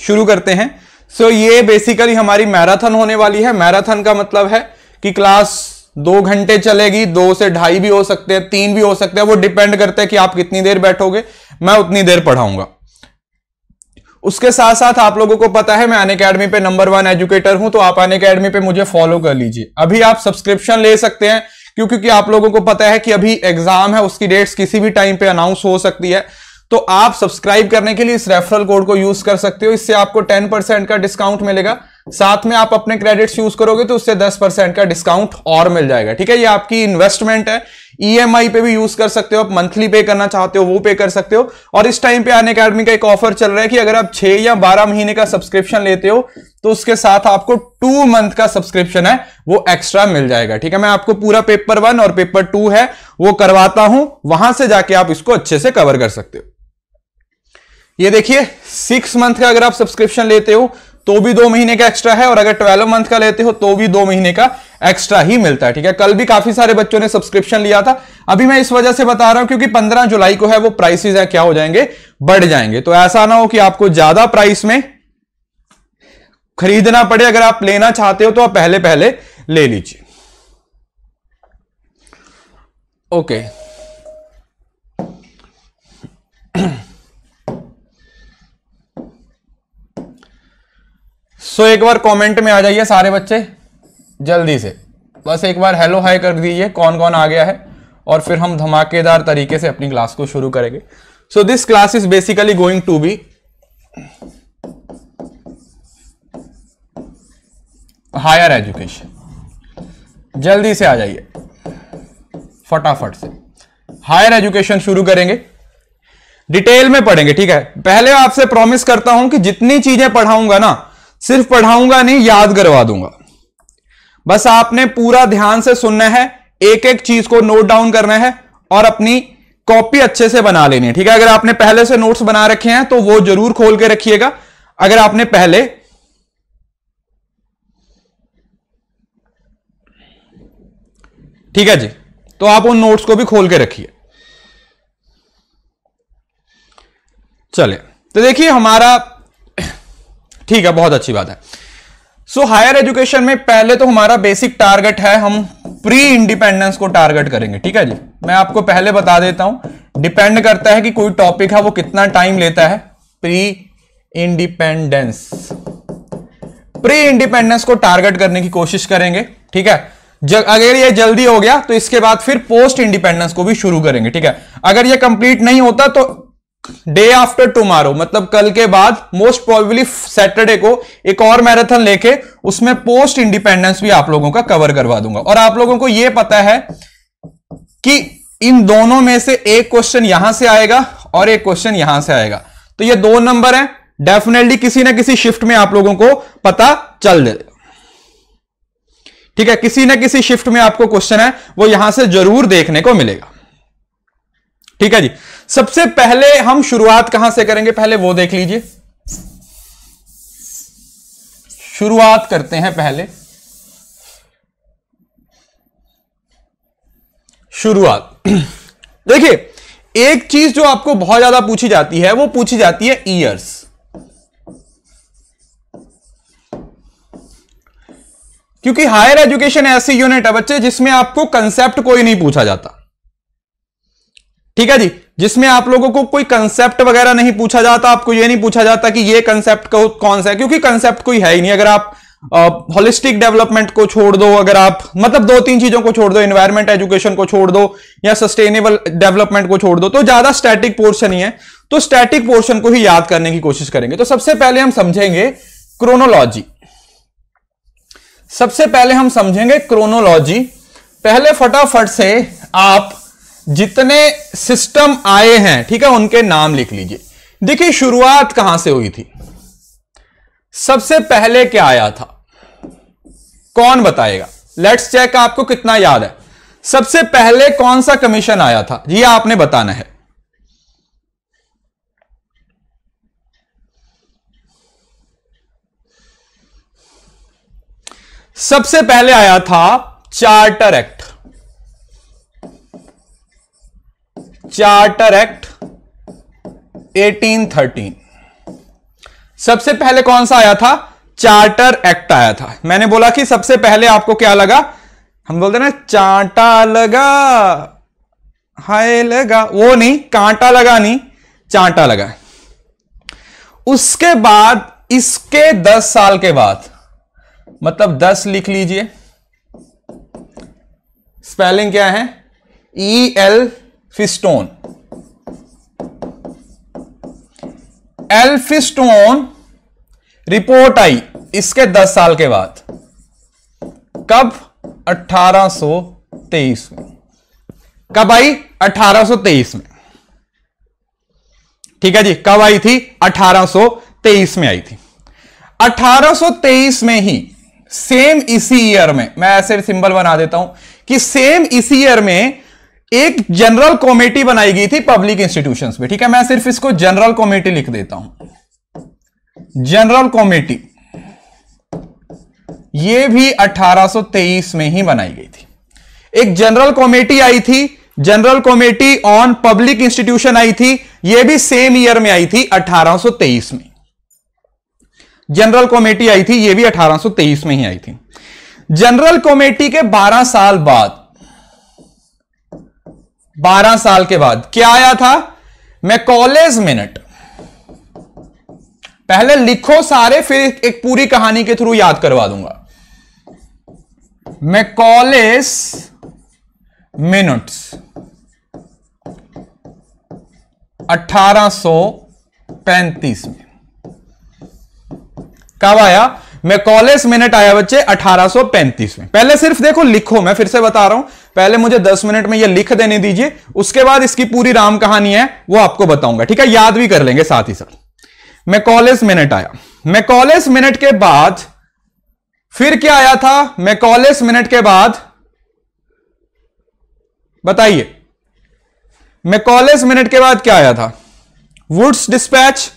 शुरू करते हैं सो so, ये बेसिकली हमारी मैराथन होने वाली है मैराथन का मतलब है कि क्लास दो घंटे चलेगी दो से ढाई भी हो सकते हैं तीन भी हो सकते हैं वो डिपेंड करता है कि आप कितनी देर बैठोगे मैं उतनी देर पढ़ाऊंगा उसके साथ साथ आप लोगों को पता है मैं अन अकेडमी पे नंबर वन एजुकेटर हूं तो आप अन अकेडमी पे मुझे फॉलो कर लीजिए अभी आप सब्सक्रिप्शन ले सकते हैं क्योंकि आप लोगों को पता है कि अभी एग्जाम है उसकी डेट्स किसी भी टाइम पे अनाउंस हो सकती है तो आप सब्सक्राइब करने के लिए इस रेफरल कोड को यूज कर सकते हो इससे आपको 10% का डिस्काउंट मिलेगा साथ में आप अपने क्रेडिट्स यूज करोगे तो उससे 10% का डिस्काउंट और मिल जाएगा ठीक है ये आपकी इन्वेस्टमेंट है ईएमआई e पे भी यूज कर सकते हो आप मंथली पे करना चाहते हो वो पे कर सकते हो और इस टाइम पे अन अकेडमी का एक ऑफर चल रहा है कि अगर आप छह या बारह महीने का सब्सक्रिप्शन लेते हो तो उसके साथ आपको टू मंथ का सब्सक्रिप्शन है वो एक्स्ट्रा मिल जाएगा ठीक है मैं आपको पूरा पेपर वन और पेपर टू है वो करवाता हूं वहां से जाके आप इसको अच्छे से कवर कर सकते हो ये देखिए सिक्स मंथ का अगर आप सब्सक्रिप्शन लेते हो तो भी दो महीने का एक्स्ट्रा है और अगर ट्वेल्व मंथ का लेते हो तो भी दो महीने का एक्स्ट्रा ही मिलता है ठीक है कल भी काफी सारे बच्चों ने सब्सक्रिप्शन लिया था अभी मैं इस वजह से बता रहा हूं क्योंकि 15 जुलाई को है वो प्राइसिस है क्या हो जाएंगे बढ़ जाएंगे तो ऐसा ना हो कि आपको ज्यादा प्राइस में खरीदना पड़े अगर आप लेना चाहते हो तो आप पहले पहले ले लीजिए ओके सो एक बार कमेंट में आ जाइए सारे बच्चे जल्दी से बस एक बार हेलो हाय कर दीजिए कौन कौन आ गया है और फिर हम धमाकेदार तरीके से अपनी क्लास को शुरू करेंगे so this class is basically going to be higher education जल्दी से आ जाइए फटाफट से हायर एजुकेशन शुरू करेंगे डिटेल में पढ़ेंगे ठीक है पहले आपसे प्रॉमिस करता हूं कि जितनी चीजें पढ़ाऊंगा ना सिर्फ पढ़ाऊंगा नहीं याद करवा दूंगा बस आपने पूरा ध्यान से सुनना है एक एक चीज को नोट डाउन करना है और अपनी कॉपी अच्छे से बना लेनी है ठीक है अगर आपने पहले से नोट्स बना रखे हैं तो वो जरूर खोल के रखिएगा अगर आपने पहले ठीक है जी तो आप उन नोट्स को भी खोल के रखिए चले तो देखिए हमारा ठीक है बहुत अच्छी बात है सो हायर एजुकेशन में पहले तो हमारा बेसिक टारगेट है हम प्री इंडिपेंडेंस को टारगेट करेंगे ठीक है जी मैं आपको पहले बता देता हूं डिपेंड करता है कि कोई टॉपिक है वो कितना टाइम लेता है प्री इंडिपेंडेंस प्री इंडिपेंडेंस को टारगेट करने की कोशिश करेंगे ठीक है जब अगर ये जल्दी हो गया तो इसके बाद फिर पोस्ट इंडिपेंडेंस को भी शुरू करेंगे ठीक है अगर ये कंप्लीट नहीं होता तो डे आफ्टर टुमारो मतलब कल के बाद मोस्ट प्रोबेबली सैटरडे को एक और मैराथन लेके उसमें पोस्ट इंडिपेंडेंस भी आप लोगों का कवर करवा दूंगा और आप लोगों को यह पता है कि इन दोनों में से एक क्वेश्चन यहां से आएगा और एक क्वेश्चन यहां से आएगा तो ये दो नंबर है डेफिनेटली किसी ना किसी शिफ्ट में आप लोगों को पता चल दे ठीक है किसी ना किसी शिफ्ट में आपको क्वेश्चन है वो यहां से जरूर देखने को मिलेगा ठीक है जी सबसे पहले हम शुरुआत कहां से करेंगे पहले वो देख लीजिए शुरुआत करते हैं पहले शुरुआत देखिए एक चीज जो आपको बहुत ज्यादा पूछी जाती है वो पूछी जाती है ईयर्स क्योंकि हायर एजुकेशन ऐसी यूनिट है बच्चे जिसमें आपको कंसेप्ट कोई नहीं पूछा जाता ठीक है जी जिसमें आप लोगों को कोई कंसेप्ट वगैरह नहीं पूछा जाता आपको ये नहीं पूछा जाता कि ये कंसेप्ट कौन सा है क्योंकि कंसेप्ट कोई है ही नहीं अगर आप होलिस्टिक डेवलपमेंट को छोड़ दो अगर आप मतलब दो तीन चीजों को छोड़ दो इन्वायरमेंट एजुकेशन को छोड़ दो या सस्टेनेबल डेवलपमेंट को छोड़ दो तो ज्यादा स्टैटिक पोर्शन ही है तो स्टैटिक पोर्शन को ही याद करने की कोशिश करेंगे तो सबसे पहले हम समझेंगे क्रोनोलॉजी सबसे पहले हम समझेंगे क्रोनोलॉजी पहले फटाफट से आप जितने सिस्टम आए हैं ठीक है उनके नाम लिख लीजिए देखिए शुरुआत कहां से हुई थी सबसे पहले क्या आया था कौन बताएगा लेट्स चेक आपको कितना याद है सबसे पहले कौन सा कमीशन आया था ये आपने बताना है सबसे पहले आया था चार्टर एक्ट चार्टर एक्ट 1813 सबसे पहले कौन सा आया था चार्टर एक्ट आया था मैंने बोला कि सबसे पहले आपको क्या लगा हम बोलते ना चांटा लगा हाय लगा वो नहीं कांटा लगा नहीं चांटा लगा उसके बाद इसके दस साल के बाद मतलब दस लिख लीजिए स्पेलिंग क्या है ई e एल फिस्टोन एल्फिस्टोन रिपोर्ट आई इसके 10 साल के बाद कब 1823 में कब आई 1823 में ठीक है जी कब आई थी 1823 में आई थी 1823 में ही सेम इसी ईयर में मैं ऐसे सिंबल बना देता हूं कि सेम इसी ईयर में एक जनरल कमेटी बनाई गई थी पब्लिक इंस्टीट्यूशंस में ठीक है मैं सिर्फ इसको जनरल कमेटी लिख देता हूं जनरल कमेटी ये भी 1823 में ही बनाई गई थी एक जनरल कमेटी आई थी general committee on public institution आई थी ये भी सेम ईयर में आई थी 1823 में जनरल कमेटी आई थी ये भी 1823 में ही आई थी जनरल कमेटी के 12 साल बाद बारह साल के बाद क्या आया था मैं कॉलेज मिनट पहले लिखो सारे फिर एक पूरी कहानी के थ्रू याद करवा दूंगा मैं कॉलेज मिनट्स 1835 में कब आया मैं कॉलेज मिनट आया बच्चे 1835 में पहले सिर्फ देखो लिखो मैं फिर से बता रहा हूं पहले मुझे दस मिनट में यह लिख देने दीजिए उसके बाद इसकी पूरी राम कहानी है वो आपको बताऊंगा ठीक है याद भी कर लेंगे साथ ही साथ मैकॉलेस मिनट आया मैकॉलेस मिनट के बाद फिर क्या आया था मैकॉलेस मिनट के बाद बताइए मैकॉलेस मिनट के बाद क्या आया था वुड्स डिस्पैच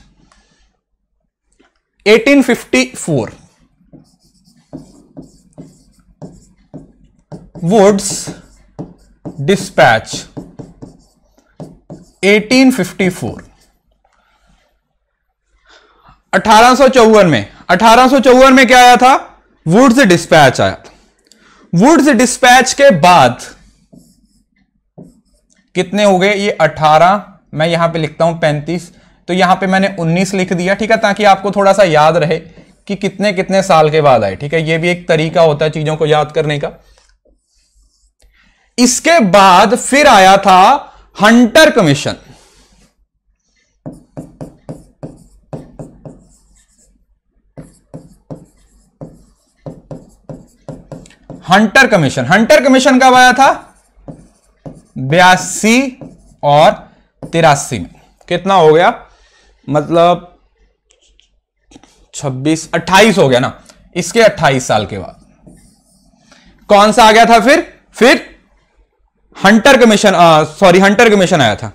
1854 वुड्स डिस्पैच 1854 1854 में अठारह में क्या आया था वुड्स डिस्पैच आया था वुड्स डिस्पैच के बाद कितने हो गए ये 18 मैं यहां पे लिखता हूं 35 तो यहां पे मैंने 19 लिख दिया ठीक है ताकि आपको थोड़ा सा याद रहे कि कितने कितने साल के बाद आए ठीक है ये भी एक तरीका होता है चीजों को याद करने का इसके बाद फिर आया था Hunter commission Hunter commission Hunter commission कब आया था बयासी और तिरासी में कितना हो गया मतलब 26 28 हो गया ना इसके 28 साल के बाद कौन सा आ गया था फिर फिर Hunter commission sorry Hunter commission आया था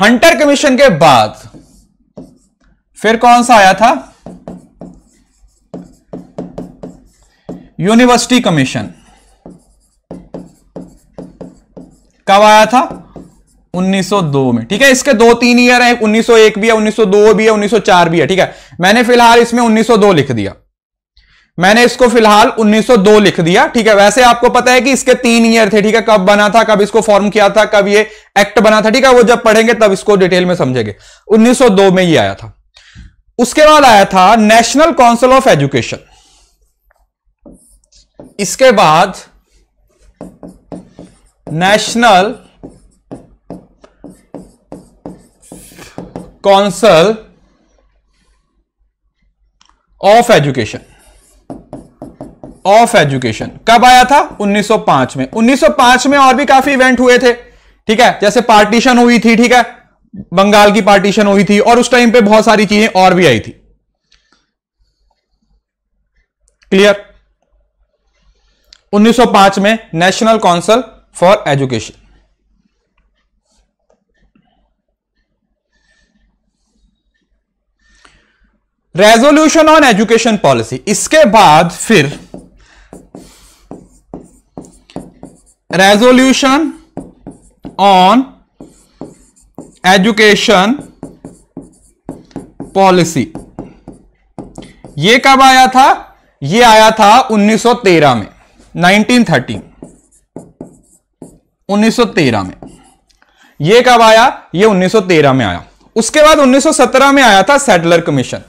हंटर कमीशन के बाद फिर कौन सा आया था यूनिवर्सिटी कमीशन कब आया था 1902 में ठीक है इसके दो तीन ईयर है 1901 भी है 1902 भी है 1904 भी है ठीक है मैंने फिलहाल इसमें 1902 लिख दिया मैंने इसको फिलहाल 1902 लिख दिया ठीक है वैसे आपको पता है कि इसके तीन ईयर थे ठीक है कब बना था कब इसको फॉर्म किया था कब ये एक्ट बना था ठीक है वो जब पढ़ेंगे तब इसको डिटेल में समझेंगे 1902 में ये आया था उसके बाद आया था नेशनल काउंसिल ऑफ एजुकेशन इसके बाद national council of education of education कब आया था 1905 में 1905 में और भी काफी इवेंट हुए थे ठीक है जैसे पार्टीशन हुई थी ठीक है बंगाल की पार्टीशन हुई थी और उस टाइम पे बहुत सारी चीजें और भी आई थी क्लियर 1905 में national council for education resolution on education policy इसके बाद फिर resolution on education policy ये कब आया था ये आया था 1913 में 1913 1913 में ये कब आया ये 1913 में आया उसके बाद 1917 में आया था सेटलर कमीशन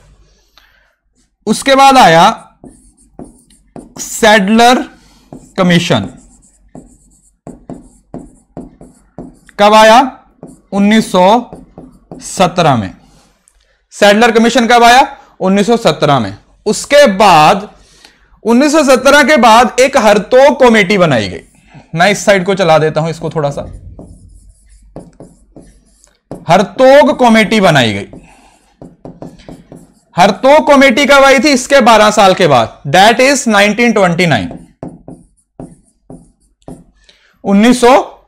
उसके बाद आया सैडलर कमीशन कब आया 1917 में सैडलर कमीशन कब आया 1917 में उसके बाद 1917 के बाद एक हरतोग कमेटी बनाई गई मैं इस साइड को चला देता हूं इसको थोड़ा सा हरतोग कमेटी बनाई गई हरतो कमेटी कब आई थी इसके 12 साल के बाद दैट इज 1929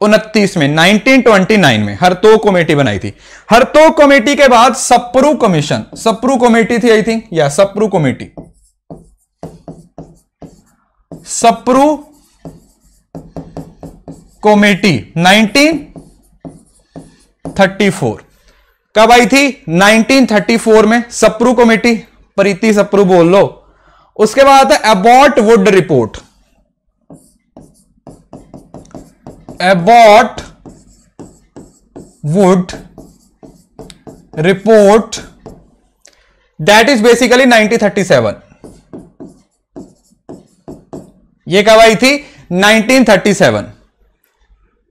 1929 में 1929 में हरतो कमेटी बनाई थी हरतो कमेटी के बाद सप्रू कमीशन सप्रू कमेटी थी आई थिंक या सप्रू कमेटी सप्रू कमेटी 1934 कब आई थी 1934 में सप्रू कमेटी प्रीति सप्रू बोल लो उसके बाद आता है Wood report Abbott Wood report that is basically 1937 ये कब आई थी 1937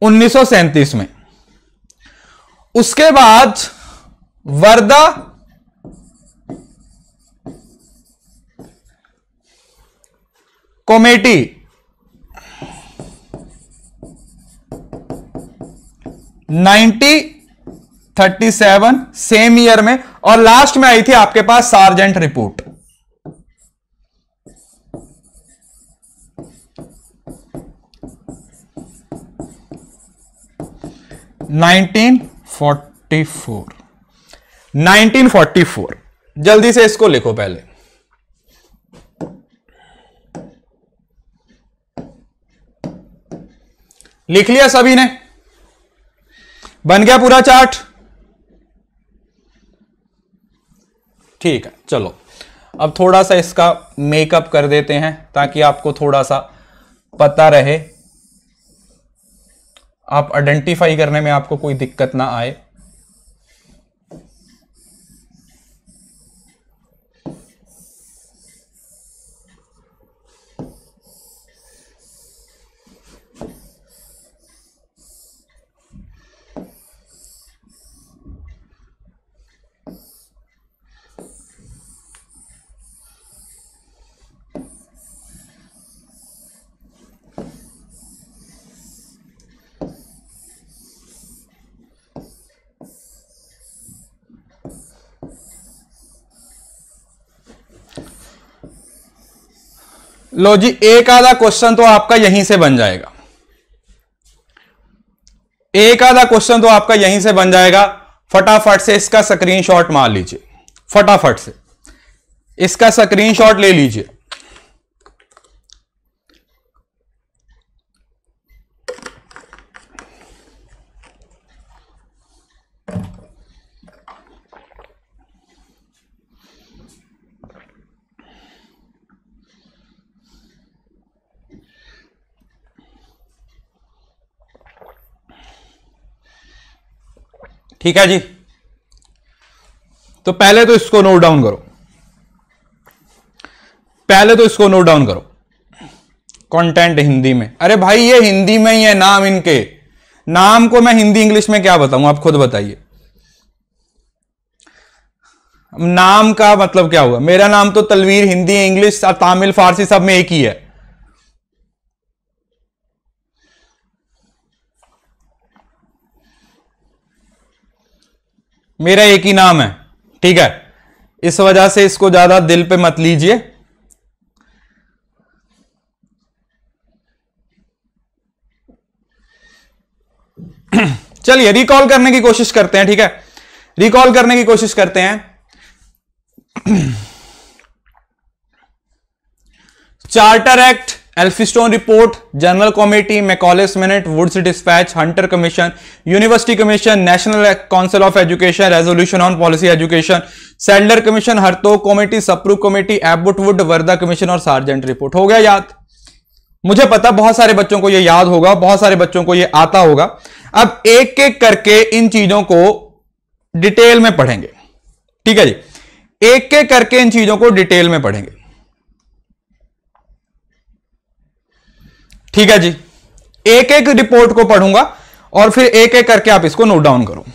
1937 में उसके बाद Wardha committee ninety thirty seven same year में और लास्ट में आई थी आपके पास Sargent report nineteen forty four 1944 जल्दी से इसको लिखो पहले लिख लिया सभी ने बन गया पूरा चार्ट ठीक है चलो अब थोड़ा सा इसका मेकअप कर देते हैं ताकि आपको थोड़ा सा पता रहे आप आइडेंटिफाई करने में आपको कोई दिक्कत ना आए लो जी एक आधा क्वेश्चन तो आपका यहीं से बन जाएगा एक आधा क्वेश्चन तो आपका यहीं से बन जाएगा फटाफट से इसका स्क्रीनशॉट मार लीजिए फटाफट से इसका स्क्रीनशॉट ले लीजिए ठीक है जी तो पहले तो इसको नोट डाउन करो पहले तो इसको नोट डाउन करो कंटेंट हिंदी में अरे भाई ये हिंदी में ही है नाम इनके नाम को मैं हिंदी इंग्लिश में क्या बताऊं आप खुद बताइए नाम का मतलब क्या हुआ मेरा नाम तो तलवीर हिंदी इंग्लिश तमिल फारसी सब में एक ही है मेरा एक ही नाम है ठीक है इस वजह से इसको ज्यादा दिल पे मत लीजिए चलिए रिकॉल करने की कोशिश करते हैं ठीक है रिकॉल करने की कोशिश करते हैं charter act Elphinstone report general committee Macaulay's minute Wood's despatch Hunter commission university commission national council of education resolution on policy education Sadler commission Hartog committee Sapru committee Abbott Wood Wardha commission और सार्जेंट रिपोर्ट हो गया याद मुझे पता बहुत सारे बच्चों को यह याद होगा बहुत सारे बच्चों को यह आता होगा अब एक एक करके इन चीजों को डिटेल में पढ़ेंगे ठीक है जी एक एक करके इन चीजों को डिटेल में पढ़ेंगे ठीक है जी एक एक रिपोर्ट को पढ़ूंगा और फिर एक एक करके आप इसको नोट डाउन करो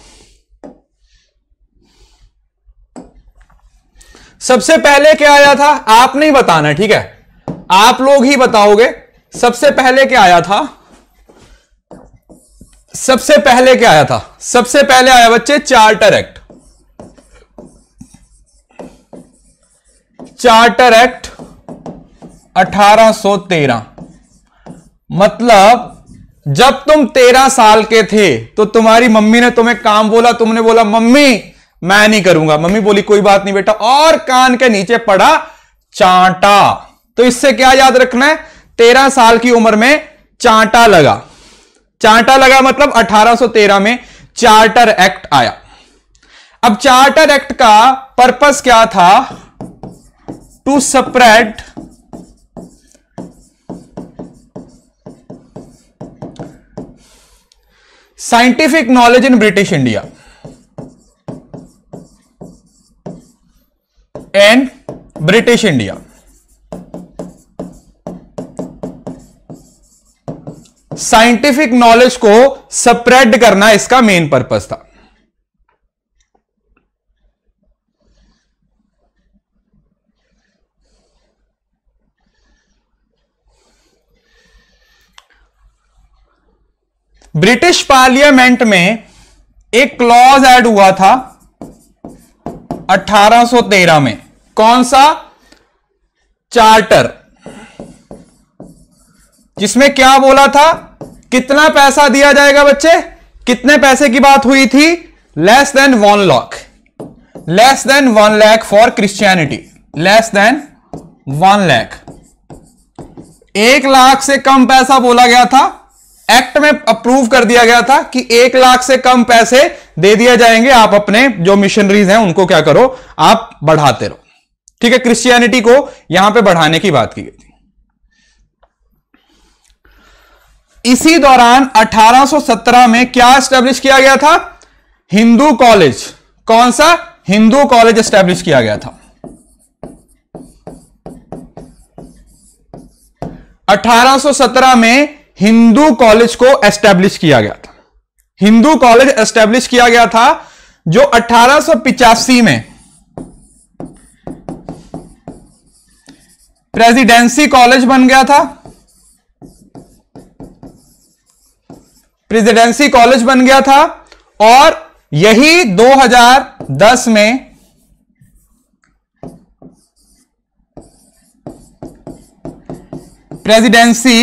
सबसे पहले क्या आया था आप नहीं बताना ठीक है आप लोग ही बताओगे सबसे पहले क्या आया था सबसे पहले क्या आया था सबसे पहले आया बच्चे चार्टर एक्ट चार्टर एक्ट 1813 मतलब जब तुम तेरह साल के थे तो तुम्हारी मम्मी ने तुम्हें काम बोला तुमने बोला मम्मी मैं नहीं करूंगा मम्मी बोली कोई बात नहीं बेटा और कान के नीचे पड़ा चांटा तो इससे क्या याद रखना है तेरह साल की उम्र में चांटा लगा चांटा लगा मतलब 1813 में चार्टर एक्ट आया अब चार्टर एक्ट का पर्पस क्या था to spread scientific knowledge in British India and British India scientific knowledge को स्प्रेड करना इसका मेन पर्पस था ब्रिटिश पार्लियामेंट में एक क्लॉज ऐड हुआ था 1813 में कौन सा चार्टर जिसमें क्या बोला था कितना पैसा दिया जाएगा बच्चे कितने पैसे की बात हुई थी less than one lakh less than one lakh for Christianity less than one lakh एक लाख से कम पैसा बोला गया था एक्ट में अप्रूव कर दिया गया था कि एक लाख से कम पैसे दे दिए जाएंगे आप अपने जो मिशनरीज हैं उनको क्या करो आप बढ़ाते रहो ठीक है क्रिश्चियनिटी को यहां पे बढ़ाने की बात की गई थी इसी दौरान 1817 में क्या स्टैब्लिश किया गया था हिंदू कॉलेज कौन सा हिंदू कॉलेज स्टैब्लिश किया गया था 1817 में हिंदू कॉलेज को एस्टेब्लिश किया गया था हिंदू कॉलेज एस्टेब्लिश किया गया था जो अठारह में प्रेसिडेंसी कॉलेज बन गया था प्रेसिडेंसी कॉलेज बन गया था और यही 2010 में प्रेसिडेंसी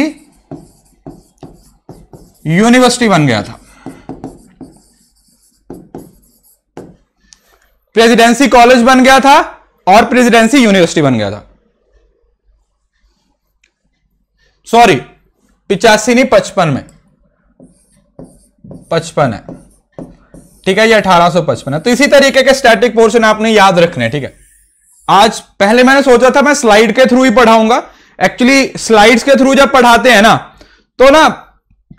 यूनिवर्सिटी बन गया था प्रेसिडेंसी कॉलेज बन गया था और प्रेसिडेंसी यूनिवर्सिटी बन गया था सॉरी पिचासी नहीं पचपन में पचपन है ठीक है ये अठारह पचपन है तो इसी तरीके के स्टैटिक पोर्शन आपने याद रखने ठीक है आज पहले मैंने सोचा था मैं स्लाइड के थ्रू ही पढ़ाऊंगा एक्चुअली स्लाइड्स के थ्रू जब पढ़ाते हैं ना तो ना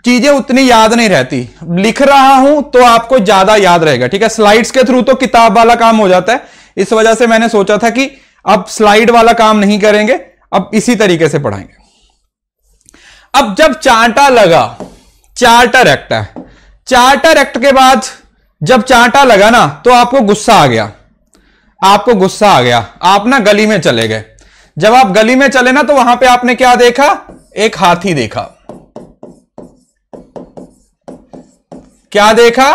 चीजें उतनी याद नहीं रहती लिख रहा हूं तो आपको ज्यादा याद रहेगा ठीक है स्लाइड्स के थ्रू तो किताब वाला काम हो जाता है इस वजह से मैंने सोचा था कि अब स्लाइड वाला काम नहीं करेंगे अब इसी तरीके से पढ़ाएंगे अब जब चार्टा लगा चार्टर एक्ट है चार्टर एक्ट के बाद जब चांटा लगा ना तो आपको गुस्सा आ गया आपको गुस्सा आ गया आप ना गली में चले गए जब आप गली में चले ना तो वहां पे आपने क्या देखा एक हाथी देखा क्या देखा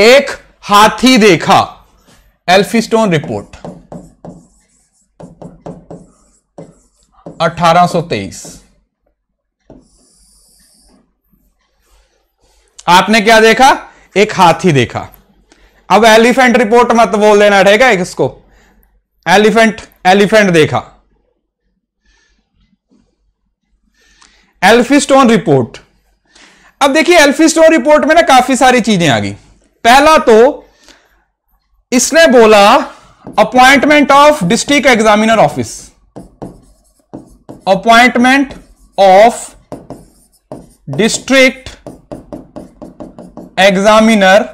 एक हाथी देखा एल्फिस्टोन रिपोर्ट 1823 आपने क्या देखा एक हाथी देखा अब एलिफेंट रिपोर्ट मत बोल देना ठीक है इसको एलिफेंट एलिफेंट देखा एल्फिस्टोन रिपोर्ट अब देखिए एल्फी रिपोर्ट में ना काफी सारी चीजें आ गई पहला तो इसने बोला appointment of district examiner office appointment of district examiner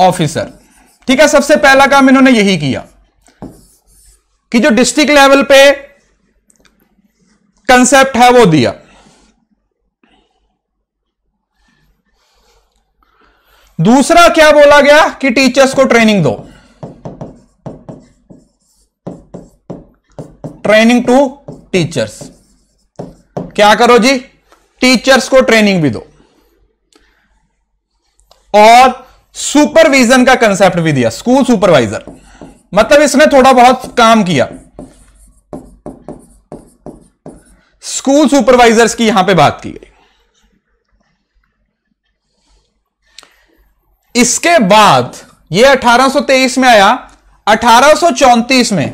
officer ठीक है सबसे पहला काम इन्होंने यही किया कि जो डिस्ट्रिक्ट लेवल पे कंसेप्ट है वो दिया दूसरा क्या बोला गया कि टीचर्स को ट्रेनिंग दो ट्रेनिंग टू टीचर्स क्या करो जी टीचर्स को ट्रेनिंग भी दो और सुपरविजन का कंसेप्ट भी दिया स्कूल सुपरवाइजर मतलब इसने थोड़ा बहुत काम किया स्कूल सुपरवाइजर्स की यहां पे बात की गई इसके बाद ये 1823 में आया 1834 में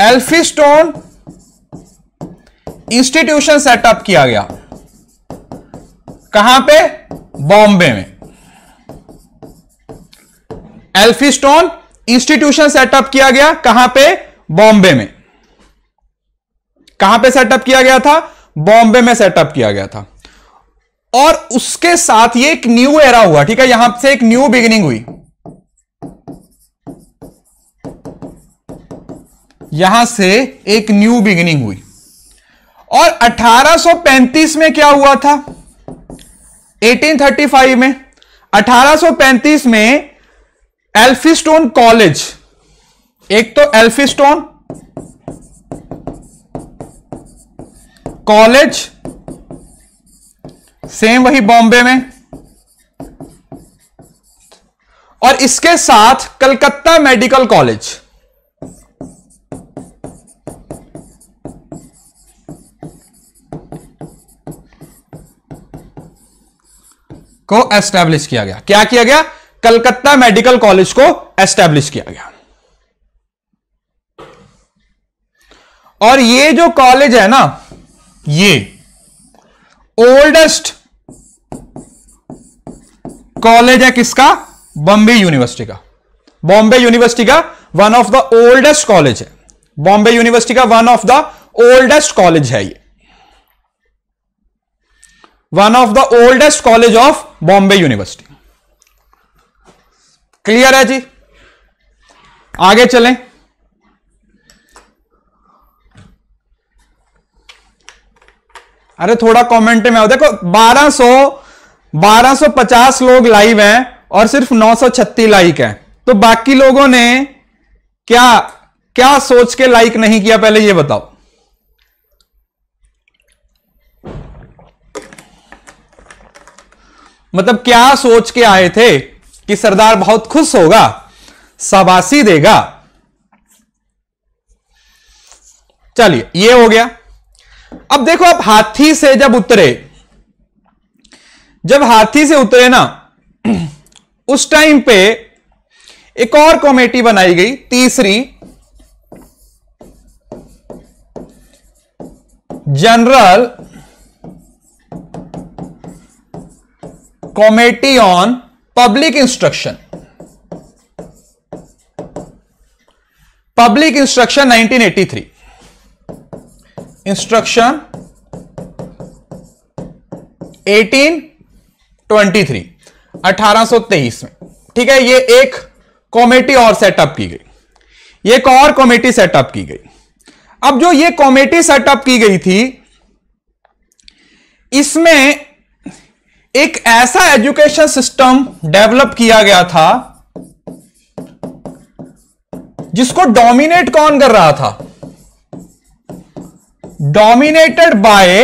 एल्फिस्टोन इंस्टीट्यूशन सेटअप किया गया कहां पे बॉम्बे में एल्फिस्टोन इंस्टीट्यूशन सेटअप किया गया कहां पे बॉम्बे में कहां पे सेटअप किया गया था बॉम्बे में सेटअप किया गया था और उसके साथ ये एक न्यू एरा हुआ ठीक है यहां से एक न्यू बिगिनिंग हुई यहां से एक न्यू बिगिनिंग हुई और 1835 में क्या हुआ था 1835 में 1835 में एल्फिस्टोन कॉलेज एक तो एल्फिस्टोन कॉलेज सेम वही बॉम्बे में और इसके साथ कलकत्ता मेडिकल कॉलेज को एस्टैब्लिश किया गया क्या किया गया कलकत्ता मेडिकल कॉलेज को एस्टैब्लिश किया गया और ये जो कॉलेज है ना ये ओल्डेस्ट कॉलेज है किसका बॉम्बे यूनिवर्सिटी का बॉम्बे यूनिवर्सिटी का one of the oldest college है बॉम्बे यूनिवर्सिटी का one of the oldest college है ये one of the oldest college of Bombay university clear है जी आगे चलें अरे थोड़ा कमेंट में आओ देखो 1200 1250 लोग लाइव हैं और सिर्फ नौ लाइक हैं तो बाकी लोगों ने क्या क्या सोच के लाइक नहीं किया पहले ये बताओ मतलब क्या सोच के आए थे कि सरदार बहुत खुश होगा शाबासी देगा चलिए ये हो गया अब देखो आप हाथी से जब उतरे जब हाथी से उतरे ना उस टाइम पे एक और कमेटी बनाई गई तीसरी general committee on public instruction public instruction 1983 instruction twenty three अठारह में ठीक है ये एक कॉमेटी और सेटअप की गई एक और कॉमेटी सेटअप की गई अब जो ये कॉमेटी सेटअप की गई थी इसमें एक ऐसा एजुकेशन सिस्टम डेवलप किया गया था जिसको डोमिनेट कौन कर रहा था dominated by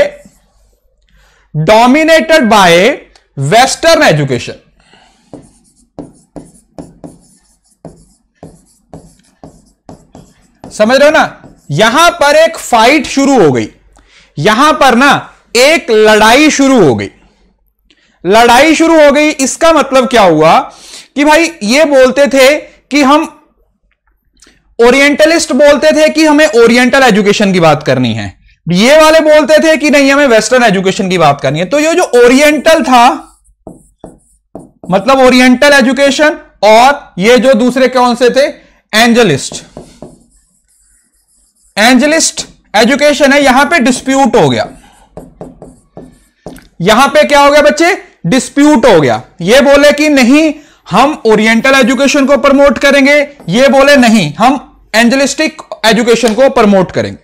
dominated by western education समझ रहे हो ना यहां पर एक फाइट शुरू हो गई यहां पर ना एक लड़ाई शुरू हो गई लड़ाई शुरू हो गई इसका मतलब क्या हुआ कि भाई ये बोलते थे कि हम ओरिएंटलिस्ट बोलते थे कि हमें ओरिएंटल एजुकेशन की बात करनी है ये वाले बोलते थे कि नहीं हमें वेस्टर्न एजुकेशन की बात करनी है तो ये जो ओरिएंटल था मतलब ओरिएंटल एजुकेशन और ये जो दूसरे कौन से थे एंजलिस्ट एंजलिस्ट एजुकेशन है यहां पे डिस्प्यूट हो गया यहां पे क्या हो गया बच्चे डिस्प्यूट हो गया ये बोले कि नहीं हम ओरिएंटल एजुकेशन को प्रमोट करेंगे ये बोले नहीं हम एंजलिस्टिक एजुकेशन को प्रमोट करेंगे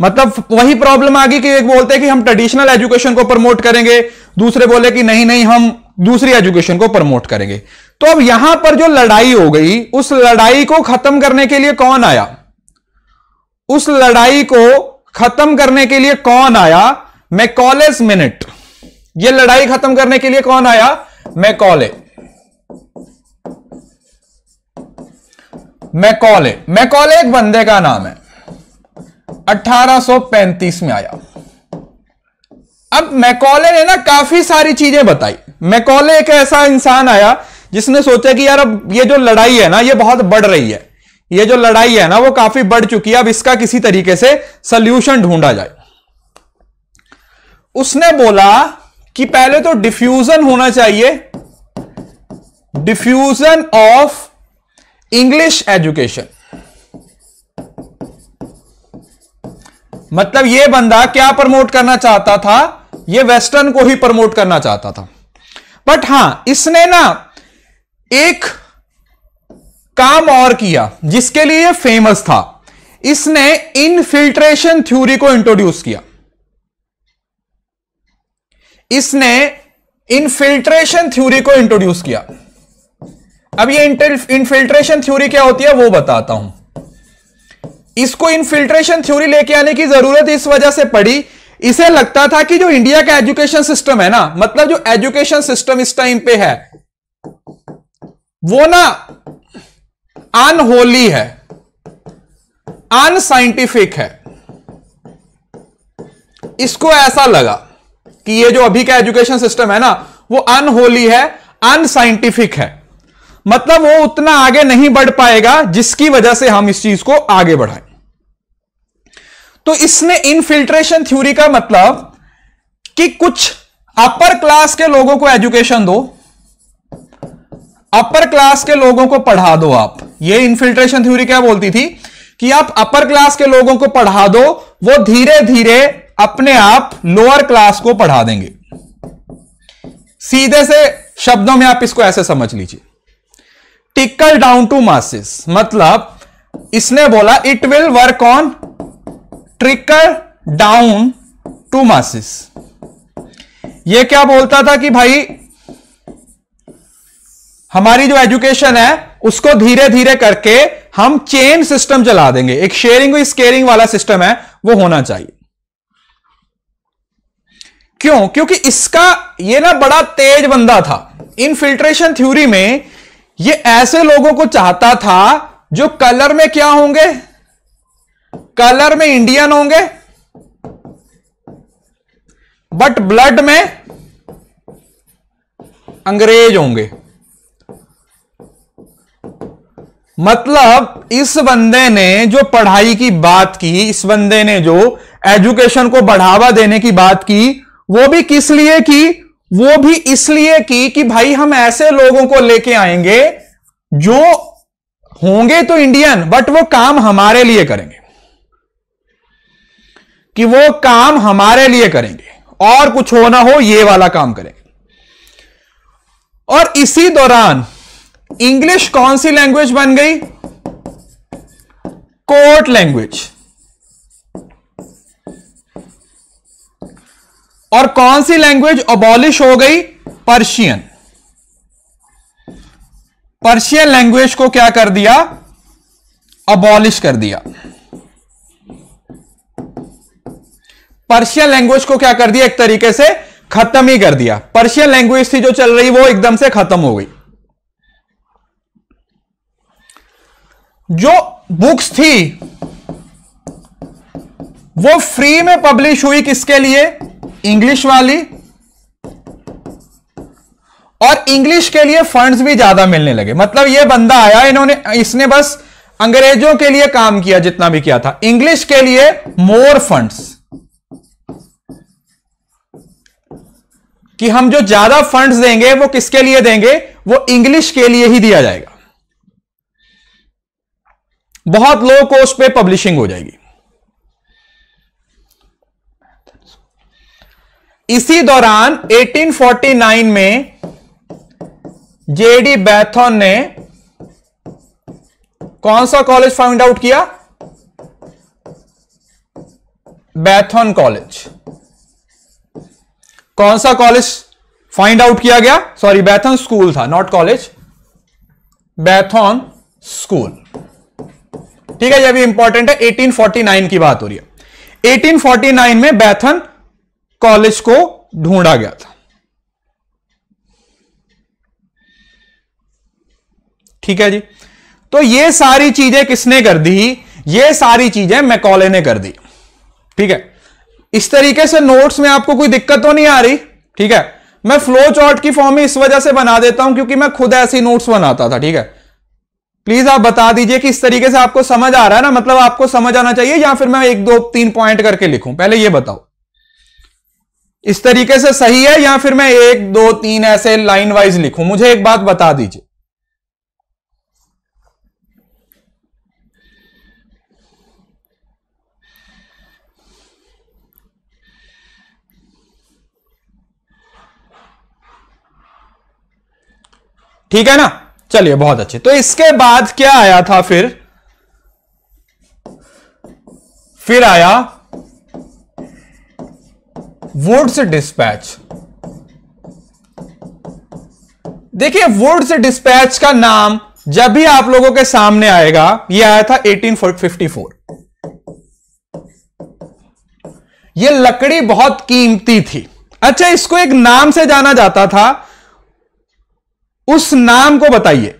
मतलब वही प्रॉब्लम आ गई कि एक बोलते हैं कि हम ट्रेडिशनल एजुकेशन को प्रमोट करेंगे दूसरे बोले कि नहीं नहीं हम दूसरी एजुकेशन को प्रमोट करेंगे तो अब यहां पर जो लड़ाई हो गई उस लड़ाई को खत्म करने के लिए कौन आया उस लड़ाई को खत्म करने के लिए कौन आया कॉलेज मिनट यह लड़ाई खत्म करने के लिए कौन आया मैकॉले मैकॉले मैकॉले एक बंदे का नाम है 1835 में आया अब मैकॉले ने ना काफी सारी चीजें बताई मैकॉले एक ऐसा इंसान आया जिसने सोचा कि यार अब ये जो लड़ाई है ना ये बहुत बढ़ रही है ये जो लड़ाई है ना वो काफी बढ़ चुकी है अब इसका किसी तरीके से सल्यूशन ढूंढा जाए उसने बोला कि पहले तो डिफ्यूजन होना चाहिए डिफ्यूजन ऑफ इंग्लिश एजुकेशन मतलब ये बंदा क्या प्रमोट करना चाहता था ये वेस्टर्न को ही प्रमोट करना चाहता था बट हां इसने ना एक काम और किया जिसके लिए ये फेमस था इसने इनफिल्ट्रेशन थ्योरी को इंट्रोड्यूस किया इसने इनफिल्ट्रेशन थ्योरी को इंट्रोड्यूस किया अब ये इनफिल्ट्रेशन थ्योरी क्या होती है वो बताता हूं इसको इनफिल्ट्रेशन थ्योरी लेके आने की जरूरत इस वजह से पड़ी इसे लगता था कि जो इंडिया का एजुकेशन सिस्टम है ना मतलब जो एजुकेशन सिस्टम इस टाइम पे है वो ना अनहोली है अनसाइंटिफिक है इसको ऐसा लगा कि ये जो अभी का एजुकेशन सिस्टम है ना वो अनहोली है अनसाइंटिफिक है मतलब वो उतना आगे नहीं बढ़ पाएगा जिसकी वजह से हम इस चीज को आगे बढ़ाएं तो इसमें इनफिल्ट्रेशन थ्योरी का मतलब कि कुछ अपर क्लास के लोगों को एजुकेशन दो अपर क्लास के लोगों को पढ़ा दो आप ये इनफिल्ट्रेशन थ्योरी क्या बोलती थी कि आप अपर क्लास के लोगों को पढ़ा दो वो धीरे धीरे अपने आप लोअर क्लास को पढ़ा देंगे सीधे से शब्दों में आप इसको ऐसे समझ लीजिए टिकल डाउन टू मासिस मतलब इसने बोला it will work on trickle down to masses ये क्या बोलता था कि भाई हमारी जो एजुकेशन है उसको धीरे धीरे करके हम चेन सिस्टम चला देंगे एक शेयरिंग और स्केयरिंग वाला सिस्टम है वो होना चाहिए क्यों क्योंकि इसका ये ना बड़ा तेज बंदा था इन फिल्ट्रेशन थ्योरी में ये ऐसे लोगों को चाहता था जो कलर में क्या होंगे कलर में इंडियन होंगे बट ब्लड में अंग्रेज होंगे मतलब इस बंदे ने जो पढ़ाई की बात की इस बंदे ने जो एजुकेशन को बढ़ावा देने की बात की वो भी किस लिए की वो भी इसलिए की कि भाई हम ऐसे लोगों को लेके आएंगे जो होंगे तो इंडियन बट वो काम हमारे लिए करेंगे कि वो काम हमारे लिए करेंगे और कुछ हो ना हो ये वाला काम करेंगे और इसी दौरान इंग्लिश कौन सी लैंग्वेज बन गई कोर्ट लैंग्वेज और कौन सी लैंग्वेज अबॉलिश हो गई पर्शियन पर्शियन लैंग्वेज को क्या कर दिया अबॉलिश कर दिया पर्शियन लैंग्वेज को क्या कर दिया एक तरीके से खत्म ही कर दिया पर्शियन लैंग्वेज थी जो चल रही वो एकदम से खत्म हो गई जो बुक्स थी वो फ्री में पब्लिश हुई किसके लिए इंग्लिश वाली और इंग्लिश के लिए फंड्स भी ज्यादा मिलने लगे मतलब ये बंदा आया इन्होंने इसने बस अंग्रेजों के लिए काम किया जितना भी किया था इंग्लिश के लिए मोर फंड्स कि हम जो ज्यादा फंड्स देंगे वो किसके लिए देंगे वो इंग्लिश के लिए ही दिया जाएगा बहुत लो कोस्ट पे पब्लिशिंग हो जाएगी इसी दौरान 1849 में जेडी बैथन ने कौन सा कॉलेज फाइंड आउट किया बैथन कॉलेज कौन सा कॉलेज फाइंड आउट किया गया सॉरी बैथन स्कूल था नॉट कॉलेज बैथन स्कूल ठीक है यह भी इंपॉर्टेंट है 1849 की बात हो रही है 1849 में बैथन कॉलेज को ढूंढा गया था ठीक है जी तो ये सारी चीजें किसने कर दी ये सारी चीजें मैकॉले ने कर दी ठीक है इस तरीके से नोट्स में आपको कोई दिक्कत तो नहीं आ रही ठीक है मैं फ्लो चार्ट की फॉर्म ही इस वजह से बना देता हूं क्योंकि मैं खुद ऐसी नोट्स बनाता था ठीक है प्लीज आप बता दीजिए कि इस तरीके से आपको समझ आ रहा है ना मतलब आपको समझ आना चाहिए या फिर मैं एक दो तीन पॉइंट करके लिखूं पहले यह बताओ इस तरीके से सही है या फिर मैं एक दो तीन ऐसे लाइन वाइज लिखूं मुझे एक बात बता दीजिए ठीक है ना चलिए बहुत अच्छे तो इसके बाद क्या आया था फिर फिर आया वुड्स डिस्पैच देखिए वुड्स डिस्पैच का नाम जब भी आप लोगों के सामने आएगा ये आया था 1854 ये लकड़ी बहुत कीमती थी अच्छा इसको एक नाम से जाना जाता था उस नाम को बताइए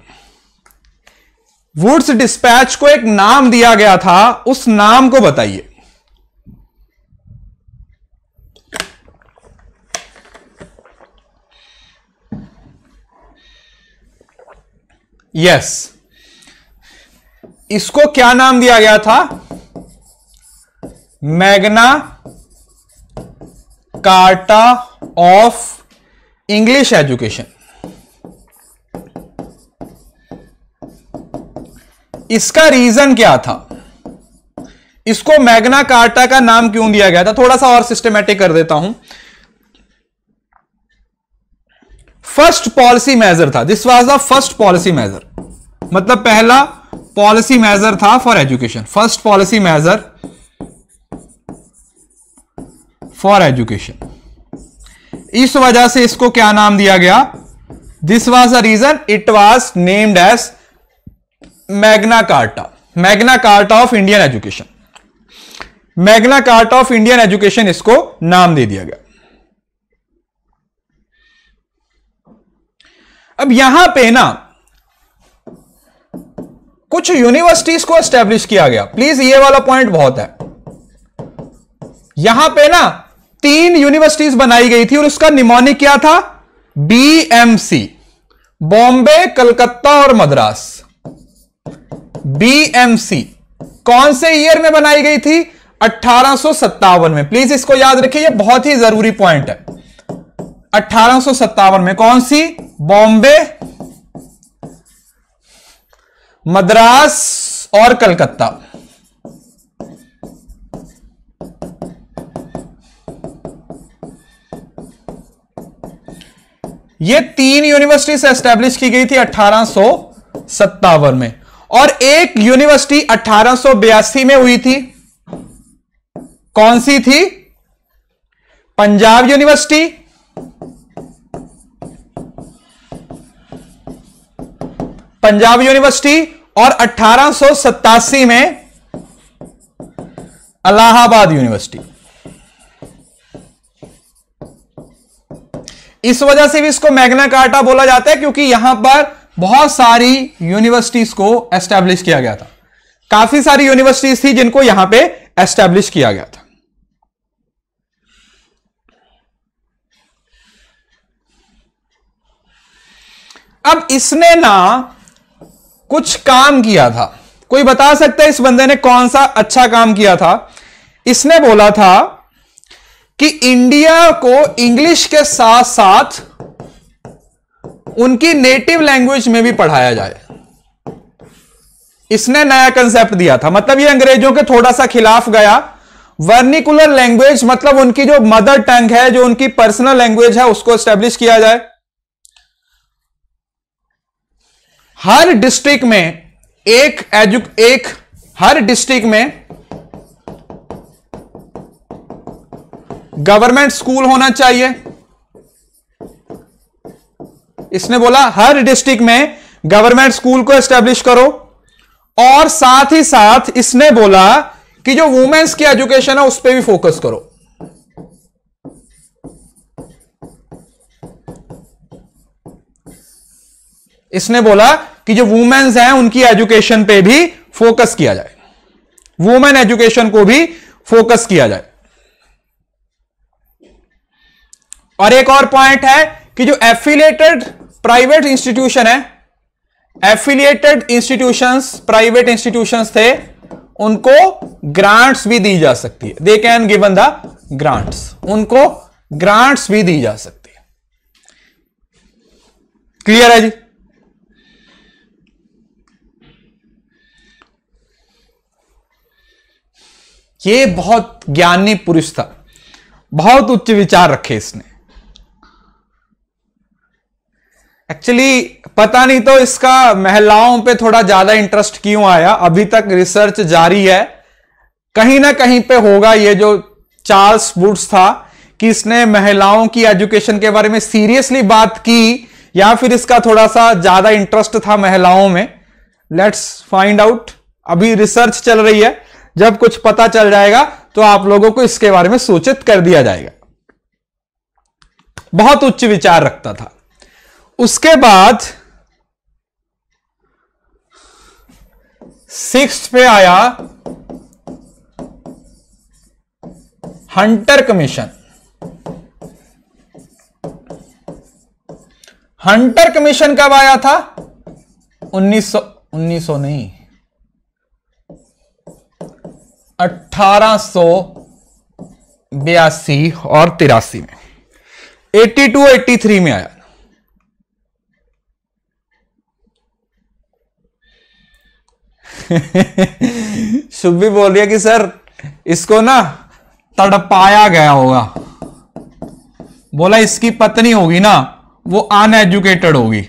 वुड्स डिस्पैच को एक नाम दिया गया था उस नाम को बताइए यस इसको क्या नाम दिया गया था Magna Carta of English education इसका रीजन क्या था इसको मैग्ना कार्टा का नाम क्यों दिया गया था थोड़ा सा और सिस्टमेटिक कर देता हूं फर्स्ट पॉलिसी मेजर था this was the first policy major मतलब पहला पॉलिसी मेजर था for education first policy major for education इस वजह से इसको क्या नाम दिया गया this was a reason it was named as Magna Carta Magna Carta of Indian education Magna Carta of Indian education इसको नाम दे दिया गया अब यहां पे ना कुछ यूनिवर्सिटीज को एस्टेब्लिश किया गया प्लीज ये वाला पॉइंट बहुत है यहां पे ना तीन यूनिवर्सिटीज बनाई गई थी और उसका निमोनिक क्या था बीएमसी बॉम्बे कलकत्ता और मद्रास बीएमसी कौन से ईयर में बनाई गई थी अठारह में प्लीज इसको याद रखिए यह बहुत ही जरूरी पॉइंट है अठारह में कौन सी बॉम्बे मद्रास और कलकत्ता ये तीन से एस्टेब्लिश की गई थी अठारह में और एक यूनिवर्सिटी अठारह में हुई थी कौन सी थी पंजाब यूनिवर्सिटी पंजाब यूनिवर्सिटी और अठारह में अलाहाबाद यूनिवर्सिटी इस वजह से भी इसको मैग्ना कार्टा बोला जाता है क्योंकि यहां पर बहुत सारी यूनिवर्सिटीज को एस्टैब्लिश किया गया था काफी सारी यूनिवर्सिटीज थी जिनको यहां पे एस्टैब्लिश किया गया था अब इसने ना कुछ काम किया था कोई बता सकता है इस बंदे ने कौन सा अच्छा काम किया था इसने बोला था कि इंडिया को इंग्लिश के साथ साथ उनकी नेटिव लैंग्वेज में भी पढ़ाया जाए इसने नया कंसेप्ट दिया था मतलब ये अंग्रेजों के थोड़ा सा खिलाफ गया वर्निकुलर लैंग्वेज मतलब उनकी जो मदर टंग है जो उनकी पर्सनल लैंग्वेज है उसको स्टेब्लिश किया जाए हर डिस्ट्रिक्ट में एक एजु एक हर डिस्ट्रिक्ट में गवर्नमेंट स्कूल होना चाहिए इसने बोला हर डिस्ट्रिक्ट में गवर्नमेंट स्कूल को एस्टेब्लिश करो और साथ ही साथ इसने बोला कि जो वुमेन्स की एजुकेशन है उस पर भी फोकस करो इसने बोला कि जो वुमेन्स हैं उनकी एजुकेशन पे भी फोकस किया जाए वुमेन एजुकेशन को भी फोकस किया जाए और एक और पॉइंट है कि जो एफिलेटेड प्राइवेट इंस्टीट्यूशन है एफिलिएटेड इंस्टीट्यूशंस प्राइवेट इंस्टीट्यूशंस थे उनको ग्रांट्स भी दी जा सकती है they can given the grants उनको ग्रांट्स भी दी जा सकती है क्लियर है जी ये बहुत ज्ञानी पुरुष था बहुत उच्च विचार रखे इसने एक्चुअली पता नहीं तो इसका महिलाओं पे थोड़ा ज्यादा इंटरेस्ट क्यों आया अभी तक रिसर्च जारी है कहीं ना कहीं पे होगा ये जो चार्ल्स बुड्स था कि इसने महिलाओं की एजुकेशन के बारे में सीरियसली बात की या फिर इसका थोड़ा सा ज्यादा इंटरेस्ट था महिलाओं में लेट्स फाइंड आउट अभी रिसर्च चल रही है जब कुछ पता चल जाएगा तो आप लोगों को इसके बारे में सूचित कर दिया जाएगा बहुत उच्च विचार रखता था उसके बाद सिक्स पे आया हंटर कमीशन हंटर कमीशन कब आया था 1900 1900 नहीं 1882 और तिरासी में 82 83 में आया शुभ बोल रही है कि सर इसको ना तड़पाया गया होगा बोला इसकी पत्नी होगी ना वो अनएजुकेटेड होगी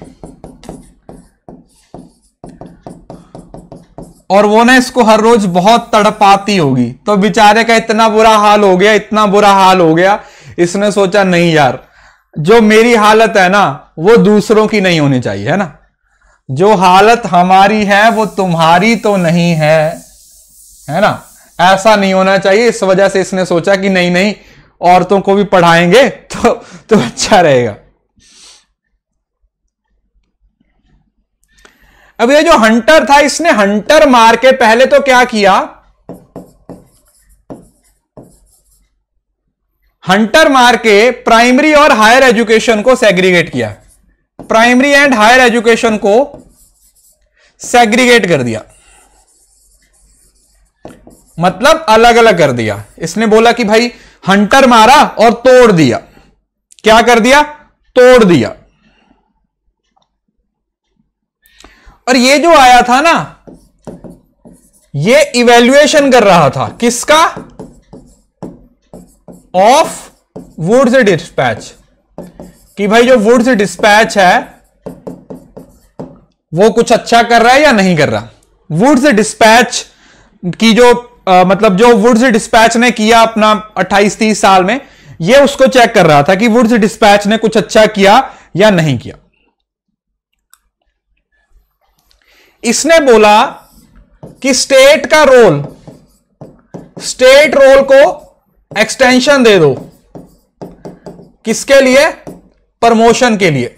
और वो ना इसको हर रोज बहुत तड़पाती होगी तो बेचारे का इतना बुरा हाल हो गया इतना बुरा हाल हो गया इसने सोचा नहीं यार जो मेरी हालत है ना वो दूसरों की नहीं होनी चाहिए है ना जो हालत हमारी है वो तुम्हारी तो नहीं है है ना ऐसा नहीं होना चाहिए इस वजह से इसने सोचा कि नहीं नहीं औरतों को भी पढ़ाएंगे तो तो अच्छा रहेगा अब ये जो हंटर था इसने हंटर मार के पहले तो क्या किया हंटर मार के प्राइमरी और हायर एजुकेशन को सेग्रीगेट किया प्राइमरी एंड हायर एजुकेशन को सेग्रीगेट कर दिया मतलब अलग अलग कर दिया इसने बोला कि भाई हंटर मारा और तोड़ दिया क्या कर दिया तोड़ दिया और ये जो आया था ना ये इवेल्युएशन कर रहा था किसका ऑफ वुड्स डिस्पैच कि भाई जो वुड्स डिस्पैच है वो कुछ अच्छा कर रहा है या नहीं कर रहा वुड्स डिस्पैच की जो आ, मतलब जो वुड्स डिस्पैच ने किया अपना 28 30 साल में ये उसको चेक कर रहा था कि वुड्स डिस्पैच ने कुछ अच्छा किया या नहीं किया इसने बोला कि स्टेट का रोल स्टेट रोल को एक्सटेंशन दे दो किसके लिए प्रमोशन के लिए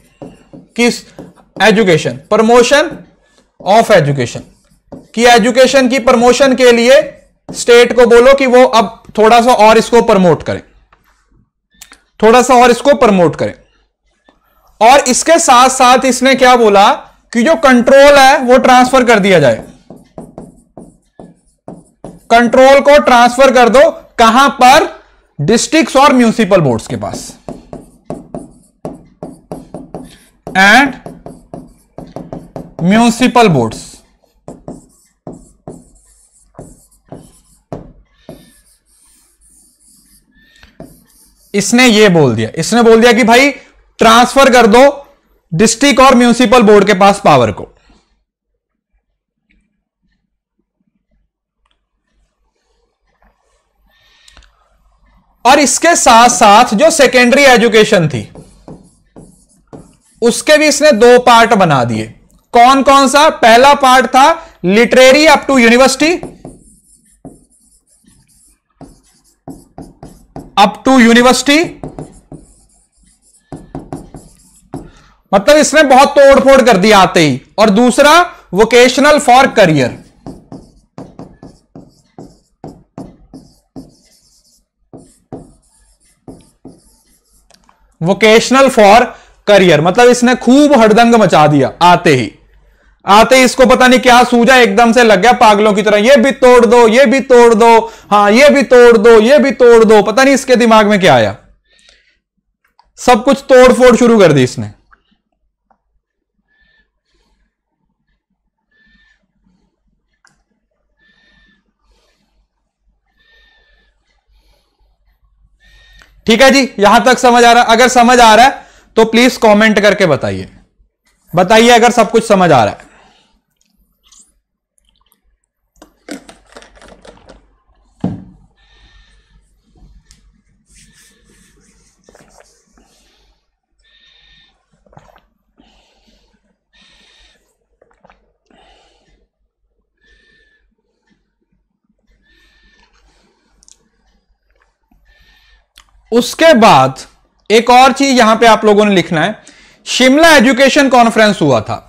किस एजुकेशन प्रमोशन ऑफ एजुकेशन कि एजुकेशन की प्रमोशन के लिए स्टेट को बोलो कि वो अब थोड़ा सा और इसको प्रमोट करें थोड़ा सा और इसको प्रमोट करें और इसके साथ साथ इसने क्या बोला कि जो कंट्रोल है वो ट्रांसफर कर दिया जाए कंट्रोल को ट्रांसफर कर दो कहां पर डिस्ट्रिक्ट्स और म्यूनिसिपल बोर्ड्स के पास एंड म्यूनिसिपल बोर्ड्स इसने ये बोल दिया इसने बोल दिया कि भाई ट्रांसफर कर दो डिस्ट्रिक्ट और म्यूनिसिपल बोर्ड के पास पावर को और इसके साथ साथ जो सेकेंडरी एजुकेशन थी उसके भी इसने दो पार्ट बना दिए कौन कौन सा पहला पार्ट था literary up to university up to university मतलब इसने बहुत तोड़फोड़ कर दिया आते ही और दूसरा vocational for career vocational for career मतलब इसने खूब हड़दंग मचा दिया आते ही आते ही इसको पता नहीं क्या सूझा एकदम से लग गया पागलों की तरह ये भी तोड़ दो ये भी तोड़ दो हाँ ये भी तोड़ दो ये भी तोड़ दो पता नहीं इसके दिमाग में क्या आया सब कुछ तोड़फोड़ शुरू कर दी इसने ठीक है जी यहां तक समझ आ रहा है अगर समझ आ रहा है तो प्लीज कमेंट करके बताइए बताइए अगर सब कुछ समझ आ रहा है उसके बाद एक और चीज यहां पे आप लोगों ने लिखना है शिमला एजुकेशन कॉन्फ्रेंस हुआ था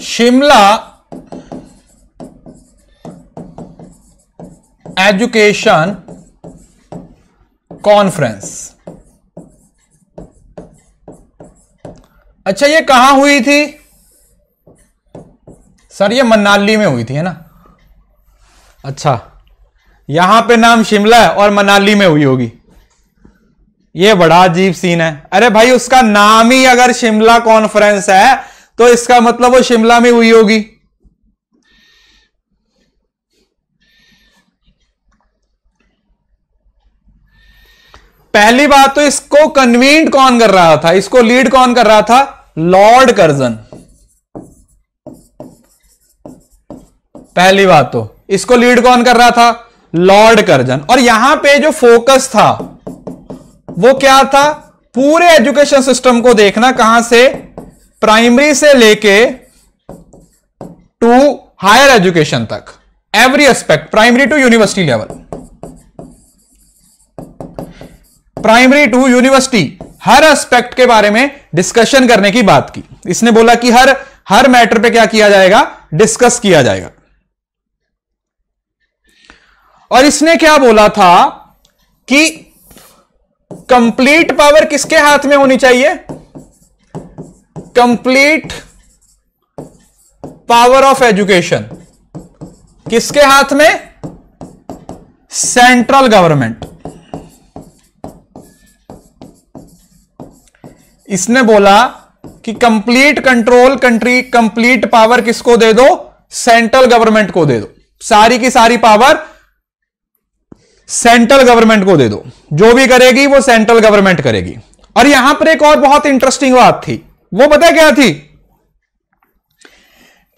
शिमला एजुकेशन कॉन्फ्रेंस अच्छा ये कहां हुई थी सर ये मनाली में हुई थी है ना अच्छा यहां पे नाम शिमला है और मनाली में हुई होगी ये बड़ा अजीब सीन है अरे भाई उसका नाम ही अगर शिमला कॉन्फ्रेंस है तो इसका मतलब वो शिमला में हुई होगी पहली बात तो इसको कन्वीन्ड कौन कर रहा था इसको लीड कौन कर रहा था लॉर्ड कर्जन पहली बात तो इसको लीड कौन कर रहा था लॉर्ड कर्जन और यहां पे जो फोकस था वो क्या था पूरे एजुकेशन सिस्टम को देखना कहां से प्राइमरी से लेके टू हायर एजुकेशन तक every aspect primary to university level primary to university हर एस्पेक्ट के बारे में डिस्कशन करने की बात की इसने बोला कि हर हर मैटर पे क्या किया जाएगा डिस्कस किया जाएगा और इसने क्या बोला था कि कंप्लीट पावर किसके हाथ में होनी चाहिए कंप्लीट पावर ऑफ एजुकेशन किसके हाथ में सेंट्रल गवर्नमेंट इसने बोला कि complete control country complete power किसको दे दो सेंट्रल गवर्नमेंट को दे दो सारी की सारी पावर सेंट्रल गवर्नमेंट को दे दो जो भी करेगी वो सेंट्रल गवर्नमेंट करेगी और यहां पर एक और बहुत इंटरेस्टिंग बात थी वो पता क्या थी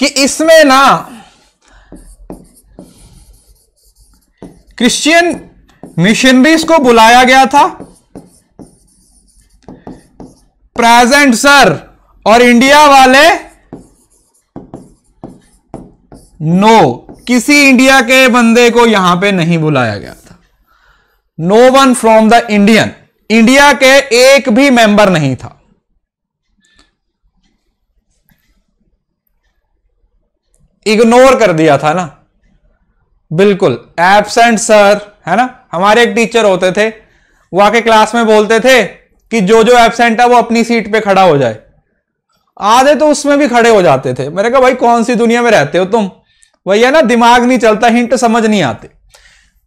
कि इसमें ना क्रिश्चियन मिशनरीज को बुलाया गया था प्रेजेंट सर और इंडिया वाले नो किसी इंडिया के बंदे को यहां पे नहीं बुलाया गया था no one from the Indian India के एक भी मेंबर नहीं था इग्नोर कर दिया था ना बिल्कुल एबसेंट सर है ना हमारे एक टीचर होते थे वो आके क्लास में बोलते थे कि जो जो एबसेंट है वो अपनी सीट पे खड़ा हो जाए आधे तो उसमें भी खड़े हो जाते थे मैंने कहा भाई कौन सी दुनिया में रहते हो तुम वही है ना दिमाग नहीं चलता हिंट समझ नहीं आते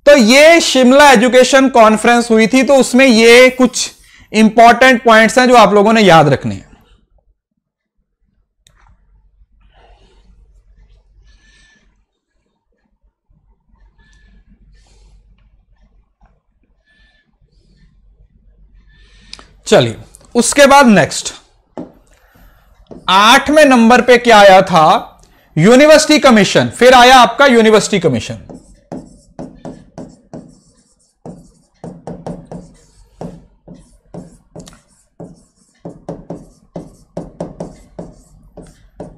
तो ये शिमला एजुकेशन कॉन्फ्रेंस हुई थी तो उसमें ये कुछ इंपॉर्टेंट पॉइंट्स हैं जो आप लोगों ने याद रखने हैं चलिए उसके बाद नेक्स्ट आठवें नंबर पे क्या आया था यूनिवर्सिटी कमीशन फिर आया आपका यूनिवर्सिटी कमीशन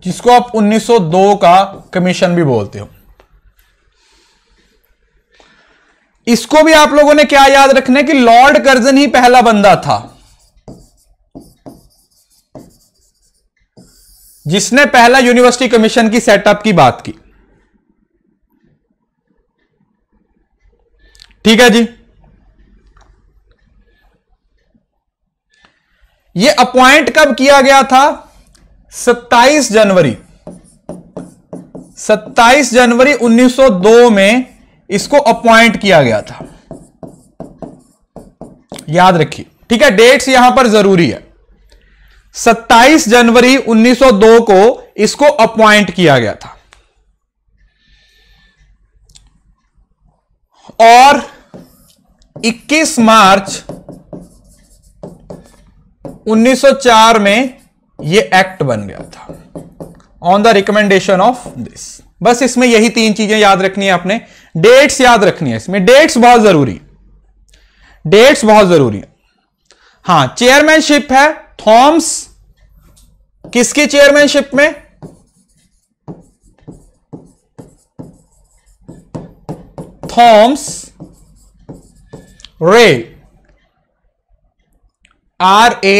जिसको आप 1902 का कमीशन भी बोलते हो इसको भी आप लोगों ने क्या याद रखना है कि लॉर्ड कर्जन ही पहला बंदा था जिसने पहला यूनिवर्सिटी कमीशन की सेटअप की बात की ठीक है जी ये अपॉइंट कब किया गया था 27 जनवरी 27 जनवरी 1902 में इसको अपॉइंट किया गया था याद रखिए ठीक है डेट्स यहां पर जरूरी है 27 जनवरी 1902 को इसको अपॉइंट किया गया था और 21 मार्च 1904 में यह एक्ट बन गया था on the recommendation of this बस इसमें यही तीन चीजें याद रखनी है आपने डेट्स याद रखनी है इसमें डेट्स बहुत जरूरी डेट्स बहुत जरूरी है हां चेयरमैनशिप है थॉम्स किसकी चेयरमैनशिप में Thomas Raleigh R A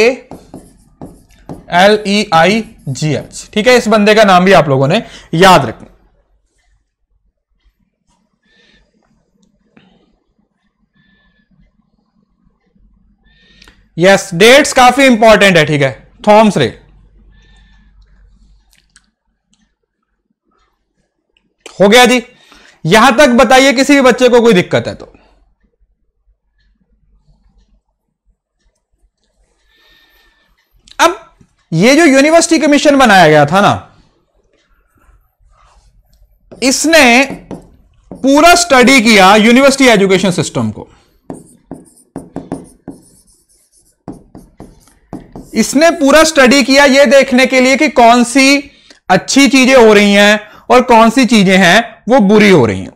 L E I G H ठीक है इस बंदे का नाम भी आप लोगों ने याद रखना यस डेट्स काफी इंपॉर्टेंट है ठीक है थॉम्स रे हो गया जी यहां तक बताइए किसी भी बच्चे को कोई दिक्कत है तो अब ये जो यूनिवर्सिटी कमीशन बनाया गया था ना इसने पूरा स्टडी किया यूनिवर्सिटी एजुकेशन सिस्टम को इसने पूरा स्टडी किया यह देखने के लिए कि कौन सी अच्छी चीजें हो रही हैं और कौन सी चीजें हैं वो बुरी हो रही हैं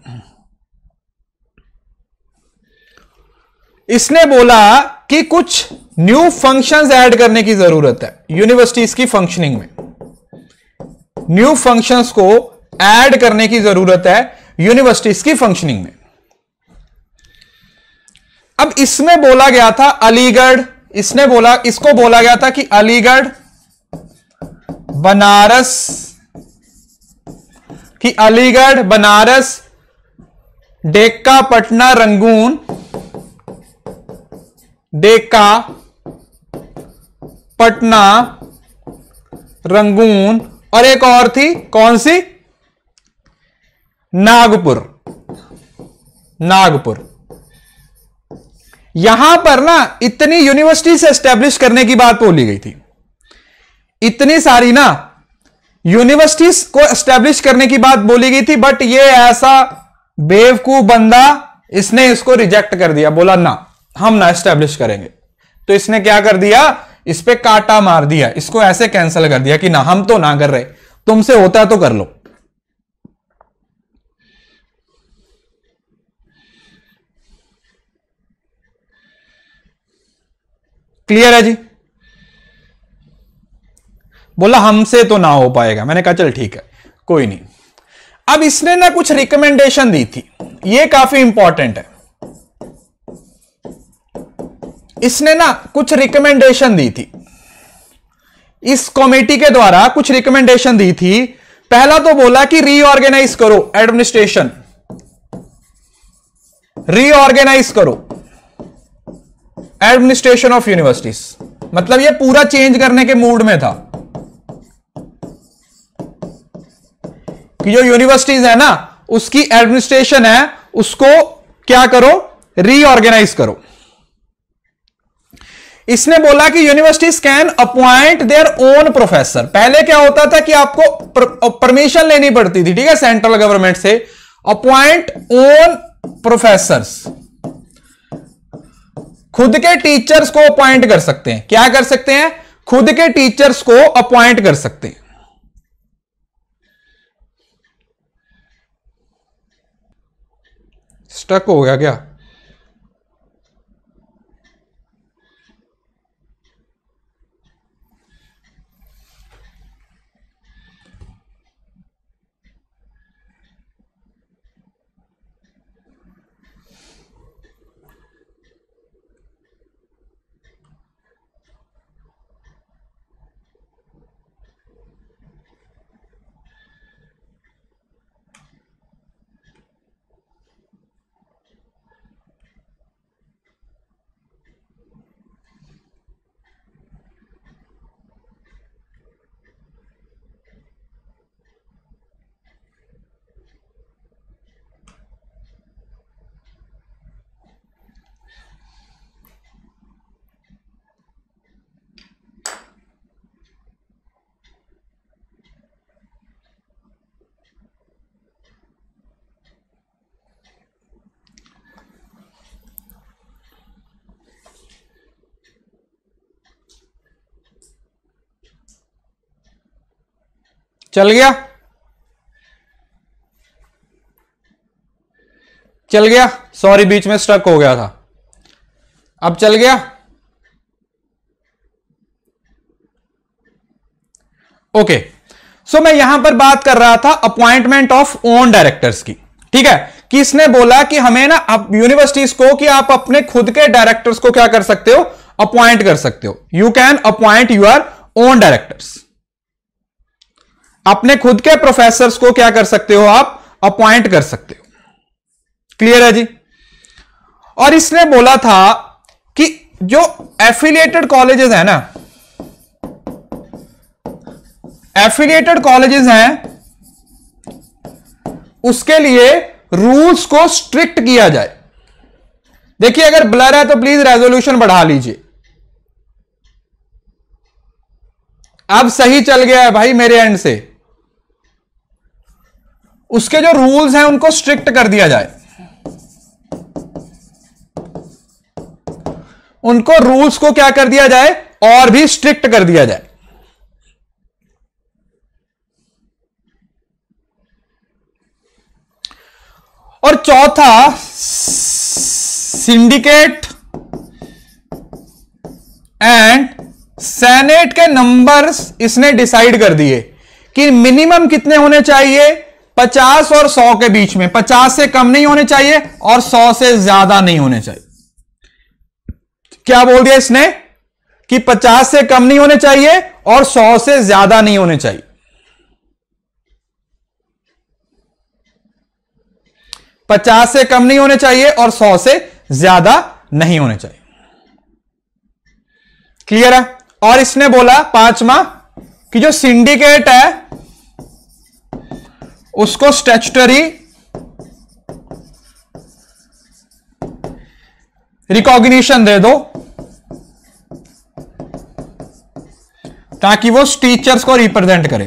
इसने बोला कि कुछ न्यू फंक्शंस ऐड करने की जरूरत है यूनिवर्सिटीज की फंक्शनिंग में न्यू फंक्शंस को ऐड करने की जरूरत है यूनिवर्सिटीज की फंक्शनिंग में अब इसमें बोला गया था अलीगढ़ इसने बोला इसको बोला गया था कि अलीगढ़ बनारस कि अलीगढ़ बनारस डेक्का पटना रंगून डेक्का पटना रंगून और एक और थी कौन सी नागपुर नागपुर यहां पर ना इतनी यूनिवर्सिटी से एस्टेब्लिश करने की बात बोली गई थी इतनी सारी ना यूनिवर्सिटीज को एस्टेब्लिश करने की बात बोली गई थी बट ये ऐसा बेवकूफ बंदा इसने इसको रिजेक्ट कर दिया बोला ना हम ना एस्टेब्लिश करेंगे तो इसने क्या कर दिया इस पर काटा मार दिया इसको ऐसे कैंसिल कर दिया कि ना हम तो ना कर रहे तुमसे होता तो कर लो क्लियर है जी बोला हमसे तो ना हो पाएगा मैंने कहा चल ठीक है कोई नहीं अब इसने ना कुछ रिकमेंडेशन दी थी ये काफी इंपॉर्टेंट है इसने ना कुछ रिकमेंडेशन दी थी इस कमेटी के द्वारा कुछ रिकमेंडेशन दी थी पहला तो बोला कि रीऑर्गेनाइज करो एडमिनिस्ट्रेशन रीऑर्गेनाइज करो एडमिनिस्ट्रेशन ऑफ यूनिवर्सिटीज मतलब ये पूरा चेंज करने के मूड में था कि जो यूनिवर्सिटीज है ना उसकी एडमिनिस्ट्रेशन है उसको क्या करो रीऑर्गेनाइज करो इसने बोला कि universities can appoint their own professor पहले क्या होता था कि आपको परमिशन लेनी पड़ती थी ठीक है सेंट्रल गवर्नमेंट से अपॉइंट ओन प्रोफेसर खुद के टीचर्स को अपॉइंट कर सकते हैं क्या कर सकते हैं खुद के टीचर्स को अपॉइंट कर सकते हैं स्टक हो गया क्या चल गया चल गया सॉरी बीच में स्टक हो गया था अब चल गया ओके सो मैं यहां पर बात कर रहा था अपॉइंटमेंट ऑफ ओन डायरेक्टर्स की ठीक है किसने बोला कि हमें ना आप यूनिवर्सिटीज को कि आप अपने खुद के डायरेक्टर्स को क्या कर सकते हो अपॉइंट कर सकते हो you can appoint your own directors अपने खुद के प्रोफेसर को क्या कर सकते हो आप अपॉइंट कर सकते हो क्लियर है जी और इसने बोला था कि जो एफिलिएटेड कॉलेजेस है ना एफिलिएटेड कॉलेजेस हैं उसके लिए रूल्स को स्ट्रिक्ट किया जाए देखिए अगर ब्लर है तो प्लीज रेजोल्यूशन बढ़ा लीजिए अब सही चल गया है भाई मेरे एंड से उसके जो रूल्स हैं उनको स्ट्रिक्ट कर दिया जाए उनको रूल्स को क्या कर दिया जाए और भी स्ट्रिक्ट कर दिया जाए और चौथा सिंडिकेट एंड सेनेट के नंबर्स इसने डिसाइड कर दिए कि मिनिमम कितने होने चाहिए पचास और सौ के बीच में पचास से कम नहीं होने चाहिए और सौ से ज्यादा नहीं होने चाहिए क्या बोल दिया इसने कि पचास से कम नहीं होने चाहिए और सौ से ज्यादा नहीं होने चाहिए पचास से कम नहीं होने चाहिए और सौ से ज्यादा नहीं होने चाहिए क्लियर है और इसने बोला पांचवा कि जो सिंडिकेट है उसको स्टैचुटरी रिकॉग्निशन दे दो ताकि वो टीचर्स को रिप्रेजेंट करे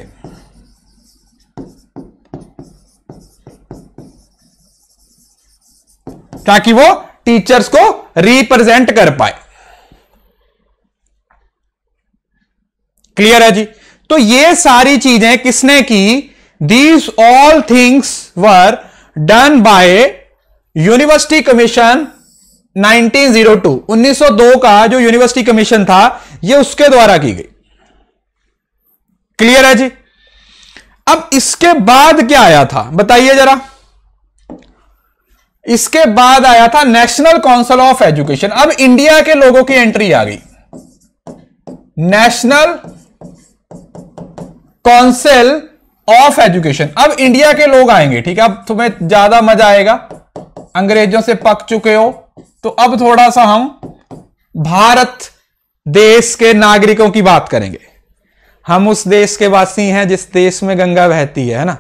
ताकि वो टीचर्स को रिप्रेजेंट कर पाए क्लियर है जी तो ये सारी चीजें किसने की these all things were done by university commission 1902 1902 का जो यूनिवर्सिटी कमीशन था यह उसके द्वारा की गई क्लियर है जी अब इसके बाद क्या आया था बताइए जरा इसके बाद आया था नेशनल काउंसिल ऑफ एजुकेशन अब इंडिया के लोगों की एंट्री आ गई नेशनल काउंसिल ऑफ एजुकेशन अब इंडिया के लोग आएंगे ठीक है अब तुम्हें ज्यादा मजा आएगा अंग्रेजों से पक चुके हो तो अब थोड़ा सा हम भारत देश के नागरिकों की बात करेंगे हम उस देश के वासी हैं जिस देश में गंगा बहती है ना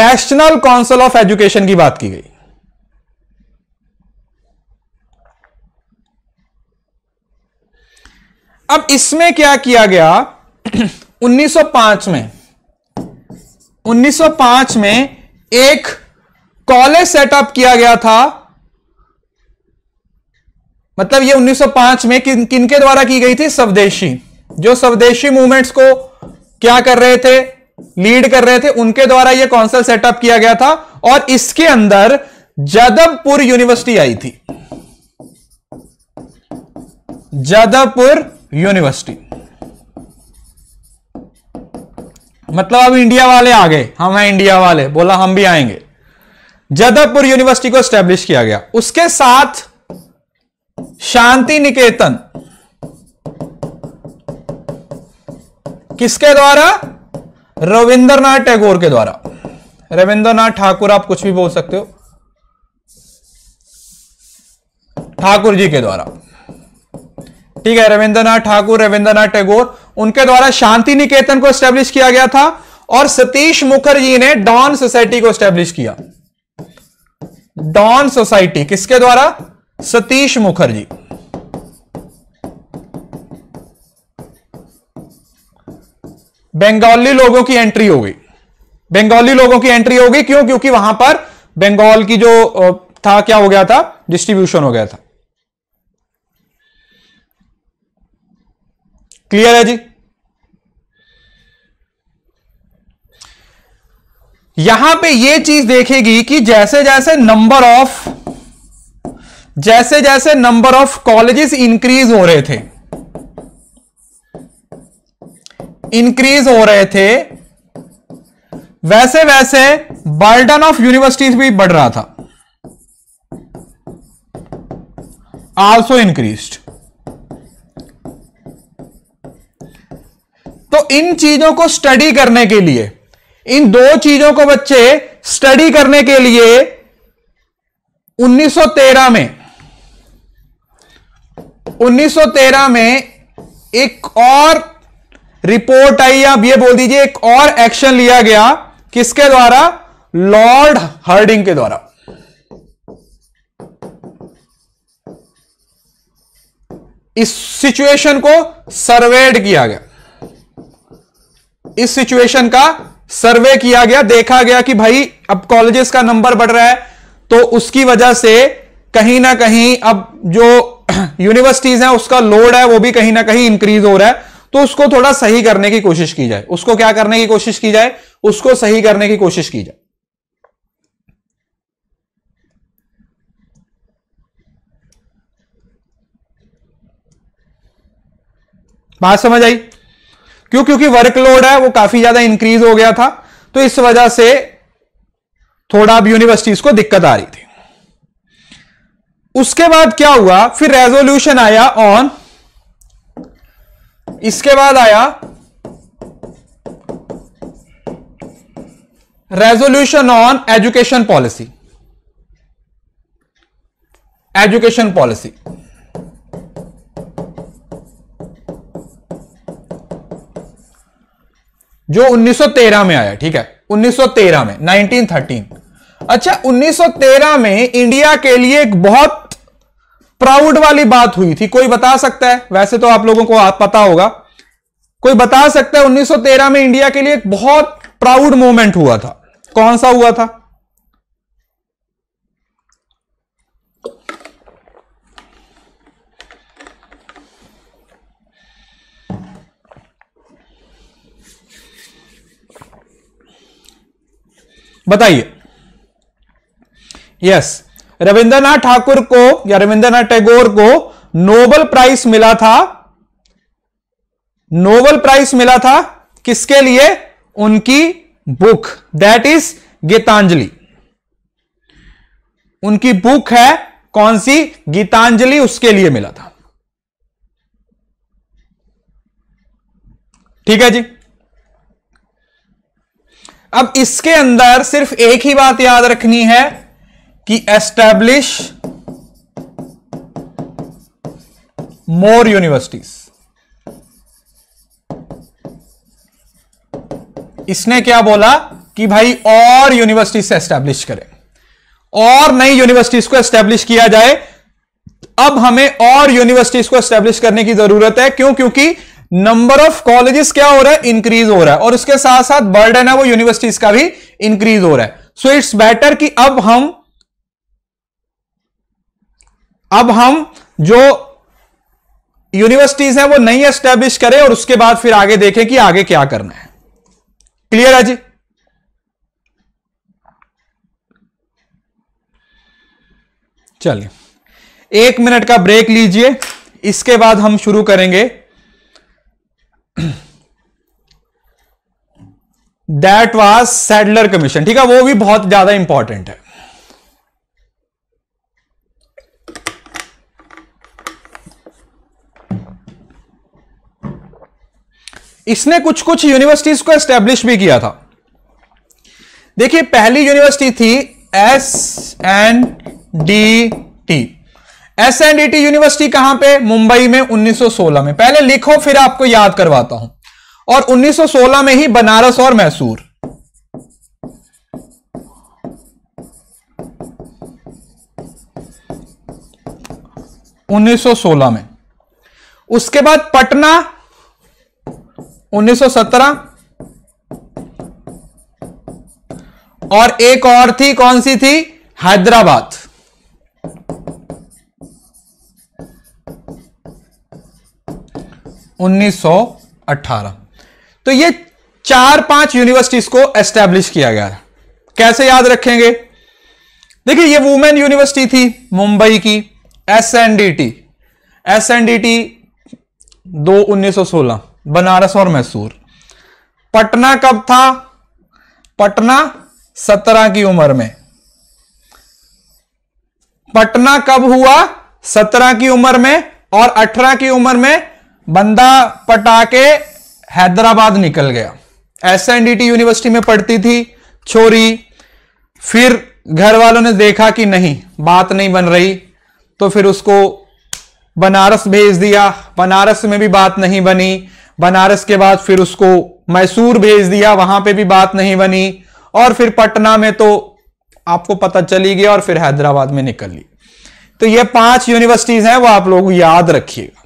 नेशनल काउंसिल ऑफ एजुकेशन की बात की गई अब इसमें क्या किया गया 1905 में 1905 में एक कॉलेज सेटअप किया गया था मतलब ये 1905 में किन किनके द्वारा की गई थी स्वदेशी जो स्वदेशी मूवमेंट्स को क्या कर रहे थे लीड कर रहे थे उनके द्वारा यह कौंसल सेटअप किया गया था और इसके अंदर जादवपुर यूनिवर्सिटी आई थी जादवपुर यूनिवर्सिटी मतलब अब इंडिया वाले आ गए हम हैं इंडिया वाले बोला हम भी आएंगे जदवपुर यूनिवर्सिटी को स्टैब्लिश किया गया उसके साथ शांति निकेतन किसके द्वारा रविंद्रनाथ टैगोर के द्वारा रविंद्रनाथ ठाकुर आप कुछ भी बोल सकते हो ठाकुर जी के द्वारा ठीक है रविंद्रनाथ ठाकुर रविंद्रनाथ टैगोर उनके द्वारा शांति निकेतन को स्टैब्लिश किया गया था और सतीश मुखर्जी ने डॉन सोसाइटी को स्टैब्लिश किया डॉन सोसाइटी किसके द्वारा सतीश मुखर्जी बंगाली लोगों की एंट्री हो गई बंगाली लोगों की एंट्री हो गई क्यों क्योंकि वहां पर बंगाल की जो था क्या हो गया था डिस्ट्रीब्यूशन हो गया था क्लियर है जी यहां पे ये चीज देखेगी कि जैसे जैसे नंबर ऑफ जैसे जैसे नंबर ऑफ कॉलेजेस इंक्रीज हो रहे थे इंक्रीज हो रहे थे वैसे वैसे बर्डन ऑफ यूनिवर्सिटीज भी बढ़ रहा था आल्सो इंक्रीज्ड तो इन चीजों को स्टडी करने के लिए इन दो चीजों को बच्चे स्टडी करने के लिए 1913 में 1913 में एक और रिपोर्ट आई आप ये बोल दीजिए एक और एक्शन लिया गया किसके द्वारा लॉर्ड हर्डिंग के द्वारा इस सिचुएशन को सर्वेड किया गया इस सिचुएशन का सर्वे किया गया देखा गया कि भाई अब कॉलेजेस का नंबर बढ़ रहा है तो उसकी वजह से कहीं ना कहीं अब जो यूनिवर्सिटीज हैं उसका लोड है वो भी कहीं ना कहीं इंक्रीज हो रहा है तो उसको थोड़ा सही करने की कोशिश की जाए उसको क्या करने की कोशिश की जाए उसको सही करने की कोशिश की जाए बात समझ आई क्यों क्योंकि वर्कलोड है वो काफी ज्यादा इंक्रीज हो गया था तो इस वजह से थोड़ा अब यूनिवर्सिटीज को दिक्कत आ रही थी उसके बाद क्या हुआ फिर रेजोल्यूशन आया ऑन इसके बाद आया resolution on education policy education policy जो 1913 में आया ठीक है 1913 में 1913 अच्छा 1913 में इंडिया के लिए एक बहुत प्राउड वाली बात हुई थी कोई बता सकता है वैसे तो आप लोगों को आप पता होगा कोई बता सकता है 1913 में इंडिया के लिए एक बहुत प्राउड मोमेंट हुआ था कौन सा हुआ था बताइए यस रविंद्रनाथ ठाकुर को या रविंद्रनाथ टैगोर को नोबल प्राइज मिला था नोबल प्राइज मिला था किसके लिए उनकी बुक दैट इज गीतांजलि उनकी बुक है कौन सी गीतांजलि उसके लिए मिला था ठीक है जी अब इसके अंदर सिर्फ एक ही बात याद रखनी है कि एस्टैब्लिश मोर यूनिवर्सिटीज इसने क्या बोला कि भाई और यूनिवर्सिटीज से एस्टैब्लिश करें और नई यूनिवर्सिटीज को एस्टैब्लिश किया जाए अब हमें और यूनिवर्सिटीज को एस्टैब्लिश करने की जरूरत है क्यों क्योंकि नंबर ऑफ कॉलेजेस क्या हो रहा है इंक्रीज हो रहा है और उसके साथ साथ बर्डन है वो यूनिवर्सिटीज का भी इंक्रीज हो रहा है सो इट्स बेटर कि अब हम अब हम जो यूनिवर्सिटीज हैं वो नई एस्टेब्लिश करें और उसके बाद फिर आगे देखें कि आगे क्या करना है क्लियर है जी चलिए एक मिनट का ब्रेक लीजिए इसके बाद हम शुरू करेंगे दैट वॉज सैडलर कमीशन ठीक है वो भी बहुत ज्यादा इंपॉर्टेंट है इसने कुछ कुछ यूनिवर्सिटीज को एस्टेब्लिश भी किया था देखिए पहली यूनिवर्सिटी थी S N D T S university कहां पे मुंबई में 1916 में पहले लिखो फिर आपको याद करवाता हूं और 1916 में ही बनारस और मैसूर उन्नीस में उसके बाद पटना 1917 और एक और थी कौन सी थी हैदराबाद 1918 तो ये चार पांच यूनिवर्सिटीज को एस्टेब्लिश किया गया कैसे याद रखेंगे देखिए ये वुमेन यूनिवर्सिटी थी मुंबई की S N D T S N D T दो सोलह बनारस और मैसूर पटना कब था पटना सत्रह की उम्र में पटना कब हुआ सत्रह की उम्र में और अठारह की उम्र में बंदा पटा के हैदराबाद निकल गया एस यूनिवर्सिटी में पढ़ती थी छोरी फिर घर वालों ने देखा कि नहीं बात नहीं बन रही तो फिर उसको बनारस भेज दिया बनारस में भी बात नहीं बनी बनारस के बाद फिर उसको मैसूर भेज दिया वहां पे भी बात नहीं बनी और फिर पटना में तो आपको पता चली गया और फिर हैदराबाद में निकल ली तो ये पांच यूनिवर्सिटीज हैं वो आप लोग याद रखिएगा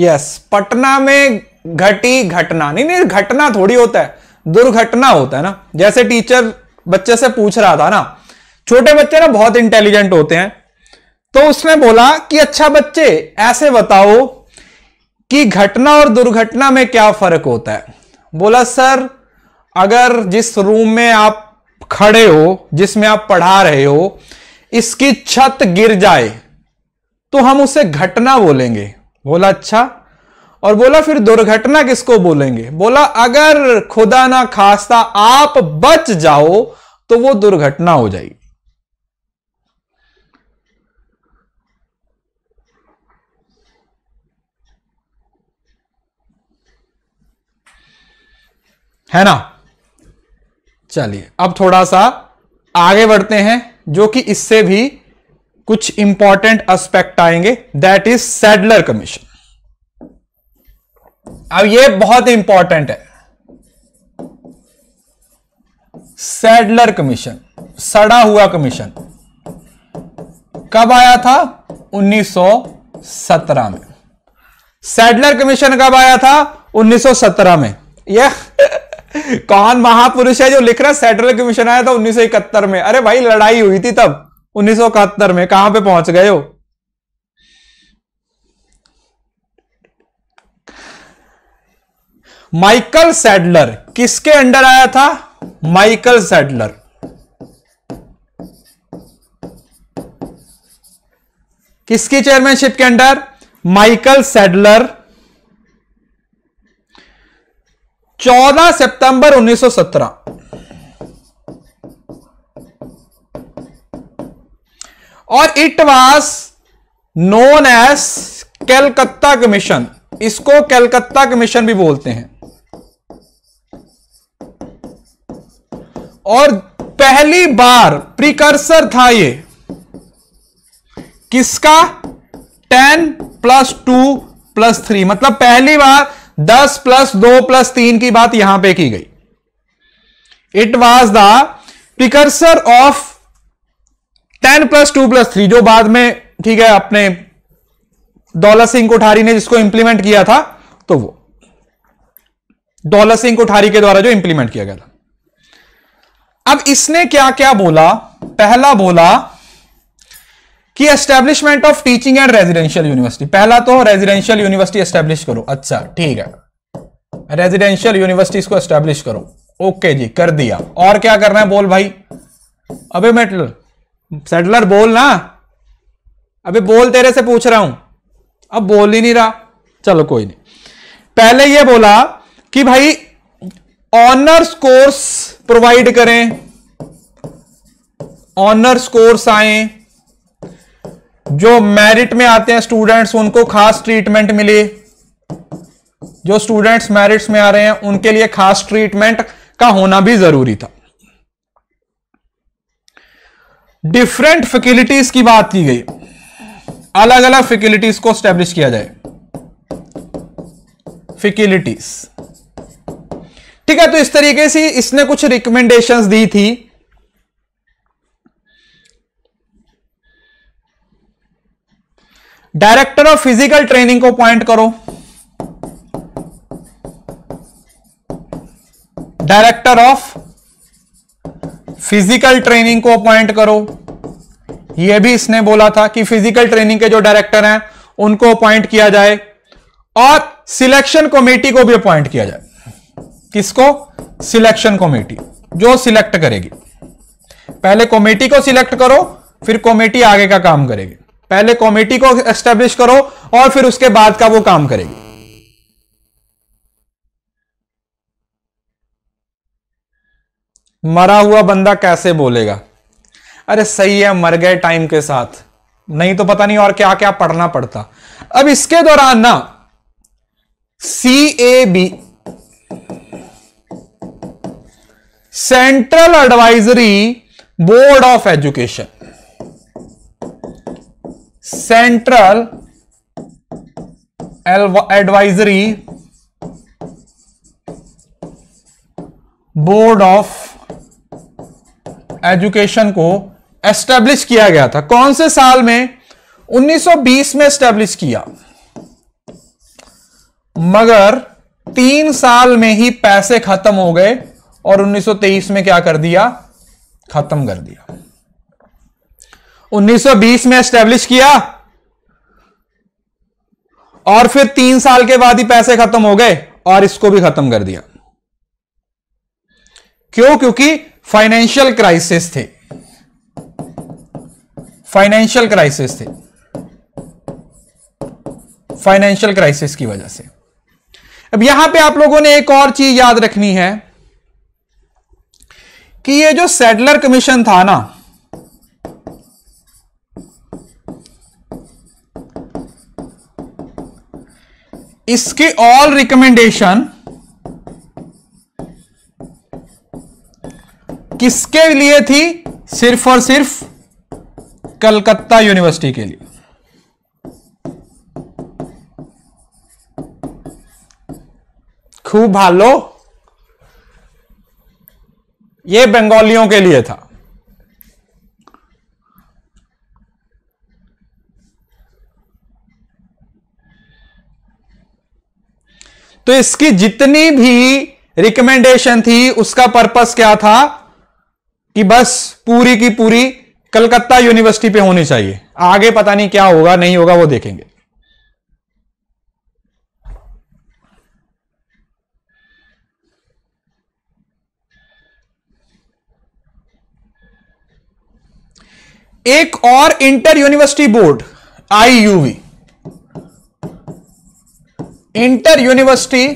यस पटना में घटी घटना नहीं नहीं घटना थोड़ी होता है दुर्घटना होता है ना जैसे टीचर बच्चे से पूछ रहा था ना छोटे बच्चे ना बहुत इंटेलिजेंट होते हैं तो उसने बोला कि अच्छा बच्चे ऐसे बताओ कि घटना और दुर्घटना में क्या फर्क होता है बोला सर अगर जिस रूम में आप खड़े हो जिसमें आप पढ़ा रहे हो इसकी छत गिर जाए तो हम उसे घटना बोलेंगे बोला अच्छा और बोला फिर दुर्घटना किसको बोलेंगे बोला अगर खुदा ना खास्ता आप बच जाओ तो वो दुर्घटना हो जाएगी है ना चलिए अब थोड़ा सा आगे बढ़ते हैं जो कि इससे भी कुछ इंपॉर्टेंट एस्पेक्ट आएंगे दैट इज सैडलर कमीशन अब ये बहुत इंपॉर्टेंट है सैडलर कमीशन सड़ा हुआ कमीशन कब आया था 1917 में सैडलर कमीशन कब आया था 1917 में यह कौन महापुरुष है जो लिख रहा है सैडलर कमीशन आया था 1971 में अरे भाई लड़ाई हुई थी तब उन्नीस में कहां पे पहुंच गए हो माइकल सैडलर किसके अंडर आया था माइकल सैडलर किसकी चेयरमैनशिप के अंडर माइकल सैडलर 14 सितंबर और it was known as Calcutta commission इसको कैलकत्ता कमीशन भी बोलते हैं और पहली बार प्रिकर्सर था ये किसका ten plus two plus three मतलब पहली बार दस प्लस दो प्लस तीन की बात यहां पे की गई it was the precursor of ten plus two plus three जो बाद में ठीक है अपने दौलत सिंह कोठारी ने जिसको इंप्लीमेंट किया था तो वो दौलत सिंह कोठारी के द्वारा जो इंप्लीमेंट किया गया था अब इसने क्या क्या बोला पहला बोला कि establishment of teaching and residential university पहला तो रेजिडेंशियल यूनिवर्सिटी एस्टेब्लिश करो अच्छा ठीक है रेजिडेंशियल यूनिवर्सिटी को एस्टेब्लिश करो ओके जी कर दिया और क्या करना है बोल भाई अबे मेटल सेटलर बोल ना अभी बोल तेरे से पूछ रहा हूं अब बोल ही नहीं रहा चलो कोई नहीं पहले ये बोला कि भाई ऑनर्स कोर्स प्रोवाइड करें ऑनर्स कोर्स आए जो मेरिट में आते हैं स्टूडेंट्स उनको खास ट्रीटमेंट मिले जो स्टूडेंट्स मेरिट्स में आ रहे हैं उनके लिए खास ट्रीटमेंट का होना भी जरूरी था डिफरेंट फैकल्टीज की बात की गई अलग अलग फैकल्टीज को स्टैब्लिश किया जाए फैकल्टीज ठीक है तो इस तरीके से इसने कुछ रिकमेंडेशंस दी थी डायरेक्टर ऑफ फिजिकल ट्रेनिंग को अपॉइंट करो डायरेक्टर ऑफ फिजिकल ट्रेनिंग को अपॉइंट करो यह भी इसने बोला था कि फिजिकल ट्रेनिंग के जो डायरेक्टर हैं उनको अपॉइंट किया जाए और सिलेक्शन कमेटी को भी अपॉइंट किया जाए किसको सिलेक्शन कमेटी जो सिलेक्ट करेगी पहले कमेटी को सिलेक्ट करो फिर कमेटी आगे का काम करेगी पहले कमेटी को एस्टेब्लिश करो और फिर उसके बाद का वो काम करेगी मरा हुआ बंदा कैसे बोलेगा अरे सही है मर गए टाइम के साथ नहीं तो पता नहीं और क्या क्या पढ़ना पड़ता अब इसके दौरान ना C A B central advisory board of education central advisory board of education को एस्टेब्लिश किया गया था कौन से साल में 1920 में एस्टेब्लिश किया मगर तीन साल में ही पैसे खत्म हो गए और 1923 में क्या कर दिया खत्म कर दिया 1920 में एस्टेब्लिश किया और फिर तीन साल के बाद ही पैसे खत्म हो गए और इसको भी खत्म कर दिया क्यों क्योंकि फाइनेंशियल क्राइसिस थे फाइनेंशियल क्राइसिस थे फाइनेंशियल क्राइसिस की वजह से अब यहां पे आप लोगों ने एक और चीज याद रखनी है कि ये जो सेटलर कमीशन था ना इसके ऑल रिकमेंडेशन किसके लिए थी सिर्फ और सिर्फ कलकत्ता यूनिवर्सिटी के लिए खूब भालो ये बंगालियों के लिए था तो इसकी जितनी भी रिकमेंडेशन थी उसका पर्पस क्या था कि बस पूरी की पूरी कलकत्ता यूनिवर्सिटी पे होनी चाहिए आगे पता नहीं क्या होगा नहीं होगा वो देखेंगे एक और inter university board IUB inter university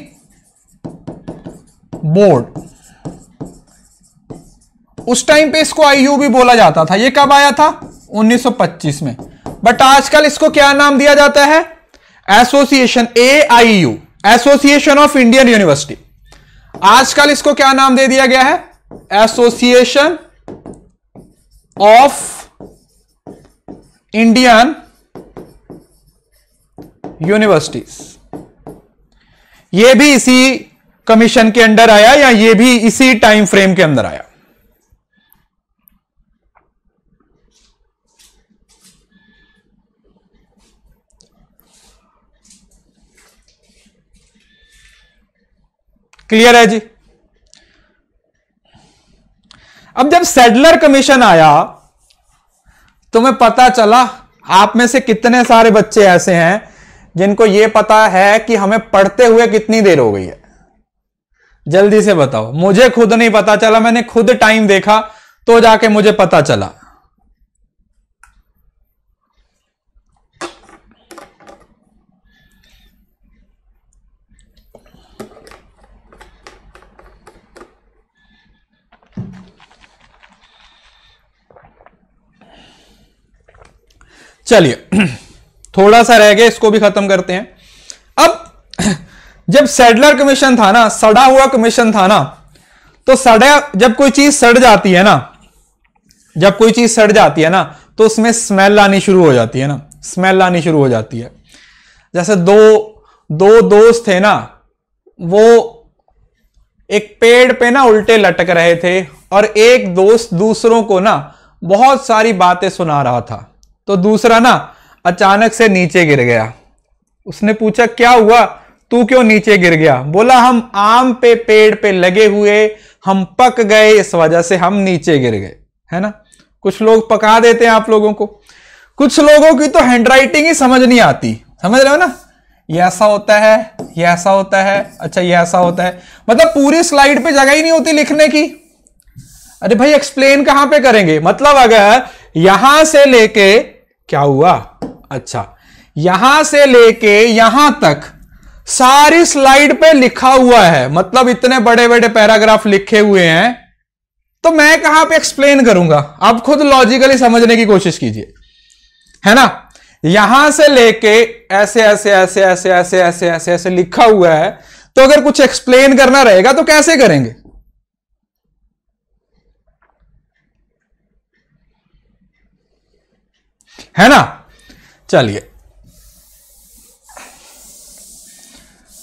board उस टाइम पे इसको आईयू भी बोला जाता था ये कब आया था 1925 में बट आजकल इसको क्या नाम दिया जाता है association A I U association of Indian university आजकल इसको क्या नाम दे दिया गया है एसोसिएशन ऑफ इंडियन यूनिवर्सिटीज ये भी इसी कमीशन के अंडर आया या ये भी इसी टाइम फ्रेम के अंदर आया क्लियर है जी अब जब सेडलर कमीशन आया तुम्हें पता चला आप में से कितने सारे बच्चे ऐसे हैं जिनको यह पता है कि हमें पढ़ते हुए कितनी देर हो गई है जल्दी से बताओ मुझे खुद नहीं पता चला मैंने खुद टाइम देखा तो जाके मुझे पता चला चलिए थोड़ा सा रह गया इसको भी खत्म करते हैं अब जब सेडलर कमीशन था ना सड़ा हुआ कमीशन था ना तो सड़ा जब कोई चीज सड़ जाती है ना जब कोई चीज सड़ जाती है ना तो उसमें स्मेल आनी शुरू हो जाती है ना स्मेल आनी शुरू हो जाती है जैसे दो दो दोस्त थे ना वो एक पेड़ पे ना उल्टे लटक रहे थे और एक दोस्त दूसरों को ना बहुत सारी बातें सुना रहा था तो दूसरा ना अचानक से नीचे गिर गया उसने पूछा क्या हुआ तू क्यों नीचे गिर गया बोला हम आम पे पेड़ पे लगे हुए हम पक गए इस वजह से हम नीचे गिर गए है ना कुछ लोग पका देते हैं आप लोगों को कुछ लोगों की तो हैंडराइटिंग ही समझ नहीं आती समझ रहे हो ना ये ऐसा होता है ये ऐसा होता है अच्छा ये ऐसा होता है मतलब पूरी स्लाइड पे जगह ही नहीं होती लिखने की अरे भाई एक्सप्लेन कहां पे करेंगे मतलब अगर यहां से लेके क्या हुआ अच्छा यहां से लेके यहां तक सारी स्लाइड पे लिखा हुआ है मतलब इतने बड़े बड़े पैराग्राफ लिखे हुए हैं तो मैं कहां पे एक्सप्लेन करूंगा आप खुद लॉजिकली समझने की कोशिश कीजिए है ना यहां से लेके ऐसे ऐसे ऐसे ऐसे ऐसे ऐसे ऐसे ऐसे लिखा हुआ है तो अगर कुछ एक्सप्लेन करना रहेगा तो कैसे करेंगे है ना चलिए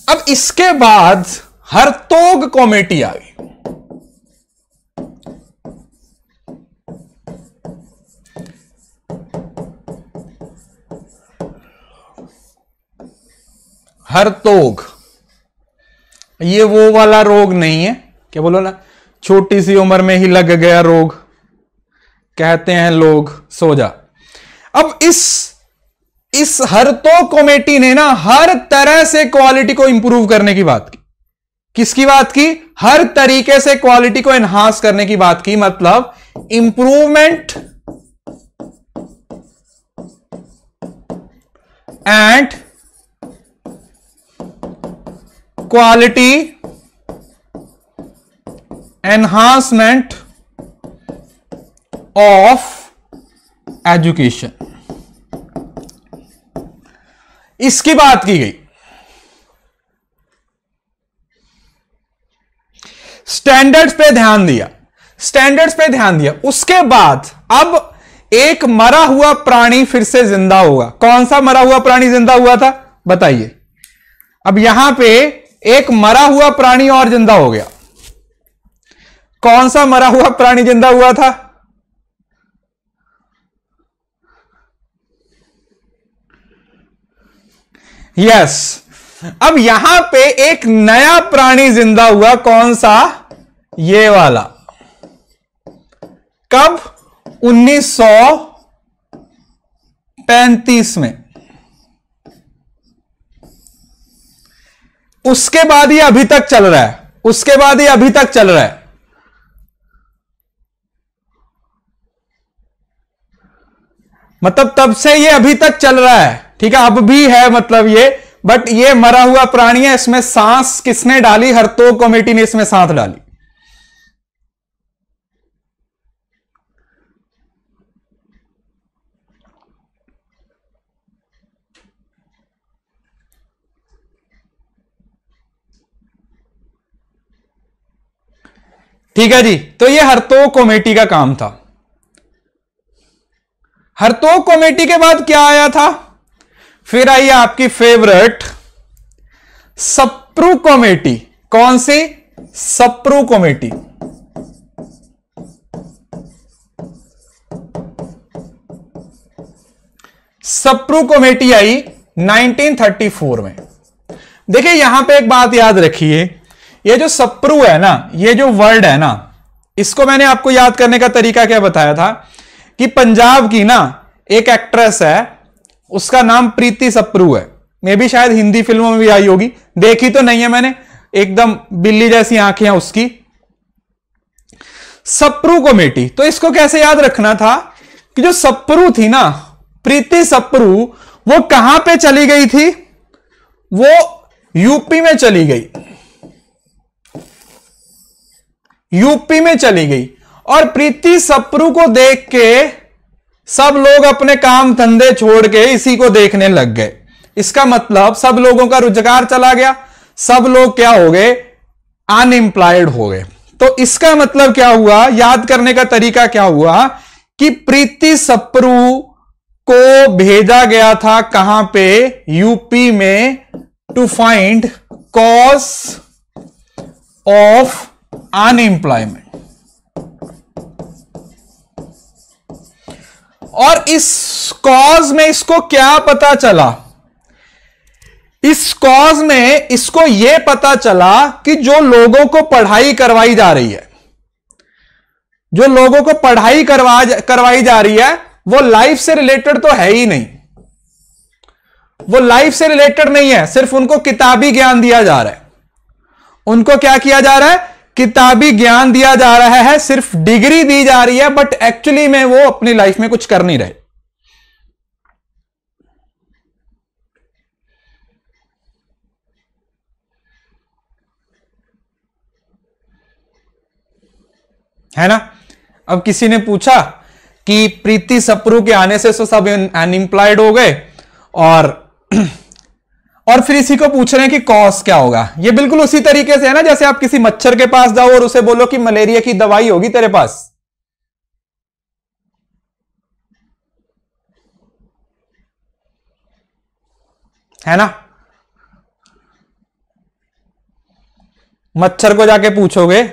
अब इसके बाद हरतोग कॉमेटी आ गई हरतोग ये वो वाला रोग नहीं है क्या बोलो ना छोटी सी उम्र में ही लग गया रोग कहते हैं लोग सो जा अब इस इस हर तो कमेटी ने ना हर तरह से क्वालिटी को इंप्रूव करने की बात की किसकी बात की हर तरीके से क्वालिटी को एनहांस करने की बात की मतलब improvement and quality enhancement of education इसकी बात की गई स्टैंडर्ड्स पे ध्यान दिया स्टैंडर्ड्स पे ध्यान दिया उसके बाद अब एक मरा हुआ प्राणी फिर से जिंदा होगा कौन सा मरा हुआ प्राणी जिंदा हुआ था बताइए अब यहां पे एक मरा हुआ प्राणी और जिंदा हो गया कौन सा मरा हुआ प्राणी जिंदा हुआ था यस अब यहां पे एक नया प्राणी जिंदा हुआ कौन सा ये वाला कब 1935 में उसके बाद ये अभी तक चल रहा है उसके बाद ये अभी तक चल रहा है मतलब तब से ये अभी तक चल रहा है ठीक है अब भी है मतलब ये बट ये मरा हुआ प्राणी है इसमें सांस किसने डाली तो कमेटी ने इसमें सांस डाली ठीक है जी तो ये हरतोग कमेटी का काम था हरतोग कमेटी के बाद क्या आया था फिर आई आपकी फेवरेट सप्रू कॉमेटी कौन सी सप्रू कॉमेटी सप्रू कॉमेटी आई 1934 में देखिए यहां पे एक बात याद रखिए ये जो सप्रू है ना ये जो वर्ड है ना इसको मैंने आपको याद करने का तरीका क्या बताया था कि पंजाब की ना एक एक्ट्रेस है उसका नाम प्रीति सप्रू है मे भी शायद हिंदी फिल्मों में भी आई होगी देखी तो नहीं है मैंने एकदम बिल्ली जैसी आंखें हैं उसकी सप्रू मेटी तो इसको कैसे याद रखना था कि जो सप्रू थी ना प्रीति सप्रू वो कहां पे चली गई थी वो यूपी में चली गई यूपी में चली गई और प्रीति सप्रू को देख के सब लोग अपने काम धंधे छोड़ के इसी को देखने लग गए इसका मतलब सब लोगों का रोजगार चला गया सब लोग क्या हो गए अनएम्प्लॉयड हो गए तो इसका मतलब क्या हुआ याद करने का तरीका क्या हुआ कि प्रीति सप्रू को भेजा गया था कहां पे यूपी में to find cause of unemployment और इस कॉज में इसको क्या पता चला इस कॉज में इसको यह पता चला कि जो लोगों को पढ़ाई करवाई जा रही है जो लोगों को पढ़ाई करवा करवाई जा रही है वो लाइफ से रिलेटेड तो है ही नहीं वो लाइफ से रिलेटेड नहीं है सिर्फ उनको किताबी ज्ञान दिया जा रहा है उनको क्या किया जा रहा है किताबी ज्ञान दिया जा रहा है सिर्फ डिग्री दी जा रही है बट एक्चुअली में वो अपनी लाइफ में कुछ कर नहीं रहे है ना अब किसी ने पूछा कि प्रीति सप्रू के आने से सो तो सब अनएम्प्लॉयड हो गए और और फिर इसी को पूछ रहे हैं कि कॉस क्या होगा ये बिल्कुल उसी तरीके से है ना जैसे आप किसी मच्छर के पास जाओ और उसे बोलो कि मलेरिया की दवाई होगी तेरे पास है ना मच्छर को जाके पूछोगे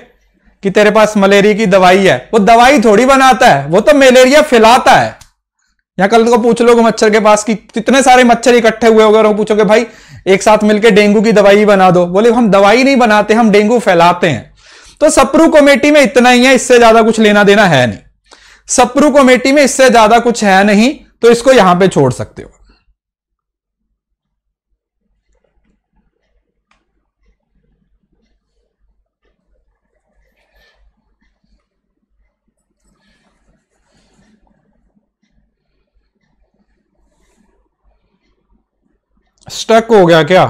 कि तेरे पास मलेरिया की दवाई है वो दवाई थोड़ी बनाता है वो तो मलेरिया फैलाता है या कल को पूछ लो मच्छर के पास कि कितने सारे मच्छर इकट्ठे हुए अगर पूछोगे भाई एक साथ मिलकर डेंगू की दवाई बना दो बोले हम दवाई नहीं बनाते हम डेंगू फैलाते हैं तो सप्रू कमेटी में इतना ही है इससे ज्यादा कुछ लेना देना है नहीं सप्रू कमेटी में इससे ज्यादा कुछ है नहीं तो इसको यहां पे छोड़ सकते हो स्टक हो गया क्या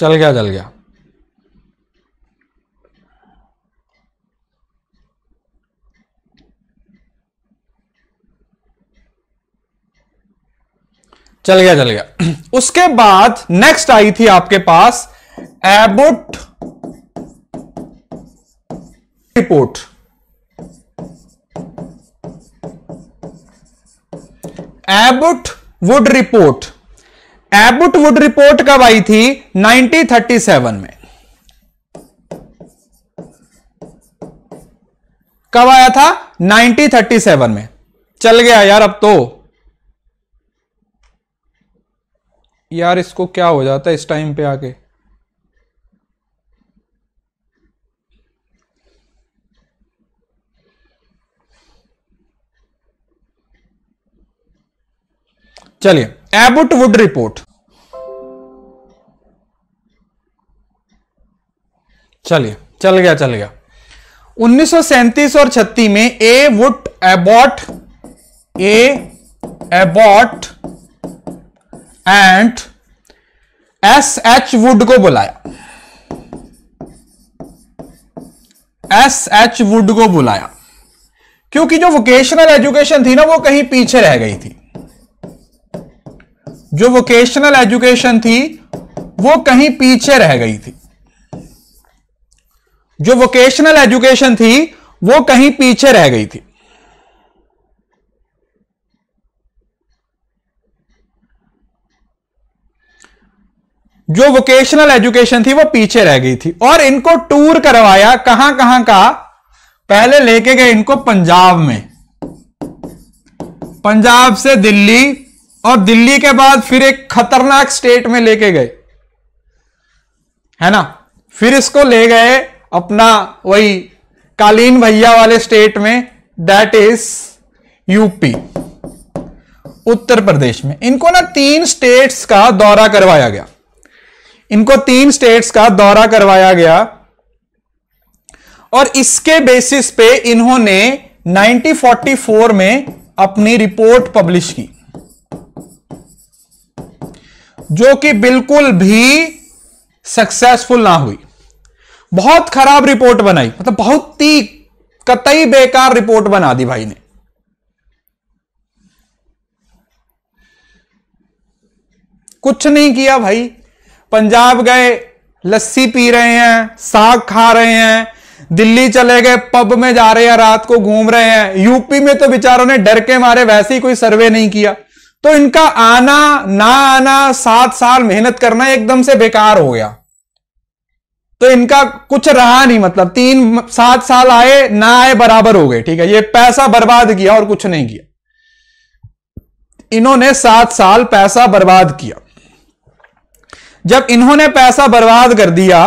चल गया चल गया चल गया चल गया उसके बाद नेक्स्ट आई थी आपके पास Abbott report Abbott Wood report Abbott Wood report कब आई थी 1937 में कब आया था 1937 में चल गया यार अब तो यार इसको क्या हो जाता है इस टाइम पे आके चलिए एबुट वुड रिपोर्ट चलिए चल गया चल गया उन्नीस और छत्तीस में ए वुट Abbott A Abbott and S H Wood को बुलाया एस एच वुड को बुलाया क्योंकि जो वोकेशनल एजुकेशन थी ना वो कहीं पीछे रह गई थी जो वोकेशनल एजुकेशन थी वो कहीं पीछे रह गई थी जो वोकेशनल एजुकेशन थी वो कहीं पीछे रह गई थी जो वोकेशनल एजुकेशन थी वो पीछे रह गई थी और इनको टूर करवाया कहां कहां का पहले लेके गए इनको पंजाब में पंजाब से दिल्ली और दिल्ली के बाद फिर एक खतरनाक स्टेट में लेके गए है ना फिर इसको ले गए अपना वही कालीन भैया वाले स्टेट में that is UP Uttar Pradesh में इनको ना तीन स्टेट्स का दौरा करवाया गया इनको तीन स्टेट्स का दौरा करवाया गया और इसके बेसिस पे इन्होंने 1944 में अपनी रिपोर्ट पब्लिश की जो कि बिल्कुल भी सक्सेसफुल ना हुई बहुत खराब रिपोर्ट बनाई मतलब बहुत ही कतई बेकार रिपोर्ट बना दी भाई ने कुछ नहीं किया भाई पंजाब गए लस्सी पी रहे हैं साग खा रहे हैं दिल्ली चले गए पब में जा रहे हैं रात को घूम रहे हैं यूपी में तो बेचारों ने डर के मारे वैसे ही कोई सर्वे नहीं किया तो इनका आना ना आना सात साल मेहनत करना एकदम से बेकार हो गया तो इनका कुछ रहा नहीं मतलब तीन सात साल आए ना आए बराबर हो गए ठीक है ये पैसा बर्बाद किया और कुछ नहीं किया इन्होंने सात साल पैसा बर्बाद किया जब इन्होंने पैसा बर्बाद कर दिया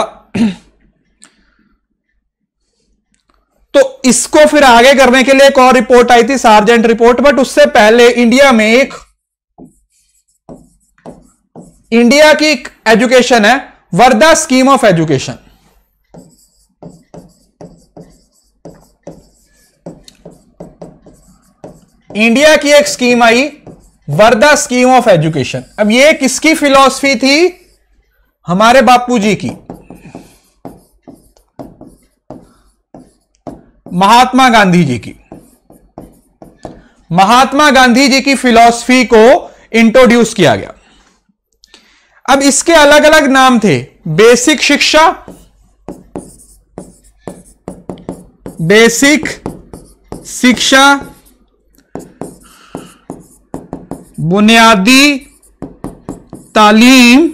तो इसको फिर आगे करने के लिए एक और रिपोर्ट आई थी सार्जेंट रिपोर्ट बट उससे पहले इंडिया में एक इंडिया की एजुकेशन है Wardha scheme of education India की एक स्कीम आई वर्धा स्कीम ऑफ एजुकेशन अब ये किसकी फिलॉसफी थी हमारे बापूजी की महात्मा गांधी जी की महात्मा गांधी जी की फिलॉसफी को इंट्रोड्यूस किया गया अब इसके अलग अलग नाम थे बेसिक शिक्षा बेसिक शिक्षा बुनियादी तालीम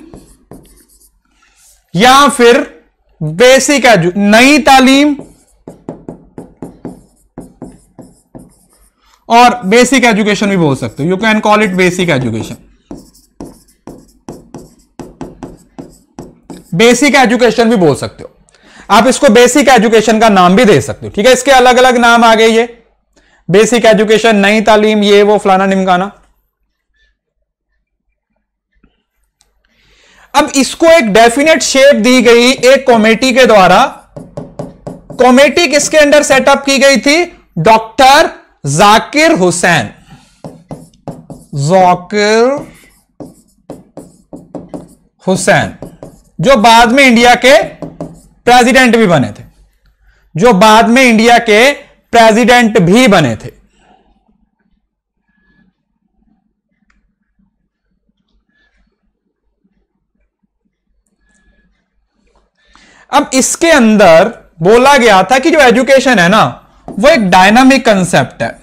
या फिर बेसिक एजु नई तालीम और बेसिक एजुकेशन भी बोल सकते हो you can call it basic education basic education भी बोल सकते हो आप इसको बेसिक एजुकेशन का नाम भी दे सकते हो ठीक है इसके अलग अलग नाम आ गए ये बेसिक एजुकेशन नई तालीम ये वो फलाना निमकाना अब इसको एक डेफिनेट शेप दी गई एक कॉमेटी के द्वारा कॉमेटी किसके अंडर सेटअप की गई थी डॉक्टर जाकिर हुसैन जाकिर हुसैन जो बाद में इंडिया के प्रेसिडेंट भी बने थे जो बाद में इंडिया के प्रेसिडेंट भी बने थे अब इसके अंदर बोला गया था कि जो एजुकेशन है ना वो एक डायनामिक कंसेप्ट है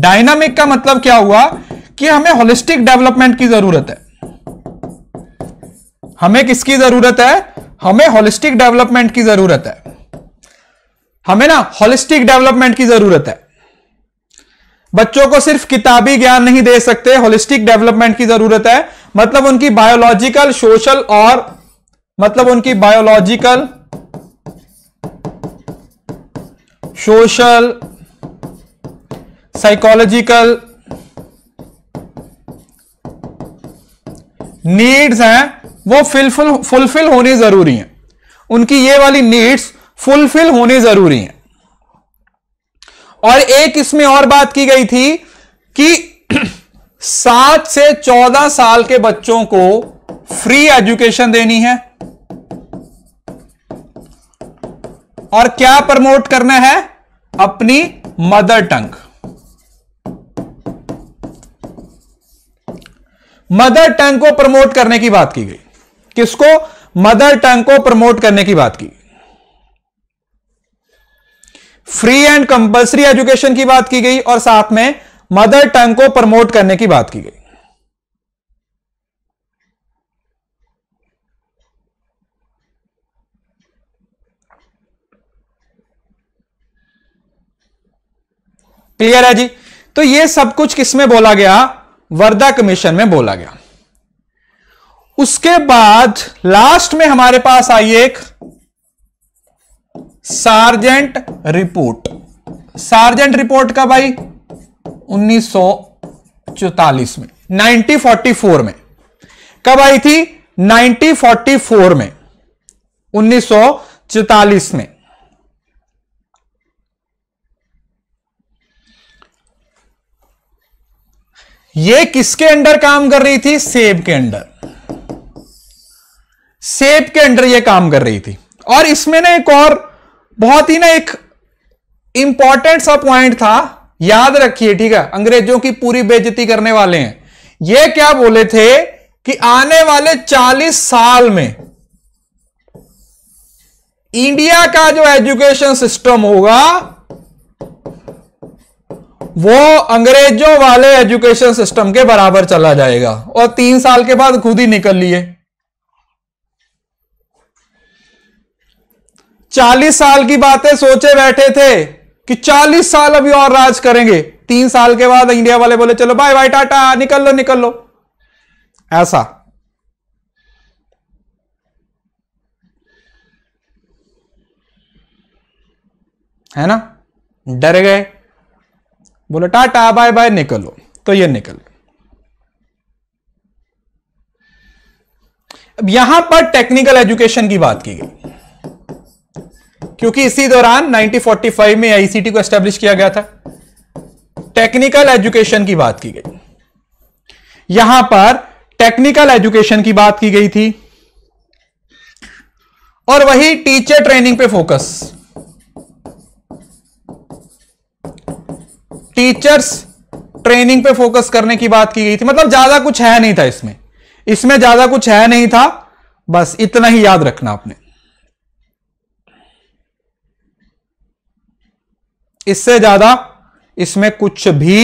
डायनामिक का मतलब क्या हुआ कि हमें होलिस्टिक डेवलपमेंट की जरूरत है हमें किसकी जरूरत है हमें होलिस्टिक डेवलपमेंट की जरूरत है हमें ना होलिस्टिक डेवलपमेंट की जरूरत है बच्चों को सिर्फ किताबी ज्ञान नहीं दे सकते होलिस्टिक डेवलपमेंट की जरूरत है मतलब उनकी बायोलॉजिकल सोशल और मतलब उनकी बायोलॉजिकल सोशल साइकोलॉजिकल नीड्स हैं वो फुलफिल फुलफिल होने जरूरी हैं उनकी ये वाली नीड्स फुलफिल होने जरूरी हैं और एक इसमें और बात की गई थी कि सात से चौदह साल के बच्चों को फ्री एजुकेशन देनी है और क्या प्रमोट करना है अपनी मदर टंग मदर टंग को प्रमोट करने की बात की गई किसको मदर टंग को प्रमोट करने की बात की फ्री एंड कंपल्सरी एजुकेशन की बात की गई और साथ में मदर टंग को प्रमोट करने की बात की गई क्लियर है जी तो ये सब कुछ किसमें बोला गया वर्धा कमीशन में बोला गया उसके बाद लास्ट में हमारे पास आई एक सार्जेंट रिपोर्ट सार्जेंट रिपोर्ट कब आई 1944 में 1944 में कब आई थी 1944 में 1944 में ये किसके अंडर काम कर रही थी सेब के अंडर सेप के अंडर ये काम कर रही थी और इसमें ना एक और बहुत ही ना एक इंपॉर्टेंट सा पॉइंट था याद रखिए ठीक है अंग्रेजों की पूरी बेजती करने वाले हैं ये क्या बोले थे कि आने वाले 40 साल में इंडिया का जो एजुकेशन सिस्टम होगा वो अंग्रेजों वाले एजुकेशन सिस्टम के बराबर चला जाएगा और तीन साल के बाद खुद ही निकल लिए चालीस साल की बातें सोचे बैठे थे कि चालीस साल अभी और राज करेंगे तीन साल के बाद इंडिया वाले बोले चलो बाय बाय टाटा निकल लो निकल लो ऐसा है ना डर गए बोले टाटा बाय बाय निकलो तो ये निकल अब यहां पर टेक्निकल एजुकेशन की बात की गई क्योंकि इसी दौरान 1945 में आईसीटी को एस्टेब्लिश किया गया था टेक्निकल एजुकेशन की बात की गई यहां पर टेक्निकल एजुकेशन की बात की गई थी और वही टीचर ट्रेनिंग पे फोकस टीचर्स ट्रेनिंग पे फोकस करने की बात की गई थी मतलब ज्यादा कुछ है नहीं था इसमें इसमें ज्यादा कुछ है नहीं था बस इतना ही याद रखना आपने इससे ज्यादा इसमें कुछ भी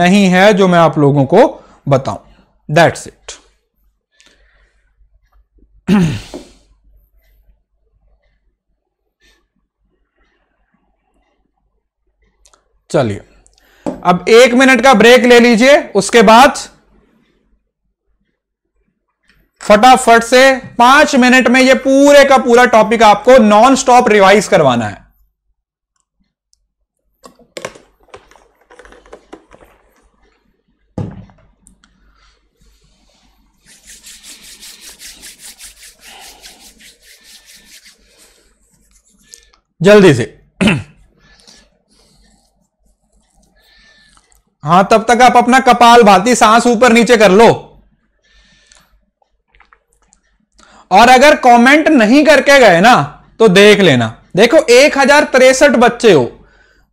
नहीं है जो मैं आप लोगों को बताऊं दैट्स इट चलिए अब एक मिनट का ब्रेक ले लीजिए उसके बाद फटाफट से पांच मिनट में ये पूरे का पूरा टॉपिक आपको नॉन स्टॉप रिवाइज करवाना है जल्दी से हां तब तक आप अपना कपाल भाती सांस ऊपर नीचे कर लो और अगर कमेंट नहीं करके गए ना तो देख लेना देखो एक हजार तिरसठ बच्चे हो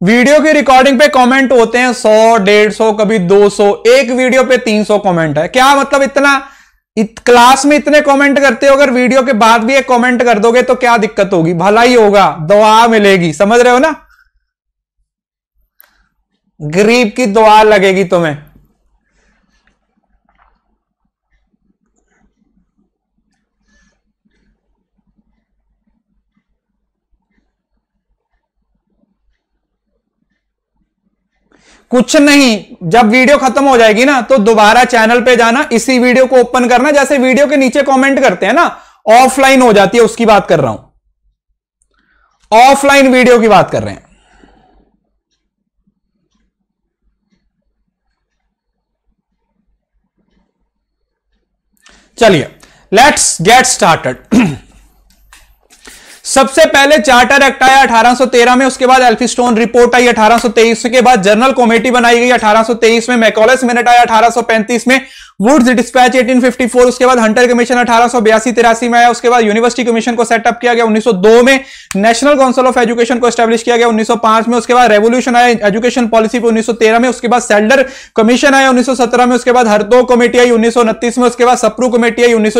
वीडियो की रिकॉर्डिंग पे कमेंट होते हैं सौ डेढ़ सौ कभी दो सौ एक वीडियो पे तीन सौ कमेंट है क्या मतलब इतना इत, क्लास में इतने कमेंट करते हो अगर वीडियो के बाद भी एक कमेंट कर दोगे तो क्या दिक्कत होगी भला ही होगा दुआ मिलेगी समझ रहे हो ना गरीब की दुआ लगेगी तुम्हें कुछ नहीं जब वीडियो खत्म हो जाएगी ना तो दोबारा चैनल पे जाना इसी वीडियो को ओपन करना जैसे वीडियो के नीचे कमेंट करते हैं ना ऑफलाइन हो जाती है उसकी बात कर रहा हूं ऑफलाइन वीडियो की बात कर रहे हैं चलिए लेट्स गेट स्टार्टेड सबसे पहले चार्टर एक्ट आया 1813 में उसके बाद एल्फिस्टोन रिपोर्ट आई 1823 के बाद जनरल कमेटी बनाई गई 1823 में मैकोलस मिनट आया 1835 में वुड्स डिस्पैच 1854 उसके बाद हंटर कमीशन अठारह सौ में आया उसके बाद यूनिवर्सिटी कमीशन को सेटअप किया गया 1902 में नेशनल काउंसिल ऑफ एजुकेशन को स्टैब्लिश किया गया 1905 में उसके बाद रेवोल्यूशन आया एजुकेशन पॉलिसी पे 1913 में उसके बाद सेल्डर कमीशन आया 1917 में उसके बाद दो कमेटी आई उन्नीस में उसके बाद सप्रू कमेटी आई उन्नीस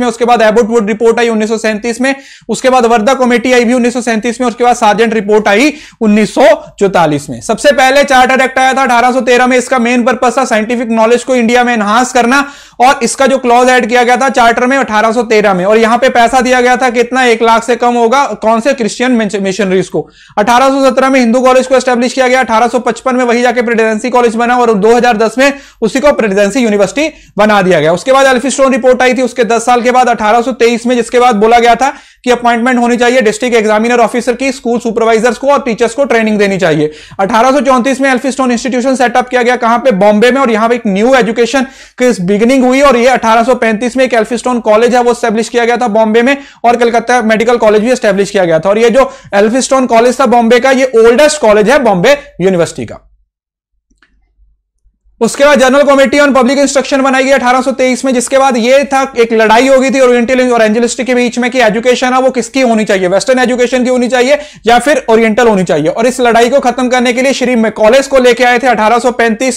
में उसके बाद वुड रिपोर्ट आई उन्नीस में उसके बाद वर्धा कमेटी आई भी उन्नीस में उसके बाद साजेंट रिपोर्ट आई उन्नीस में सबसे पहले चार्टर एक्ट आया था अठारह में इसका मेन पर्पज था साइंटिफिक नॉलेज को इंडिया में एनहांस करना और इसका जो क्लॉज ऐड किया गया था चार्टर में 1813 में और यहां पे पैसा दिया गया था कितना एक लाख से कम होगा कौन से क्रिश्चियन मिशनरीज को 1817 में हिंदू कॉलेज को एस्टेब्लिश किया गया 1855 में वही जाके प्रेसिडेंसी कॉलेज बना और 2010 में उसी को प्रेसिडेंसी यूनिवर्सिटी बना दिया गया उसके बाद एल्फी रिपोर्ट आई थी उसके दस साल के बाद अठारह में जिसके बाद बोला गया था कि अपॉइंटमेंट होनी चाहिए डिस्ट्रिक्ट एग्जामिनर ऑफिसर की स्कूल सुपरवाइजर्स को और टीचर्स को ट्रेनिंग देनी चाहिए अठारह में एल्फी इंस्टीट्यूशन सेटअप किया गया कहां पर बॉम्बे में और यहां पर एक न्यू एजुकेशन बिगनिंग हुई और ये 1835 में एक एल्फिस्टोन कॉलेज है वो स्टैब्लिश किया गया था बॉम्बे में और कलकत्ता मेडिकल कॉलेज भी स्टैब्लिश किया गया था और ये जो एल्फिस्टोन कॉलेज था बॉम्बे का ये ओल्डेस्ट कॉलेज है बॉम्बे यूनिवर्सिटी का उसके बाद general committee on public instruction बनाई गई 1823 में जिसके बाद ये था एक लड़ाई होगी थी ओरिएंटल और एंजलिस्टिक के बीच में कि एजुकेशन है वो किसकी होनी चाहिए वेस्टर्न एजुकेशन की होनी चाहिए या फिर ओरिएंटल होनी चाहिए और इस लड़ाई को खत्म करने के लिए श्री मैकॉलेज को लेकर आए थे अठारह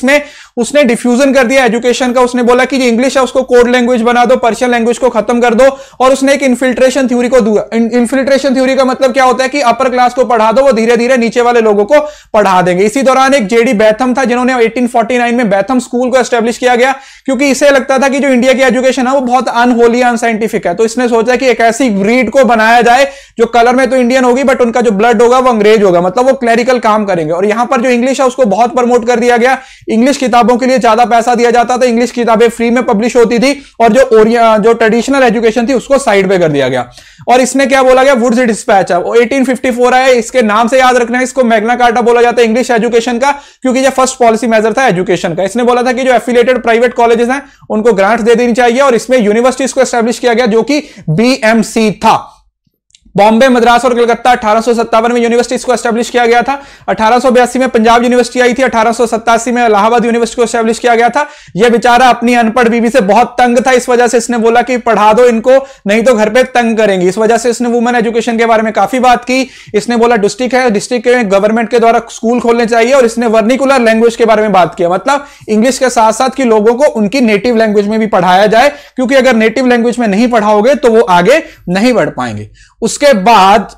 में उसने डिफ्यूजन कर दिया एजुकेशन का उसने बोला कि जो इंग्लिश है उसको कोड लैंग्वेज बना दो पर्शियन लैंग्वेज को खत्म कर दो और उसने एक इन्फिल्ट्रेशन थ्योरी को दिया इन्फिल्ट्रेशन थ्योरी का मतलब क्या होता है कि अपर क्लास को पढ़ा दो वो धीरे धीरे नीचे वाले लोगों को पढ़ा देंगे इसी दौरान एक जेडी बैथम था जिन्होंने एटीन में बैथम स्कूल को एस्टेब्लिश किया गया क्योंकि इसे लगता था कि जो इंडिया की एजुकेशन है वो बहुत अनहोली अनसाइंटिफिक है तो इसने सोचा कि एक ऐसी ब्रीड को बनाया जाए जो कलर में तो इंडियन होगी बट उनका जो ब्लड होगा वो अंग्रेज होगा मतलब वो क्लैरिकल काम करेंगे और यहां पर जो इंग्लिश है उसको बहुत प्रमोट कर दिया गया इंग्लिश किताबों के लिए ज्यादा पैसा दिया जाता था इंग्लिश किताबें फ्री में पब्लिश होती थी और जो जो ट्रेडिशनल एजुकेशन थी उसको साइड पे कर दिया गया और इसने क्या बोला गया वुड्स डिस्पैच है 1854 है इसके नाम से याद रखना है इसको मैग्ना कार्टा बोला जाता है इंग्लिश एजुकेशन का क्योंकि यह फर्स्ट पॉलिसी मेजर था एजुकेशन का था तो इसने बोला था कि जो एफिलेटेड प्राइवेट कॉलेजेस हैं उनको ग्रांट दे देनी चाहिए और इसमें यूनिवर्सिटीज को एस्टेब्लिश किया गया जो कि बीएमसी था बॉम्बे मद्रास और कलकत्ता अठारह में यूनिवर्सिटीज को एस्टेब्लिश किया गया था अठारह में पंजाब यूनिवर्सिटी आई थी अठारह में इलाहाबाद यूनिवर्सिटी को एस्टेब्लिश किया गया था यह बेचारा अपनी अनपढ़ बीबी से बहुत तंग था इस वजह से इसने बोला कि पढ़ा दो इनको नहीं तो घर पे तंग करेंगे इस वजह से इसने वुमेन एजुकेशन के बारे में काफी बात की इसने बोला डिस्ट्रिक्ट है डिस्ट्रिक्ट में गवर्नमेंट के द्वारा स्कूल खोलने चाहिए और इसने वर्निकुलर लैंग्वेज के बारे में बात किया मतलब इंग्लिश के साथ साथ की लोगों को उनकी नेटिव लैंग्वेज में भी पढ़ाया जाए क्योंकि अगर नेटिव लैंग्वेज में नहीं पढ़ाओगे तो वो आगे नहीं बढ़ पाएंगे उस उसके बाद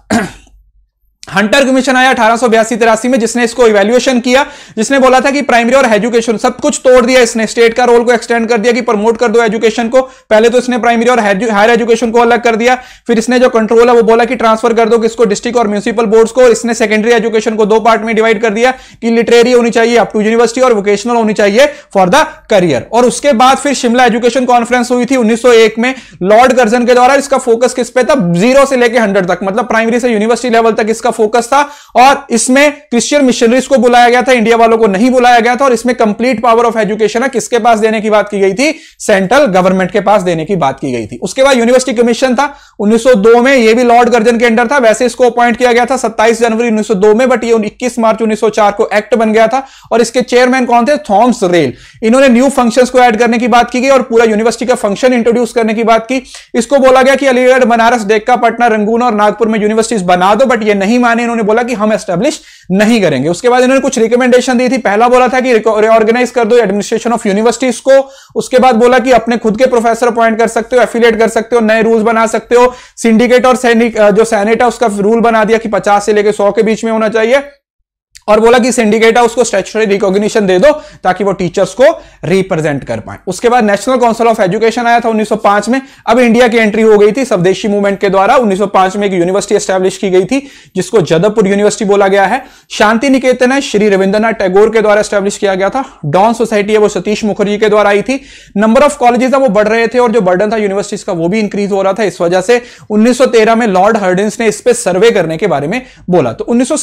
हंटर कमीशन आया अठारह सौ बयासी में जिसने इसको इवेल्युएशन किया जिसने बोला था कि प्राइमरी और एजुकेशन सब कुछ तोड़ दिया इसने स्टेट का रोल को एक्सटेंड कर दिया कि प्रमोट कर दो एजुकेशन को पहले तो इसने प्राइमरी और हायर एजुकेशन को अलग कर दिया फिर इसने जो कंट्रोल है वो बोला कि ट्रांसफर कर दो किसको डिस्ट्रिक्ट और म्यूनसिपल बोर्ड को इसने सेकेंडरी एजुकेशन को दो पार्ट में डिवाइड कर दिया कि लिटरेरी होनी चाहिए अप टू यूनिवर्सिटी और वोकेशनल होनी चाहिए फॉर द करियर और उसके बाद फिर शिमला एजुकेशन कॉन्फ्रेंस हुई थी उन्नीस में लॉर्ड गर्जन के द्वारा इसका फोकस किस पे था जीरो से लेकर हंड्रेड तक मतलब प्राइमरी से यूनिवर्सिटी लेवल तक इसका का फोकस था और इसमें क्रिश्चियन मिशनरीज को बुलाया गया था इंडिया वालों को नहीं बुलाया गया था और इसमें कंप्लीट पावर ऑफ एजुकेशन किसके पास देने की बात की गई थी सेंट्रल गवर्नमेंट के पास देने की बात की गई थी उसके बाद यूनिवर्सिटी कमीशन था उन्नीस में यह भी लॉर्ड गर्जन के अंडर था वैसे इसको अपॉइंट किया गया था सत्ताईस जनवरी उन्नीस में बट ये इक्कीस मार्च उन्नीस को एक्ट बन गया था और इसके चेयरमैन कौन थे थॉम्स रेल इन्होंने न्यू फंक्शन को एड करने की बात की गई और पूरा यूनिवर्सिटी का फंक्शन इंट्रोड्यूस करने की बात की इसको बोला गया कि अलीगढ़ बनारस डेक्का पटना रंगून और नागपुर में यूनिवर्सिटीज बना दो बट ये नहीं माने इन्होंने बोला कि हम एस्टेब्लिश नहीं करेंगे उसके बाद इन्होंने कुछ रिकमेंडेशन दी थी पहला बोला था कि रिओर्गेनाइज कर दो एडमिनिस्ट्रेशन ऑफ यूनिवर्सिटीज को उसके बाद बोला कि अपने खुद के प्रोफेसर अपॉइंट कर सकते हो एफिलेट कर सकते हो नए रूल बना सकते हो सिंडिकेट और सैनिक जो सैनेट है उसका रूल बना दिया कि पचास से लेकर सौ के बीच में होना चाहिए और बोला कि सिंडिकेट है उसको स्टेचुरी रिकॉग्निशन दे दो ताकि वो टीचर्स को रिप्रेजेंट कर पाए उसके बाद नेशनल काउंसिल ऑफ एजुकेशन आया था 1905 में अब इंडिया की एंट्री हो गई थी स्वदेशी मूवमेंट के द्वारा 1905 में एक यूनिवर्सिटी एस्टेब्लिश की गई थी जिसको जदवपुर यूनिवर्सिटी बोला गया है शांति निकेतन है श्री रविंद्रनाथ टैगोर के द्वारा स्टैब्लिश किया गया था डॉन सोसाइटी है वो सतीश मुखर्जी के द्वारा आई थी नंबर ऑफ कॉलेजेस था वो बढ़ रहे थे और जो बर्डन था यूनिवर्सिटीज का वो भी इंक्रीज हो रहा था इस वजह से उन्नीस में लॉर्ड हर्डिंस ने इस पर सर्वे करने के बारे में बोला तो उन्नीस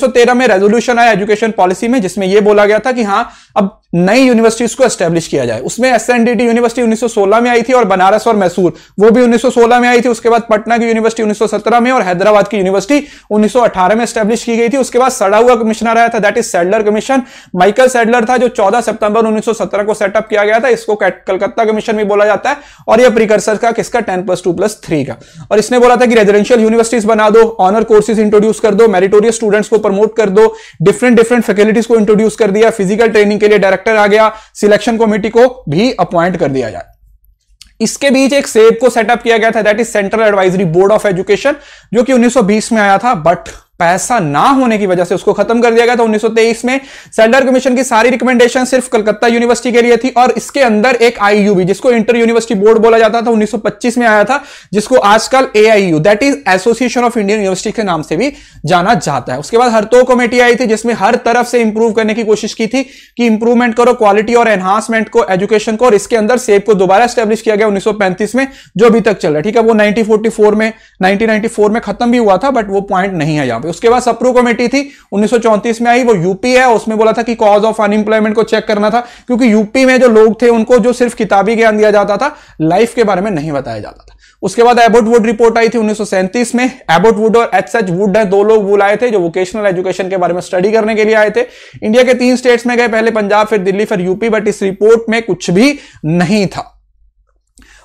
सौ में रेजोल्यूशन आया एजुकेशन पॉलिसी में जिसमें यह बोला गया था कि हाँ अब नई यूनिवर्सिटीज को एस्टेब्लिश किया जाए उसमें एस यूनिवर्सिटी 1916 में आई थी और बनारस और मैसूर वो भी 1916 में आई थी उसके बाद पटना की यूनिवर्सिटी 1917 में और हैदराबाद की यूनिवर्सिटी 1918 में एस्टेब्लिश की गई थी उसके बाद सड़ा हुआ कमिश्नर आया था that is Sadler commission Michael Sadler था जो चौदह सितंबर उन्नीस को सेटअप किया गया था इसको कलकत्ता कमीशन भी बोला जाता है और यह प्रीकर्सर का किसका ten plus two plus three का और इसने बोला था कि रेजिडेंशियल यूनिवर्सिटीज बना दो ऑनर कोर्सेज इंट्रोड्यूस कर दो मेरिटोरियस स्टूडेंट्स को प्रमोट कर दो डिफरेंट डिफरेंट फैकल्टीज को इंट्रोड्यूस कर दिया फिजिकल ट्रेनिंग के लिए डायरेक्टर आ गया सिलेक्शन कमेटी को भी अपॉइंट कर दिया जाए इसके बीच एक सेब को सेटअप किया गया था that is central advisory board of education जो कि 1920 में आया था बट पैसा ना होने की वजह से उसको खत्म कर दिया गया था 1923 में सेंडर कमीशन की सारी रिकमेंडेशन सिर्फ कलकत्ता यूनिवर्सिटी के लिए थी और इसके अंदर एक आईयूबी जिसको इंटर यूनिवर्सिटी बोर्ड बोला जाता था 1925 में आया था जिसको आजकल AIU that is association of Indian university के नाम से भी जाना जाता है उसके बाद हर तो कमेटी आई थी जिसमें हर तरफ से इंप्रूव करने की कोशिश की थी कि इंप्रूवमेंट करो क्वालिटी और एनहांसमेंट को एजुकेशन को और इसके अंदर सेब को दोबारा स्टेब्लिश किया गया उन्नीस में जो अभी तक चल रहा है ठीक है वो नाइनटीन में नाइनटीन में खत्म भी हुआ था बट वो पॉइंट नहीं है यहां पे उसके बाद सप्रू कमेटी थी 1934 में आई वो यूपी है उसमें बोला था कि कॉज ऑफ अनएम्प्लॉयमेंट को चेक करना था क्योंकि यूपी में जो लोग थे उनको जो सिर्फ किताबी ज्ञान दिया जाता था लाइफ के बारे में नहीं बताया जाता था उसके बाद एबोट वुड रिपोर्ट आई थी उन्नीस में एबोट वुड और एच एच वुड है दो लोग बुलाए थे जो वोकेशनल एजुकेशन के बारे में स्टडी करने के लिए आए थे इंडिया के तीन स्टेट्स में गए पहले पंजाब फिर दिल्ली फिर यूपी बट इस रिपोर्ट में कुछ भी नहीं था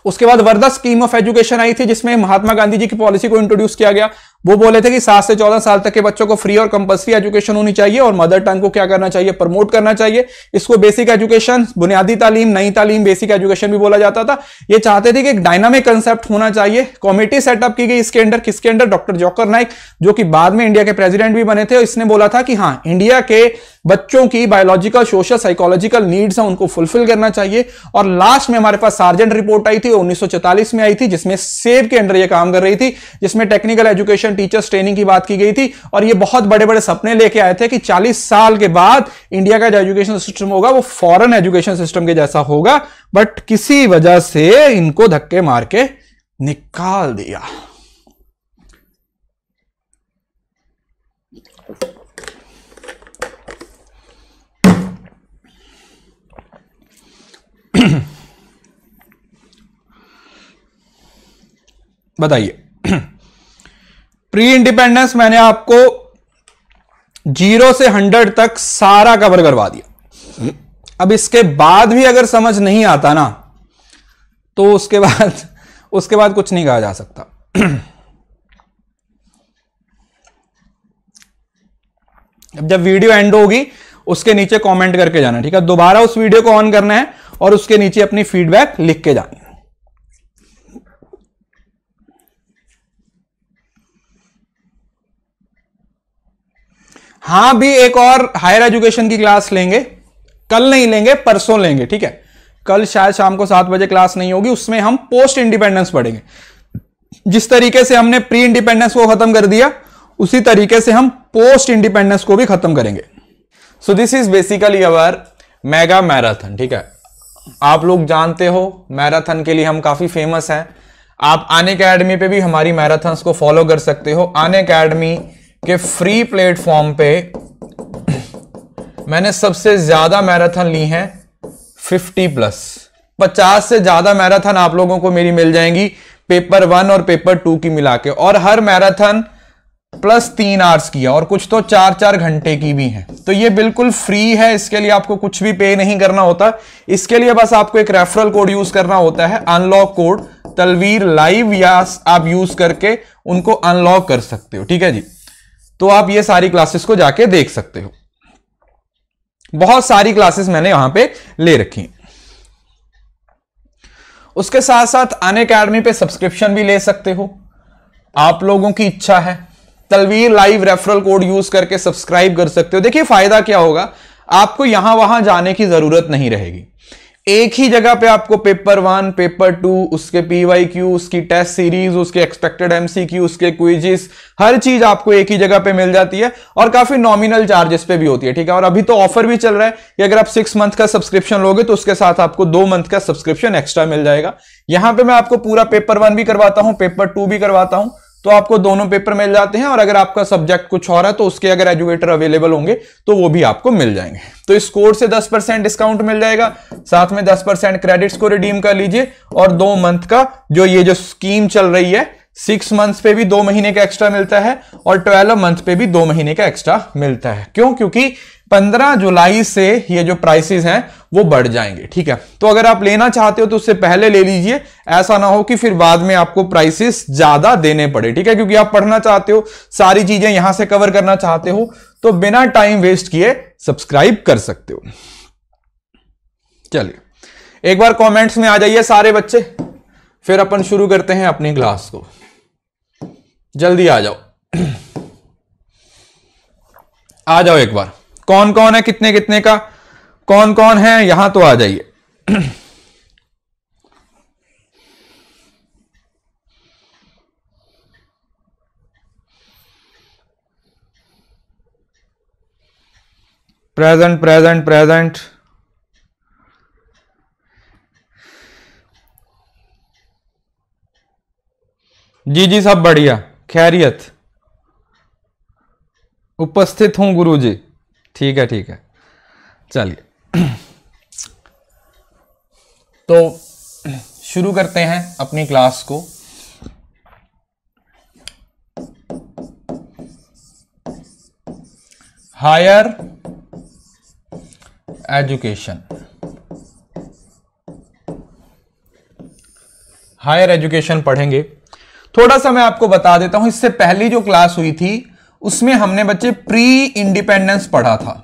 उसके बाद वर्धा स्कीम ऑफ एजुकेशन आई थी जिसमें महात्मा गांधी जी की पॉलिसी को इंट्रोड्यूस किया गया वो बोले थे कि सात से चौदह साल तक के बच्चों को फ्री और कंपल्सरी एजुकेशन होनी चाहिए और मदर टंग को क्या करना चाहिए प्रमोट करना चाहिए इसको बेसिक एजुकेशन बुनियादी तालीम नई तालीम बेसिक एजुकेशन भी बोला जाता था ये चाहते थे कि एक डायनामिक कंसेप्ट होना चाहिए कॉमेटी सेटअप की गई इसके अंडर किसके अंडर डॉक्टर जौकर नाइक जो कि बाद में इंडिया के प्रेजिडेंट भी बने थे और इसने बोला था कि हाँ इंडिया के बच्चों की बायोलॉजिकल सोशल साइकोलॉजिकल नीड्स हैं उनको फुलफिल करना चाहिए और लास्ट में हमारे पास सार्जेंट रिपोर्ट आई थी उन्नीस में आई थी जिसमें सेब के अंडर यह काम कर रही थी जिसमें technical education education teachers training की बात की गई थी और ये बहुत बड़े बड़े सपने लेके आए थे कि 40 साल के बाद इंडिया का जो एजुकेशन सिस्टम होगा वो फॉरेन एजुकेशन सिस्टम के जैसा होगा बट किसी वजह से इनको धक्के मार के निकाल दिया बताइए प्री इंडिपेंडेंस मैंने आपको जीरो से हंड्रेड तक सारा कवर करवा दिया अब इसके बाद भी अगर समझ नहीं आता ना तो उसके बाद उसके बाद कुछ नहीं कहा जा सकता अब जब वीडियो एंड होगी उसके नीचे कमेंट करके जाना ठीक है दोबारा उस वीडियो को ऑन करना है और उसके नीचे अपनी फीडबैक लिख के जाना हां भी एक और हायर एजुकेशन की क्लास लेंगे कल नहीं लेंगे परसों लेंगे ठीक है कल शायद शाम को सात बजे क्लास नहीं होगी उसमें हम पोस्ट इंडिपेंडेंस पढ़ेंगे जिस तरीके से हमने प्री इंडिपेंडेंस को खत्म कर दिया उसी तरीके से हम पोस्ट इंडिपेंडेंस को भी खत्म करेंगे so this is basically our mega marathon ठीक है आप लोग जानते हो मैराथन के लिए हम काफी फेमस हैं आप आने अकेडमी पे भी हमारी मैराथन को फॉलो कर सकते हो आने अकेडमी कि फ्री प्लेटफॉर्म पे मैंने सबसे ज्यादा मैराथन ली हैं 50 प्लस 50 से ज्यादा मैराथन आप लोगों को मेरी मिल जाएंगी पेपर वन और पेपर टू की मिला के और हर मैराथन प्लस तीन आवर्स की है और कुछ तो चार चार घंटे की भी है तो ये बिल्कुल फ्री है इसके लिए आपको कुछ भी पे नहीं करना होता इसके लिए बस आपको एक रेफरल कोड यूज करना होता है अनलॉक कोड तलवीर लाइव या आप यूज करके उनको अनलॉक कर सकते हो ठीक है जी तो आप ये सारी क्लासेस को जाके देख सकते हो बहुत सारी क्लासेस मैंने यहां पे ले रखी उसके साथ साथ अन अकेडमी पे सब्सक्रिप्शन भी ले सकते हो आप लोगों की इच्छा है Talveer live referral code use करके सब्सक्राइब कर सकते हो देखिए फायदा क्या होगा आपको यहां वहां जाने की जरूरत नहीं रहेगी एक ही जगह पे आपको पेपर वन पेपर टू उसके पीवाई क्यू उसकी टेस्ट सीरीज उसके एक्सपेक्टेड एमसीक्यू उसके क्विजिस हर चीज आपको एक ही जगह पे मिल जाती है और काफी नॉमिनल चार्जेस पे भी होती है ठीक है और अभी तो ऑफर भी चल रहा है कि अगर आप सिक्स मंथ का सब्सक्रिप्शन लोगे तो उसके साथ आपको दो मंथ का सब्सक्रिप्शन एक्स्ट्रा मिल जाएगा यहां पर मैं आपको पूरा पेपर वन भी करवाता हूं पेपर टू भी करवाता हूं तो आपको दोनों पेपर मिल जाते हैं और अगर आपका सब्जेक्ट कुछ और है तो उसके अगर एजुकेटर अवेलेबल होंगे तो वो भी आपको मिल जाएंगे तो इस कोर्स से 10 परसेंट डिस्काउंट मिल जाएगा साथ में 10 परसेंट क्रेडिट्स को रिडीम कर लीजिए और दो मंथ का जो ये जो स्कीम चल रही है सिक्स मंथ्स पे भी दो महीने का एक्स्ट्रा मिलता है और ट्वेल्व मंथ पे भी दो महीने का एक्स्ट्रा मिलता है क्यों क्योंकि 15 जुलाई से ये जो प्राइसेस हैं वो बढ़ जाएंगे ठीक है तो अगर आप लेना चाहते हो तो उससे पहले ले लीजिए ऐसा ना हो कि फिर बाद में आपको प्राइसेस ज्यादा देने पड़े ठीक है क्योंकि आप पढ़ना चाहते हो सारी चीजें यहां से कवर करना चाहते हो तो बिना टाइम वेस्ट किए सब्सक्राइब कर सकते हो चलिए एक बार कॉमेंट्स में आ जाइए सारे बच्चे फिर अपन शुरू करते हैं अपनी क्लास को जल्दी आ जाओ आ जाओ एक बार कौन कौन है कितने कितने का कौन कौन है यहां तो आ जाइए प्रेजेंट प्रेजेंट प्रेजेंट जी जी सब बढ़िया खैरियत उपस्थित हूं गुरुजी ठीक है ठीक है चलिए तो शुरू करते हैं अपनी क्लास को हायर एजुकेशन हायर एजुकेशन पढ़ेंगे थोड़ा सा मैं आपको बता देता हूं इससे पहली जो क्लास हुई थी उसमें हमने बच्चे प्री इंडिपेंडेंस पढ़ा था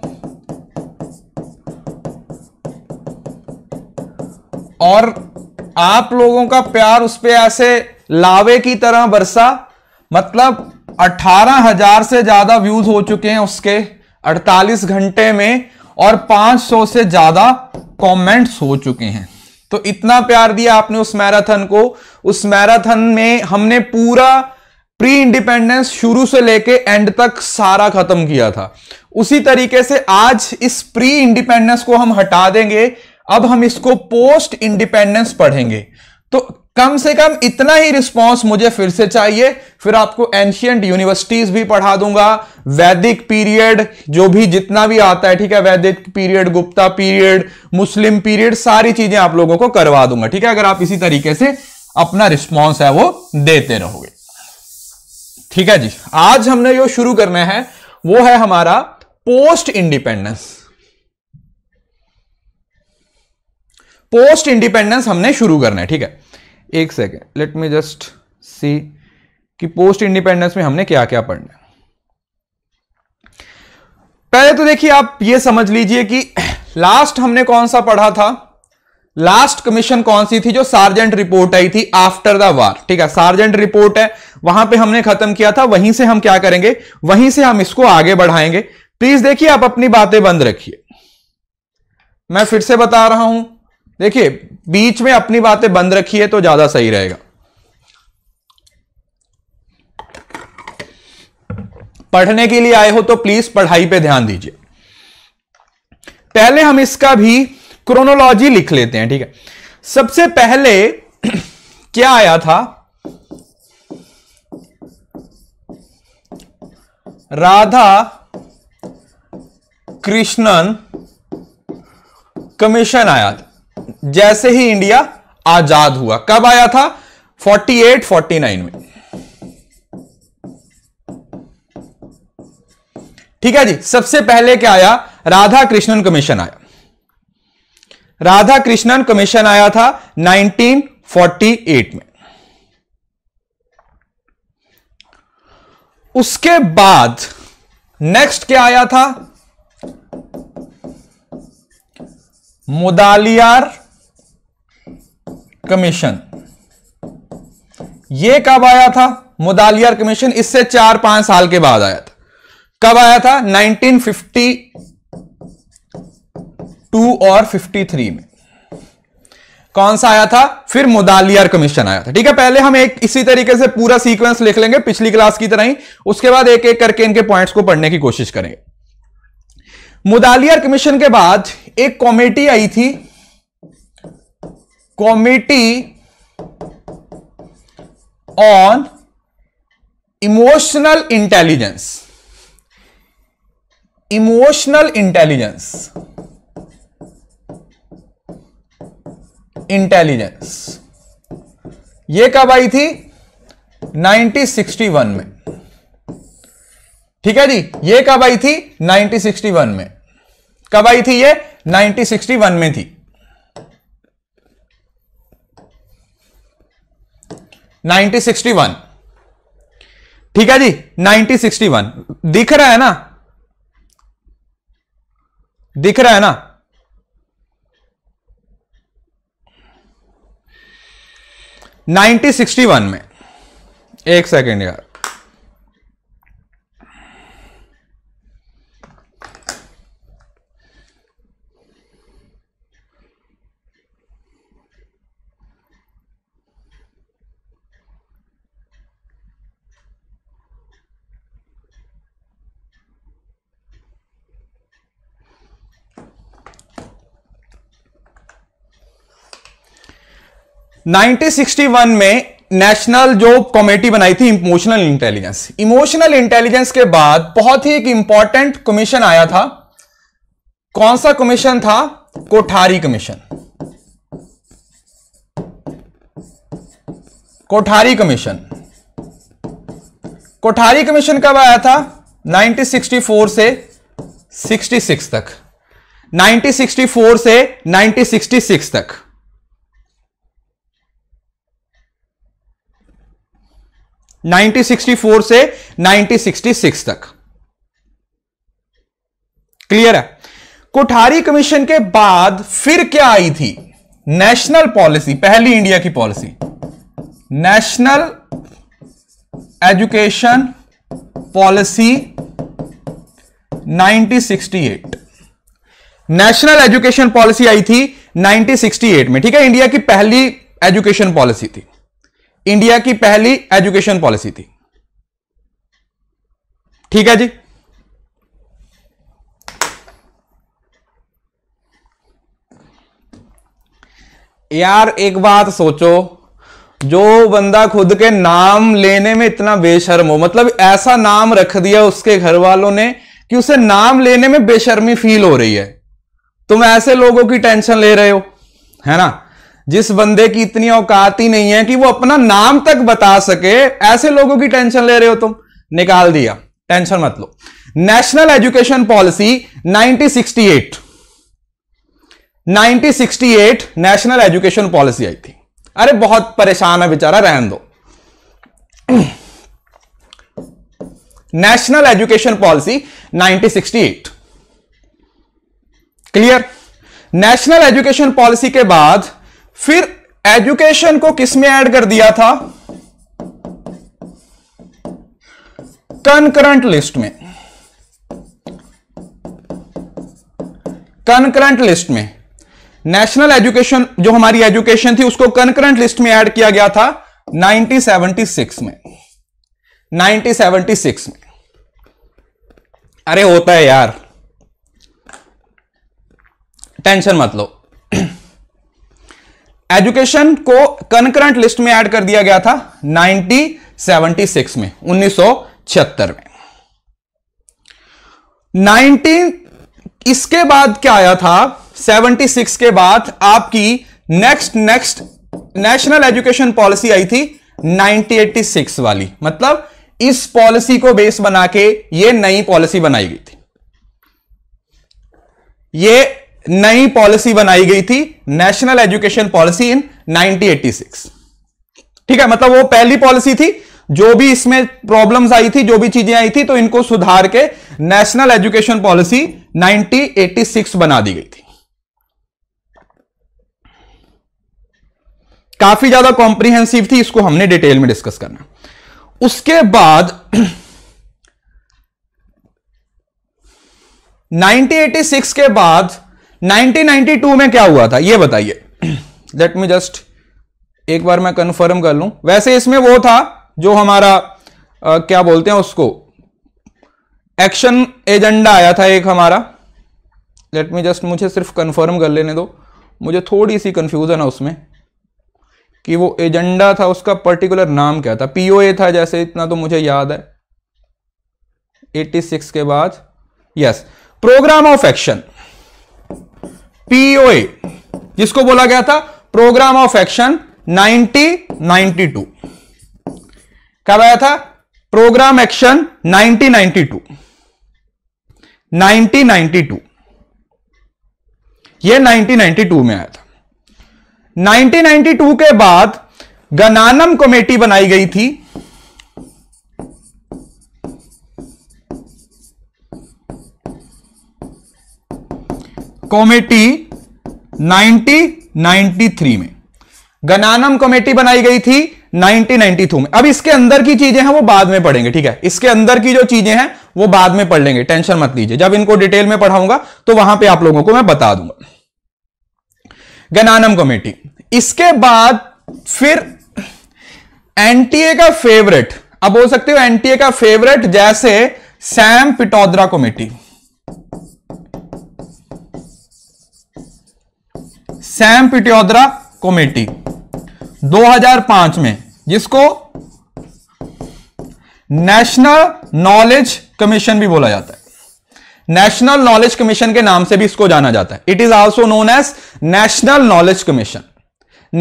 और आप लोगों का प्यार उस पर ऐसे लावे की तरह बरसा मतलब 18,000 से ज्यादा व्यूज हो चुके हैं उसके 48 घंटे में और 500 से ज्यादा कमेंट्स हो चुके हैं तो इतना प्यार दिया आपने उस मैराथन को उस मैराथन में हमने पूरा प्री इंडिपेंडेंस शुरू से लेके एंड तक सारा खत्म किया था उसी तरीके से आज इस प्री इंडिपेंडेंस को हम हटा देंगे अब हम इसको पोस्ट इंडिपेंडेंस पढ़ेंगे तो कम से कम इतना ही रिस्पॉन्स मुझे फिर से चाहिए फिर आपको एंशियंट यूनिवर्सिटीज भी पढ़ा दूंगा वैदिक पीरियड जो भी जितना भी आता है ठीक है Vedic period Gupta period Muslim period सारी चीजें आप लोगों को करवा दूंगा ठीक है अगर आप इसी तरीके से अपना रिस्पॉन्स है वो देते रहोगे ठीक है जी आज हमने जो शुरू करना है वो है हमारा पोस्ट इंडिपेंडेंस पोस्ट इंडिपेंडेंस हमने शुरू करना है ठीक है एक second let me just see कि पोस्ट इंडिपेंडेंस में हमने क्या क्या पढ़ना है पहले तो देखिए आप ये समझ लीजिए कि लास्ट हमने कौन सा पढ़ा था लास्ट कमीशन कौन सी थी जो सार्जेंट रिपोर्ट आई थी आफ्टर द वार ठीक है सार्जेंट रिपोर्ट है वहां पे हमने खत्म किया था वहीं से हम क्या करेंगे वहीं से हम इसको आगे बढ़ाएंगे प्लीज देखिए आप अपनी बातें बंद रखिए मैं फिर से बता रहा हूं देखिए बीच में अपनी बातें बंद रखिए तो ज्यादा सही रहेगा पढ़ने के लिए आए हो तो प्लीज पढ़ाई पे ध्यान दीजिए पहले हम इसका भी क्रोनोलॉजी लिख लेते हैं ठीक है सबसे पहले क्या आया था राधा कृष्णन कमीशन आया था जैसे ही इंडिया आजाद हुआ कब आया था 48 49 में ठीक है जी सबसे पहले क्या आया राधा कृष्णन कमीशन आया राधा कृष्णन कमीशन आया था 1948 में उसके बाद नेक्स्ट क्या आया था मुदालियार कमीशन ये कब आया था मुदालियार कमीशन इससे चार पांच साल के बाद आया था कब आया था टू और फिफ्टी थ्री में कौन सा आया था फिर मुदालियर कमीशन आया था ठीक है पहले हम एक इसी तरीके से पूरा सीक्वेंस लिख लेंगे पिछली क्लास की तरह ही उसके बाद एक एक करके इनके पॉइंट्स को पढ़ने की कोशिश करेंगे मुदालियर कमीशन के बाद एक कॉमेटी आई थी committee on emotional intelligence emotional intelligence intelligence ये कब आई थी 1961 में ठीक है जी ये कब आई थी 1961 में कब आई थी ये 1961 में थी 1961 ठीक है जी 1961 दिख रहा है ना दिख रहा है ना 1961 में एक सेकेंड यार 1961 में नेशनल जो कमेटी बनाई थी इमोशनल इंटेलिजेंस इमोशनल इंटेलिजेंस के बाद बहुत ही एक इंपॉर्टेंट कमीशन आया था कौन सा कमीशन था Kothari commission Kothari commission Kothari commission कब आया था 1964 से 66 तक 1964 से 1966 तक 1964 से 1966 तक क्लियर है कोठारी कमीशन के बाद फिर क्या आई थी नेशनल पॉलिसी पहली इंडिया की policy national education policy 1968 national education policy आई थी 1968 में ठीक है इंडिया की पहली एजुकेशन पॉलिसी थी इंडिया की पहली एजुकेशन पॉलिसी थी ठीक है जी यार एक बात सोचो जो बंदा खुद के नाम लेने में इतना बेशर्म हो मतलब ऐसा नाम रख दिया उसके घर वालों ने कि उसे नाम लेने में बेशर्मी फील हो रही है तुम ऐसे लोगों की टेंशन ले रहे हो है ना जिस बंदे की इतनी औकात ही नहीं है कि वो अपना नाम तक बता सके ऐसे लोगों की टेंशन ले रहे हो तुम निकाल दिया टेंशन मत लो national education policy 1968 1968 national education policy आई थी अरे बहुत परेशान है बेचारा रहन दो national education policy 1968 clear national education policy के बाद फिर एजुकेशन को किसमें ऐड कर दिया था कनकरंट लिस्ट में कनकरंट लिस्ट में नेशनल एजुकेशन जो हमारी एजुकेशन थी उसको कनकरंट लिस्ट में ऐड किया गया था 1976 में 1976 में अरे होता है यार टेंशन मत लो एजुकेशन को कनकरंट लिस्ट में ऐड कर दिया गया था 1976 में 1976 में 19 इसके बाद क्या आया था 76 के बाद आपकी next next national education policy आई थी 1986 वाली मतलब इस पॉलिसी को बेस बना के ये नई पॉलिसी बनाई गई थी ये नई पॉलिसी बनाई गई थी नेशनल एजुकेशन पॉलिसी इन 1986 ठीक है मतलब वो पहली पॉलिसी थी जो भी इसमें प्रॉब्लम्स आई थी जो भी चीजें आई थी तो इनको सुधार के नेशनल एजुकेशन पॉलिसी 1986 बना दी गई थी काफी ज्यादा कॉम्प्रिहेंसिव थी इसको हमने डिटेल में डिस्कस करना उसके बाद 1986 के बाद 1992 में क्या हुआ था ये बताइए लेट मी जस्ट एक बार मैं कंफर्म कर लूं वैसे इसमें वो था जो हमारा आ, क्या बोलते हैं उसको एक्शन एजेंडा आया था एक हमारा लेट मी जस्ट मुझे सिर्फ कंफर्म कर लेने दो मुझे थोड़ी सी कंफ्यूजन है उसमें कि वो एजेंडा था उसका पर्टिकुलर नाम क्या था पीओए था जैसे इतना तो मुझे याद है 86 के बाद yes program of action POA जिसको बोला गया था प्रोग्राम ऑफ एक्शन 1992 कब आया था प्रोग्राम एक्शन 1992 1992 ये 1992 में आया था 1992 के बाद गनानम कमेटी बनाई गई थी कमेटी 1993 में गनानम कमेटी बनाई गई थी 1992 में अब इसके अंदर की चीजें हैं वो बाद में पढ़ेंगे ठीक है इसके अंदर की जो चीजें हैं वो बाद में पढ़ लेंगे टेंशन मत लीजिए जब इनको डिटेल में पढ़ाऊंगा तो वहां पे आप लोगों को मैं बता दूंगा गनानम कमेटी इसके बाद फिर एनटीए का फेवरेट अब बोल सकते हो एनटीए का फेवरेट जैसे Sam Pitroda committee Sam Pitroda committee 2005 में जिसको नेशनल नॉलेज कमीशन भी बोला जाता है नेशनल नॉलेज कमीशन के नाम से भी इसको जाना जाता है it is also known as national knowledge commission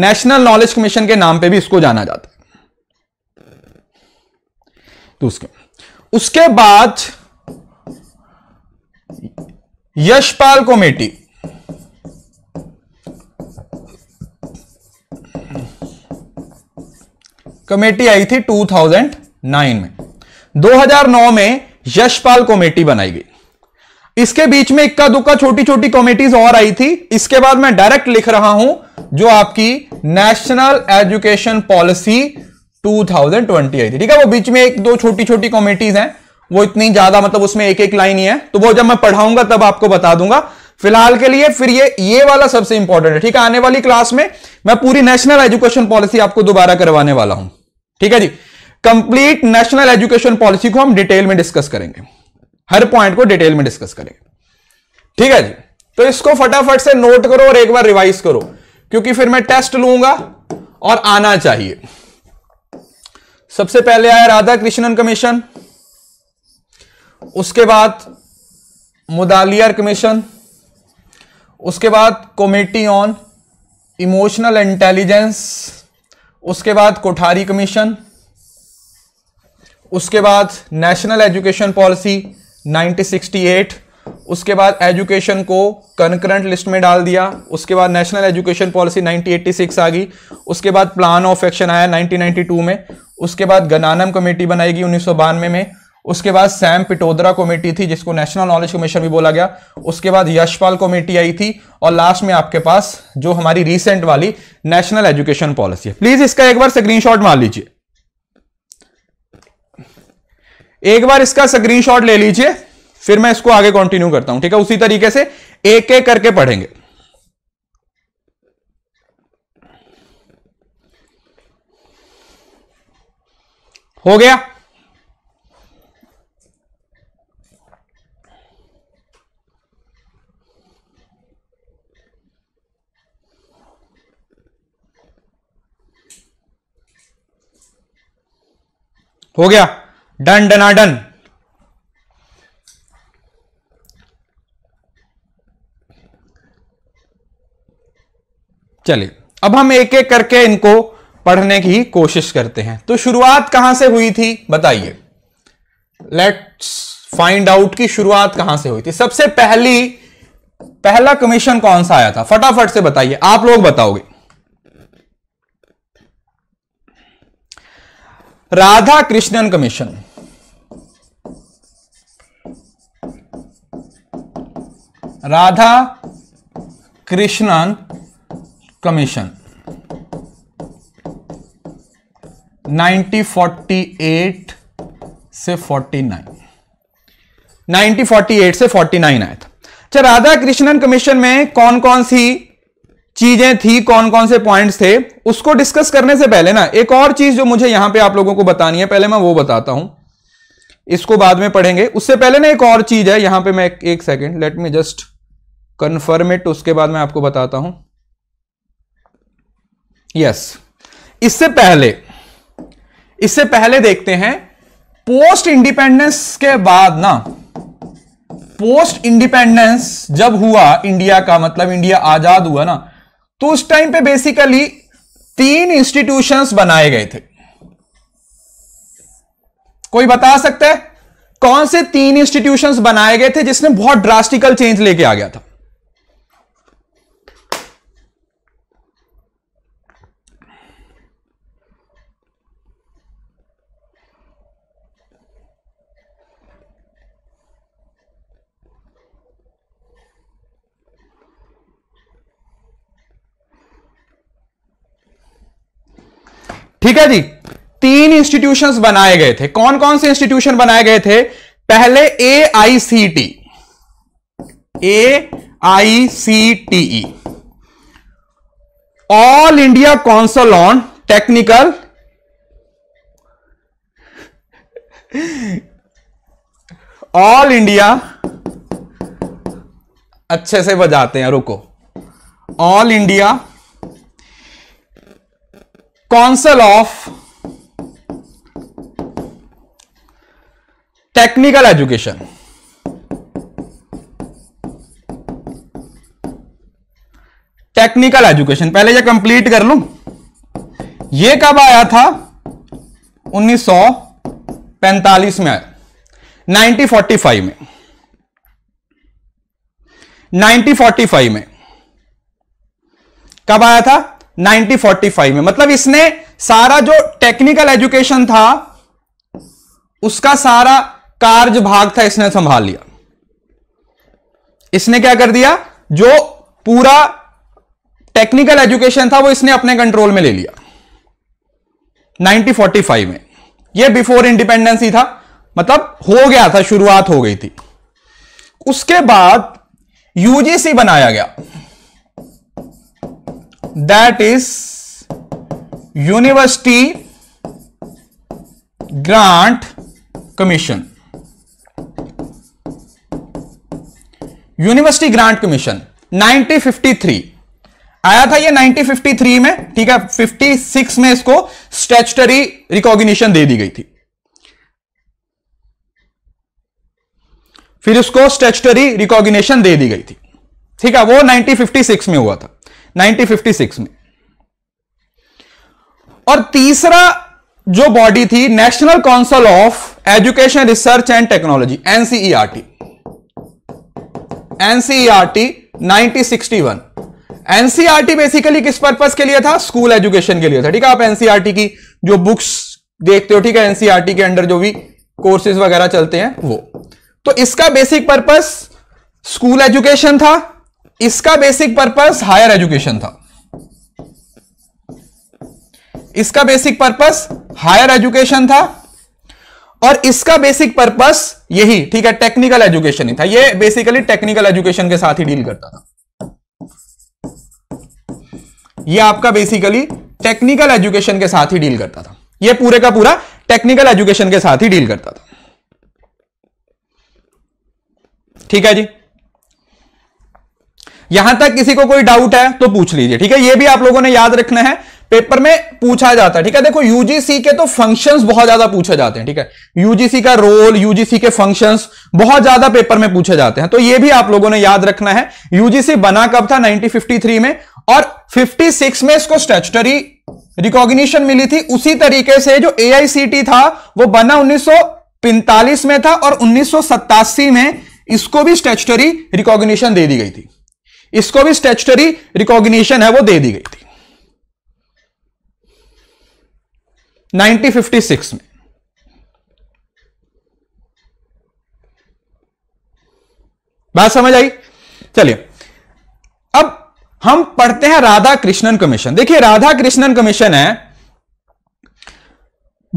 national knowledge commission के नाम पे भी इसको जाना जाता है तो उसके उसके बाद यशपाल कमेटी कमेटी आई थी 2009 में 2009 में यशपाल कमेटी बनाई गई इसके बीच में इक्का दुक्का छोटी छोटी कमेटीज और आई थी इसके बाद मैं डायरेक्ट लिख रहा हूं जो आपकी नेशनल एजुकेशन पॉलिसी 2020 आई थी ठीक है वो बीच में एक दो छोटी छोटी कॉमेटीज हैं वो इतनी ज्यादा मतलब उसमें एक एक लाइन ही है तो वो जब मैं पढ़ाऊंगा तब आपको बता दूंगा फिलहाल के लिए फिर ये ये वाला सबसे इंपॉर्टेंट है ठीक है आने वाली क्लास में मैं पूरी नेशनल एजुकेशन पॉलिसी आपको दोबारा करवाने वाला हूं ठीक है जी कंप्लीट नेशनल एजुकेशन पॉलिसी को हम डिटेल में डिस्कस करेंगे हर पॉइंट को डिटेल में डिस्कस करेंगे ठीक है जी तो इसको फटाफट से नोट करो और एक बार रिवाइज करो क्योंकि फिर मैं टेस्ट लूंगा और आना चाहिए सबसे पहले आया राधा कृष्णन कमीशन उसके बाद मुदालियर कमीशन उसके बाद कमेटी ऑन इमोशनल इंटेलिजेंस उसके बाद कोठारी कमीशन उसके बाद नेशनल एजुकेशन पॉलिसी 1968 उसके बाद एजुकेशन को कनकरेंट लिस्ट में डाल दिया उसके बाद नेशनल एजुकेशन पॉलिसी 1986 आ गई उसके बाद प्लान ऑफ एक्शन आया 1992 में उसके बाद गनानम कमेटी बनाई गई उन्नीस में उसके बाद सैम पिटोदरा कमेटी थी जिसको नेशनल नॉलेज कमीशन भी बोला गया उसके बाद यशपाल कमेटी आई थी और लास्ट में आपके पास जो हमारी रिसेंट वाली नेशनल एजुकेशन पॉलिसी है प्लीज इसका एक बार स्क्रीनशॉट मार लीजिए एक बार इसका शॉट ले लीजिए फिर मैं इसको आगे कंटिन्यू करता हूं ठीक है उसी तरीके से एक एक करके पढ़ेंगे हो गया हो गया डन डना डन चलिए अब हम एक एक करके इनको पढ़ने की कोशिश करते हैं तो शुरुआत कहां से हुई थी बताइए लेट्स फाइंड आउट की शुरुआत कहां से हुई थी सबसे पहली पहला कमीशन कौन सा आया था फटाफट से बताइए आप लोग बताओगे राधा कृष्णन कमीशन राधा कृष्णन कमीशन 1948 से 49 1948 से 49 आया था अच्छा राधा कृष्णन कमीशन में कौन कौन सी चीजें थी कौन कौन से पॉइंट्स थे उसको डिस्कस करने से पहले ना एक और चीज जो मुझे यहां पे आप लोगों को बतानी है पहले मैं वो बताता हूं इसको बाद में पढ़ेंगे उससे पहले ना एक और चीज है यहां पे मैं एक, एक second let me just confirm it उसके बाद मैं आपको बताता हूं यस yes. इससे पहले इससे पहले देखते हैं पोस्ट इंडिपेंडेंस के बाद ना पोस्ट इंडिपेंडेंस जब हुआ इंडिया का मतलब इंडिया आजाद हुआ ना तो उस टाइम पे बेसिकली तीन इंस्टीट्यूशंस बनाए गए थे कोई बता सकता है कौन से तीन इंस्टीट्यूशंस बनाए गए थे जिसने बहुत ड्रास्टिकल चेंज लेके आ गया था ठीक है जी तीन इंस्टीट्यूशन बनाए गए थे कौन कौन से इंस्टीट्यूशन बनाए गए थे पहले A I C T A I C T E all India council on technical all India अच्छे से बजाते हैं रुको all India council of technical education technical education पहले ये कंप्लीट कर लू ये कब आया था 1945 में आया 1945 में 1945 में कब आया था 1945 में मतलब इसने सारा जो टेक्निकल एजुकेशन था उसका सारा कार्य भाग था इसने संभाल लिया इसने क्या कर दिया जो पूरा टेक्निकल एजुकेशन था वो इसने अपने कंट्रोल में ले लिया 1945 में ये बिफोर इंडिपेंडेंस ही था मतलब हो गया था शुरुआत हो गई थी उसके बाद यूजीसी बनाया गया that is university grant commission university grant commission 1953 आया था ये 1953 में ठीक है 56 में इसको स्टेचुटरी रिकॉग्निशन दे दी गई थी फिर इसको स्टेचुटरी रिकॉग्निशन दे दी गई थी ठीक है वो 1956 में हुआ था 1956 में और तीसरा जो बॉडी थी national council of education research and technology NCERT NCERT 1961 NCERT basically किस पर्पस के लिए था स्कूल एजुकेशन के लिए था ठीक है आप एनसीईआरटी की जो बुक्स देखते हो ठीक है एनसीईआरटी के अंडर जो भी कोर्सेज वगैरह चलते हैं वो तो इसका बेसिक पर्पस स्कूल एजुकेशन था इसका बेसिक पर्पस हायर एजुकेशन था इसका बेसिक पर्पस हायर एजुकेशन था और इसका बेसिक पर्पस यही ठीक है टेक्निकल एजुकेशन ही था ये बेसिकली टेक्निकल एजुकेशन के साथ ही डील करता था ये आपका बेसिकली टेक्निकल एजुकेशन के साथ ही डील करता था ये पूरे का पूरा टेक्निकल एजुकेशन के साथ ही डील करता था ठीक है जी यहां तक किसी को कोई डाउट है तो पूछ लीजिए ठीक है ये भी आप लोगों ने याद रखना है पेपर में पूछा जाता है ठीक है देखो यूजीसी के तो फंक्शंस बहुत ज्यादा पूछे जाते हैं ठीक है यूजीसी का रोल यूजीसी के फंक्शंस बहुत ज्यादा पेपर में पूछे जाते हैं तो ये भी आप लोगों ने याद रखना है यूजीसी बना कब था 1953 में और 56 में इसको स्टेचुटरी रिकॉग्निशन मिली थी उसी तरीके से जो ए था वो बना उन्नीस में था और उन्नीस में इसको भी स्टेचुटरी रिकॉग्निशन दे दी गई थी इसको भी स्टेचुटरी रिकॉग्निशन है वो दे दी गई थी 1956 में बात समझ आई चलिए अब हम पढ़ते हैं राधा कृष्णन कमीशन देखिए राधा कृष्णन कमीशन है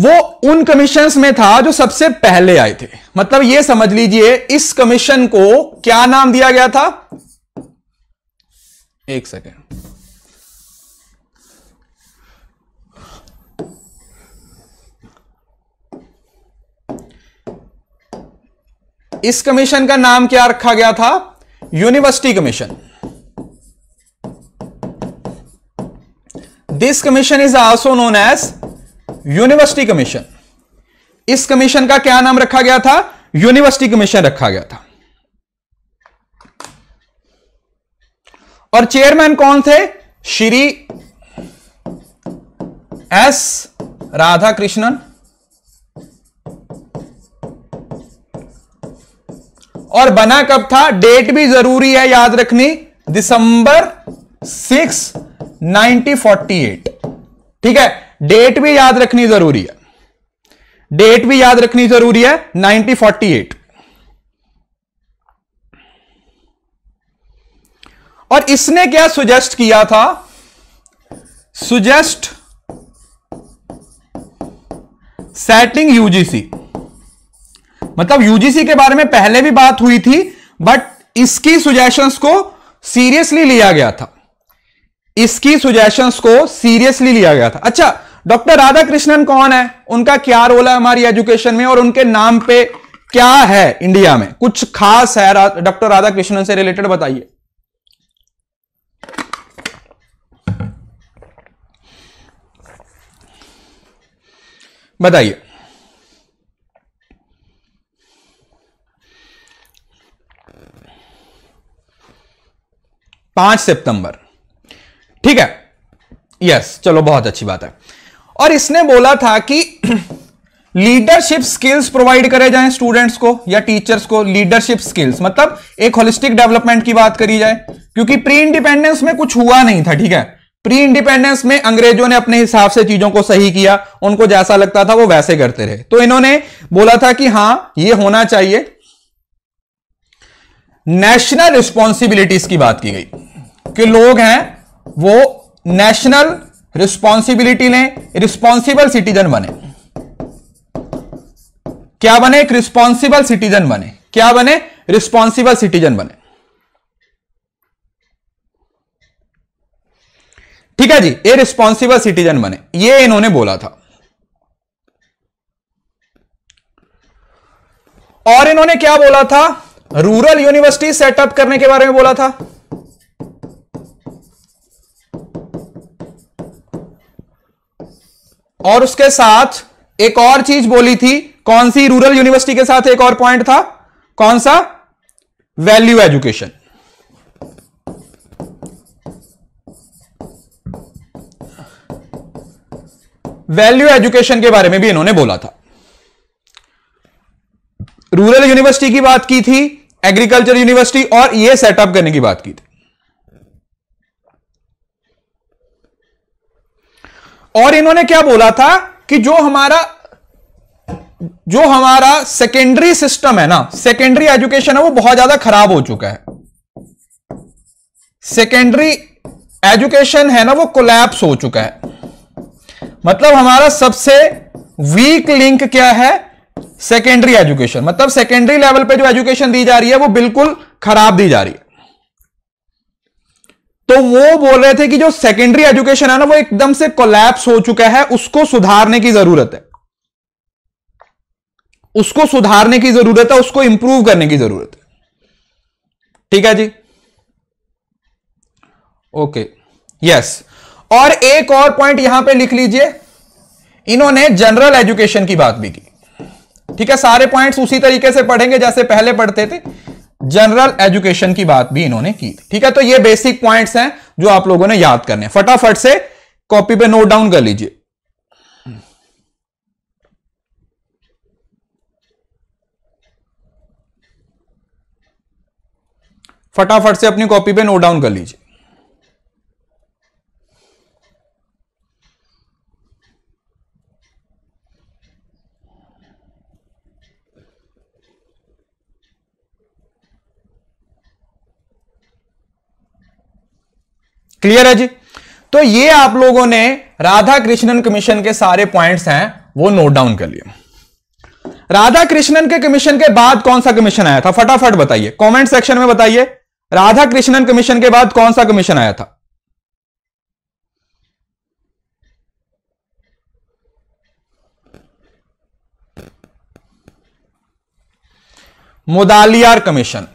वो उन कमीशन में था जो सबसे पहले आए थे मतलब ये समझ लीजिए इस कमीशन को क्या नाम दिया गया था एक सेकेंड इस कमीशन का नाम क्या रखा गया था university commission this commission is also known as university commission इस कमीशन का क्या नाम रखा गया था यूनिवर्सिटी कमीशन रखा गया था और चेयरमैन कौन थे श्री एस राधा कृष्णन और बना कब था डेट भी जरूरी है याद रखनी दिसंबर सिक्स 1948 ठीक है डेट भी याद रखनी जरूरी है डेट भी याद रखनी जरूरी है 1948 और इसने क्या सुजेस्ट किया था सुजेस्ट सेटिंग यूजीसी मतलब यूजीसी के बारे में पहले भी बात हुई थी बट इसकी सुजेशंस को सीरियसली लिया गया था इसकी सुजेशंस को सीरियसली लिया गया था अच्छा डॉक्टर राधा कृष्णन कौन है उनका क्या रोल है हमारी एजुकेशन में और उनके नाम पे क्या है इंडिया में कुछ खास है डॉक्टर राधा कृष्णन से रिलेटेड बताइए बताइए पांच सितंबर ठीक है यस चलो बहुत अच्छी बात है और इसने बोला था कि लीडरशिप स्किल्स प्रोवाइड करे जाएं स्टूडेंट्स को या टीचर्स को लीडरशिप स्किल्स मतलब एक होलिस्टिक डेवलपमेंट की बात करी जाए क्योंकि प्री इंडिपेंडेंस में कुछ हुआ नहीं था ठीक है प्री इंडिपेंडेंस में अंग्रेजों ने अपने हिसाब से चीजों को सही किया उनको जैसा लगता था वो वैसे करते रहे तो इन्होंने बोला था कि हां ये होना चाहिए नेशनल रिस्पॉन्सिबिलिटीज की बात की गई कि लोग हैं वो नेशनल रिस्पॉन्सिबिलिटी लें रिस्पॉन्सिबल सिटीजन बने क्या बने एक रिस्पॉन्सिबल सिटीजन बने क्या बने रिस्पॉन्सिबल सिटीजन बने ठीक है जी ए रिस्पॉन्सिबल सिटीजन बने ये इन्होंने बोला था और इन्होंने क्या बोला था रूरल यूनिवर्सिटी सेटअप करने के बारे में बोला था और उसके साथ एक और चीज बोली थी कौन सी रूरल यूनिवर्सिटी के साथ एक और पॉइंट था कौन सा वैल्यू एजुकेशन वैल्यू एजुकेशन के बारे में भी इन्होंने बोला था रूरल यूनिवर्सिटी की बात की थी एग्रीकल्चर यूनिवर्सिटी और ये सेटअप करने की बात की थी और इन्होंने क्या बोला था कि जो हमारा जो हमारा सेकेंडरी सिस्टम है ना सेकेंडरी एजुकेशन है वो बहुत ज्यादा खराब हो चुका है सेकेंडरी एजुकेशन है ना वो कोलैप्स हो चुका है मतलब हमारा सबसे वीक लिंक क्या है सेकेंडरी एजुकेशन मतलब सेकेंडरी लेवल पे जो एजुकेशन दी जा रही है वो बिल्कुल खराब दी जा रही है तो वो बोल रहे थे कि जो सेकेंडरी एजुकेशन है ना वो एकदम से कोलैप्स हो चुका है उसको सुधारने की जरूरत है उसको सुधारने की जरूरत है उसको इंप्रूव करने की जरूरत है ठीक है जी ओके यस और एक और पॉइंट यहां पे लिख लीजिए इन्होंने जनरल एजुकेशन की बात भी की ठीक है सारे पॉइंट्स उसी तरीके से पढ़ेंगे जैसे पहले पढ़ते थे जनरल एजुकेशन की बात भी इन्होंने की ठीक है तो ये बेसिक पॉइंट्स हैं जो आप लोगों ने याद करने हैं फटाफट से कॉपी पे नोट डाउन कर लीजिए फटाफट से अपनी कॉपी पे नोट डाउन कर लीजिए क्लियर है जी तो ये आप लोगों ने राधा कृष्णन कमीशन के सारे पॉइंट्स हैं वो नोट डाउन कर लिए राधा कृष्णन के कमीशन के बाद कौन सा कमीशन आया था फटाफट बताइए कमेंट सेक्शन में बताइए राधा कृष्णन कमीशन के बाद कौन सा कमीशन आया था मुदालियार कमीशन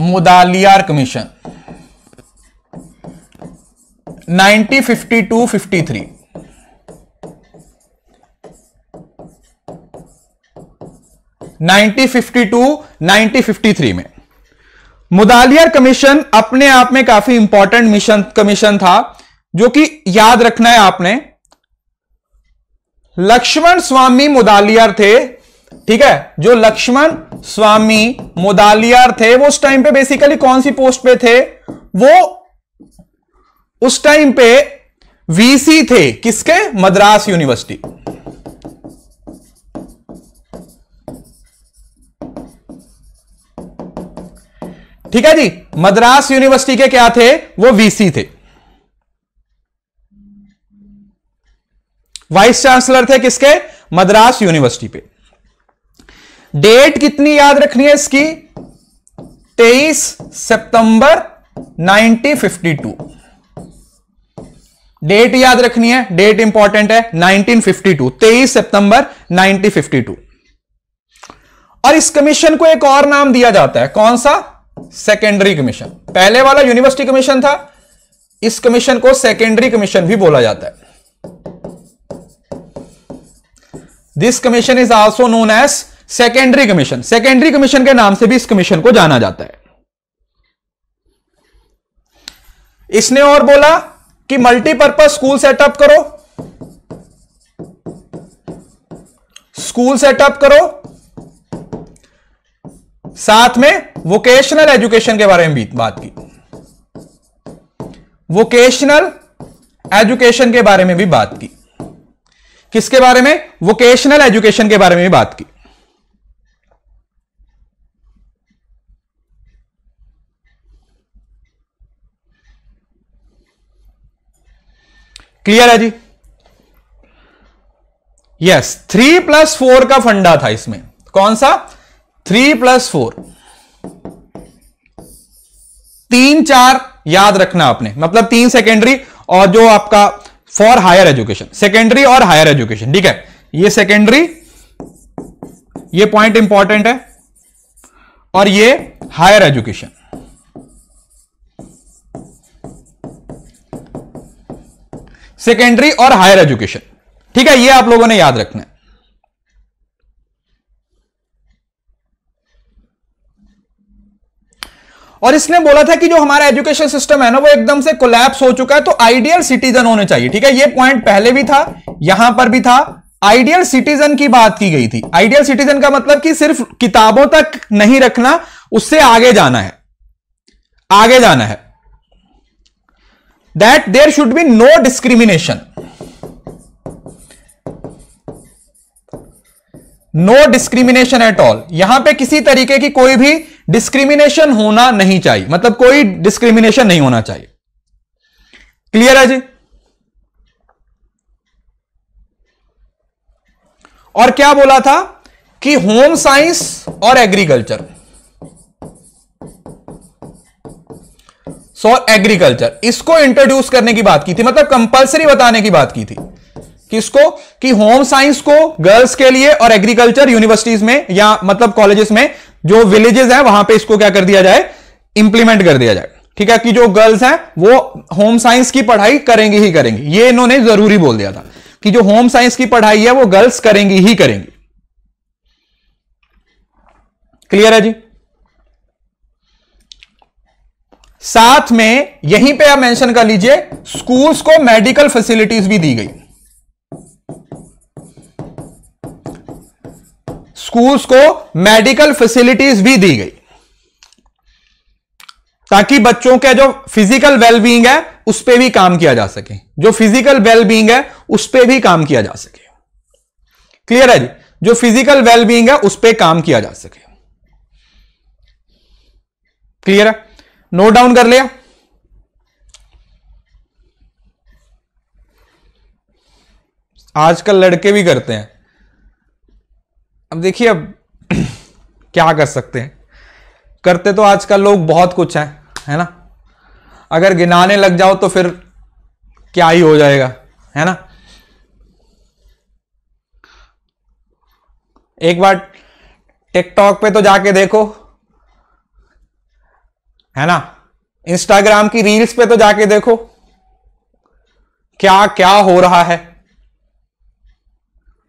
मुदालियार कमीशन 1952-53 1952 में मुदालियर कमीशन अपने आप में काफी इंपॉर्टेंट मिशन कमीशन था जो कि याद रखना है आपने लक्ष्मण स्वामी मुदालियर थे ठीक है जो लक्ष्मण स्वामी मुदालियार थे वो उस टाइम पे बेसिकली कौन सी पोस्ट पे थे वो उस टाइम पे वीसी थे किसके मद्रास यूनिवर्सिटी ठीक है जी मद्रास यूनिवर्सिटी के क्या थे वो वीसी थे वाइस चांसलर थे किसके मद्रास यूनिवर्सिटी पे डेट कितनी याद रखनी है इसकी 23 सितंबर 1952 डेट याद रखनी है डेट इंपॉर्टेंट है 1952 23 सितंबर 1952 और इस कमीशन को एक और नाम दिया जाता है कौन सा सेकेंडरी कमीशन पहले वाला यूनिवर्सिटी कमीशन था इस कमीशन को सेकेंडरी कमीशन भी बोला जाता है this commission is also known as secondary commission secondary commission के नाम से भी इस कमीशन को जाना जाता है इसने और बोला कि मल्टीपर्पज स्कूल सेटअप करो स्कूल सेटअप करो साथ में वोकेशनल एजुकेशन के बारे में भी बात की वोकेशनल एजुकेशन के बारे में भी बात की किसके बारे में वोकेशनल एजुकेशन के बारे में भी बात की क्लियर है जी यस थ्री प्लस फोर का फंडा था इसमें कौन सा थ्री प्लस फोर तीन चार याद रखना आपने मतलब तीन सेकेंडरी और जो आपका फॉर हायर एजुकेशन सेकेंडरी और हायर एजुकेशन ठीक है ये सेकेंडरी ये पॉइंट इंपॉर्टेंट है और ये हायर एजुकेशन सेकेंडरी और हायर एजुकेशन ठीक है ये आप लोगों ने याद रखना है और इसने बोला था कि जो हमारा एजुकेशन सिस्टम है ना वो एकदम से कोलैप्स हो चुका है तो आइडियल सिटीजन होने चाहिए ठीक है ये पॉइंट पहले भी था यहां पर भी था आइडियल सिटीजन की बात की गई थी आइडियल सिटीजन का मतलब कि सिर्फ किताबों तक नहीं रखना उससे आगे जाना है आगे जाना है that there should be no discrimination no discrimination at all यहां पे किसी तरीके की कोई भी डिस्क्रिमिनेशन होना नहीं चाहिए मतलब कोई डिस्क्रिमिनेशन नहीं होना चाहिए क्लियर है जी और क्या बोला था कि होम साइंस और एग्रीकल्चर फॉर एग्रीकल्चर इसको इंट्रोड्यूस करने की बात की थी मतलब कंपलसरी बताने की बात की थी किसको कि होम साइंस को गर्ल्स के लिए और एग्रीकल्चर यूनिवर्सिटीज में या मतलब कॉलेजेस में जो विलेजेस हैं वहां पे इसको क्या कर दिया जाए इंप्लीमेंट कर दिया जाए ठीक है कि जो गर्ल्स हैं वो होम साइंस की पढ़ाई करेंगी ही करेंगी ये इन्होंने जरूरी बोल दिया था कि जो होम साइंस की पढ़ाई है वो गर्ल्स करेंगी ही करेंगी क्लियर है जी साथ में यहीं पे आप मेंशन कर लीजिए स्कूल्स को मेडिकल फैसिलिटीज भी दी गई स्कूल्स को मेडिकल फैसिलिटीज भी दी गई ताकि बच्चों का जो फिजिकल वेलबींग है उस पर भी काम किया जा सके जो फिजिकल वेलबींग है उस पर भी काम किया जा सके क्लियर है जी जो फिजिकल वेलबींग है उस पर काम किया जा सके क्लियर है नोट डाउन कर लिया आजकल लड़के भी करते हैं अब देखिए अब क्या कर सकते हैं करते तो आजकल लोग बहुत कुछ हैं है ना अगर गिनाने लग जाओ तो फिर क्या ही हो जाएगा है ना एक बार टिकटॉक पे तो जाके देखो है ना इंस्टाग्राम की रील्स पे तो जाके देखो क्या क्या हो रहा है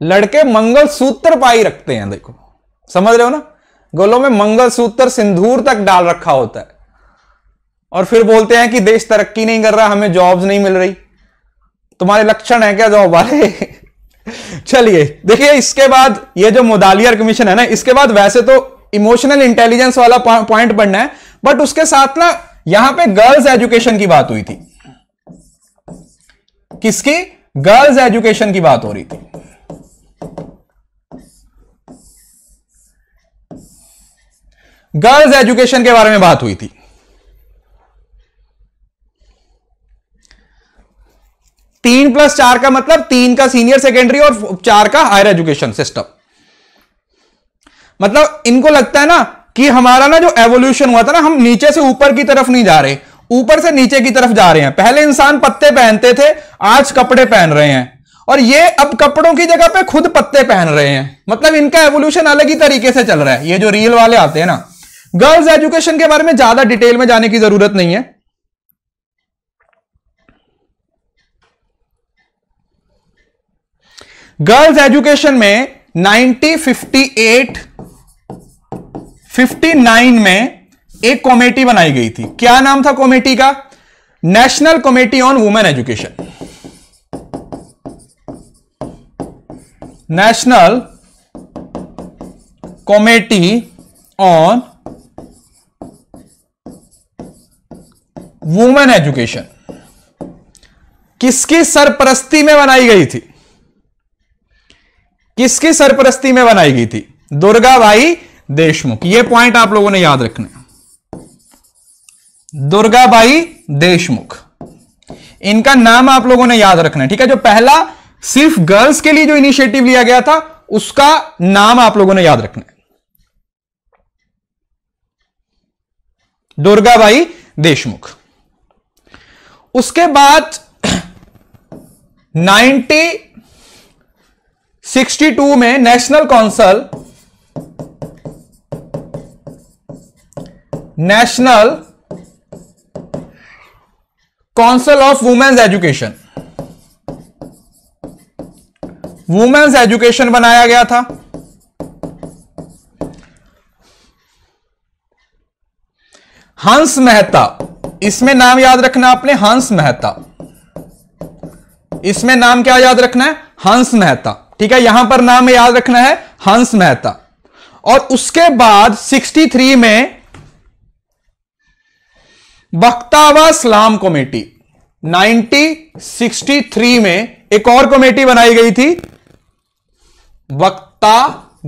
लड़के मंगल सूत्र पाई रखते हैं देखो समझ रहे हो ना गलों में मंगल सूत्र सिंदूर तक डाल रखा होता है और फिर बोलते हैं कि देश तरक्की नहीं कर रहा हमें जॉब्स नहीं मिल रही तुम्हारे लक्षण है क्या जॉब वाले चलिए देखिए इसके बाद ये जो मुदालियर कमीशन है ना इसके बाद वैसे तो इमोशनल इंटेलिजेंस वाला पॉइंट पढ़ना है बट उसके साथ ना यहां पे गर्ल्स एजुकेशन की बात हुई थी किसकी गर्ल्स एजुकेशन की बात हो रही थी गर्ल्स एजुकेशन के बारे में बात हुई थी तीन प्लस चार का मतलब तीन का सीनियर सेकेंडरी और चार का हायर एजुकेशन सिस्टम मतलब इनको लगता है ना कि हमारा ना जो एवोल्यूशन हुआ था ना हम नीचे से ऊपर की तरफ नहीं जा रहे ऊपर से नीचे की तरफ जा रहे हैं पहले इंसान पत्ते पहनते थे आज कपड़े पहन रहे हैं और ये अब कपड़ों की जगह पे खुद पत्ते पहन रहे हैं मतलब इनका एवोल्यूशन अलग ही तरीके से चल रहा है ये जो रील वाले आते हैं ना गर्ल्स एजुकेशन के बारे में ज्यादा डिटेल में जाने की जरूरत नहीं है गर्ल्स एजुकेशन में 1958 59 में एक कॉमेटी बनाई गई थी क्या नाम था कॉमेटी का national committee on women education national committee on women education किसकी सरपरस्ती में बनाई गई थी किसकी सरपरस्ती में बनाई गई थी दुर्गा भाई देशमुख ये पॉइंट आप लोगों ने याद रखना दुर्गाबाई देशमुख इनका नाम आप लोगों ने याद रखना है ठीक है जो पहला सिर्फ गर्ल्स के लिए जो इनिशिएटिव लिया गया था उसका नाम आप लोगों ने याद रखना है दुर्गाबाई देशमुख उसके बाद 1962 में national council national council of women's education women's education बनाया गया था हंस मेहता इसमें नाम याद रखना आपने हंस मेहता इसमें नाम क्या याद रखना है हंस मेहता ठीक है यहां पर नाम याद रखना है हंस मेहता और उसके बाद 63 में बख्तावा स्लाम कमेटी 1963 में एक और कमेटी बनाई गई थी वक्ता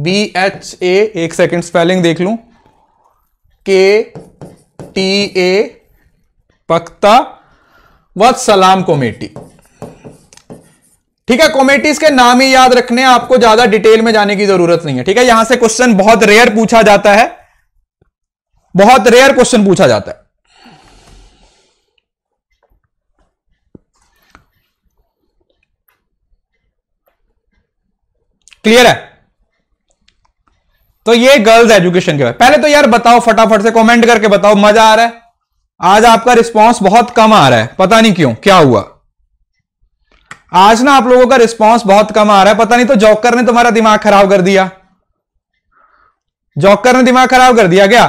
बी एच ए एक सेकंड स्पेलिंग देख लूं के टी ए पख्ता व सलाम कमेटी ठीक है कमेटीज के नाम ही याद रखने आपको ज्यादा डिटेल में जाने की जरूरत नहीं है ठीक है यहां से क्वेश्चन बहुत रेयर पूछा जाता है बहुत रेयर क्वेश्चन पूछा जाता है क्लियर है तो ये गर्ल्स एजुकेशन के बारे पहले तो यार बताओ फटाफट से कमेंट करके बताओ मजा आ रहा है आज आपका रिस्पांस बहुत कम आ रहा है पता नहीं क्यों क्या हुआ आज ना आप लोगों का रिस्पांस बहुत कम आ रहा है पता नहीं तो जॉकर ने तुम्हारा दिमाग खराब कर दिया जॉकर ने दिमाग खराब कर दिया क्या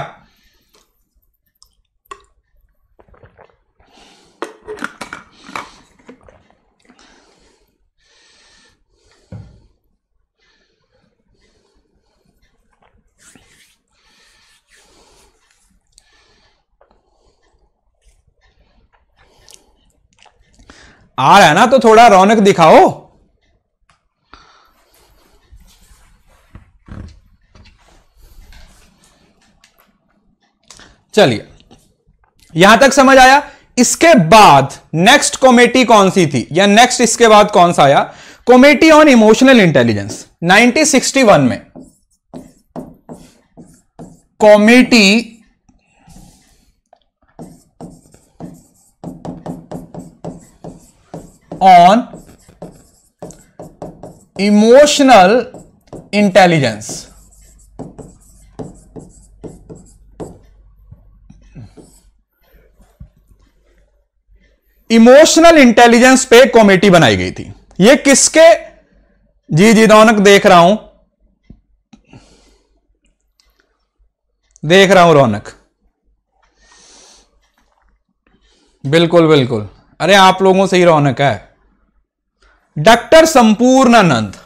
आ रहा है ना तो थोड़ा रौनक दिखाओ चलिए यहां तक समझ आया इसके बाद नेक्स्ट कॉमेटी कौन सी थी या नेक्स्ट इसके बाद कौन सा आया कॉमेटी ऑन इमोशनल इंटेलिजेंस 1961 में committee on emotional intelligence emotional intelligence पे कमेटी बनाई गई थी ये किसके जी जी रौनक देख रहा हूं देख रहा हूं रौनक बिल्कुल बिल्कुल अरे आप लोगों से ही रौनक है डॉक्टर संपूर्ण आनंद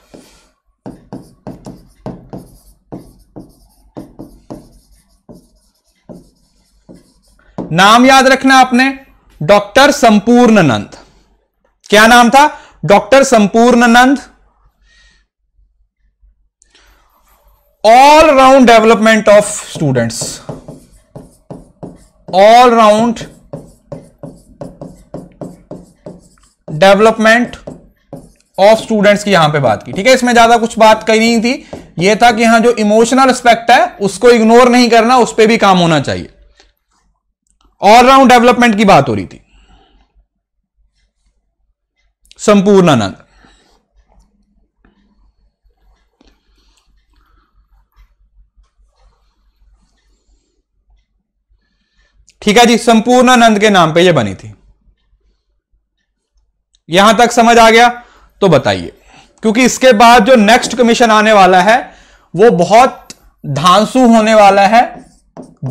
नाम याद रखना आपने डॉक्टर संपूर्ण नंद क्या नाम था doctor Sampurnanand all round development of students all round development of students की यहां पे बात की ठीक है इसमें ज्यादा कुछ बात कही नहीं थी यह था कि यहां जो इमोशनल एस्पेक्ट है उसको इग्नोर नहीं करना उस पर भी काम होना चाहिए ऑलराउंड डेवलपमेंट की बात हो रही थी संपूर्णानंद ठीक है जी संपूर्णानंद के नाम पे ये बनी थी यहां तक समझ आ गया तो बताइए क्योंकि इसके बाद जो नेक्स्ट कमीशन आने वाला है वो बहुत धांसू होने वाला है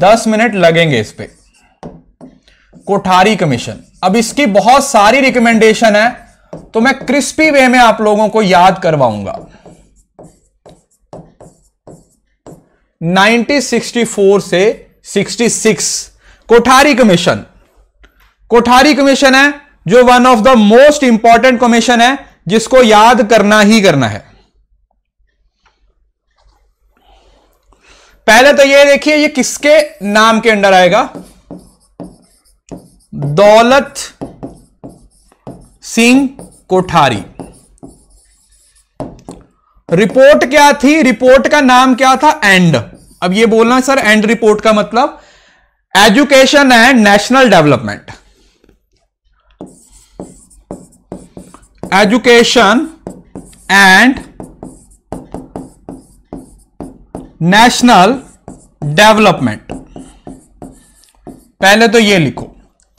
दस मिनट लगेंगे इस पर कोठारी कमीशन अब इसकी बहुत सारी रिकमेंडेशन है तो मैं क्रिस्पी वे में आप लोगों को याद करवाऊंगा 1964 से 66 कोठारी कमीशन कोठारी कमीशन है जो one of the most important commission है जिसको याद करना ही करना है पहले तो ये देखिए ये किसके नाम के अंडर आएगा दौलत सिंह कोठारी रिपोर्ट क्या थी रिपोर्ट का नाम क्या था एंड अब ये बोलना सर एंड रिपोर्ट का मतलब education and national development education and national development पहले तो ये लिखो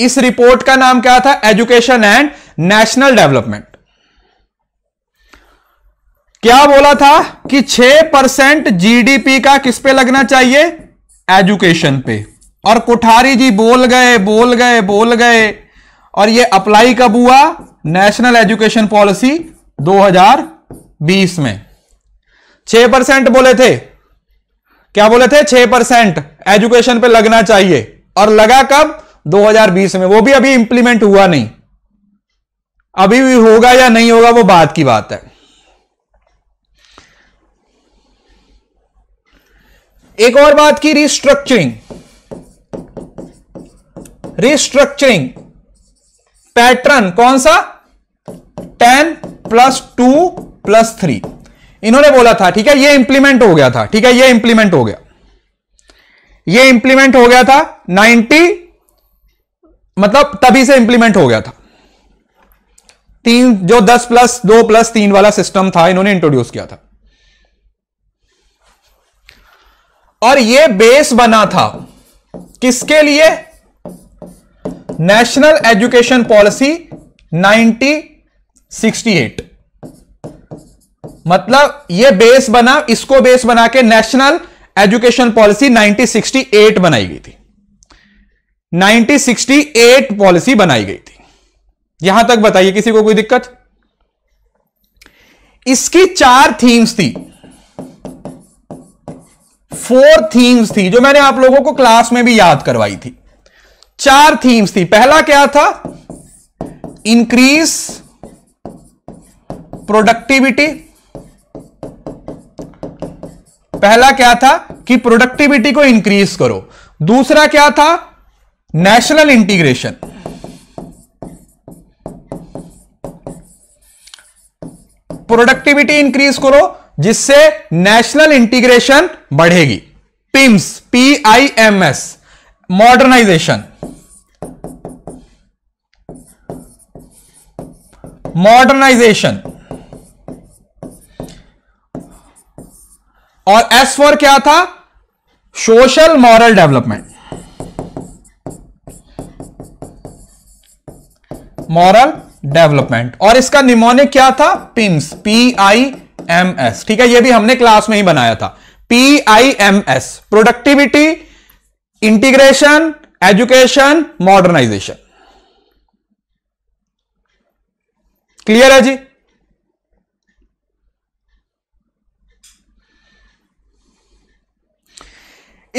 इस रिपोर्ट का नाम क्या था एजुकेशन एंड नेशनल डेवलपमेंट क्या बोला था कि 6 परसेंट जीडीपी का किस पे लगना चाहिए एजुकेशन पे और कोठारी जी बोल गए बोल गए बोल गए और ये अप्लाई कब हुआ नेशनल एजुकेशन पॉलिसी 2020 में 6 परसेंट बोले थे क्या बोले थे छह परसेंट एजुकेशन पे लगना चाहिए और लगा कब 2020 में वो भी अभी इंप्लीमेंट हुआ नहीं अभी भी होगा या नहीं होगा वो बात की बात है एक और बात की रिस्ट्रक्चरिंग रिस्ट्रक्चरिंग पैटर्न कौन सा ten plus two plus three इन्होंने बोला था ठीक है ये इंप्लीमेंट हो गया था ठीक है ये इंप्लीमेंट हो गया ये इंप्लीमेंट हो गया था 90 मतलब तभी से इंप्लीमेंट हो गया था तीन जो 10 प्लस दो प्लस तीन वाला सिस्टम था इन्होंने इंट्रोड्यूस किया था और ये बेस बना था किसके लिए नेशनल एजुकेशन पॉलिसी 1968 मतलब ये बेस बना इसको बेस बना के नेशनल एजुकेशन पॉलिसी 1968 बनाई गई थी 1968 पॉलिसी बनाई गई थी यहां तक बताइए किसी को कोई दिक्कत इसकी चार थीम्स थी फोर थीम्स थी जो मैंने आप लोगों को क्लास में भी याद करवाई थी चार थीम्स थी पहला क्या था इंक्रीज प्रोडक्टिविटी पहला क्या था कि प्रोडक्टिविटी को इंक्रीज करो दूसरा क्या था नेशनल इंटीग्रेशन प्रोडक्टिविटी इंक्रीज करो जिससे नेशनल इंटीग्रेशन बढ़ेगी PIMS P I M S modernisation modernisation और एस फॉर क्या था social moral development moral development और इसका निमोने क्या था PIMS P I M S ठीक है ये भी हमने क्लास में ही बनाया था P I M S productivity integration education modernisation clear है जी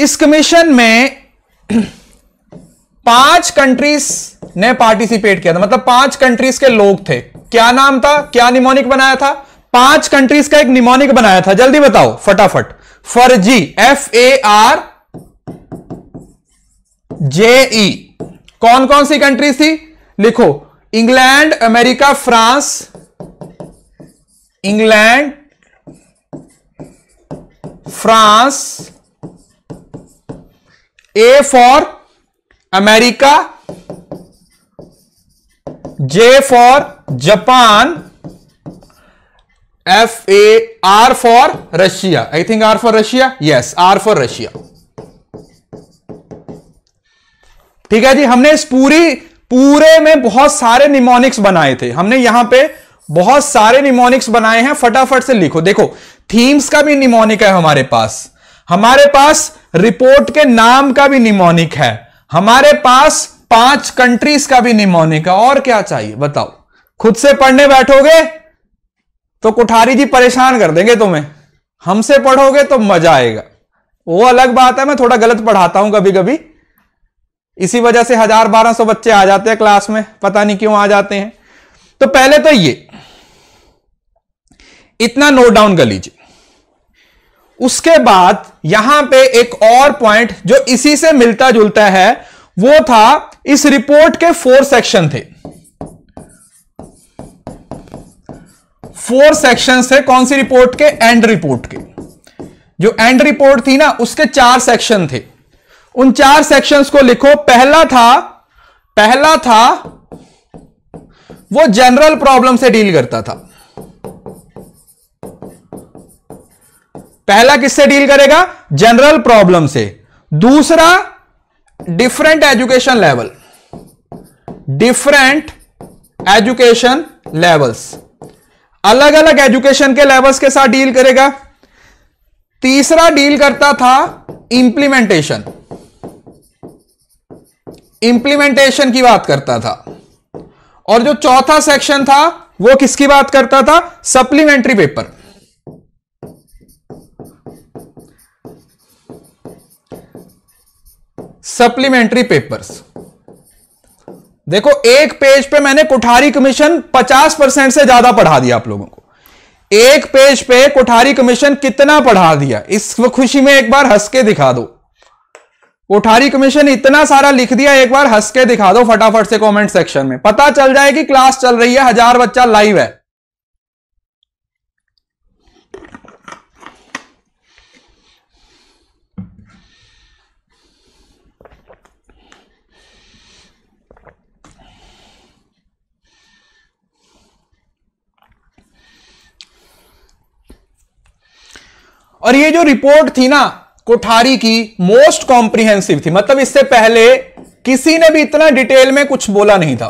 इस कमीशन में पांच कंट्रीज ने पार्टिसिपेट किया था मतलब पांच कंट्रीज के लोग थे क्या नाम था क्या निमोनिक बनाया था पांच कंट्रीज का एक निमोनिक बनाया था जल्दी बताओ फटाफट फर्जी F A R J E e। कौन कौन सी कंट्रीज थी लिखो England America France England France A for America J for Japan F A R for Russia I think R for Russia yes R for Russia ठीक है जी हमने इस पूरी पूरे में बहुत सारे निमोनिक्स बनाए थे हमने यहां पे बहुत सारे निमोनिक्स बनाए हैं फटाफट से लिखो देखो थीम्स का भी निमोनिक है हमारे पास हमारे पास रिपोर्ट के नाम का भी निमोनिक है हमारे पास पांच कंट्रीज का भी निमोनिक है और क्या चाहिए बताओ खुद से पढ़ने बैठोगे तो कोठारी जी परेशान कर देंगे तुम्हें हमसे पढ़ोगे तो मजा आएगा वो अलग बात है मैं थोड़ा गलत पढ़ाता हूं कभी कभी इसी वजह से हजार बारह सौ बच्चे आ जाते हैं क्लास में पता नहीं क्यों आ जाते हैं तो पहले तो ये इतना नोट डाउन कर लीजिए उसके बाद यहां पे एक और पॉइंट जो इसी से मिलता जुलता है वो था इस रिपोर्ट के फोर सेक्शन थे फोर सेक्शन थे कौन सी रिपोर्ट के एंड रिपोर्ट के जो एंड रिपोर्ट थी ना उसके चार सेक्शन थे उन चार सेक्शंस को लिखो पहला था पहला था वो जनरल प्रॉब्लम से डील करता था पहला किससे डील करेगा जनरल प्रॉब्लम से दूसरा different education level different education levels अलग अलग एजुकेशन के लेवल्स के साथ डील करेगा तीसरा डील करता था इंप्लीमेंटेशन इंप्लीमेंटेशन की बात करता था और जो चौथा सेक्शन था वो किसकी बात करता था सप्लीमेंट्री पेपर सप्लीमेंट्री पेपर्स देखो एक पेज पे मैंने कोठारी कमीशन 50 परसेंट से ज्यादा पढ़ा दिया आप लोगों को एक पेज पे कोठारी कमीशन कितना पढ़ा दिया इस खुशी में एक बार हंस के दिखा दो कोठारी कमीशन इतना सारा लिख दिया एक बार हंस के दिखा दो फटाफट से कमेंट सेक्शन में पता चल जाए कि क्लास चल रही है हजार बच्चा लाइव है और ये जो रिपोर्ट थी ना कोठारी की मोस्ट कॉम्प्रिहेंसिव थी मतलब इससे पहले किसी ने भी इतना डिटेल में कुछ बोला नहीं था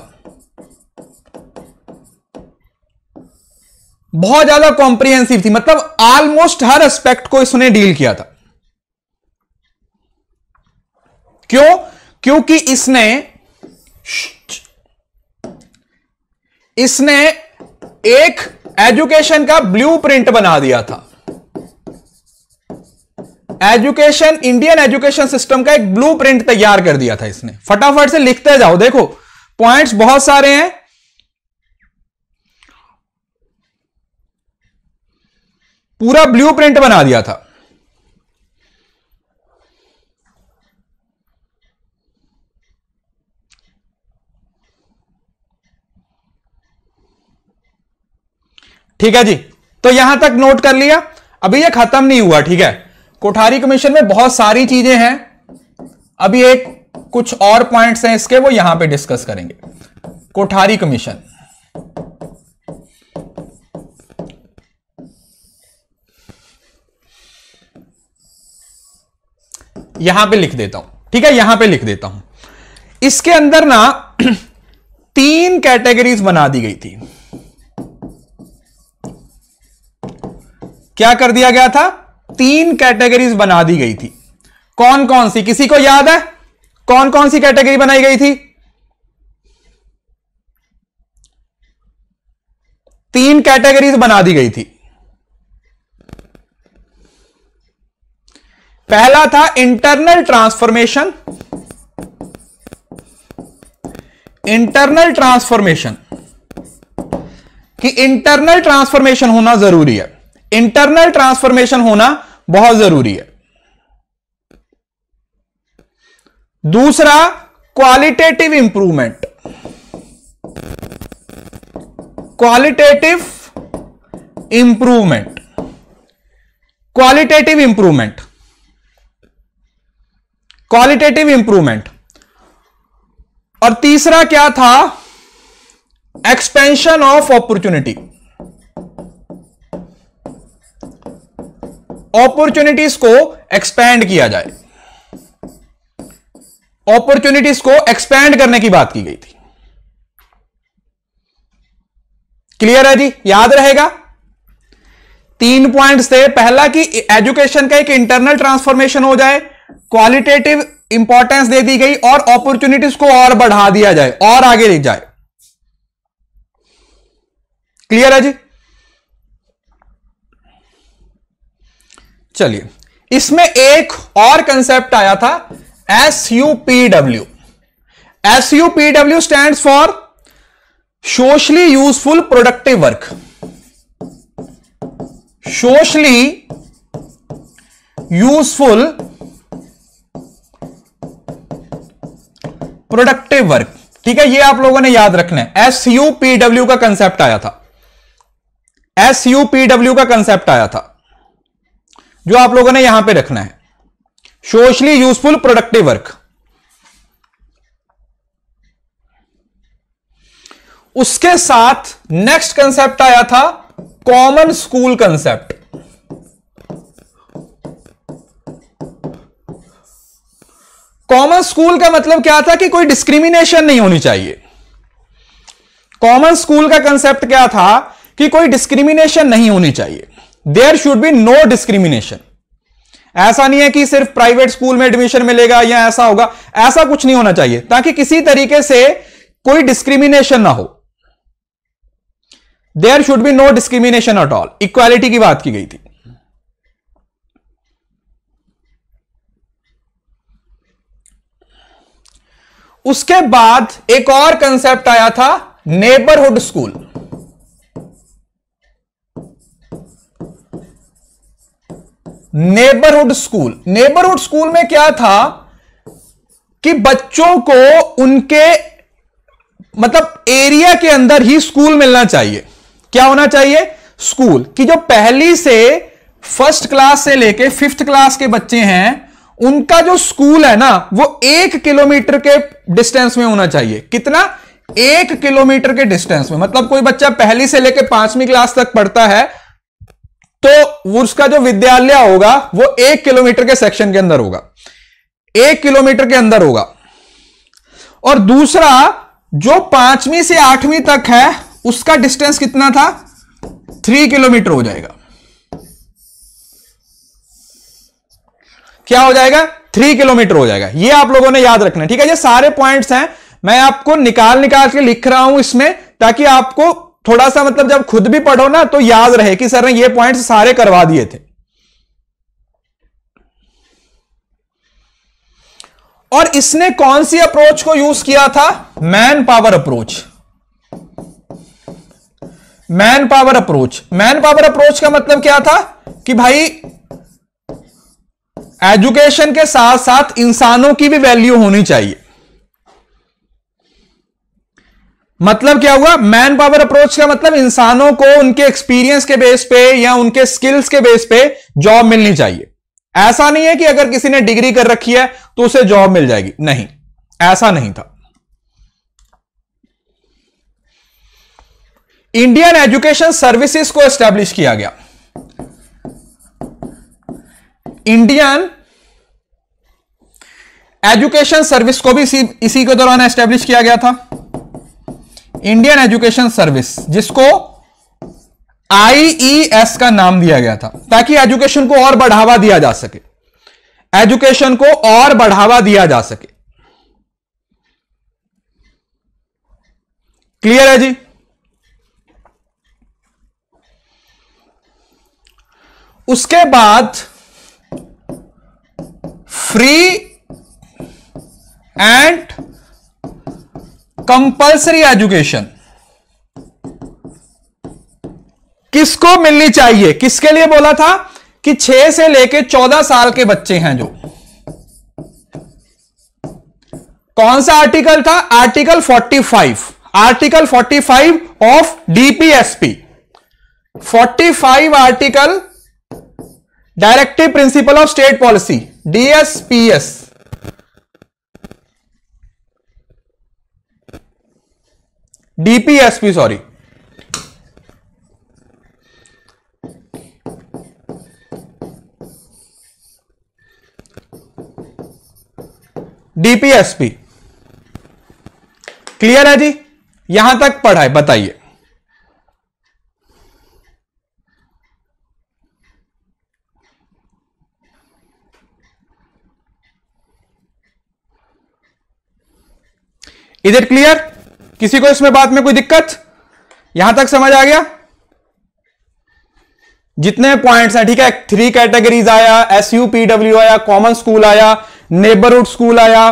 बहुत ज्यादा कॉम्प्रिहेंसिव थी मतलब ऑलमोस्ट हर एस्पेक्ट को इसने डील किया था क्यों क्योंकि इसने इसने एक एजुकेशन का ब्लूप्रिंट बना दिया था एजुकेशन इंडियन एजुकेशन सिस्टम का एक ब्लू तैयार कर दिया था इसने फटाफट से लिखते जाओ देखो पॉइंट्स बहुत सारे हैं पूरा ब्लू प्रिंट बना दिया था ठीक है जी तो यहां तक नोट कर लिया अभी ये खत्म नहीं हुआ ठीक है कोठारी कमीशन में बहुत सारी चीजें हैं अभी एक कुछ और पॉइंट्स हैं इसके वो यहां पे डिस्कस करेंगे कोठारी कमीशन यहां पे लिख देता हूं ठीक है यहां पे लिख देता हूं इसके अंदर ना तीन कैटेगरीज बना दी गई थी क्या कर दिया गया था तीन कैटेगरीज बना दी गई थी कौन कौन सी किसी को याद है कौन कौन सी कैटेगरी बनाई गई थी तीन कैटेगरीज बना दी गई थी पहला था इंटरनल ट्रांसफॉर्मेशन इंटरनल ट्रांसफॉर्मेशन कि इंटरनल ट्रांसफॉर्मेशन होना जरूरी है इंटरनल ट्रांसफॉर्मेशन होना बहुत जरूरी है दूसरा qualitative improvement qualitative improvement qualitative improvement qualitative improvement और तीसरा क्या था एक्सपेंशन ऑफ अपॉर्चुनिटी अपॉर्चुनिटीज को एक्सपैंड किया जाए अपॉर्चुनिटीज को एक्सपैंड करने की बात की गई थी क्लियर है जी याद रहेगा तीन पॉइंट्स थे पहला कि एजुकेशन का एक इंटरनल ट्रांसफॉर्मेशन हो जाए क्वालिटेटिव इंपॉर्टेंस दे दी गई और अपॉर्चुनिटीज को और बढ़ा दिया जाए और आगे ले जाए क्लियर है जी चलिए इसमें एक और कंसेप्ट आया था S U P W S U P W stand for socially useful productive work socially useful productive work ठीक है ये आप लोगों ने याद रखना है एस यू पी डब्ल्यू का कंसेप्ट आया था एस यू पी डब्ल्यू का कंसेप्ट आया था जो आप लोगों ने यहां पे रखना है सोशली यूजफुल प्रोडक्टिव वर्क उसके साथ नेक्स्ट कंसेप्ट आया था common school concept common school का मतलब क्या था कि कोई डिस्क्रिमिनेशन नहीं होनी चाहिए कॉमन स्कूल का कंसेप्ट क्या था कि कोई डिस्क्रिमिनेशन नहीं होनी चाहिए there should be no discrimination ऐसा नहीं है कि सिर्फ प्राइवेट स्कूल में एडमिशन मिलेगा या ऐसा होगा ऐसा कुछ नहीं होना चाहिए ताकि किसी तरीके से कोई डिस्क्रिमिनेशन ना हो there should be no discrimination at all equality की बात की गई थी उसके बाद एक और कंसेप्ट आया था neighbourhood school neighbourhood school neighbourhood school में क्या था कि बच्चों को उनके मतलब एरिया के अंदर ही स्कूल मिलना चाहिए क्या होना चाहिए स्कूल कि जो पहली से फर्स्ट क्लास से लेके फिफ्थ क्लास के बच्चे हैं उनका जो स्कूल है ना वो एक किलोमीटर के डिस्टेंस में होना चाहिए कितना एक किलोमीटर के डिस्टेंस में मतलब कोई बच्चा पहली से लेकर पांचवी क्लास तक पढ़ता है तो उसका जो विद्यालय होगा वो एक किलोमीटर के सेक्शन के अंदर होगा एक किलोमीटर के अंदर होगा और दूसरा जो पांचवी से आठवीं तक है उसका डिस्टेंस कितना था थ्री किलोमीटर हो जाएगा क्या हो जाएगा थ्री किलोमीटर हो जाएगा ये आप लोगों ने याद रखना ठीक है ये सारे पॉइंट्स हैं मैं आपको निकाल निकाल के लिख रहा हूं इसमें ताकि आपको थोड़ा सा मतलब जब खुद भी पढ़ो ना तो याद रहे कि सर ने ये पॉइंट सारे करवा दिए थे और इसने कौन सी अप्रोच को यूज किया था man power approach man power approach man power approach का मतलब क्या था कि भाई एजुकेशन के साथ साथ इंसानों की भी वैल्यू होनी चाहिए मतलब क्या हुआ मैन पावर अप्रोच का मतलब इंसानों को उनके एक्सपीरियंस के बेस पे या उनके स्किल्स के बेस पे जॉब मिलनी चाहिए ऐसा नहीं है कि अगर किसी ने डिग्री कर रखी है तो उसे जॉब मिल जाएगी नहीं ऐसा नहीं था इंडियन एजुकेशन सर्विसेज को एस्टेब्लिश किया गया इंडियन एजुकेशन सर्विस को भी इसी, इसी के दौरान एस्टेब्लिश किया गया था इंडियन एजुकेशन सर्विस जिसको आईईएस e का नाम दिया गया था ताकि एजुकेशन को और बढ़ावा दिया जा सके एजुकेशन को और बढ़ावा दिया जा सके क्लियर है जी उसके बाद फ्री एंड कंपल्सरी एजुकेशन किसको मिलनी चाहिए किसके लिए बोला था कि छह से लेकर चौदह साल के बच्चे हैं जो कौन सा आर्टिकल था article 45 article 45 of DPSP 45 article directive principle of state policy DSPS DPSP sorry DPSP clear है जी यहां तक पढ़ा है बताइए इज इट क्लियर किसी को इसमें बात में कोई दिक्कत यहां तक समझ आ गया जितने पॉइंट्स हैं ठीक है थ्री कैटेगरीज आया एस यू पी डब्ल्यू आया कॉमन स्कूल आया नेबरहुड स्कूल आया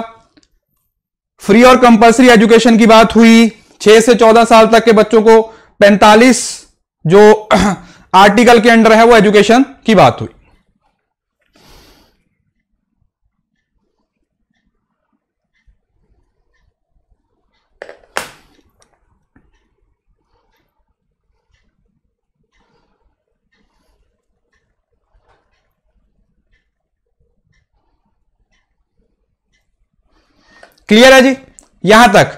फ्री और कंपलसरी एजुकेशन की बात हुई छह से चौदह साल तक के बच्चों को पैंतालीस जो आर्टिकल के अंडर है वो एजुकेशन की बात हुई क्लियर है जी यहां तक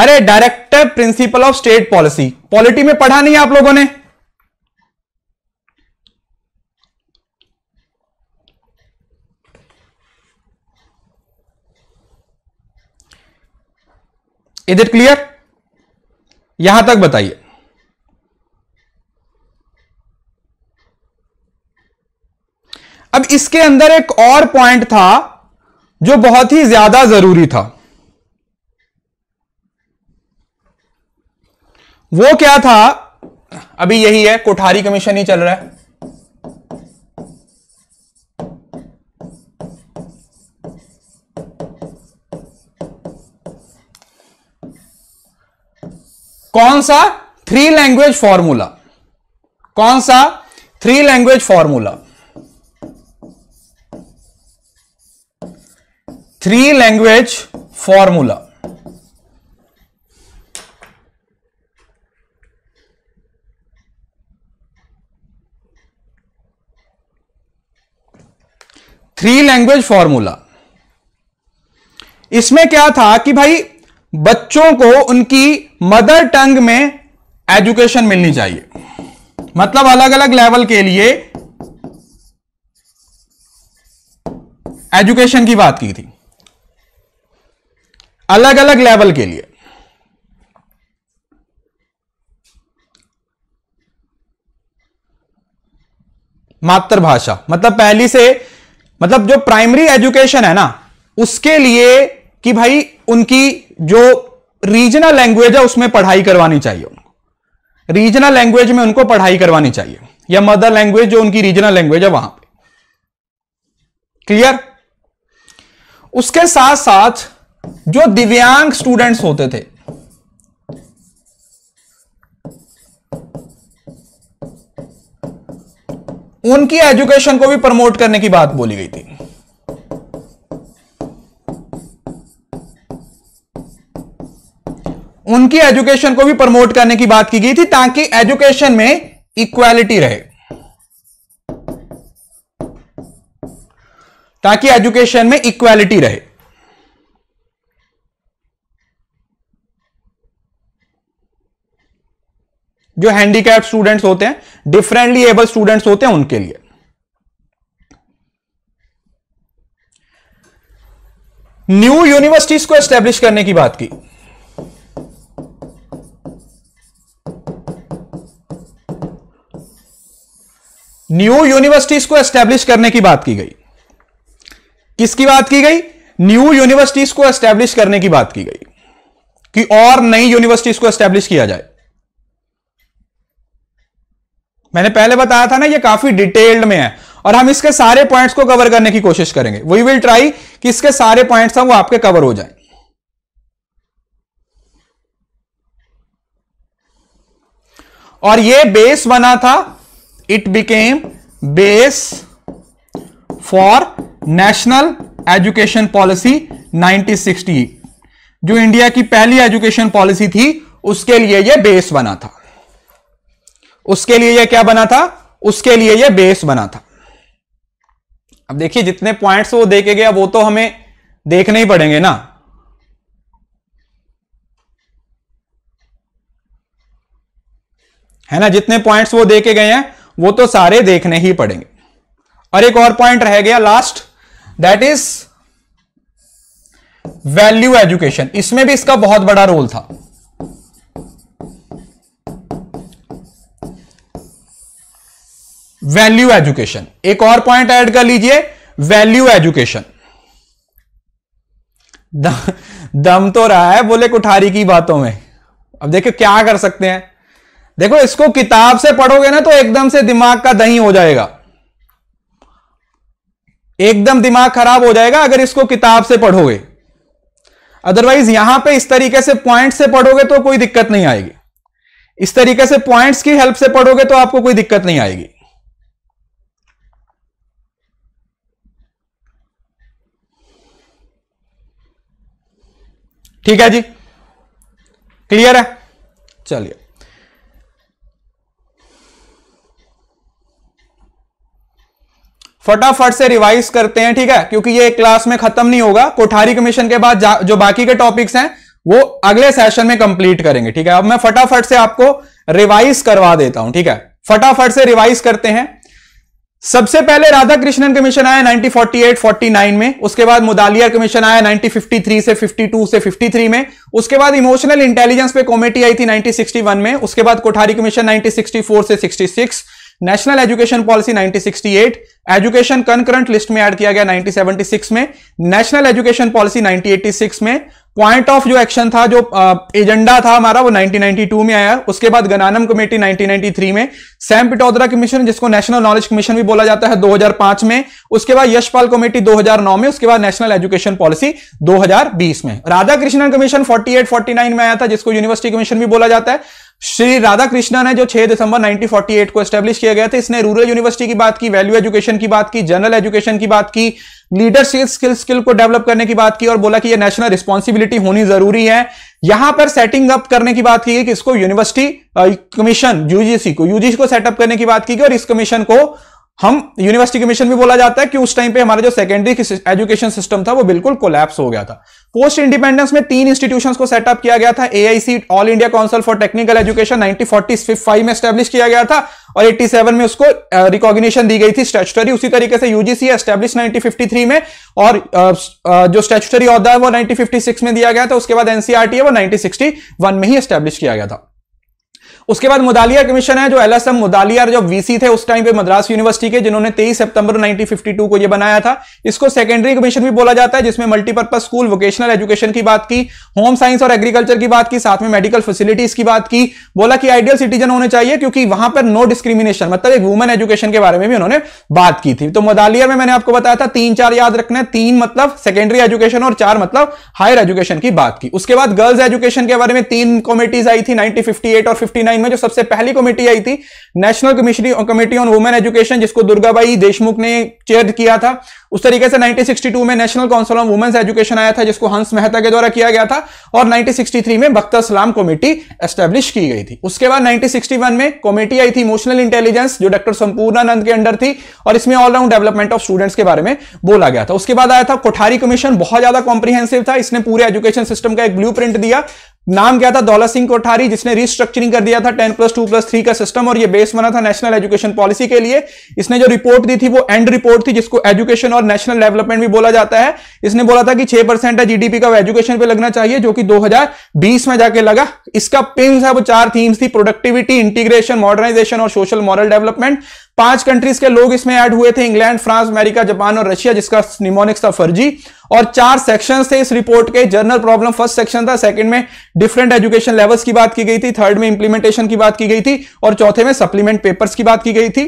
अरे director principle of state policy polity में पढ़ा नहीं आप लोगों ने इज इट क्लियर यहां तक बताइए अब इसके अंदर एक और पॉइंट था जो बहुत ही ज्यादा जरूरी था वो क्या था अभी यही है कोठारी कमीशन ही चल रहा है कौन सा थ्री लैंग्वेज फॉर्मूला कौन सा three language formula three language formula three language formula इसमें क्या था कि भाई बच्चों को उनकी मदर टंग में एजुकेशन मिलनी चाहिए मतलब अलग अलग लेवल के लिए एजुकेशन की बात की थी अलग अलग लेवल के लिए मातृभाषा मतलब पहली से मतलब जो प्राइमरी एजुकेशन है ना उसके लिए कि भाई उनकी जो रीजनल लैंग्वेज है उसमें पढ़ाई करवानी चाहिए उनको रीजनल लैंग्वेज में उनको पढ़ाई करवानी चाहिए या मदर लैंग्वेज जो उनकी रीजनल लैंग्वेज है वहां पे क्लियर उसके साथ साथ जो दिव्यांग स्टूडेंट्स होते थे उनकी एजुकेशन को भी प्रमोट करने की बात बोली गई थी उनकी एजुकेशन को भी प्रमोट करने की बात की गई थी ताकि एजुकेशन में इक्वालिटी रहे ताकि एजुकेशन में इक्वालिटी रहे जो हैंडीकैप स्टूडेंट्स होते हैं डिफरेंटली एबल स्टूडेंट्स होते हैं उनके लिए न्यू यूनिवर्सिटीज को एस्टेब्लिश करने की बात की न्यू यूनिवर्सिटीज को एस्टेब्लिश करने की बात की गई किसकी बात की गई न्यू यूनिवर्सिटीज को एस्टेब्लिश करने की बात की गई कि और नई यूनिवर्सिटीज को एस्टेब्लिश किया जाए मैंने पहले बताया था ना ये काफी डिटेल्ड में है और हम इसके सारे पॉइंट्स को कवर करने की कोशिश करेंगे वी विल ट्राई कि इसके सारे पॉइंट्स हम वो आपके कवर हो जाए और ये बेस बना था it became base for national education policy 1960 जो इंडिया की पहली एजुकेशन पॉलिसी थी उसके लिए यह बेस बना था उसके लिए यह क्या बना था उसके लिए यह बेस बना था अब देखिए जितने पॉइंट्स वो देखे गया वो तो हमें देखने ही पड़ेंगे ना है ना जितने पॉइंट्स वो देखे गए हैं वो तो सारे देखने ही पड़ेंगे और एक और पॉइंट रह गया last that is value education इसमें भी इसका बहुत बड़ा रोल था वैल्यू एजुकेशन एक और पॉइंट ऐड कर लीजिए वैल्यू एजुकेशन दम तो रहा है बोले कुठारी की बातों में अब देखो क्या कर सकते हैं देखो इसको किताब से पढ़ोगे ना तो एकदम से दिमाग का दही हो जाएगा एकदम दिमाग खराब हो जाएगा अगर इसको किताब से पढ़ोगे अदरवाइज यहां पे इस तरीके से पॉइंट से पढ़ोगे तो कोई दिक्कत नहीं आएगी इस तरीके से पॉइंट्स की हेल्प से पढ़ोगे तो आपको कोई दिक्कत नहीं आएगी ठीक है जी क्लियर है चलिए फटाफट से रिवाइज करते हैं ठीक है क्योंकि ये क्लास में खत्म नहीं होगा कोठारी कमीशन के बाद जो बाकी के टॉपिक्स हैं वो अगले सेशन में कंप्लीट करेंगे ठीक है अब मैं फटाफट से आपको रिवाइज करवा देता हूं ठीक है फटाफट से रिवाइज करते हैं सबसे पहले राधा कृष्णन कमीशन आया 1948 49 में उसके बाद मुदालिया कमीशन आया 1953 से 52 से 53 में उसके बाद इमोशनल इंटेलिजेंस पे कॉमेटी आई थी 1961 में उसके बाद कोठारी कमीशन 1964 से 66 national education policy 1968 education concurrent list में ऐड किया गया 1976 में नेशनल एजुकेशन पॉलिसी 1986 में पॉइंट ऑफ जो एक्शन था जो एजेंडा था हमारा वो 1992 में आया उसके बाद गनानम कमेटी 1993 में सैम पिटोदरा कमीशन जिसको नेशनल नॉलेज कमीशन भी बोला जाता है 2005 में उसके बाद यशपाल कमेटी 2009 में उसके बाद नेशनल एजुकेशन पॉलिसी 2020 में राधा कृष्णन कमीशन 48 49 में आया था जिसको यूनिवर्सिटी कमीशन भी बोला जाता है श्री राधा कृष्णन है जो 6 दिसंबर 1948 को एस्टेब्लिश किया गया था इसने रूरल यूनिवर्सिटी की बात की वैल्यू एजुकेशन की बात की जनरल एजुकेशन की बात की लीडरशिप स्किल स्किल को डेवलप करने की बात की और बोला कि ये नेशनल रिस्पॉन्सिबिलिटी होनी जरूरी है यहां पर सेटिंग अप करने की बात की गई कि इसको यूनिवर्सिटी कमीशन यूजीसी को यूजीसी को सेटअप करने की बात की गई और इस कमीशन को हम यूनिवर्सिटी कमीशन भी बोला जाता है कि उस टाइम पे हमारा जो सेकेंडरी एजुकेशन सिस्टम था वो बिल्कुल कोलैप्स हो गया था पोस्ट इंडिपेंडेंस में तीन इंस्टीट्यूशंस को सेटअप किया गया था AIC all India council for technical education nineteen में स्टैब्लिश किया गया था और 87 में उसको रिकॉग्निशन दी गई थी स्टेचुटरी उसी तरीके से यूजीसी एस्टेब्लिश 1953 में और जो स्टेचुटरी औहदा है वो 1956 में दिया गया था उसके बाद एनसीआरटी e है वो 1961 में ही स्टैब्लिश किया गया था उसके बाद मुदालिया कमीशन है जो एल एस एम मुदालिया जो वीसी थे उस टाइम पे मद्रास यूनिवर्सिटी के जिन्होंने 23 सितंबर 1952 को ये बनाया था इसको सेकेंडरी कमीशन भी बोला जाता है जिसमें मल्टीपर्पज स्कूल वोकेशनल एजुकेशन की बात की होम साइंस और एग्रीकल्चर की बात की साथ में मेडिकल फैसिलिटीज की बात की बोला कि आइडियल सिटीजन होने चाहिए क्योंकि वहां पर नो डिस्क्रिमिनेशन मतलब एक वुमेन एजुकेशन के बारे में भी उन्होंने बात की थी तो मुदालिया में मैंने आपको बताया था तीन चार याद रखना तीन मतलब सेकेंडरी एजुकेशन और चार मतलब हायर एजुकेशन की बात की उसके बाद गर्ल्स एजुकेशन के बारे में तीन कॉमिटीज आई थी नाइनटीन और फिफ्टी में जो सबसे पहली कमेटी आई थी नेशनल कमिश्री कमेटी ऑन वुमेन एजुकेशन जिसको दुर्गाबाई देशमुख ने चेयर किया था उस तरीके से 1962 में national council on women's education आया था जिसको हंस मेहता के द्वारा किया गया था और 1963 में बख्तर सलाम कमेटी एस्टेब्लिश की गई थी उसके बाद 1961 में कमेटी आई थी इमोशनल इंटेलिजेंस जो डॉक्टर संपूर्णानंद के अंडर थी और इसमें ऑलराउंड डेवलपमेंट ऑफ स्टूडेंट्स के बारे में बोला गया था उसके बाद आया था कोठारी कमीशन बहुत ज्यादा कॉम्प्रीहेंसिव था इसने पूरे एजुकेशन सिस्टम का एक ब्लू दिया नाम क्या था दौलत सिंह कोठारी जिसने रिस्ट्रक्चरिंग कर दिया था ten plus two plus three का सिस्टम और ये बेस बना था नेशनल एजुकेशन पॉलिसी के लिए इसने जो रिपोर्ट दी थी वो एंड रिपोर्ट थी जिसको एजुकेशन और नेशनल डेवलपमेंट भी बोला जाता है इसने बोला था कि छह परसेंट है जीडीपी का एजुकेशन पे लगना चाहिए जो कि दो में जाके लगा इसका पिंस है वो चार थीम्स थी प्रोडक्टिविटी इंटीग्रेशन मॉडर्नाइजेशन और सोशल मॉरल डेवलपमेंट पांच कंट्रीज के लोग इसमें ऐड हुए थे इंग्लैंड फ्रांस अमेरिका जापान और रशिया जिसका निमोनिक्स था फर्जी और चार सेक्शंस थे इस रिपोर्ट के जर्नल प्रॉब्लम फर्स्ट सेक्शन था सेकंड में डिफरेंट एजुकेशन लेवल्स की बात की गई थी थर्ड में इंप्लीमेंटेशन की बात की गई थी और चौथे में सप्लीमेंट पेपर्स की बात की गई थी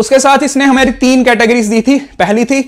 उसके साथ इसने हमारी तीन कैटेगरीज दी थी पहली थी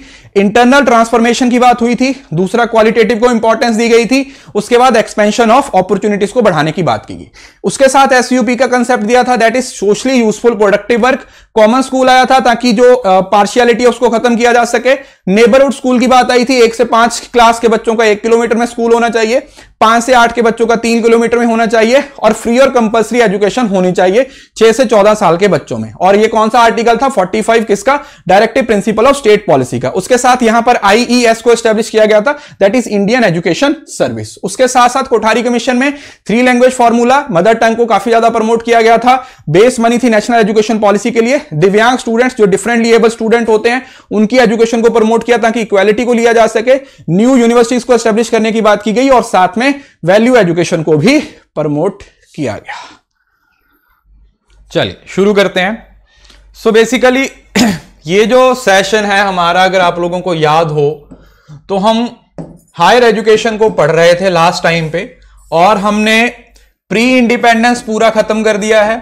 इंटरनल ट्रांसफॉर्मेशन की बात हुई थी दूसरा क्वालिटेटिव को इंपॉर्टेंस दी गई थी उसके बाद एक्सपेंशन ऑफ अपॉर्चुनिटीज को बढ़ाने की बात की गई उसके साथ एसयूपी का कंसेप्ट दिया था that is socially useful productive work common school आया था ताकि जो पार्शियलिटी है उसको खत्म किया जा सके नेबरहुड स्कूल की बात आई थी एक से पांच क्लास के बच्चों का एक किलोमीटर में स्कूल होना चाहिए पांच से आठ के बच्चों का तीन किलोमीटर में होना चाहिए और फ्री और कंपल्सरी एजुकेशन होनी चाहिए छह से चौदह साल के बच्चों में और ये कौन सा आर्टिकल था फोर्टी फाइव किसका directive principle of state policy का उसके साथ यहां पर आईईएस e को स्टेब्लिश किया गया था that is Indian education service उसके साथ साथ कोठारी कमीशन में three language formula mother tongue को काफी ज्यादा प्रमोट किया गया था बेस मनी थी नेशनल एजुकेशन पॉलिसी के लिए दिव्यांग स्टूडेंट्स जो डिफरेंटली एबल स्टूडेंट होते हैं उनकी एजुकेशन को प्रमोट किया ताकि इक्वालिटी को लिया जा सके न्यू यूनिवर्सिटीज को स्टेब्लिश करने की बात की गई और साथ में वैल्यू एजुकेशन को भी प्रमोट किया गया चलिए शुरू करते हैं सो so बेसिकली ये जो सेशन है हमारा अगर आप लोगों को याद हो तो हम हायर एजुकेशन को पढ़ रहे थे लास्ट टाइम पे और हमने प्री इंडिपेंडेंस पूरा खत्म कर दिया है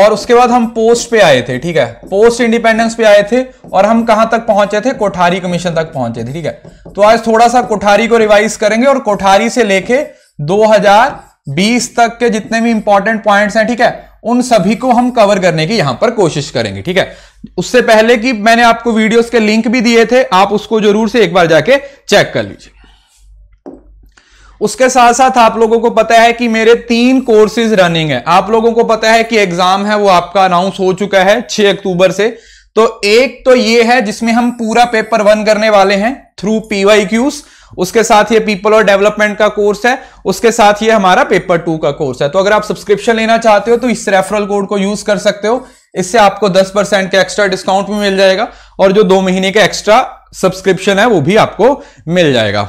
और उसके बाद हम पोस्ट पे आए थे ठीक है पोस्ट इंडिपेंडेंस पे आए थे और हम कहां तक पहुंचे थे कोठारी कमीशन तक पहुंचे थे ठीक है तो आज थोड़ा सा कोठारी को रिवाइज करेंगे और कोठारी से लेके 2020 तक के जितने भी इंपॉर्टेंट पॉइंट्स हैं ठीक है उन सभी को हम कवर करने की यहां पर कोशिश करेंगे ठीक है उससे पहले कि मैंने आपको वीडियो के लिंक भी दिए थे आप उसको जरूर से एक बार जाके चेक कर लीजिए उसके साथ साथ आप लोगों को पता है कि मेरे तीन कोर्सेज रनिंग है आप लोगों को पता है कि एग्जाम है वो आपका अनाउंस हो चुका है 6 अक्टूबर से तो एक तो ये है जिसमें हम पूरा पेपर वन करने वाले हैं थ्रू पीवाई क्यूज़ उसके साथ ये पीपल और डेवलपमेंट का कोर्स है उसके साथ ये हमारा पेपर टू का कोर्स है तो अगर आप सब्सक्रिप्शन लेना चाहते हो तो इस रेफरल कोड को यूज कर सकते हो इससे आपको 10 परसेंट का एक्स्ट्रा डिस्काउंट भी मिल जाएगा और जो दो महीने का एक्स्ट्रा सब्सक्रिप्शन है वो भी आपको मिल जाएगा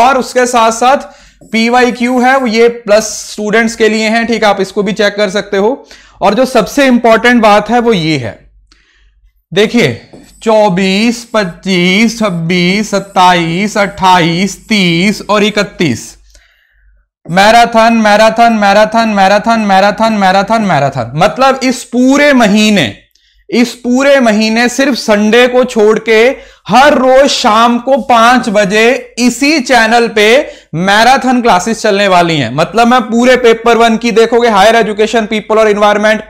और उसके साथ साथ पीवाई क्यू है ये प्लस स्टूडेंट्स के लिए है ठीक है आप इसको भी चेक कर सकते हो और जो सबसे इंपॉर्टेंट बात है वो ये है देखिए 24, 25, 26, 27, 28, 30 और 31 marathon marathon marathon marathon marathon marathon marathon मतलब इस पूरे महीने इस पूरे महीने सिर्फ संडे को छोड़ के हर रोज शाम को पांच बजे इसी चैनल पे मैराथन क्लासेस चलने वाली हैं मतलब मैं पूरे पेपर वन की देखोगे हायर एजुकेशन पीपल और environment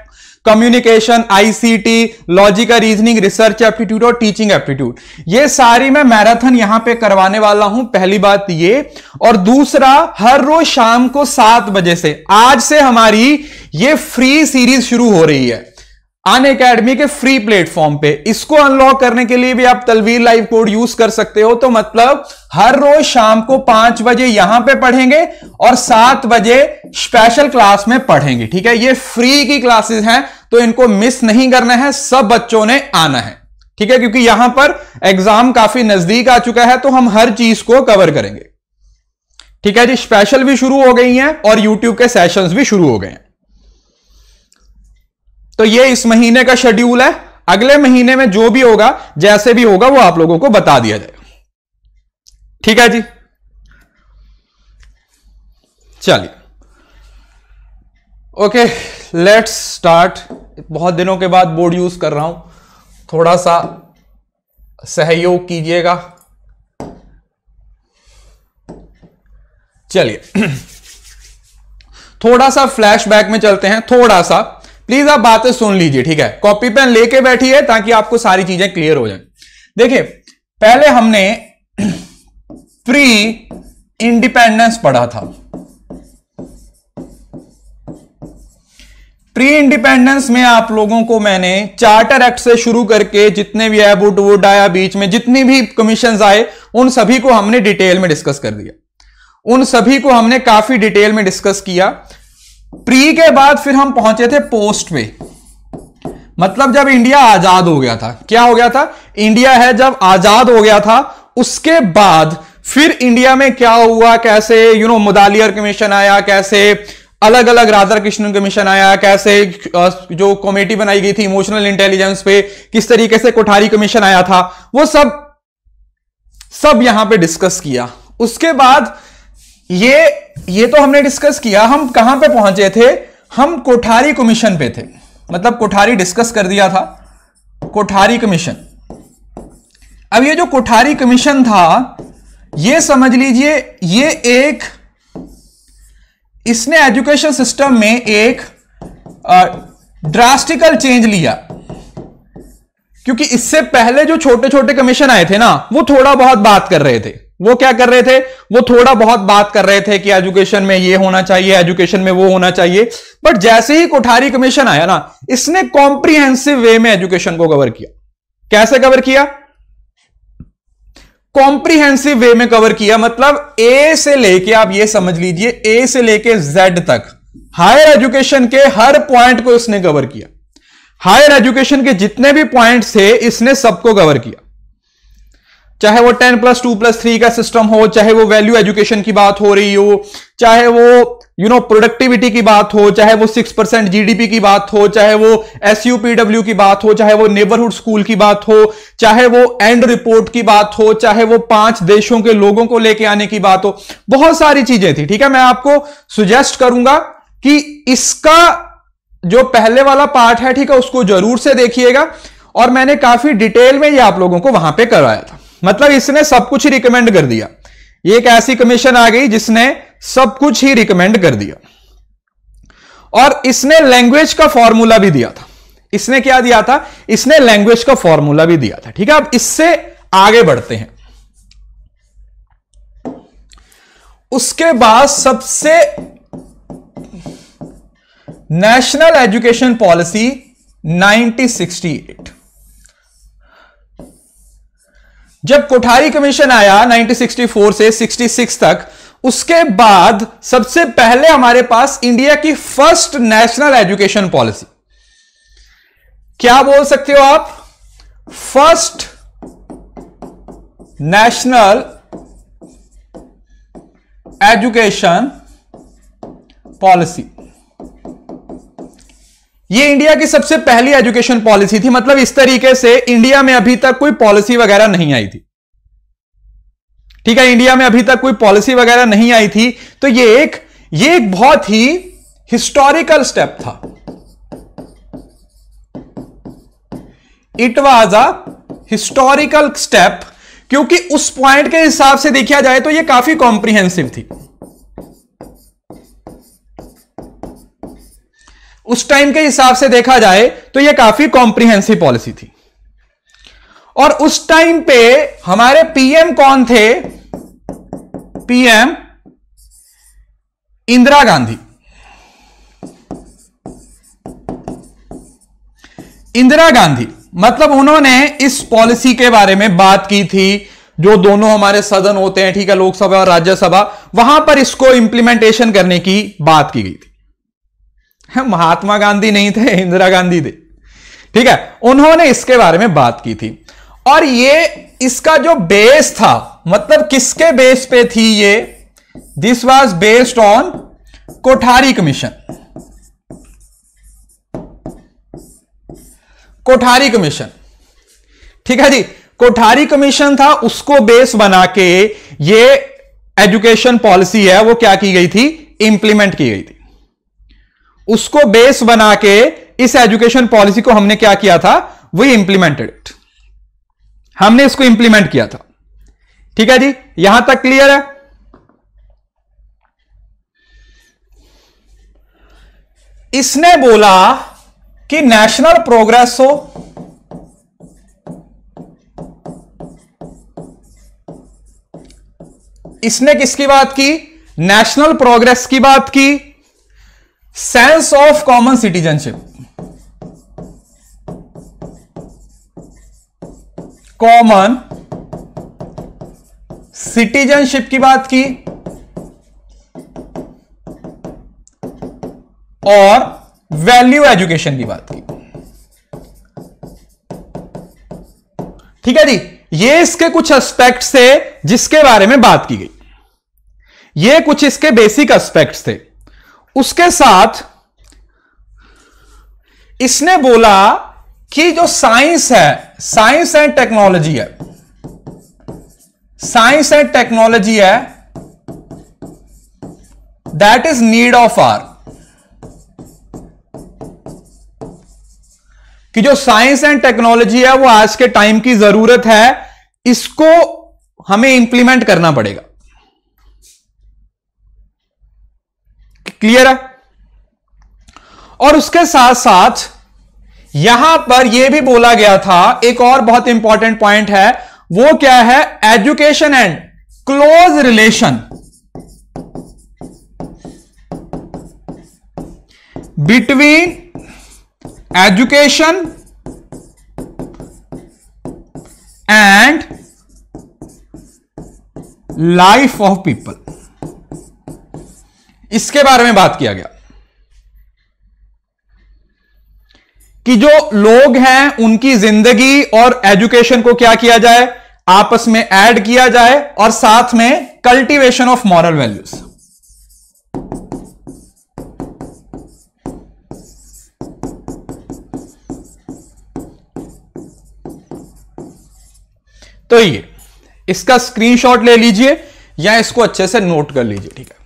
communication ICT logical reasoning research aptitude और टीचिंग एप्टीट्यूड ये सारी मैं मैराथन यहां पे करवाने वाला हूं पहली बात ये और दूसरा हर रोज शाम को सात बजे से आज से हमारी ये फ्री सीरीज शुरू हो रही है अन अकेडमी के फ्री प्लेटफॉर्म पे इसको अनलॉक करने के लिए भी आप तलवीर लाइव कोड यूज कर सकते हो तो मतलब हर रोज शाम को पांच बजे यहां पे पढ़ेंगे और सात बजे स्पेशल क्लास में पढ़ेंगे ठीक है ये फ्री की क्लासेस हैं तो इनको मिस नहीं करना है सब बच्चों ने आना है ठीक है क्योंकि यहां पर एग्जाम काफी नजदीक आ चुका है तो हम हर चीज को कवर करेंगे ठीक है जी स्पेशल भी शुरू हो गई है और यूट्यूब के सेशन भी शुरू हो गए हैं तो ये इस महीने का शेड्यूल है अगले महीने में जो भी होगा जैसे भी होगा वो आप लोगों को बता दिया जाएगा ठीक है जी चलिए ओके लेट्स स्टार्ट बहुत दिनों के बाद बोर्ड यूज कर रहा हूं थोड़ा सा सहयोग कीजिएगा चलिए थोड़ा सा फ्लैशबैक में चलते हैं थोड़ा सा प्लीज आप बातें सुन लीजिए ठीक है कॉपी पेन लेके बैठी है ताकि आपको सारी चीजें क्लियर हो जाए देखिए पहले हमने प्री इंडिपेंडेंस पढ़ा था प्री इंडिपेंडेंस में आप लोगों को मैंने चार्टर एक्ट से शुरू करके जितने भी है बुट वुड आया बीच में जितनी भी कमीशन आए उन सभी को हमने डिटेल में डिस्कस कर दिया उन सभी को हमने काफी डिटेल में डिस्कस किया प्री के बाद फिर हम पहुंचे थे पोस्ट में मतलब जब इंडिया आजाद हो गया था क्या हो गया था इंडिया है जब आजाद हो गया था उसके बाद फिर इंडिया में क्या हुआ कैसे यू नो मुदालियर कमीशन आया कैसे अलग अलग राधा कृष्ण कमीशन आया कैसे जो कमेटी बनाई गई थी इमोशनल इंटेलिजेंस पे किस तरीके से कोठारी कमीशन आया था वो सब सब यहां पे डिस्कस किया उसके बाद ये ये तो हमने डिस्कस किया हम कहां पे पहुंचे थे हम कोठारी कमीशन पे थे मतलब कोठारी डिस्कस कर दिया था कोठारी कमीशन अब ये जो कोठारी कमीशन था ये समझ लीजिए ये एक इसने एजुकेशन सिस्टम में एक ड्रास्टिकल चेंज लिया क्योंकि इससे पहले जो छोटे छोटे कमीशन आए थे ना वो थोड़ा बहुत बात कर रहे थे वो क्या कर रहे थे वो थोड़ा बहुत बात कर रहे थे कि एजुकेशन में ये होना चाहिए एजुकेशन में वो होना चाहिए बट जैसे ही कोठारी कमीशन आया ना इसने कॉम्प्रिहेंसिव वे में एजुकेशन को कवर किया कैसे कवर किया कॉम्प्रिहेंसिव वे में कवर किया मतलब ए से लेके आप ये समझ लीजिए ए से लेके जेड तक हायर एजुकेशन के हर पॉइंट को इसने कवर किया हायर एजुकेशन के जितने भी पॉइंट थे इसने सबको कवर किया चाहे वो ten plus two plus three का सिस्टम हो चाहे वो वैल्यू एजुकेशन की बात हो रही हो चाहे वो यू नो प्रोडक्टिविटी की बात हो चाहे वो सिक्स परसेंट जी की बात हो चाहे वो एस यू की बात हो चाहे वो नेबरहुड स्कूल की बात हो चाहे वो एंड रिपोर्ट की बात हो चाहे वो पांच देशों के लोगों को लेके आने की बात हो बहुत सारी चीजें थी ठीक है मैं आपको सुजेस्ट करूंगा कि इसका जो पहले वाला पार्ट है ठीक है उसको जरूर से देखिएगा और मैंने काफी डिटेल में ये आप लोगों को वहां पर करवाया था मतलब इसने सब कुछ ही रिकमेंड कर दिया ये एक ऐसी कमीशन आ गई जिसने सब कुछ ही रिकमेंड कर दिया और इसने लैंग्वेज का फॉर्मूला भी दिया था इसने क्या दिया था इसने लैंग्वेज का फॉर्मूला भी दिया था ठीक है अब इससे आगे बढ़ते हैं उसके बाद सबसे नेशनल एजुकेशन पॉलिसी 1968 जब कोठारी कमीशन आया 1964 से 66 तक उसके बाद सबसे पहले हमारे पास इंडिया की फर्स्ट नेशनल एजुकेशन पॉलिसी क्या बोल सकते हो आप फर्स्ट नेशनल एजुकेशन पॉलिसी ये इंडिया की सबसे पहली एजुकेशन पॉलिसी थी मतलब इस तरीके से इंडिया में अभी तक कोई पॉलिसी वगैरह नहीं आई थी ठीक है इंडिया में अभी तक कोई पॉलिसी वगैरह नहीं आई थी तो ये एक ये एक बहुत ही हिस्टोरिकल स्टेप था it was a historical step क्योंकि उस पॉइंट के हिसाब से देखा जाए तो ये काफी कॉम्प्रिहेंसिव थी उस टाइम के हिसाब से देखा जाए तो यह काफी कॉम्प्रिहेंसिव पॉलिसी थी और उस टाइम पे हमारे पीएम कौन थे पीएम इंदिरा गांधी इंदिरा गांधी मतलब उन्होंने इस पॉलिसी के बारे में बात की थी जो दोनों हमारे सदन होते हैं ठीक है लोकसभा और राज्यसभा वहां पर इसको इंप्लीमेंटेशन करने की बात की गई थी महात्मा गांधी नहीं थे इंदिरा गांधी थे ठीक है उन्होंने इसके बारे में बात की थी और ये इसका जो बेस था मतलब किसके बेस पे थी ये this was based on Kothari commission Kothari commission ठीक है जी कोठारी कमीशन था उसको बेस बना के ये एजुकेशन पॉलिसी है वो क्या की गई थी इंप्लीमेंट की गई थी उसको बेस बना के इस एजुकेशन पॉलिसी को हमने क्या किया था वी इंप्लीमेंटेड इट हमने इसको इंप्लीमेंट किया था ठीक है जी यहां तक क्लियर है इसने बोला कि नेशनल प्रोग्रेस हो इसने किसकी बात की नेशनल प्रोग्रेस की बात की sense of common citizenship common citizenship की बात की और वैल्यू एजुकेशन की बात की ठीक है जी ये इसके कुछ एस्पेक्ट्स थे जिसके बारे में बात की गई ये कुछ इसके बेसिक एस्पेक्ट्स थे उसके साथ इसने बोला कि जो साइंस है साइंस एंड टेक्नोलॉजी है साइंस एंड टेक्नोलॉजी है that is need of our कि जो साइंस एंड टेक्नोलॉजी है वो आज के टाइम की जरूरत है इसको हमें इंप्लीमेंट करना पड़ेगा क्लियर है और उसके साथ साथ यहां पर यह भी बोला गया था एक और बहुत इंपॉर्टेंट पॉइंट है वो क्या है education and close relation between education and life of people इसके बारे में बात किया गया कि जो लोग हैं उनकी जिंदगी और एजुकेशन को क्या किया जाए आपस में ऐड किया जाए और साथ में कल्टीवेशन ऑफ मॉरल वैल्यूज तो ये इसका स्क्रीनशॉट ले लीजिए या इसको अच्छे से नोट कर लीजिए ठीक है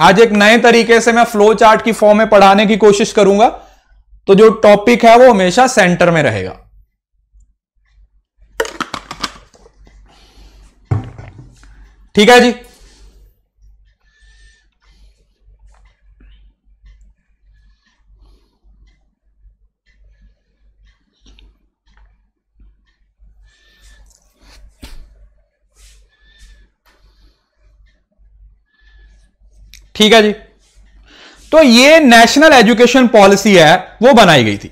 आज एक नए तरीके से मैं फ्लो चार्ट की फॉर्म में पढ़ाने की कोशिश करूंगा तो जो टॉपिक है वो हमेशा सेंटर में रहेगा ठीक है जी ठीक है जी तो ये नेशनल एजुकेशन पॉलिसी है वो बनाई गई थी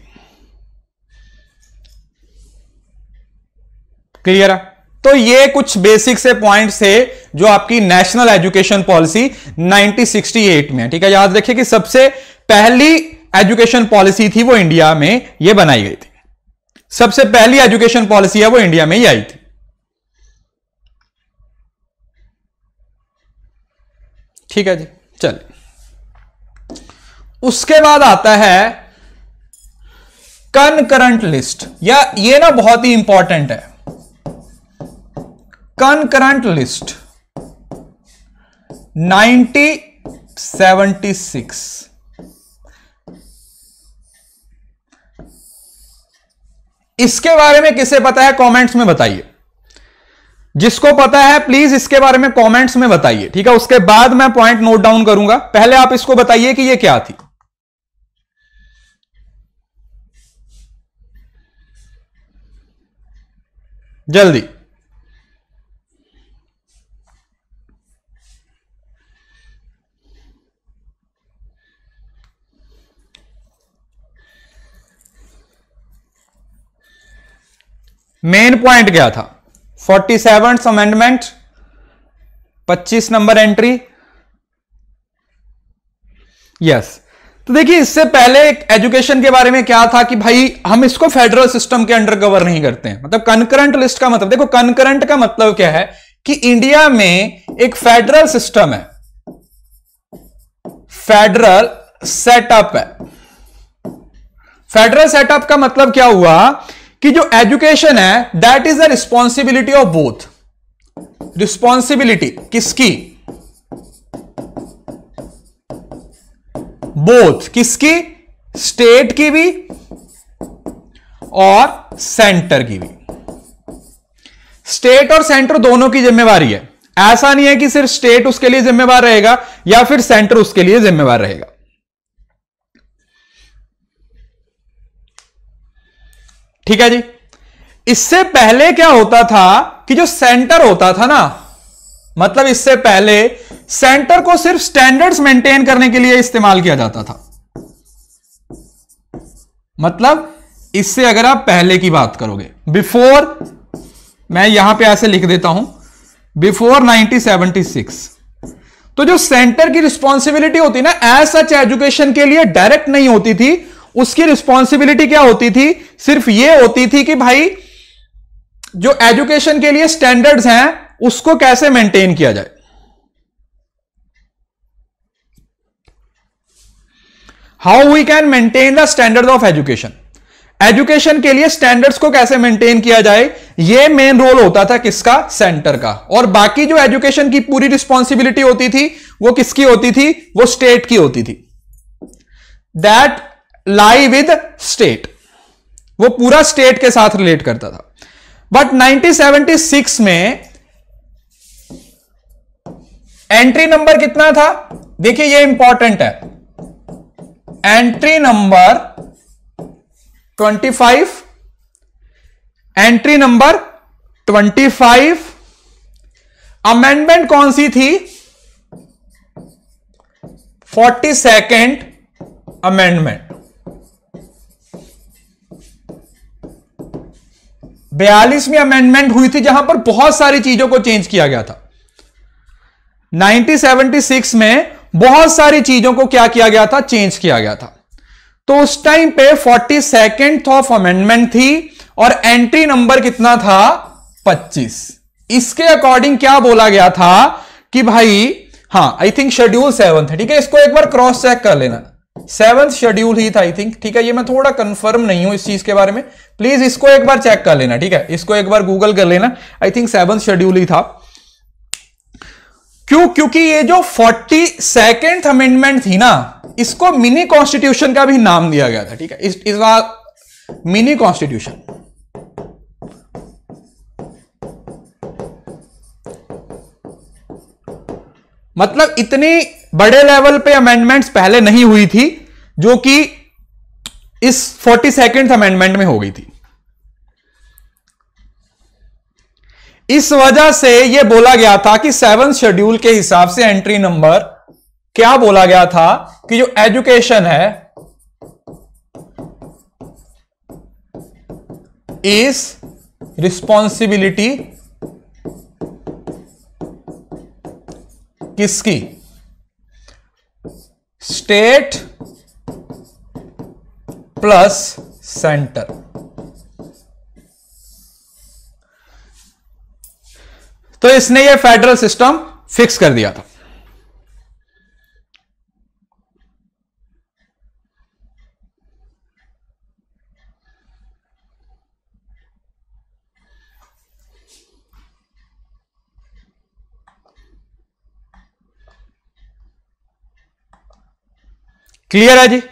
क्लियर है तो ये कुछ बेसिक से पॉइंट थे जो आपकी नेशनल एजुकेशन पॉलिसी 1968 में है ठीक है याद रखिए कि सबसे पहली एजुकेशन पॉलिसी थी वो इंडिया में ये बनाई गई थी सबसे पहली एजुकेशन पॉलिसी है वो इंडिया में ही आई थी ठीक है जी चलिए उसके बाद आता है कनकरंट लिस्ट या ये ना बहुत ही इंपॉर्टेंट है कनकरंट लिस्ट 1976 इसके बारे में किसे पता है कमेंट्स में बताइए जिसको पता है प्लीज इसके बारे में कमेंट्स में बताइए ठीक है उसके बाद मैं पॉइंट नोट डाउन करूंगा पहले आप इसको बताइए कि ये क्या थी जल्दी मेन पॉइंट क्या था फोर्टी सेवन अमेंडमेंट पच्चीस नंबर एंट्री यस तो देखिए इससे पहले एजुकेशन के बारे में क्या था कि भाई हम इसको फेडरल सिस्टम के अंडर कवर नहीं करते हैं मतलब कनकरंट लिस्ट का मतलब देखो कनकरंट का मतलब क्या है कि इंडिया में एक फेडरल सिस्टम है फेडरल सेटअप है फेडरल सेटअप का मतलब क्या हुआ कि जो एजुकेशन है that is the responsibility of both responsibility किसकी बोथ किसकी स्टेट की भी और सेंटर की भी स्टेट और सेंटर दोनों की जिम्मेवारी है ऐसा नहीं है कि सिर्फ स्टेट उसके लिए जिम्मेवार रहेगा या फिर सेंटर उसके लिए जिम्मेवार रहेगा ठीक है जी इससे पहले क्या होता था कि जो सेंटर होता था ना मतलब इससे पहले सेंटर को सिर्फ स्टैंडर्ड्स मेंटेन करने के लिए इस्तेमाल किया जाता था मतलब इससे अगर आप पहले की बात करोगे बिफोर मैं यहां पे ऐसे लिख देता हूं बिफोर 1976 तो जो सेंटर की रिस्पॉन्सिबिलिटी होती ना एज सच एजुकेशन के लिए डायरेक्ट नहीं होती थी उसकी रिस्पॉन्सिबिलिटी क्या होती थी सिर्फ ये होती थी कि भाई जो एजुकेशन के लिए स्टैंडर्ड्स हैं उसको कैसे मेंटेन किया जाए how we can maintain the standard of education education के लिए स्टैंडर्ड्स को कैसे मेंटेन किया जाए यह मेन रोल होता था किसका सेंटर का और बाकी जो एजुकेशन की पूरी रिस्पॉन्सिबिलिटी होती थी वो किसकी होती थी वो स्टेट की होती थी दैट लाई विद स्टेट वो पूरा स्टेट के साथ रिलेट करता था बट 1976 में एंट्री नंबर कितना था देखिए ये इंपॉर्टेंट है entry number 25 entry number 25 amendment कौन सी थी फोर्टी सेकेंड अमेंडमेंट बयालीसवीं अमेंडमेंट हुई थी जहां पर बहुत सारी चीजों को चेंज किया गया था 1976 में बहुत सारी चीजों को क्या किया गया था चेंज किया गया था तो उस टाइम पे फोर्टी सेकेंड ऑफ अमेंडमेंट थी और एंट्री नंबर कितना था 25 इसके अकॉर्डिंग क्या बोला गया था कि भाई हाँ आई थिंक शेड्यूल सेवन था ठीक है इसको एक बार क्रॉस चेक कर लेना सेवंथ शेड्यूल ही था आई थिंक ठीक है ये मैं थोड़ा कंफर्म नहीं हूं इस चीज के बारे में प्लीज इसको एक बार चेक कर लेना ठीक है इसको एक बार गूगल कर लेना आई थिंक सेवंथ शेड्यूल ही था क्यों क्योंकि ये जो फोर्टी सेकेंड अमेंडमेंट थी ना इसको मिनी कॉन्स्टिट्यूशन का भी नाम दिया गया था ठीक है इस, बार मिनी कॉन्स्टिट्यूशन मतलब इतनी बड़े लेवल पे अमेंडमेंट्स पहले नहीं हुई थी जो कि इस फोर्टी सेकेंड अमेंडमेंट में हो गई थी इस वजह से यह बोला गया था कि सेवन शेड्यूल के हिसाब से एंट्री नंबर क्या बोला गया था कि जो एजुकेशन है इस रिस्पॉन्सिबिलिटी किसकी स्टेट प्लस सेंटर तो इसने ये फेडरल सिस्टम फिक्स कर दिया था क्लियर है जी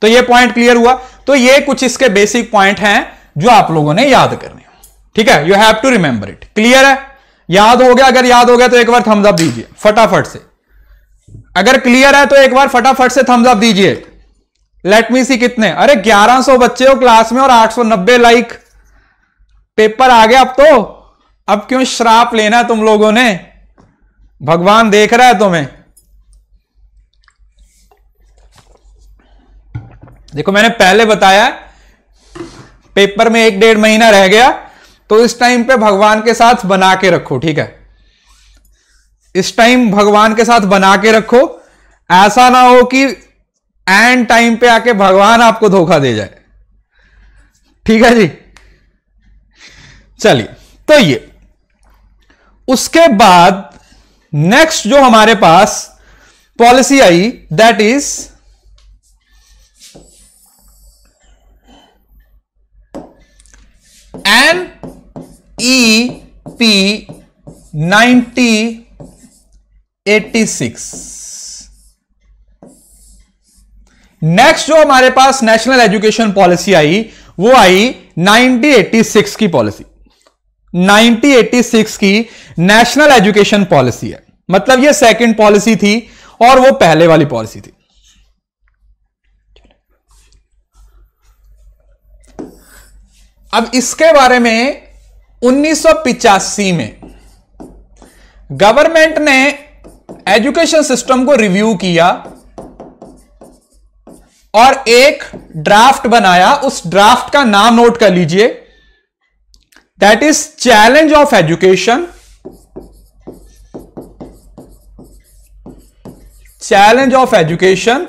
तो ये पॉइंट क्लियर हुआ तो ये कुछ इसके बेसिक पॉइंट हैं जो आप लोगों ने याद करने ठीक है you have to remember it clear है याद हो गया अगर याद हो गया तो एक बार थम्स अप दीजिए फटाफट से अगर क्लियर है तो एक बार फटाफट से थम्स अप दीजिए लेट मी सी कितने अरे 1100 बच्चे हो क्लास में और 890 लाइक पेपर आ गया अब तो अब क्यों श्राप लेना तुम लोगों ने भगवान देख रहा है तुम्हें देखो मैंने पहले बताया पेपर में एक डेढ़ महीना रह गया तो इस टाइम पे भगवान के साथ बना के रखो ठीक है इस टाइम भगवान के साथ बना के रखो ऐसा ना हो कि एंड टाइम पे आके भगवान आपको धोखा दे जाए ठीक है जी चलिए तो ये उसके बाद नेक्स्ट जो हमारे पास पॉलिसी आई that is N E P ninety eighty six next जो हमारे पास नेशनल एजुकेशन पॉलिसी आई वो आई 1986 की पॉलिसी 1986 की नेशनल एजुकेशन पॉलिसी है मतलब ये सेकंड पॉलिसी थी और वो पहले वाली पॉलिसी थी अब इसके बारे में उन्नीस में गवर्नमेंट ने एजुकेशन सिस्टम को रिव्यू किया और एक ड्राफ्ट बनाया उस ड्राफ्ट का नाम नोट कर लीजिए that is challenge of education challenge of education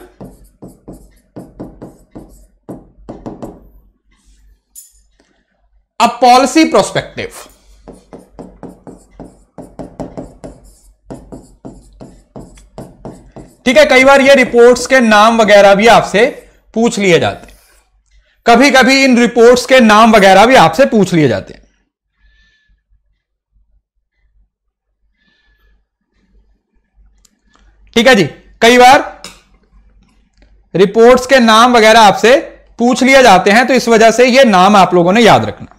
a policy prospective ठीक है कई बार ये रिपोर्ट्स के नाम वगैरह भी आपसे पूछ लिए जाते हैं कभी कभी इन रिपोर्ट्स के नाम वगैरह भी आपसे पूछ लिए जाते हैं ठीक है जी कई बार रिपोर्ट्स के नाम वगैरह आपसे पूछ लिए जाते हैं तो इस वजह से ये नाम आप लोगों ने याद रखना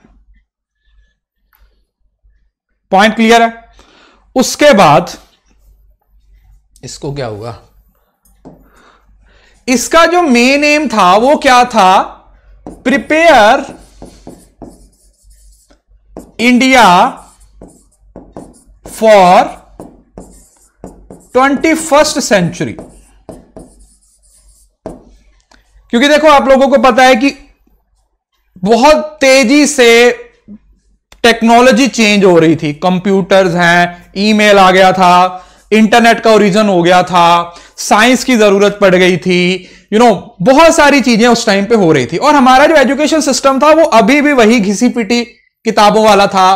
पॉइंट क्लियर है उसके बाद इसको क्या हुआ इसका जो मेन एम था वो क्या था prepare India for twenty first century क्योंकि देखो आप लोगों को पता है कि बहुत तेजी से टेक्नोलॉजी चेंज हो रही थी कंप्यूटर्स हैं ईमेल आ गया था इंटरनेट का ओरिजन हो गया था साइंस की जरूरत पड़ गई थी यू you नो know, बहुत सारी चीजें उस टाइम पे हो रही थी और हमारा जो एजुकेशन सिस्टम था वो अभी भी वही घिसी पिटी किताबों वाला था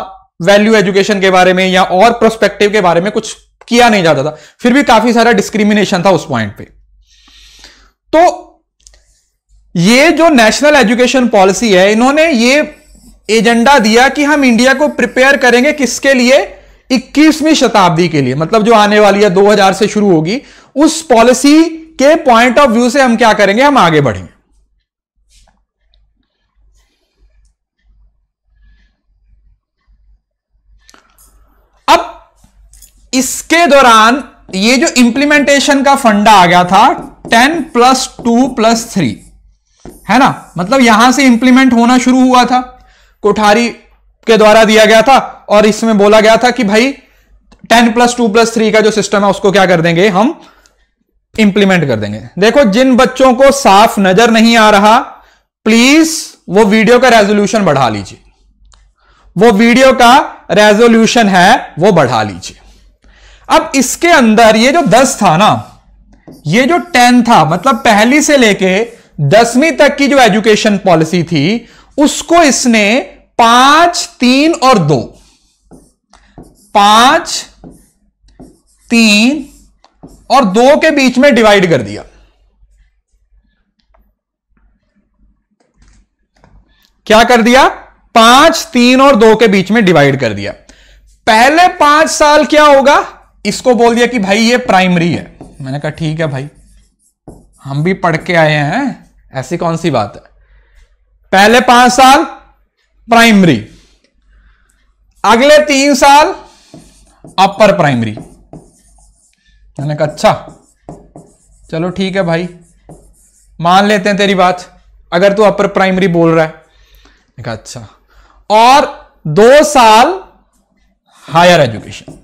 वैल्यू एजुकेशन के बारे में या और प्रोस्पेक्टिव के बारे में कुछ किया नहीं जाता था फिर भी काफी सारा डिस्क्रिमिनेशन था उस पॉइंट पे तो ये जो नेशनल एजुकेशन पॉलिसी है इन्होंने ये एजेंडा दिया कि हम इंडिया को प्रिपेयर करेंगे किसके लिए 21वीं शताब्दी के लिए मतलब जो आने वाली है 2000 से शुरू होगी उस पॉलिसी के पॉइंट ऑफ व्यू से हम क्या करेंगे हम आगे बढ़ेंगे अब इसके दौरान ये जो इंप्लीमेंटेशन का फंडा आ गया था ten plus two plus three है ना मतलब यहां से इंप्लीमेंट होना शुरू हुआ था कोठारी के द्वारा दिया गया था और इसमें बोला गया था कि भाई ten plus two plus three का जो सिस्टम है उसको क्या कर देंगे हम इंप्लीमेंट कर देंगे देखो जिन बच्चों को साफ नजर नहीं आ रहा प्लीज वो वीडियो का रेजोल्यूशन बढ़ा लीजिए वो वीडियो का रेजोल्यूशन है वो बढ़ा लीजिए अब इसके अंदर ये जो दस था ना ये जो टेन था मतलब पहली से लेके दसवीं तक की जो एजुकेशन पॉलिसी थी उसको इसने पांच तीन और दो पांच तीन और दो के बीच में डिवाइड कर दिया क्या कर दिया पांच तीन और दो के बीच में डिवाइड कर दिया पहले पांच साल क्या होगा इसको बोल दिया कि भाई ये प्राइमरी है मैंने कहा ठीक है भाई हम भी पढ़ के आए हैं ऐसी कौन सी बात है पहले पांच साल प्राइमरी अगले तीन साल अपर प्राइमरी मैंने कहा अच्छा चलो ठीक है भाई मान लेते हैं तेरी बात अगर तू अपर प्राइमरी बोल रहा है कहा अच्छा और दो साल higher education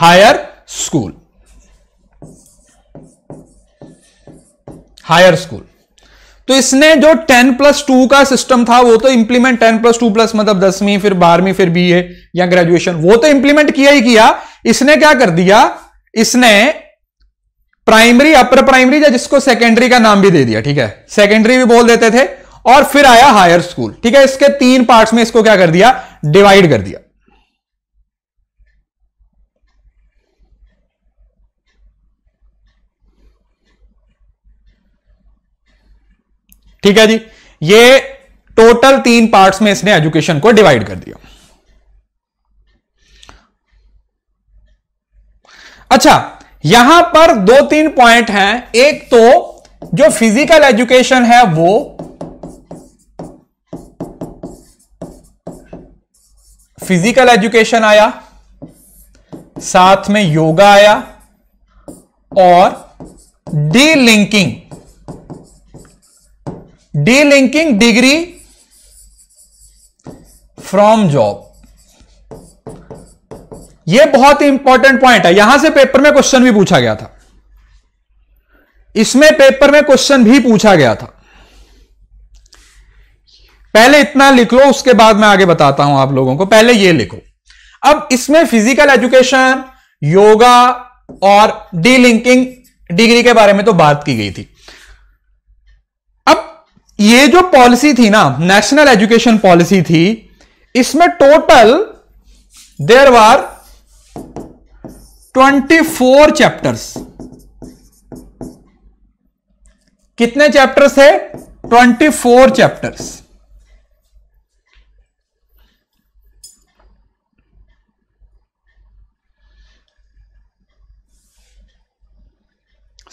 higher school higher school तो इसने जो टेन प्लस टू का सिस्टम था वो तो implement ten plus two plus मतलब दसवीं फिर बारहवीं फिर बी ए या ग्रेजुएशन वो तो इंप्लीमेंट किया ही किया इसने क्या कर दिया इसने प्राइमरी अपर प्राइमरी या जिसको सेकेंडरी का नाम भी दे दिया ठीक है सेकेंडरी भी बोल देते थे और फिर आया हायर स्कूल ठीक है इसके तीन पार्ट्स में इसको क्या कर दिया डिवाइड कर दिया ठीक है जी ये टोटल तीन पार्ट्स में इसने एजुकेशन को डिवाइड कर दिया अच्छा यहां पर दो तीन पॉइंट हैं एक तो जो फिजिकल एजुकेशन है वो फिजिकल एजुकेशन आया साथ में योगा आया और delinking delinking degree from job यह बहुत ही इंपॉर्टेंट पॉइंट है यहां से पेपर में क्वेश्चन भी पूछा गया था इसमें पेपर में क्वेश्चन भी पूछा गया था पहले इतना लिख लो उसके बाद मैं आगे बताता हूं आप लोगों को पहले यह लिखो अब इसमें फिजिकल एजुकेशन योगा और डी लिंकिंग डिग्री के बारे में तो बात की गई थी ये जो पॉलिसी थी ना नेशनल एजुकेशन पॉलिसी थी इसमें टोटल देर वार 24 चैप्टर्स कितने चैप्टर्स है 24 चैप्टर्स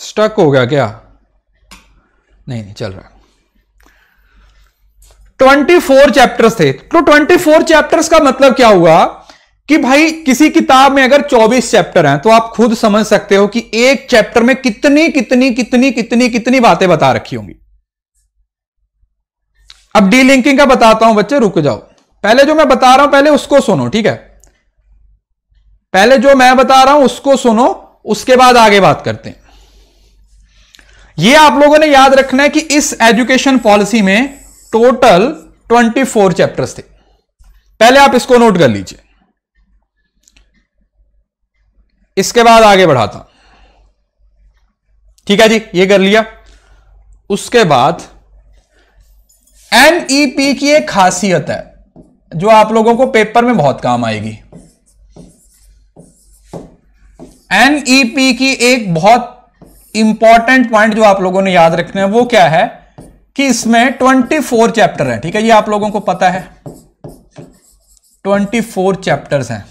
स्टक हो गया क्या नहीं नहीं चल रहा 24 चैप्टर्स थे तो 24 चैप्टर्स का मतलब क्या हुआ कि भाई किसी किताब में अगर 24 चैप्टर हैं तो आप खुद समझ सकते हो कि एक चैप्टर में कितनी कितनी कितनी कितनी कितनी बातें बता रखी होंगी अब डीलिंकिंग का बताता हूं बच्चे रुक जाओ पहले जो मैं बता रहा हूं पहले उसको सुनो ठीक है पहले जो मैं बता रहा हूं उसको सुनो उसके बाद आगे बात करते हैं यह आप लोगों ने याद रखना है कि इस एजुकेशन पॉलिसी में टोटल 24 चैप्टर्स थे पहले आप इसको नोट कर लीजिए इसके बाद आगे बढ़ाता ठीक है जी ये कर लिया उसके बाद एनईपी e की एक खासियत है जो आप लोगों को पेपर में बहुत काम आएगी एनईपी e की एक बहुत इंपॉर्टेंट पॉइंट जो आप लोगों ने याद रखना है वो क्या है कि इसमें 24 चैप्टर है ठीक है ये आप लोगों को पता है 24 चैप्टर्स हैं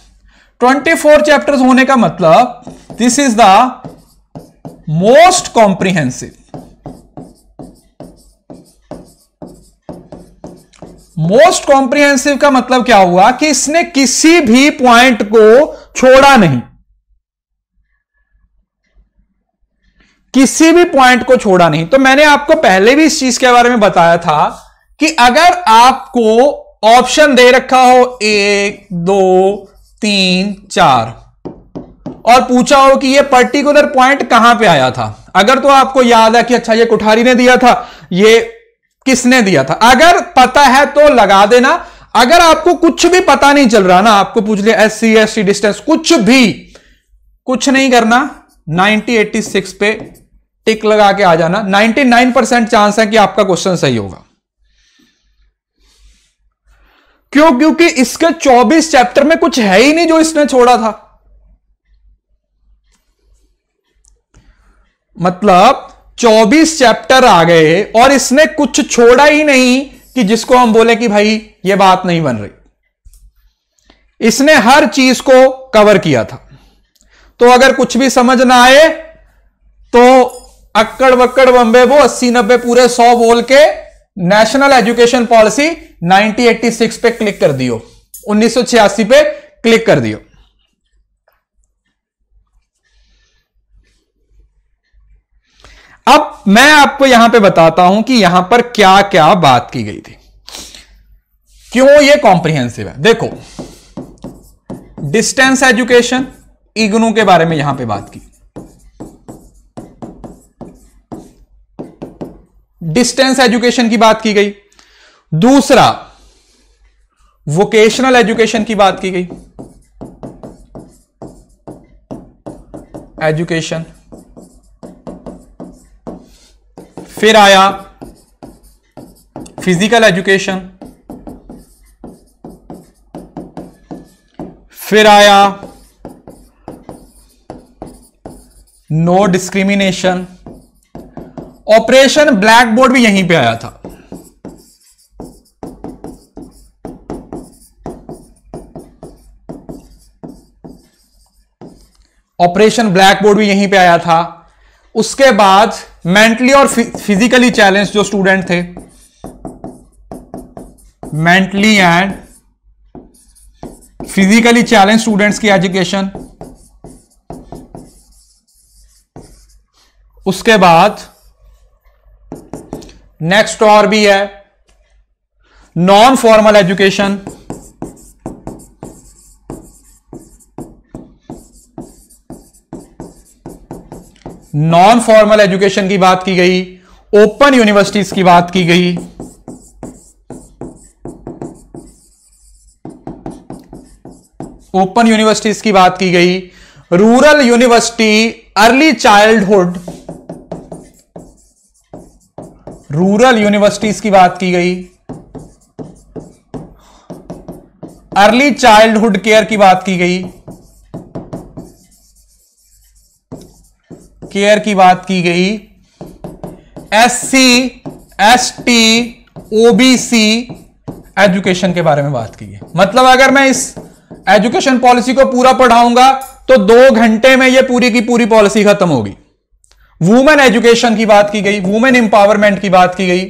24 चैप्टर्स होने का मतलब this is the most comprehensive most comprehensive का मतलब क्या हुआ कि इसने किसी भी पॉइंट को छोड़ा नहीं किसी भी पॉइंट को छोड़ा नहीं तो मैंने आपको पहले भी इस चीज के बारे में बताया था कि अगर आपको ऑप्शन दे रखा हो एक दो तीन चार और पूछा हो कि ये पर्टिकुलर पॉइंट कहां पे आया था अगर तो आपको याद है कि अच्छा ये कुठारी ने दिया था ये किसने दिया था अगर पता है तो लगा देना अगर आपको कुछ भी पता नहीं चल रहा ना आपको पूछ लिया S C S C distance कुछ भी कुछ नहीं करना 9086 पे टिक लगा के आ जाना 99 परसेंट चांस है कि आपका क्वेश्चन सही होगा क्यों क्योंकि इसके 24 चैप्टर में कुछ है ही नहीं जो इसने छोड़ा था मतलब 24 चैप्टर आ गए और इसने कुछ छोड़ा ही नहीं कि जिसको हम बोले कि भाई ये बात नहीं बन रही इसने हर चीज को कवर किया था तो अगर कुछ भी समझ ना आए तो अक्कड़ वक्कड़ बम्बे वो अस्सी नब्बे पूरे सौ बोल के नेशनल एजुकेशन पॉलिसी 1986 पे क्लिक कर दियो उन्नीस पे क्लिक कर दियो अब मैं आपको यहां पे बताता हूं कि यहां पर क्या क्या बात की गई थी क्यों ये कॉम्प्रिहेंसिव है देखो डिस्टेंस एजुकेशन इग्नू के बारे में यहां पे बात की डिस्टेंस एजुकेशन की बात की गई दूसरा वोकेशनल एजुकेशन की बात की गई एजुकेशन फिर आया फिजिकल एजुकेशन फिर आया no discrimination operation blackboard भी यहीं पे आया था ऑपरेशन ब्लैक बोर्ड भी यहीं पे आया था उसके बाद मेंटली और फिजिकली चैलेंज जो स्टूडेंट थे mentally and physically challenge students की एजुकेशन उसके बाद नेक्स्ट और भी है non formal education non formal education की बात की गई ओपन यूनिवर्सिटीज की बात की गई ओपन यूनिवर्सिटीज की बात की गई rural university early childhood rural universities की बात की गई अर्ली चाइल्डहुड केयर की बात की गई केयर की बात की गई S C S T OBC education के बारे में बात की गई मतलब अगर मैं इस एजुकेशन पॉलिसी को पूरा पढ़ाऊंगा तो दो घंटे में यह पूरी की पूरी पॉलिसी खत्म होगी वुमेन एजुकेशन की बात की गई वुमेन एम्पावरमेंट की बात की गई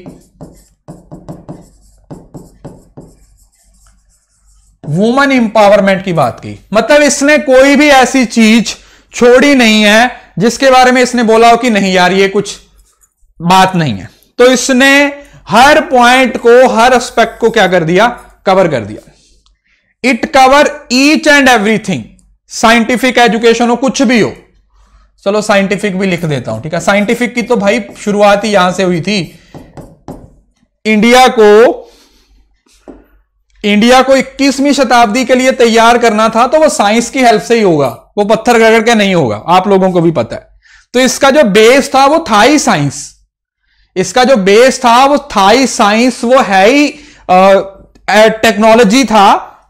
वुमेन एम्पावरमेंट की बात की मतलब इसने कोई भी ऐसी चीज छोड़ी नहीं है जिसके बारे में इसने बोला हो कि नहीं यार ये कुछ बात नहीं है तो इसने हर पॉइंट को हर एस्पेक्ट को क्या कर दिया कवर कर दिया it cover each and everything scientific education हो कुछ भी हो चलो साइंटिफिक भी लिख देता हूं ठीक है साइंटिफिक की तो भाई शुरुआत ही यहां से हुई थी इंडिया को इंडिया को 21वीं शताब्दी के लिए तैयार करना था तो वो साइंस की हेल्प से ही होगा वो पत्थर गड़गड़ के नहीं होगा आप लोगों को भी पता है तो इसका जो बेस था वो था ही साइंस इसका जो बेस था वो था ही साइंस वो है ही टेक्नोलॉजी था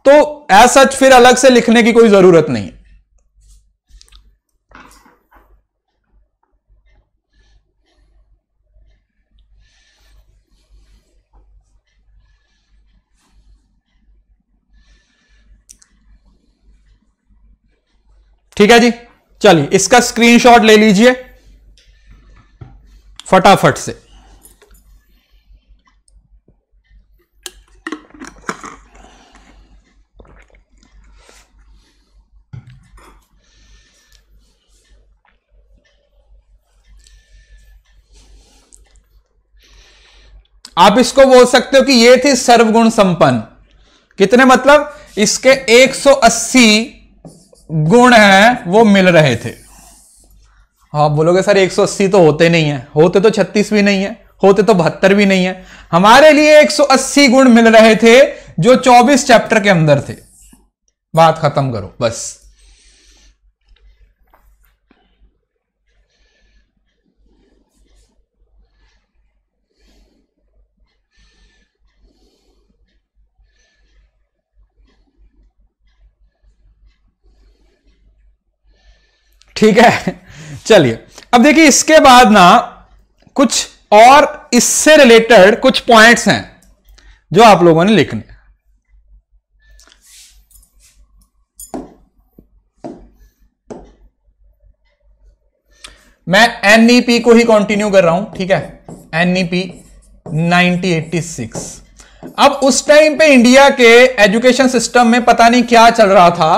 तो एज सच फिर अलग से लिखने की कोई जरूरत नहीं है ठीक है जी चलिए इसका स्क्रीनशॉट ले लीजिए फटाफट से आप इसको बोल सकते हो कि ये थी सर्वगुण संपन्न कितने मतलब इसके 180 गुण हैं वो मिल रहे थे आप बोलोगे सर 180 तो होते नहीं है होते तो 36 भी नहीं है होते तो बहत्तर भी नहीं है हमारे लिए 180 गुण मिल रहे थे जो 24 चैप्टर के अंदर थे बात खत्म करो बस ठीक है चलिए अब देखिए इसके बाद ना कुछ और इससे रिलेटेड कुछ पॉइंट्स हैं जो आप लोगों ने लिखने मैं एनईपी e को ही कंटिन्यू कर रहा हूं ठीक है e एनईपी 1986 अब उस टाइम पे इंडिया के एजुकेशन सिस्टम में पता नहीं क्या चल रहा था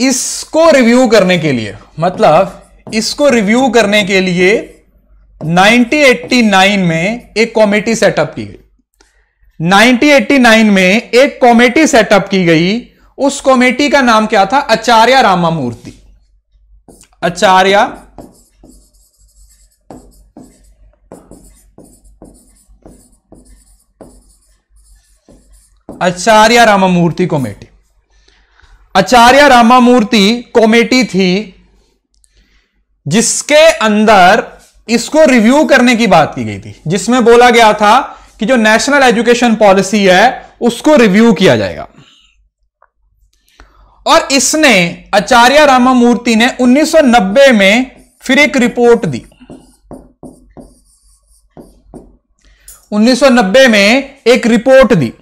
इसको रिव्यू करने के लिए मतलब इसको रिव्यू करने के लिए 1989 में एक कॉमेटी सेटअप की गई 1989 में एक कॉमेटी सेटअप की गई उस कॉमेटी का नाम क्या था आचार्य रामामूर्ति आचार्य आचार्य रामामूर्ति कॉमेटी आचार्य रामामूर्ति कॉमेटी थी जिसके अंदर इसको रिव्यू करने की बात की गई थी जिसमें बोला गया था कि जो नेशनल एजुकेशन पॉलिसी है उसको रिव्यू किया जाएगा और इसने आचार्य रामामूर्ति ने 1990 में फिर एक रिपोर्ट दी 1990 में एक रिपोर्ट दी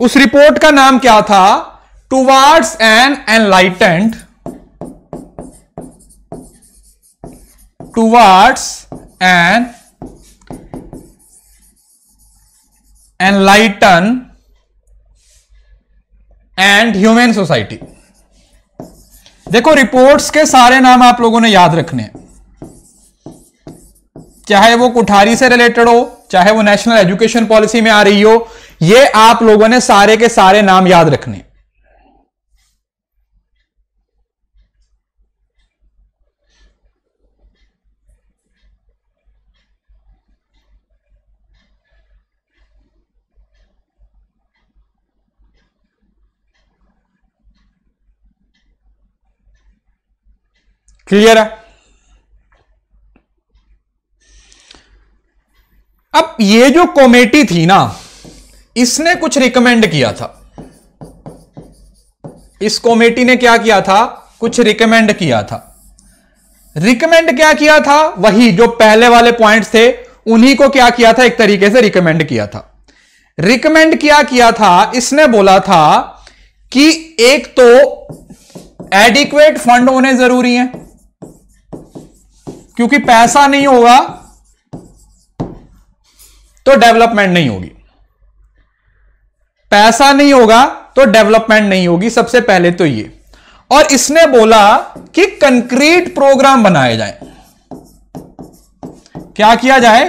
उस रिपोर्ट का नाम क्या था towards an enlightened towards an enlighten and human society देखो रिपोर्ट्स के सारे नाम आप लोगों ने याद रखने हैं चाहे वो कुठारी से रिलेटेड हो चाहे वो नेशनल एजुकेशन पॉलिसी में आ रही हो ये आप लोगों ने सारे के सारे नाम याद रखने क्लियर है अब ये जो कॉमेटी थी ना इसने कुछ रिकमेंड किया था इस कॉमेटी ने क्या किया था कुछ रिकमेंड किया था रिकमेंड क्या किया था वही जो पहले वाले पॉइंट्स थे उन्हीं को क्या किया था एक तरीके से रिकमेंड किया था रिकमेंड क्या किया था इसने बोला था कि एक तो एडिक्वेट फंड होने जरूरी है क्योंकि पैसा नहीं होगा तो डेवलपमेंट नहीं होगी पैसा नहीं होगा तो डेवलपमेंट नहीं होगी सबसे पहले तो ये और इसने बोला कि कंक्रीट प्रोग्राम बनाए जाए क्या किया जाए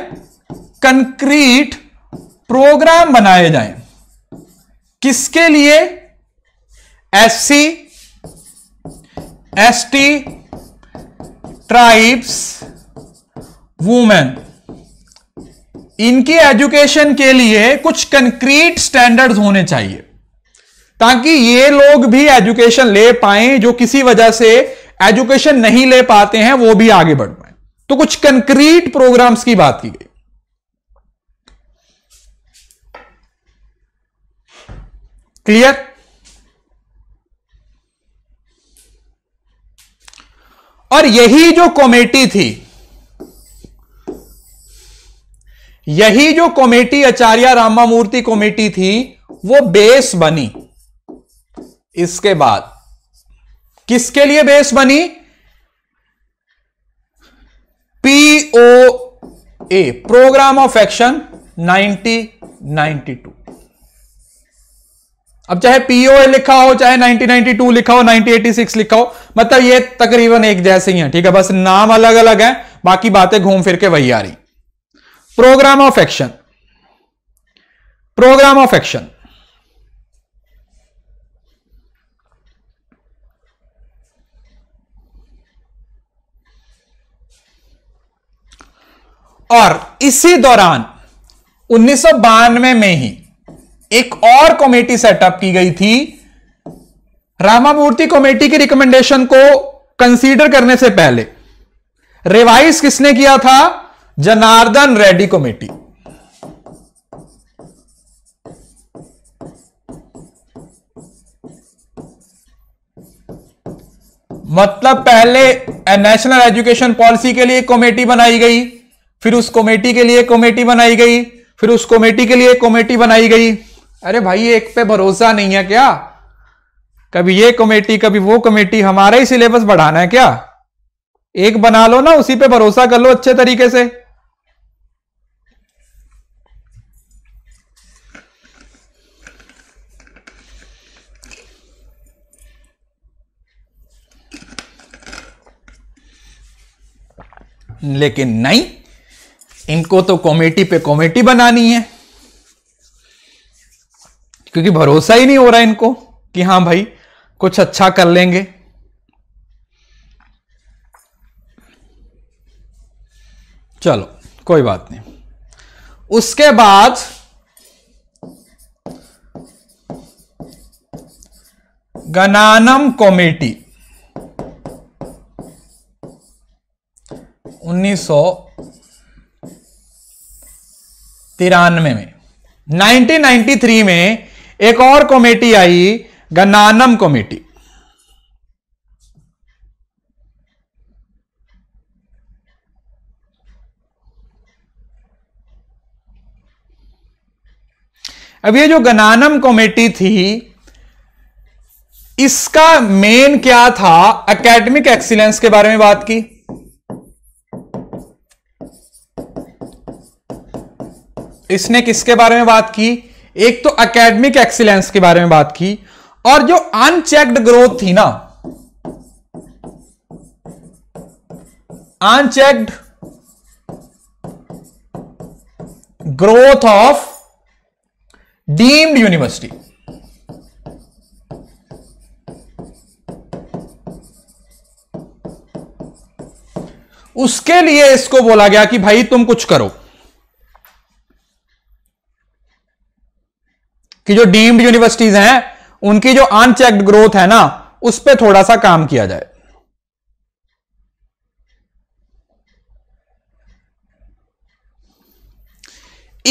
कंक्रीट प्रोग्राम बनाए जाए किसके लिए S C S T tribes women इनकी एजुकेशन के लिए कुछ कंक्रीट स्टैंडर्ड्स होने चाहिए ताकि ये लोग भी एजुकेशन ले पाए जो किसी वजह से एजुकेशन नहीं ले पाते हैं वो भी आगे बढ़ पाए तो कुछ कंक्रीट प्रोग्राम्स की बात की गई क्लियर और यही जो कमेटी थी यही जो कमेटी आचार्य रामामूर्ति कमेटी थी वो बेस बनी इसके बाद किसके लिए बेस बनी P O A program of action 1992 अब चाहे ए लिखा हो चाहे 1992 लिखा हो 1986 लिखा हो मतलब ये तकरीबन एक जैसे ही है ठीक है बस नाम अलग अलग है बाकी बातें घूम फिर के वही आ रही program of action program of action और इसी दौरान उन्नीस में ही एक और कमेटी सेटअप की गई थी रामामूर्ति कमेटी की रिकमेंडेशन को कंसीडर करने से पहले रिवाइज किसने किया था जनार्दन रेड्डी कमेटी मतलब पहले नेशनल एजुकेशन पॉलिसी के लिए कमेटी बनाई गई फिर उस कमेटी के लिए कमेटी बनाई गई फिर उस कमेटी के लिए कमेटी बनाई गई अरे भाई एक पे भरोसा नहीं है क्या कभी ये कमेटी कभी वो कमेटी हमारा ही सिलेबस बढ़ाना है क्या एक बना लो ना उसी पे भरोसा कर लो अच्छे तरीके से लेकिन नहीं इनको तो कमेटी पे कमेटी बनानी है क्योंकि भरोसा ही नहीं हो रहा इनको कि हां भाई कुछ अच्छा कर लेंगे चलो कोई बात नहीं उसके बाद गनानम कमेटी उन्नीस तिरानवे में 1993 में एक और कमेटी आई गनानम कमेटी अब ये जो गनानम कमेटी थी इसका मेन क्या था एकेडमिक एक्सीलेंस के बारे में बात की इसने किसके बारे में बात की एक तो एकेडमिक एक्सीलेंस के बारे में बात की और जो अनचेक्ड ग्रोथ थी ना unchecked growth of deemed university उसके लिए इसको बोला गया कि भाई तुम कुछ करो कि जो डीम्ड यूनिवर्सिटीज हैं उनकी जो अनचेक्ड ग्रोथ है ना उस पर थोड़ा सा काम किया जाए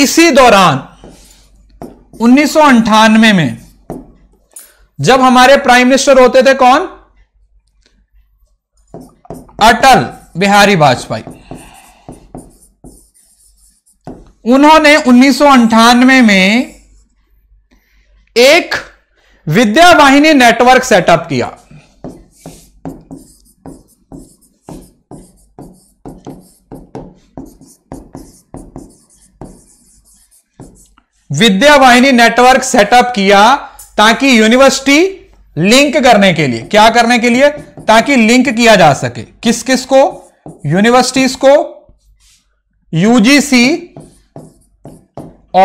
इसी दौरान उन्नीस में जब हमारे प्राइम मिनिस्टर होते थे कौन अटल बिहारी वाजपेयी उन्होंने उन्नीस में एक विद्यावाहिनी नेटवर्क सेटअप किया विद्यावाहिनी नेटवर्क सेटअप किया ताकि यूनिवर्सिटी लिंक करने के लिए क्या करने के लिए ताकि लिंक किया जा सके किस किस को यूनिवर्सिटीज को यूजीसी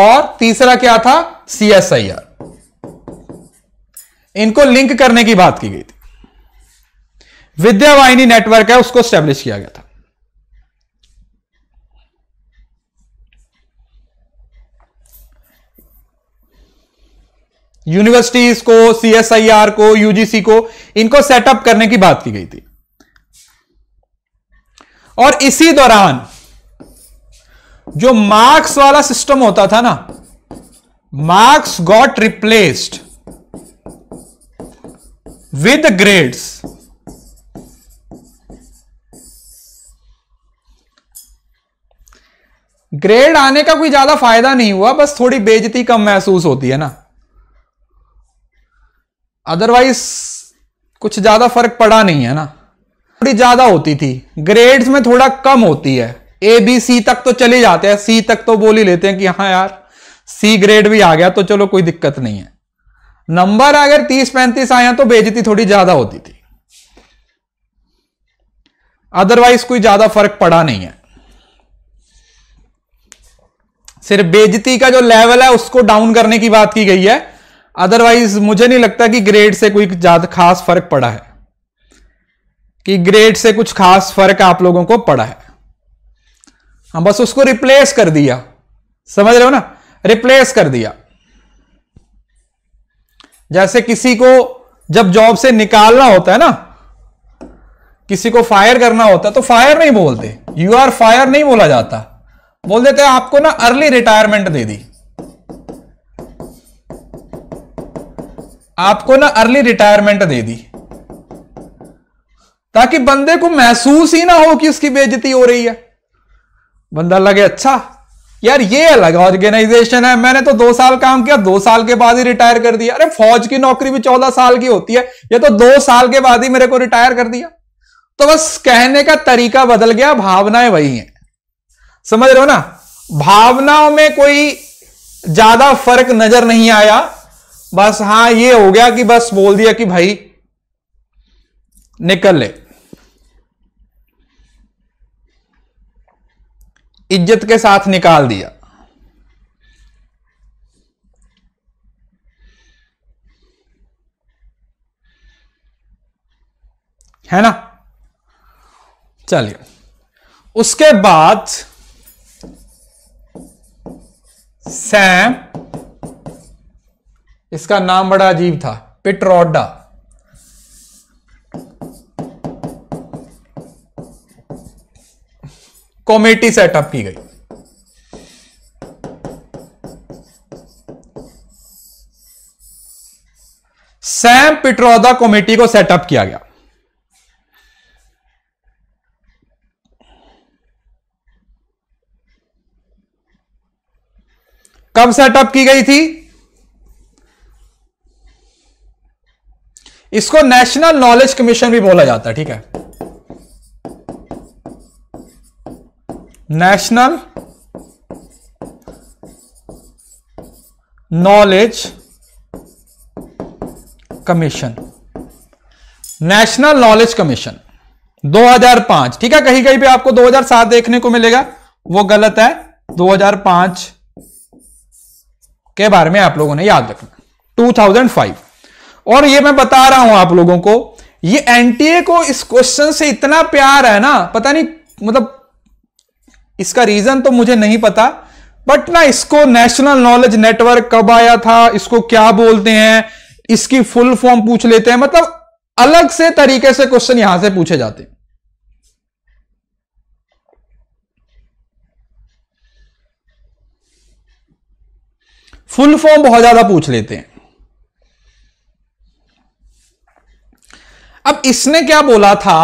और तीसरा क्या था सीएसआईआर इनको लिंक करने की बात की गई थी विद्यावाहिनी नेटवर्क है उसको स्टैब्लिश किया गया था यूनिवर्सिटीज को सीएसआईआर को यूजीसी को इनको सेटअप करने की बात की गई थी और इसी दौरान जो मार्क्स वाला सिस्टम होता था ना marks got replaced with grades grade आने का कोई ज्यादा फायदा नहीं हुआ बस थोड़ी बेजती कम महसूस होती है ना अदरवाइज कुछ ज्यादा फर्क पड़ा नहीं है ना थोड़ी ज्यादा होती थी ग्रेड्स में थोड़ा कम होती है ए बी सी तक तो चले जाते हैं सी तक तो बोल ही लेते हैं कि हाँ यार सी ग्रेड भी आ गया तो चलो कोई दिक्कत नहीं है नंबर अगर तीस पैंतीस आया तो बेजती थोड़ी ज्यादा होती थी अदरवाइज कोई ज्यादा फर्क पड़ा नहीं है सिर्फ बेजती का जो लेवल है उसको डाउन करने की बात की गई है अदरवाइज मुझे नहीं लगता कि ग्रेड से कोई ज्यादा खास फर्क पड़ा है कि ग्रेड से कुछ खास फर्क आप लोगों को पड़ा है हम बस उसको रिप्लेस कर दिया समझ रहे हो ना रिप्लेस कर दिया जैसे किसी को जब जॉब से निकालना होता है ना किसी को फायर करना होता है तो फायर नहीं बोलते यू आर फायर नहीं बोला जाता बोल देते हैं आपको ना अर्ली रिटायरमेंट दे दी आपको ना अर्ली रिटायरमेंट दे दी ताकि बंदे को महसूस ही ना हो कि उसकी बेजती हो रही है बंदा लगे अच्छा यार ये अलग ऑर्गेनाइजेशन है मैंने तो दो साल काम किया दो साल के बाद ही रिटायर कर दिया अरे फौज की नौकरी भी चौदह साल की होती है ये तो दो साल के बाद ही मेरे को रिटायर कर दिया तो बस कहने का तरीका बदल गया भावनाएं वही हैं समझ रहे हो ना भावनाओं में कोई ज्यादा फर्क नजर नहीं आया बस हां ये हो गया कि बस बोल दिया कि भाई निकल ले इज्जत के साथ निकाल दिया है ना चलिए उसके बाद सैम इसका नाम बड़ा अजीब था पिट्रोडा कॉमेटी सेटअप की गई सैम पिट्रोदा कॉमेटी को सेटअप किया गया कब सेटअप की गई थी इसको नेशनल नॉलेज कमीशन भी बोला जाता है ठीक है national knowledge commission national knowledge commission 2005 ठीक है कहीं कहीं पे आपको 2007 देखने को मिलेगा वो गलत है 2005 के बारे में आप लोगों ने याद रखना 2005 और ये मैं बता रहा हूं आप लोगों को ये एनटीए को इस क्वेश्चन से इतना प्यार है ना पता नहीं मतलब इसका रीजन तो मुझे नहीं पता बट ना इसको नेशनल नॉलेज नेटवर्क कब आया था इसको क्या बोलते हैं इसकी फुल फॉर्म पूछ लेते हैं मतलब अलग से तरीके से क्वेश्चन यहां से पूछे जाते हैं फुल फॉर्म बहुत ज्यादा पूछ लेते हैं अब इसने क्या बोला था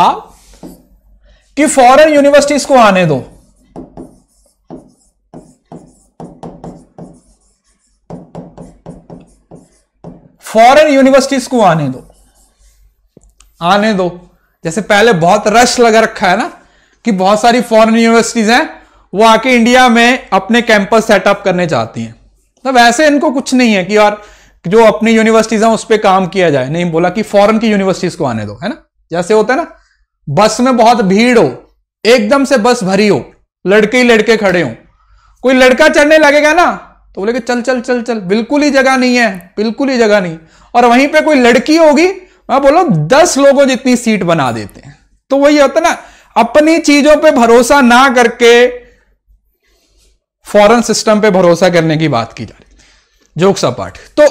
कि फॉरेन यूनिवर्सिटीज को आने दो फॉरेन यूनिवर्सिटीज को आने दो आने दो जैसे पहले बहुत रश लगा रखा है ना कि बहुत सारी फॉरेन यूनिवर्सिटीज हैं वो आके इंडिया में अपने कैंपस सेटअप करने चाहती हैं तो मतलब वैसे इनको कुछ नहीं है कि यार जो अपनी यूनिवर्सिटीज हैं उस पर काम किया जाए नहीं बोला कि फॉरेन की यूनिवर्सिटीज को आने दो है ना जैसे होता है ना बस में बहुत भीड़ हो एकदम से बस भरी हो लड़के ही लड़के खड़े हो कोई लड़का चढ़ने लगेगा ना तो बोले कि चल चल चल चल बिल्कुल ही जगह नहीं है बिल्कुल ही जगह नहीं और वहीं पे कोई लड़की होगी मैं बोलो दस लोगों जितनी सीट बना देते हैं तो वही होता ना अपनी चीजों पे भरोसा ना करके फॉरेन सिस्टम पे भरोसा करने की बात की जा रही जोक पाठ तो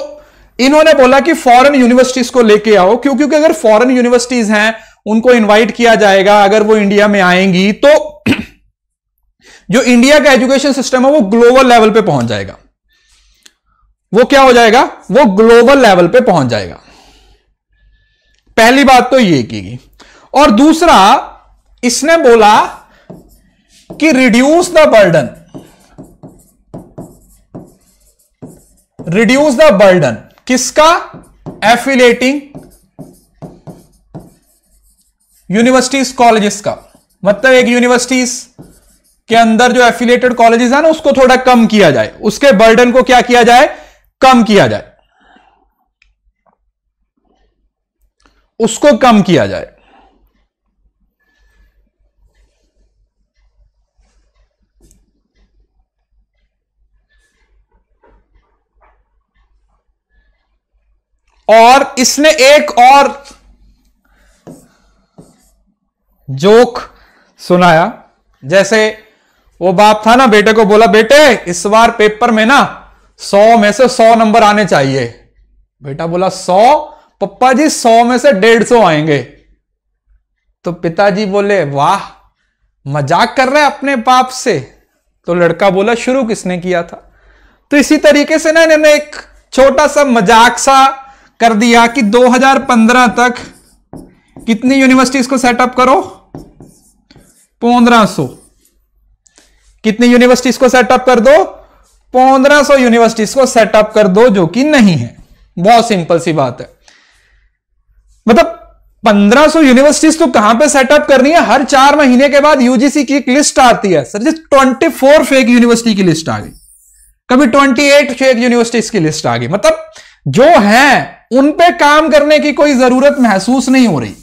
इन्होंने बोला कि फॉरेन यूनिवर्सिटीज को लेके आओ क्यों क्योंकि अगर फॉरेन यूनिवर्सिटीज हैं उनको इन्वाइट किया जाएगा अगर वो इंडिया में आएंगी तो जो इंडिया का एजुकेशन सिस्टम है वो ग्लोबल लेवल पे पहुंच जाएगा वो क्या हो जाएगा वो ग्लोबल लेवल पे पहुंच जाएगा पहली बात तो ये की और दूसरा इसने बोला कि reduce the burden reduce the burden किसका एफिलेटिंग यूनिवर्सिटीज कॉलेजेस का मतलब एक यूनिवर्सिटीज के अंदर जो एफिलेटेड कॉलेजेस है ना उसको थोड़ा कम किया जाए उसके बर्डन को क्या किया जाए कम किया जाए उसको कम किया जाए और इसने एक और जोक सुनाया जैसे वो बाप था ना बेटे को बोला बेटे इस बार पेपर में ना सौ में से सौ नंबर आने चाहिए बेटा बोला सौ पप्पा जी सौ में से डेढ़ सौ आएंगे तो पिताजी बोले वाह मजाक कर रहे अपने बाप से तो लड़का बोला शुरू किसने किया था तो इसी तरीके से ना इन्होंने एक छोटा सा मजाक सा कर दिया कि 2015 तक कितनी यूनिवर्सिटीज को सेटअप करो पंद्रह कितनी यूनिवर्सिटीज को सेटअप कर दो 1500 यूनिवर्सिटीज को सेटअप कर दो जो कि नहीं है बहुत सिंपल सी बात है मतलब 1500 यूनिवर्सिटीज तो कहां पे सेटअप करनी है हर चार महीने के बाद यूजीसी की एक लिस्ट आती है सर जी 24 फेक यूनिवर्सिटी की लिस्ट आ गई कभी 28 फेक यूनिवर्सिटीज की लिस्ट आ गई मतलब जो है उन पे काम करने की कोई जरूरत महसूस नहीं हो रही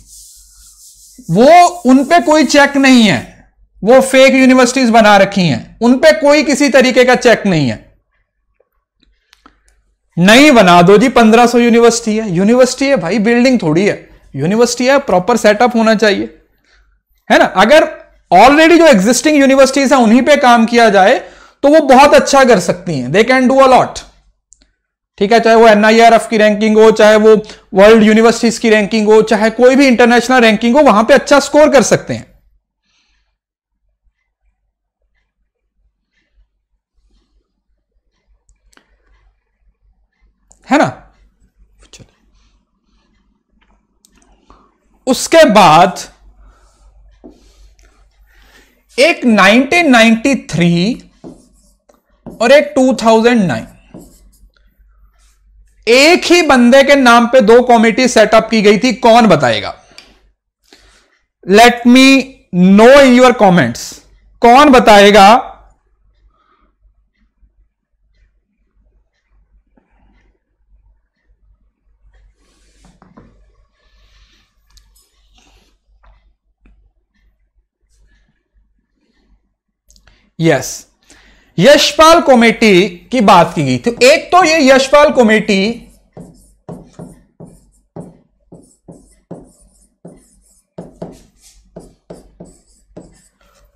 वो उन पे कोई चेक नहीं है वो फेक यूनिवर्सिटीज बना रखी हैं उन पे कोई किसी तरीके का चेक नहीं है नहीं बना दो जी 1500 यूनिवर्सिटी है यूनिवर्सिटी है भाई बिल्डिंग थोड़ी है यूनिवर्सिटी है प्रॉपर सेटअप होना चाहिए है ना अगर ऑलरेडी जो एग्जिस्टिंग यूनिवर्सिटीज हैं उन्हीं पे काम किया जाए तो वो बहुत अच्छा कर सकती हैं दे कैन डू अलॉट ठीक है चाहे वो एन की रैंकिंग हो चाहे वो वर्ल्ड यूनिवर्सिटीज की रैंकिंग हो चाहे कोई भी इंटरनेशनल रैंकिंग हो वहां पे अच्छा स्कोर कर सकते हैं है ना चलो उसके बाद एक 1993 और एक 2009 एक ही बंदे के नाम पे दो कॉमेटी सेटअप की गई थी कौन बताएगा let me know in your comments कौन बताएगा यस यशपाल कमेटी की बात की गई थी एक तो ये यशपाल कमेटी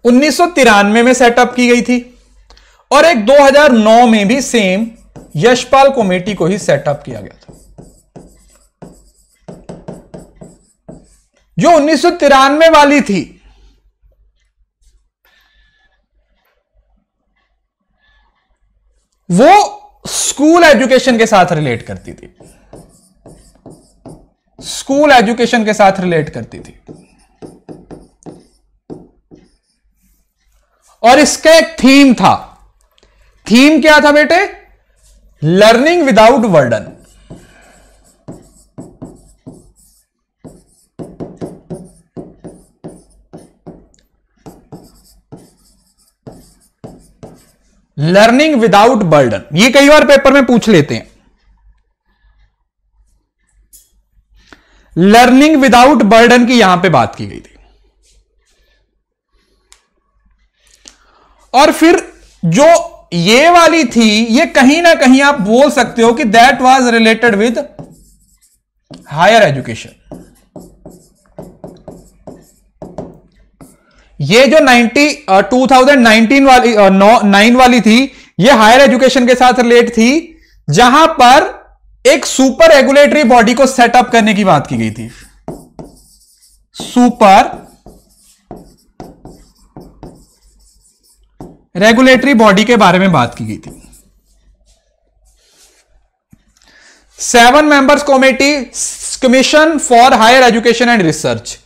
उन्नीस में सेटअप की गई थी और एक 2009 में भी सेम यशपाल कमेटी को ही सेटअप किया गया था जो उन्नीस वाली थी वो स्कूल एजुकेशन के साथ रिलेट करती थी स्कूल एजुकेशन के साथ रिलेट करती थी और इसका एक थीम था थीम क्या था बेटे learning without burden learning without burden ये कई बार पेपर में पूछ लेते हैं लर्निंग विदाउट बर्डन की यहां पे बात की गई थी और फिर जो ये वाली थी ये कहीं ना कहीं आप बोल सकते हो कि that was related with higher education ये जो 90 2019 वाली नौ नाइन वाली थी ये हायर एजुकेशन के साथ रिलेट थी जहां पर एक सुपर रेगुलेटरी बॉडी को सेटअप करने की बात की गई थी सुपर रेगुलेटरी बॉडी के बारे में बात की गई थी seven members committee commission for higher education and research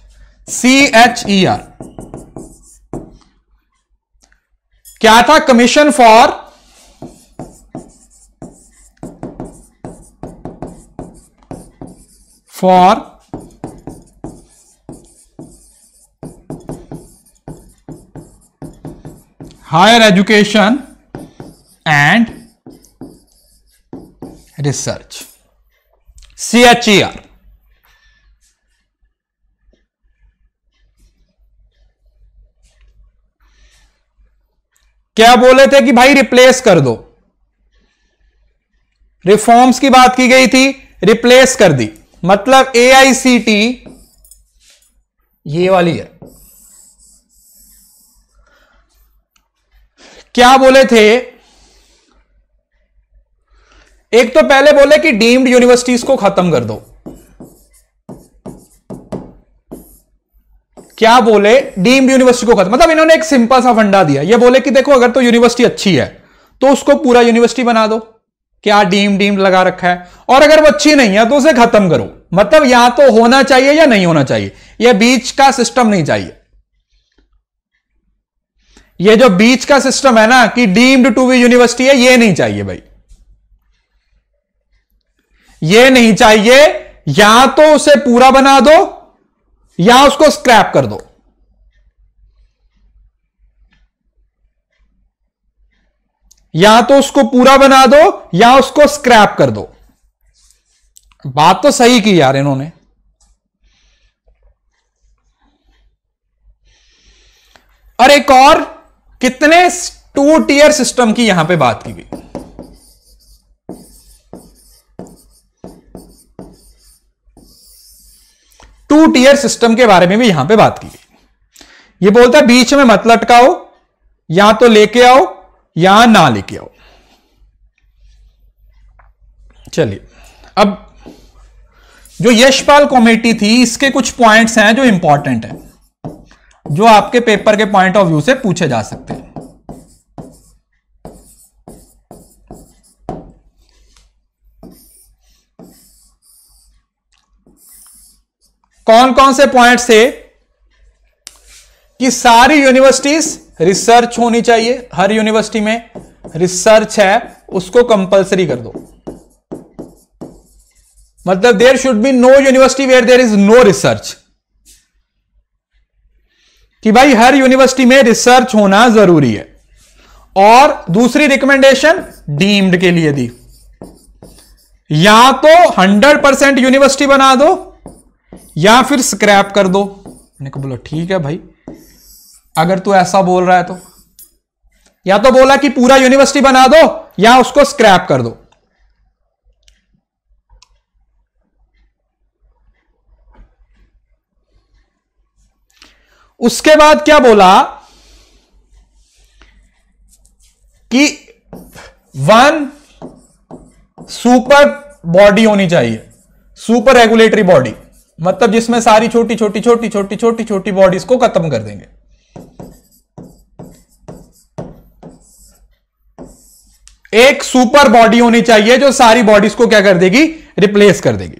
C H E R क्या था commission for for higher education and research C H E R क्या बोले थे कि भाई रिप्लेस कर दो रिफॉर्म्स की बात की गई थी रिप्लेस कर दी मतलब ए आई सी टी ये वाली है क्या बोले थे एक तो पहले बोले कि डीम्ड यूनिवर्सिटीज को खत्म कर दो क्या बोले डीम्ड यूनिवर्सिटी को खत्म मतलब इन्होंने एक सिंपल सा फंडा दिया ये बोले कि देखो अगर तो यूनिवर्सिटी अच्छी है तो उसको पूरा यूनिवर्सिटी बना दो क्या डीम डीम लगा रखा है और अगर वो अच्छी नहीं है तो उसे खत्म करो मतलब या तो होना चाहिए या नहीं होना चाहिए यह बीच का सिस्टम नहीं चाहिए ये जो बीच का सिस्टम है ना कि डीम्ड टू बी यूनिवर्सिटी है ये नहीं चाहिए भाई ये नहीं चाहिए या तो उसे पूरा बना दो या उसको स्क्रैप कर दो या तो उसको पूरा बना दो या उसको स्क्रैप कर दो बात तो सही की यार इन्होंने और एक और कितने टू टीयर सिस्टम की यहां पे बात की गई टू टीयर सिस्टम के बारे में भी यहां पे बात की गई ये बोलता है बीच में मत लटकाओ या तो लेके आओ या ना लेके आओ चलिए अब जो यशपाल कमेटी थी इसके कुछ पॉइंट्स हैं जो इंपॉर्टेंट हैं जो आपके पेपर के पॉइंट ऑफ व्यू से पूछे जा सकते हैं कौन कौन से पॉइंट थे कि सारी यूनिवर्सिटीज रिसर्च होनी चाहिए हर यूनिवर्सिटी में रिसर्च है उसको कंपलसरी कर दो मतलब there should be no university where there is no research कि भाई हर यूनिवर्सिटी में रिसर्च होना जरूरी है और दूसरी रिकमेंडेशन डीम्ड के लिए दी या तो 100 परसेंट यूनिवर्सिटी बना दो या फिर स्क्रैप कर दो मैंने कहा बोला ठीक है भाई अगर तू ऐसा बोल रहा है तो या तो बोला कि पूरा यूनिवर्सिटी बना दो या उसको स्क्रैप कर दो उसके बाद क्या बोला कि वन सुपर बॉडी होनी चाहिए सुपर रेगुलेटरी बॉडी मतलब जिसमें सारी छोटी छोटी छोटी छोटी छोटी छोटी बॉडीज को खत्म कर देंगे एक सुपर बॉडी होनी चाहिए जो सारी बॉडीज को क्या कर देगी रिप्लेस कर देगी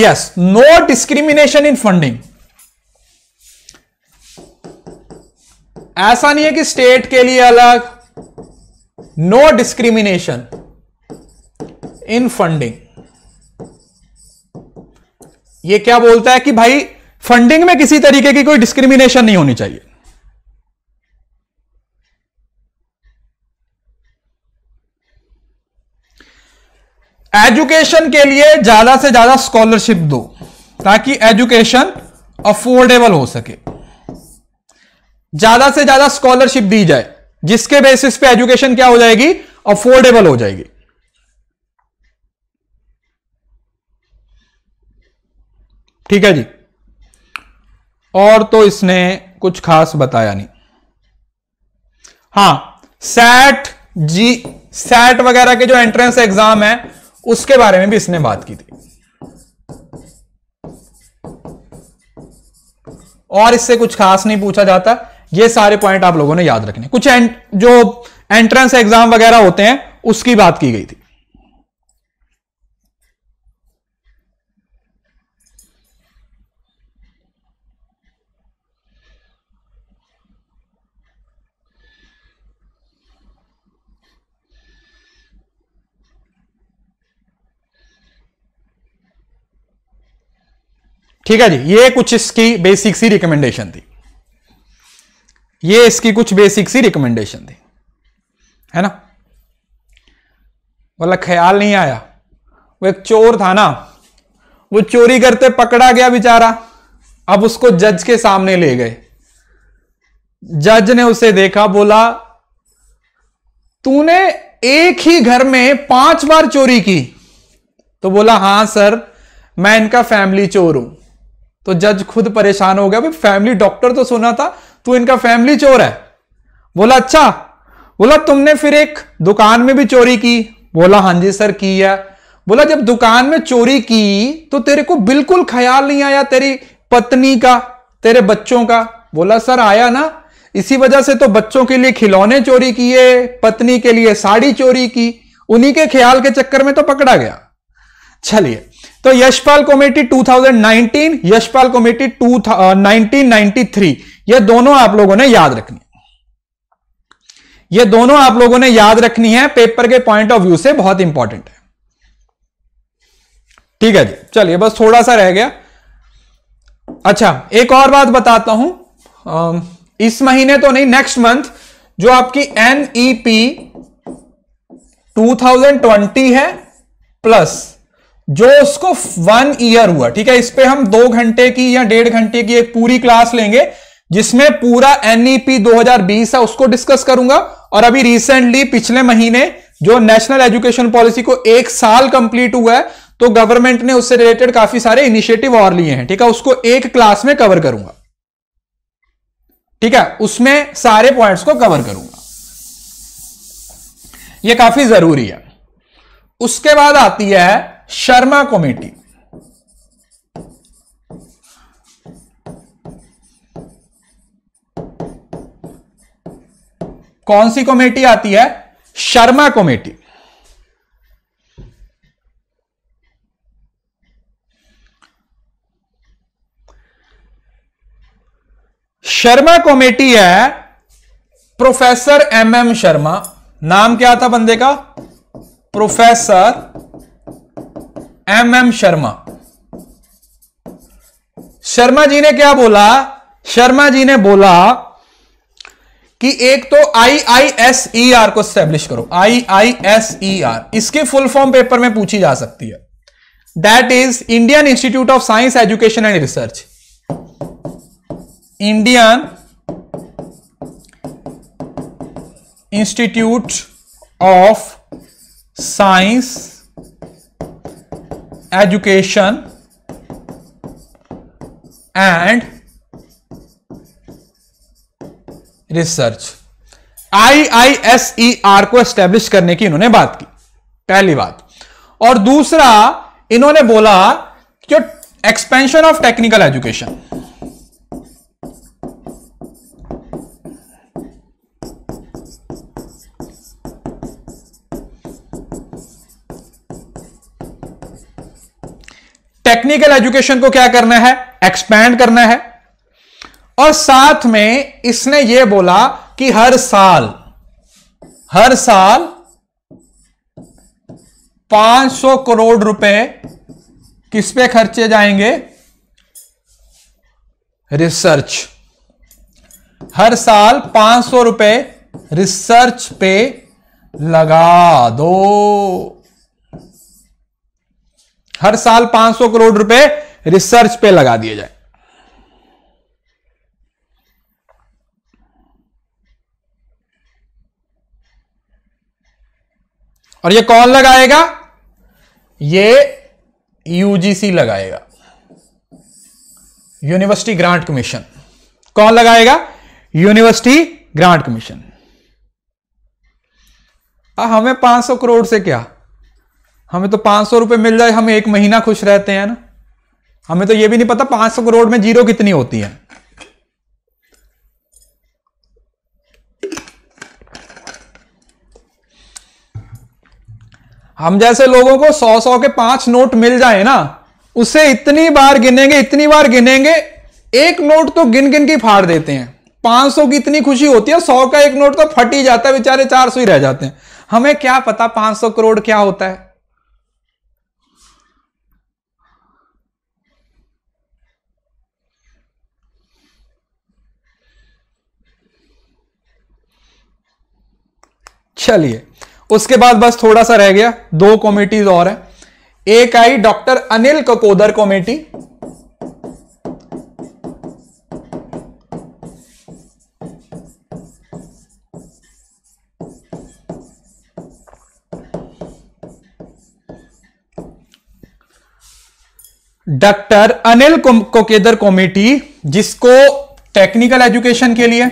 yes no discrimination in funding ऐसा नहीं है कि स्टेट के लिए अलग नो डिस्क्रिमिनेशन इन फंडिंग ये क्या बोलता है कि भाई फंडिंग में किसी तरीके की कोई डिस्क्रिमिनेशन नहीं होनी चाहिए एजुकेशन के लिए ज्यादा से ज्यादा स्कॉलरशिप दो ताकि एजुकेशन अफोर्डेबल हो सके ज्यादा से ज्यादा स्कॉलरशिप दी जाए जिसके बेसिस पे एजुकेशन क्या हो जाएगी अफोर्डेबल हो जाएगी ठीक है जी और तो इसने कुछ खास बताया नहीं हां सैट जी सैट वगैरह के जो एंट्रेंस एग्जाम है उसके बारे में भी इसने बात की थी और इससे कुछ खास नहीं पूछा जाता ये सारे पॉइंट आप लोगों ने याद रखने कुछ एंट, जो एंट्रेंस एग्जाम वगैरह होते हैं उसकी बात की गई थी ठीक है जी ये कुछ इसकी बेसिक सी रिकमेंडेशन थी ये इसकी कुछ बेसिक सी रिकमेंडेशन थी है ना बोला ख्याल नहीं आया वो एक चोर था ना वो चोरी करते पकड़ा गया बेचारा अब उसको जज के सामने ले गए जज ने उसे देखा बोला तूने एक ही घर में पांच बार चोरी की तो बोला हां सर मैं इनका फैमिली चोर हूं तो जज खुद परेशान हो गया भाई फैमिली डॉक्टर तो सुना था तू इनका फैमिली चोर है बोला अच्छा बोला तुमने फिर एक दुकान में भी चोरी की बोला हाँ जी सर की है बोला जब दुकान में चोरी की तो तेरे को बिल्कुल ख्याल नहीं आया तेरी पत्नी का तेरे बच्चों का बोला सर आया ना इसी वजह से तो बच्चों के लिए खिलौने चोरी किए पत्नी के लिए साड़ी चोरी की उन्हीं के ख्याल के चक्कर में तो पकड़ा गया चलिए तो Yashpal committee 2019 Yashpal committee two nineteen ये दोनों आप लोगों ने याद रखनी ये दोनों आप लोगों ने याद रखनी है पेपर के पॉइंट ऑफ व्यू से बहुत इंपॉर्टेंट है ठीक है जी चलिए बस थोड़ा सा रह गया अच्छा एक और बात बताता हूं इस महीने तो नहीं नेक्स्ट मंथ जो आपकी एनईपी 2020 e है प्लस जो उसको वन ईयर हुआ ठीक है इस पे हम दो घंटे की या डेढ़ घंटे की एक पूरी क्लास लेंगे जिसमें पूरा एनईपी e 2020 है उसको डिस्कस करूंगा और अभी रिसेंटली पिछले महीने जो नेशनल एजुकेशन पॉलिसी को एक साल कंप्लीट हुआ है तो गवर्नमेंट ने उससे रिलेटेड काफी सारे इनिशिएटिव और लिए हैं ठीक है उसको एक क्लास में कवर करूंगा ठीक है उसमें सारे पॉइंट्स को कवर करूंगा यह काफी जरूरी है उसके बाद आती है शर्मा कमेटी कौन सी कमेटी आती है शर्मा कमेटी शर्मा कमेटी है प्रोफेसर एम एम शर्मा नाम क्या था बंदे का professor M M Sharma Sharma ji ने क्या बोला शर्मा जी ने बोला कि एक तो I I S E R को स्टैब्लिश करो I I S E R इसकी फुल फॉर्म पेपर में पूछी जा सकती है that is Indian institute of science education and research Indian institute of science education and research I I S E R को establish करने की इन्होंने बात की पहली बात और दूसरा इन्होंने बोला कि expansion of technical education technical education को क्या करना है एक्सपैंड करना है और साथ में इसने यह बोला कि हर साल हर साल 500 करोड़ रुपए किस पे खर्चे जाएंगे रिसर्च हर साल 500 रुपए रिसर्च पे लगा दो हर साल 500 करोड़ रुपए रिसर्च पे लगा दिए जाए और ये कौन लगाएगा ये यूजीसी लगाएगा यूनिवर्सिटी ग्रांट कमीशन कौन लगाएगा यूनिवर्सिटी ग्रांट कमीशन हमें 500 करोड़ से क्या हमें तो पांच सौ रुपए मिल जाए हम एक महीना खुश रहते हैं ना हमें तो यह भी नहीं पता पांच सौ करोड़ में जीरो कितनी होती है हम जैसे लोगों को सौ सौ के पांच नोट मिल जाए ना उसे इतनी बार गिनेंगे इतनी बार गिनेंगे एक नोट तो गिन गिन के फाड़ देते हैं पांच सौ की इतनी खुशी होती है सौ का एक नोट तो फट ही जाता है बेचारे चार सौ ही रह जाते हैं हमें क्या पता पांच सौ करोड़ क्या होता है चलिए उसके बाद बस थोड़ा सा रह गया दो कॉमेटीज और हैं एक आई doctor Anil Kakodkar committee doctor Anil Kakodkar committee जिसको टेक्निकल एजुकेशन के लिए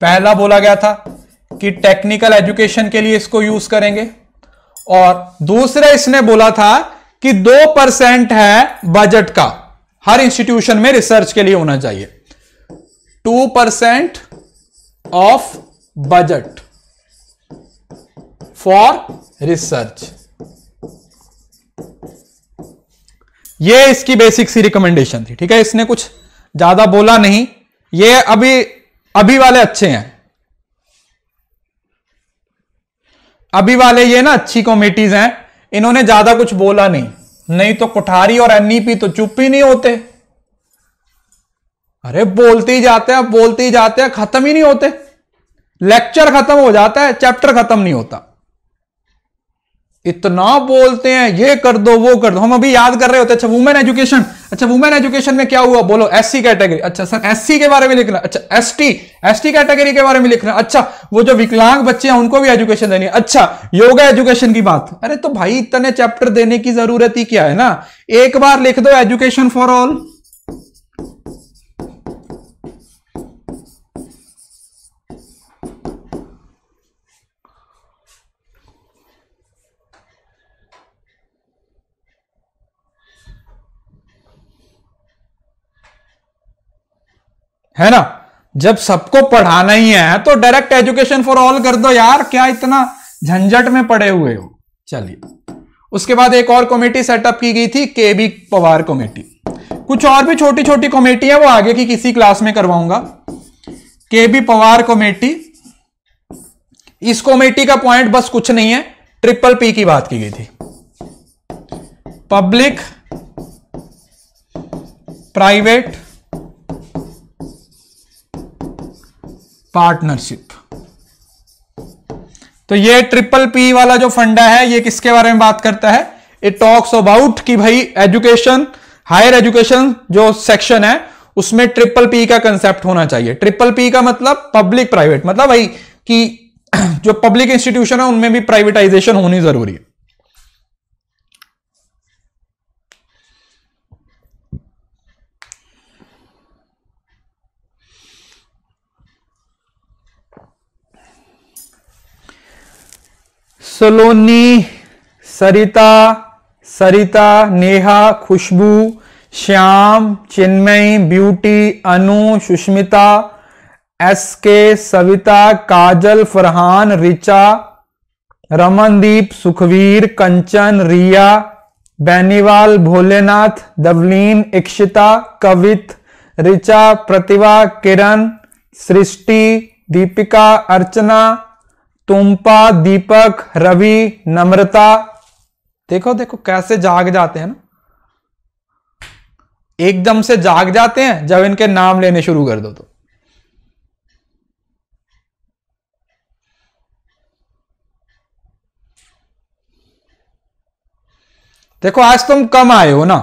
पहला बोला गया था कि टेक्निकल एजुकेशन के लिए इसको यूज करेंगे और दूसरा इसने बोला था कि दो परसेंट है बजट का हर इंस्टीट्यूशन में रिसर्च के लिए होना चाहिए two percent of budget for research ये इसकी बेसिक सी रिकमेंडेशन थी ठीक है इसने कुछ ज्यादा बोला नहीं ये अभी अभी वाले अच्छे हैं अभी वाले ये ना अच्छी कॉमेटीज हैं इन्होंने ज्यादा कुछ बोला नहीं नहीं तो कोठारी और एनईपी तो चुप ही नहीं होते अरे बोलते ही जाते हैं बोलते ही जाते हैं खत्म ही नहीं होते लेक्चर खत्म हो जाता है चैप्टर खत्म नहीं होता इतना बोलते हैं ये कर दो वो कर दो हम अभी याद कर रहे होते अच्छा वुमेन एजुकेशन अच्छा वुमेन एजुकेशन में क्या हुआ बोलो एससी कैटेगरी अच्छा सर एससी के बारे में लिखना अच्छा एसटी एसटी कैटेगरी के बारे में लिखना अच्छा वो जो विकलांग बच्चे हैं उनको भी एजुकेशन देनी अच्छा योगा एजुकेशन की बात अरे तो भाई इतने चैप्टर देने की जरूरत ही क्या है ना एक बार लिख दो एजुकेशन फॉर ऑल है ना जब सबको पढ़ाना ही है तो डायरेक्ट एजुकेशन फॉर ऑल कर दो यार क्या इतना झंझट में पड़े हुए हो चलिए उसके बाद एक और कमेटी सेटअप की गई थी के बी पवार कमेटी कुछ और भी छोटी छोटी कमेटी है वो आगे की किसी क्लास में करवाऊंगा के बी पवार कमेटी इस कमेटी का पॉइंट बस कुछ नहीं है ट्रिपल पी की बात की गई थी पब्लिक प्राइवेट पार्टनरशिप तो ये ट्रिपल पी वाला जो फंडा है ये किसके बारे में बात करता है इट टॉक्स अबाउट कि भाई एजुकेशन हायर एजुकेशन जो सेक्शन है उसमें ट्रिपल पी का कंसेप्ट होना चाहिए ट्रिपल पी का मतलब पब्लिक प्राइवेट मतलब भाई कि जो पब्लिक इंस्टीट्यूशन है उनमें भी प्राइवेटाइजेशन होनी जरूरी है सलोनी सरिता सरिता नेहा खुशबू श्याम चिन्मयी ब्यूटी अनु सुष्मिता एस के सविता काजल फरहान रिचा रमनदीप सुखवीर कंचन रिया बैनीवाल भोलेनाथ दवलीन इक्षिता कवित रिचा प्रतिभा किरण सृष्टि दीपिका अर्चना तुम्पा दीपक रवि नम्रता देखो देखो कैसे जाग जाते हैं ना एकदम से जाग जाते हैं जब इनके नाम लेने शुरू कर दो तो देखो आज तुम कम आए हो ना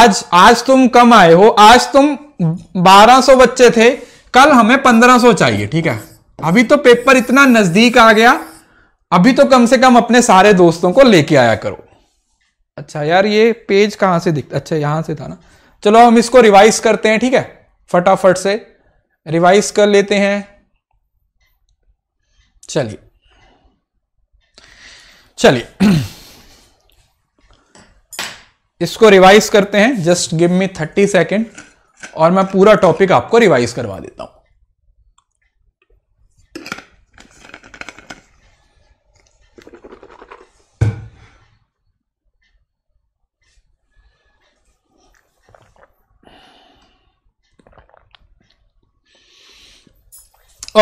आज आज तुम कम आए हो आज तुम 1200 बच्चे थे कल हमें 1500 चाहिए ठीक है अभी तो पेपर इतना नजदीक आ गया अभी तो कम से कम अपने सारे दोस्तों को लेके आया करो अच्छा यार ये पेज कहां से दिखता अच्छा यहां से था ना चलो हम इसको रिवाइज करते हैं ठीक है फटाफट से रिवाइज कर लेते हैं चलिए चलिए इसको रिवाइज करते हैं just give me thirty second और मैं पूरा टॉपिक आपको रिवाइज करवा देता हूं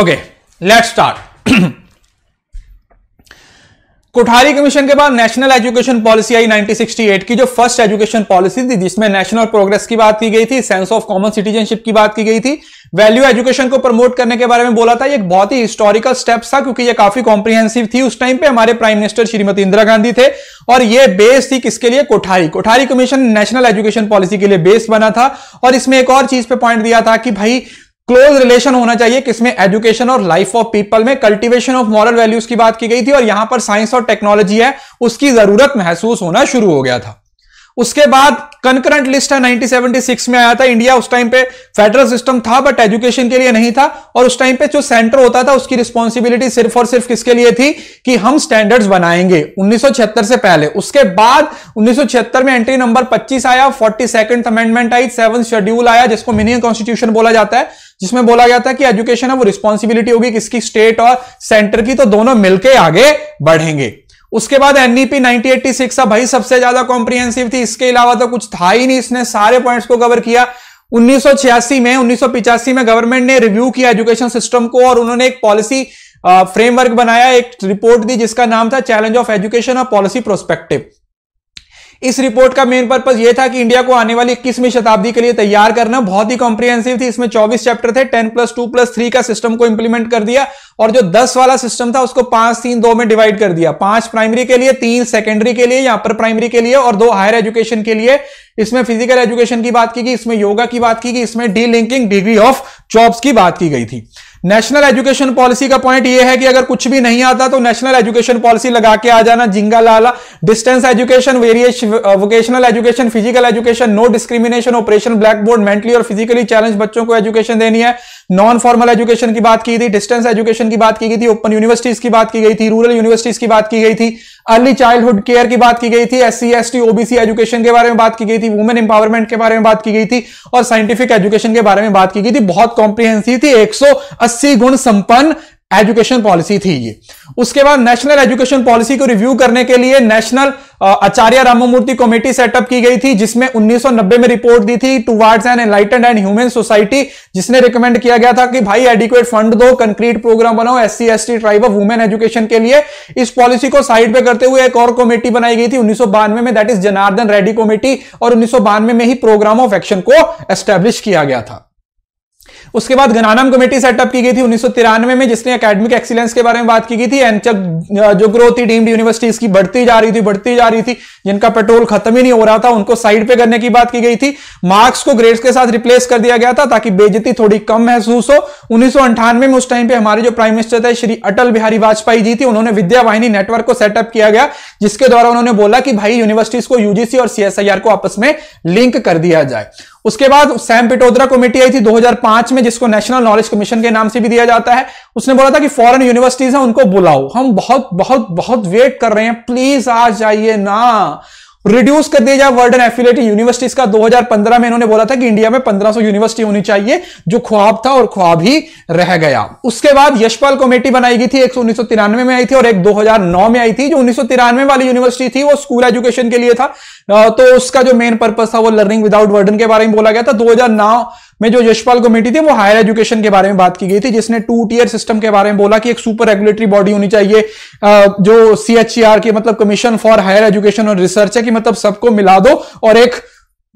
okay let start Kothari commission के बाद नेशनल एजुकेशन पॉलिसी आई 1968 की जो फर्स्ट एजुकेशन पॉलिसी थी जिसमें नेशनल प्रोग्रेस की बात की गई थी सेंस ऑफ कॉमन सिटीजनशिप की बात की गई थी वैल्यू एजुकेशन को प्रमोट करने के बारे में बोला था ये एक बहुत ही हिस्टोरिकल स्टेप था क्योंकि ये काफी कॉम्प्रिहेंसिव थी उस टाइम पे हमारे प्राइम मिनिस्टर श्रीमती इंदिरा गांधी थे और ये बेस थी किसके लिए Kothari Kothari commission national education policy के लिए बेस बना था और इसमें एक और चीज पे पॉइंट दिया था कि भाई क्लोज रिलेशन होना चाहिए किसमें एजुकेशन और लाइफ ऑफ पीपल में कल्टीवेशन ऑफ मॉरल वैल्यूज की बात की गई थी और यहां पर साइंस और टेक्नोलॉजी है उसकी जरूरत महसूस होना शुरू हो गया था उसके बाद कंकरेंट लिस्ट है 1976 में आया था इंडिया उस टाइम पे फेडरल सिस्टम था बट एजुकेशन के लिए नहीं था और उस टाइम पे जो सेंटर होता था उसकी रिस्पॉन्सिबिलिटी सिर्फ और सिर्फ किसके लिए थी कि हम स्टैंडर्ड्स बनाएंगे 1976 से पहले उसके बाद 1976 में एंट्री नंबर 25 आया फोर्टी सेकेंड अमेंडमेंट आई सेवन शेड्यूल आया जिसको मिनियन कॉन्स्टिट्यूशन बोला जाता है जिसमें बोला गया था कि एजुकेशन है वो रिस्पॉन्सिबिलिटी होगी किसकी स्टेट और सेंटर की तो दोनों मिलकर आगे बढ़ेंगे उसके बाद एनईपी e 1986 था भाई सबसे ज्यादा कॉम्प्रिहेंसिव थी इसके अलावा तो कुछ था ही नहीं इसने सारे पॉइंट्स को कवर किया 1986 में 1985 में गवर्नमेंट ने रिव्यू किया एजुकेशन सिस्टम को और उन्होंने एक पॉलिसी फ्रेमवर्क बनाया एक रिपोर्ट दी जिसका नाम था चैलेंज ऑफ एजुकेशन और पॉलिसी प्रोस्पेक्टिव इस रिपोर्ट का मेन पर्पज यह था कि इंडिया को आने वाली इक्कीसवीं शताब्दी के लिए तैयार करना बहुत ही कॉम्प्रिहेंसिव थी इसमें 24 चैप्टर थे 10 प्लस टू प्लस थ्री का सिस्टम को इंप्लीमेंट कर दिया और जो 10 वाला सिस्टम था उसको पांच तीन दो में डिवाइड कर दिया पांच प्राइमरी के लिए तीन सेकेंडरी के लिए या अपर प्राइमरी के लिए और दो हायर एजुकेशन के लिए इसमें फिजिकल एजुकेशन की बात की गई इसमें योगा की बात की गई इसमें delinking degree of jobs की बात की गई थी नेशनल एजुकेशन पॉलिसी का पॉइंट यह है कि अगर कुछ भी नहीं आता तो नेशनल एजुकेशन पॉलिसी लगा के आ जाना जिंगा लाला distance education variation vocational education physical education no discrimination operation blackboard mentally और फिजिकली चैलेंज बच्चों को एजुकेशन देनी है नॉन फॉर्मल एजुकेशन की बात की थी डिस्टेंस एजुकेशन की बात की गई थी ओपन यूनिवर्सिटीज की बात की गई थी रूरल यूनिवर्सिटीज की बात की गई थी अर्ली चाइल्डहुड केयर की बात की गई थी S C S T OBC education के बारे में बात की गई थी वुमेन एम्पावरमेंट के बारे में बात की गई थी और साइंटिफिक एजुकेशन के बारे में बात की गई थी बहुत कॉम्प्रीहेंसिव थी एक अस्सी गुण संपन्न एजुकेशन पॉलिसी थी ये उसके बाद नेशनल एजुकेशन पॉलिसी को रिव्यू करने के लिए national Acharya Ramamurthy committee setup की गई थी जिसमें 1990 में रिपोर्ट दी थी towards an enlightened and human society जिसने रिकमेंड किया गया था कि भाई एडिक्वेट फंड दो कंक्रीट प्रोग्राम बनाओ S C S tribe of women education के लिए इस पॉलिसी को साइड पे करते हुए एक और कमेटी बनाई गई थी उन्नीस में that is Janardhan Reddy committee और उन्नीस में ही प्रोग्राम ऑफ एक्शन को एस्टेब्लिश किया गया था उसके बाद गनानम कमेटी सेटअप की गई थी उन्नीस में जिसने अकेडमिक एक्सीलेंस के बारे में बात की गई थी एंड जो ग्रोथ थी डीम्ड यूनिवर्सिटीज की बढ़ती जा रही थी बढ़ती जा रही थी जिनका पेट्रोल खत्म ही नहीं हो रहा था उनको साइड पे करने की बात की गई थी मार्क्स को ग्रेड्स के साथ रिप्लेस कर दिया गया था ताकि बेजती थोड़ी कम महसूस हो उन्नीस में उस टाइम पे हमारे जो प्राइम मिनिस्टर थे श्री अटल बिहारी वाजपेयी जी थी उन्होंने विद्या वाहिनी नेटवर्क को सेटअप किया गया जिसके द्वारा उन्होंने बोला कि भाई यूनिवर्सिटीज को यूजीसी और सीएसआईआर को आपस में लिंक कर दिया जाए उसके बाद सैम पिटोदरा कमेटी आई थी 2005 में जिसको नेशनल नॉलेज कमीशन के नाम से भी दिया जाता है उसने बोला था कि फॉरेन यूनिवर्सिटीज हैं उनको बुलाओ हम बहुत बहुत बहुत वेट कर रहे हैं प्लीज आ जाइए ना रिड्यूस कर दिया जाए वर्ल्ड एंड यूनिवर्सिटीज का 2015 में इन्होंने बोला था कि इंडिया में 1500 यूनिवर्सिटी होनी चाहिए जो ख्वाब था और ख्वाब ही रह गया उसके बाद यशपाल कमेटी बनाई गई थी एक उन्नीस में आई थी और एक 2009 में आई थी जो उन्नीस वाली यूनिवर्सिटी थी वो स्कूल एजुकेशन के लिए था तो उसका जो मेन पर्पज था वो लर्निंग विदाउट वर्डन के बारे में बोला गया था दो में जो यशपाल कमेटी थी वो हायर एजुकेशन के बारे में बात की गई थी जिसने टू टीयर सिस्टम के बारे में बोला कि एक सुपर रेगुलेटरी बॉडी होनी चाहिए जो सी e के मतलब कमीशन फॉर हायर एजुकेशन और रिसर्च है कि मतलब सबको मिला दो और एक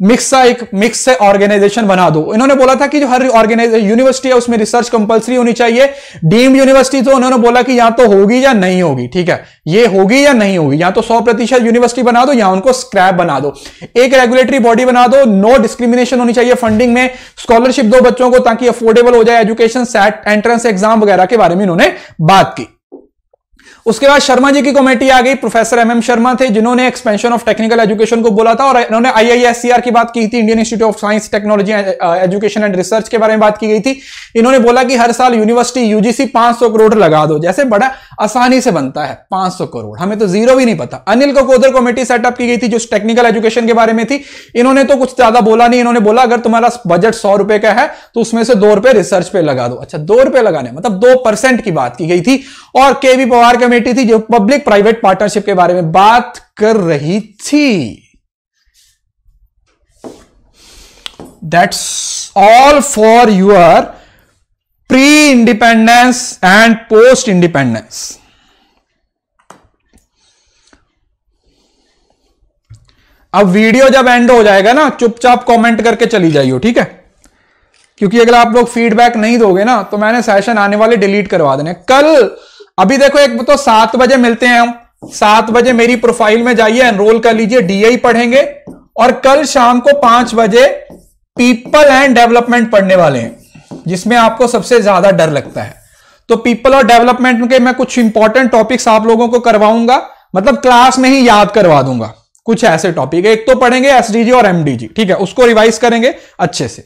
मिक्स सा एक मिक्स से ऑर्गेनाइजेशन बना दो इन्होंने बोला था कि जो हर ऑर्गेनाइजेशन यूनिवर्सिटी है उसमें रिसर्च कंपलसरी होनी चाहिए डीम्ड यूनिवर्सिटी तो उन्होंने बोला कि या तो होगी या नहीं होगी ठीक है ये होगी या नहीं होगी या तो 100 प्रतिशत यूनिवर्सिटी बना दो या उनको स्क्रैप बना दो एक रेगुलेटरी बॉडी बना दो नो डिस्क्रिमिनेशन होनी चाहिए फंडिंग में स्कॉलरशिप दो बच्चों को ताकि अफोर्डेबल हो जाए एजुकेशन सेट एंट्रेंस एग्जाम वगैरह के बारे में इन्होंने बात की उसके बाद शर्मा जी की कमेटी आ गई प्रोफेसर एम एम शर्मा थे जिन्होंने एक्सपेंशन ऑफ टेक्निकल एजुकेशन को बोला था और इन्होंने आईआईएससीआर की बात की थी Indian institute of science technology education and research के बारे में बात की गई थी इन्होंने बोला कि हर साल यूनिवर्सिटी यूजीसी पांच करोड़ लगा दो जैसे बड़ा आसानी से बनता है पांच करोड़ हमें तो जीरो भी नहीं पता अनिल कोकोदर कमेटी सेटअप की गई थी जो टेक्निकल एजुकेशन के बारे में थी इन्होंने तो कुछ ज्यादा बोला नहीं इन्होंने बोला अगर तुम्हारा बजट सौ रुपए का है तो उसमें से दो रुपए रिसर्च पे लगा दो अच्छा दो रुपए लगाने मतलब दो परसेंट की बात की गई थी और के पवार कमेटी कमेटी थी जो पब्लिक प्राइवेट पार्टनरशिप के बारे में बात कर रही थी that's all for your pre independence and post independence अब वीडियो जब एंड हो जाएगा ना चुपचाप कमेंट करके चली जाइए ठीक है क्योंकि अगर आप लोग फीडबैक नहीं दोगे ना तो मैंने सेशन आने वाले डिलीट करवा देने कल अभी देखो एक तो सात बजे मिलते हैं हम सात बजे मेरी प्रोफाइल में जाइए एनरोल कर लीजिए डीआई पढ़ेंगे और कल शाम को पांच बजे पीपल एंड डेवलपमेंट पढ़ने वाले हैं जिसमें आपको सबसे ज्यादा डर लगता है तो पीपल और डेवलपमेंट के मैं कुछ इंपॉर्टेंट टॉपिक्स आप लोगों को करवाऊंगा मतलब क्लास में ही याद करवा दूंगा कुछ ऐसे टॉपिक एक तो पढ़ेंगे एसडीजी और एमडीजी ठीक है उसको रिवाइज करेंगे अच्छे से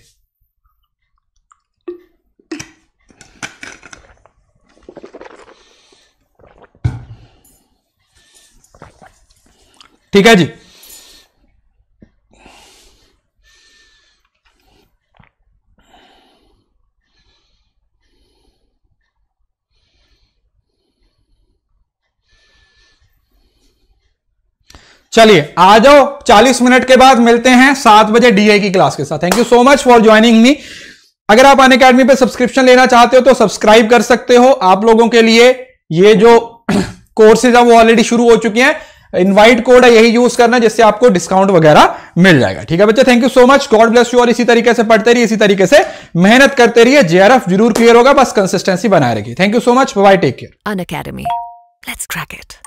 ठीक है जी चलिए आ जाओ 40 मिनट के बाद मिलते हैं सात बजे डीआई की क्लास के साथ thank you so much for joining me अगर आप अन अकेडमी पर सब्सक्रिप्शन लेना चाहते हो तो सब्सक्राइब कर सकते हो आप लोगों के लिए ये जो कोर्सेज है वो ऑलरेडी शुरू हो चुके हैं इनवाइट कोड है यही यूज करना जिससे आपको डिस्काउंट वगैरह मिल जाएगा ठीक है बच्चे thank you so much God bless you और इसी तरीके से पढ़ते रहिए इसी तरीके से मेहनत करते रहिए जेआरएफ जरूर क्लियर होगा बस कंसिस्टेंसी बनाए रखिए thank you so much bye take care Unacademy let's crack it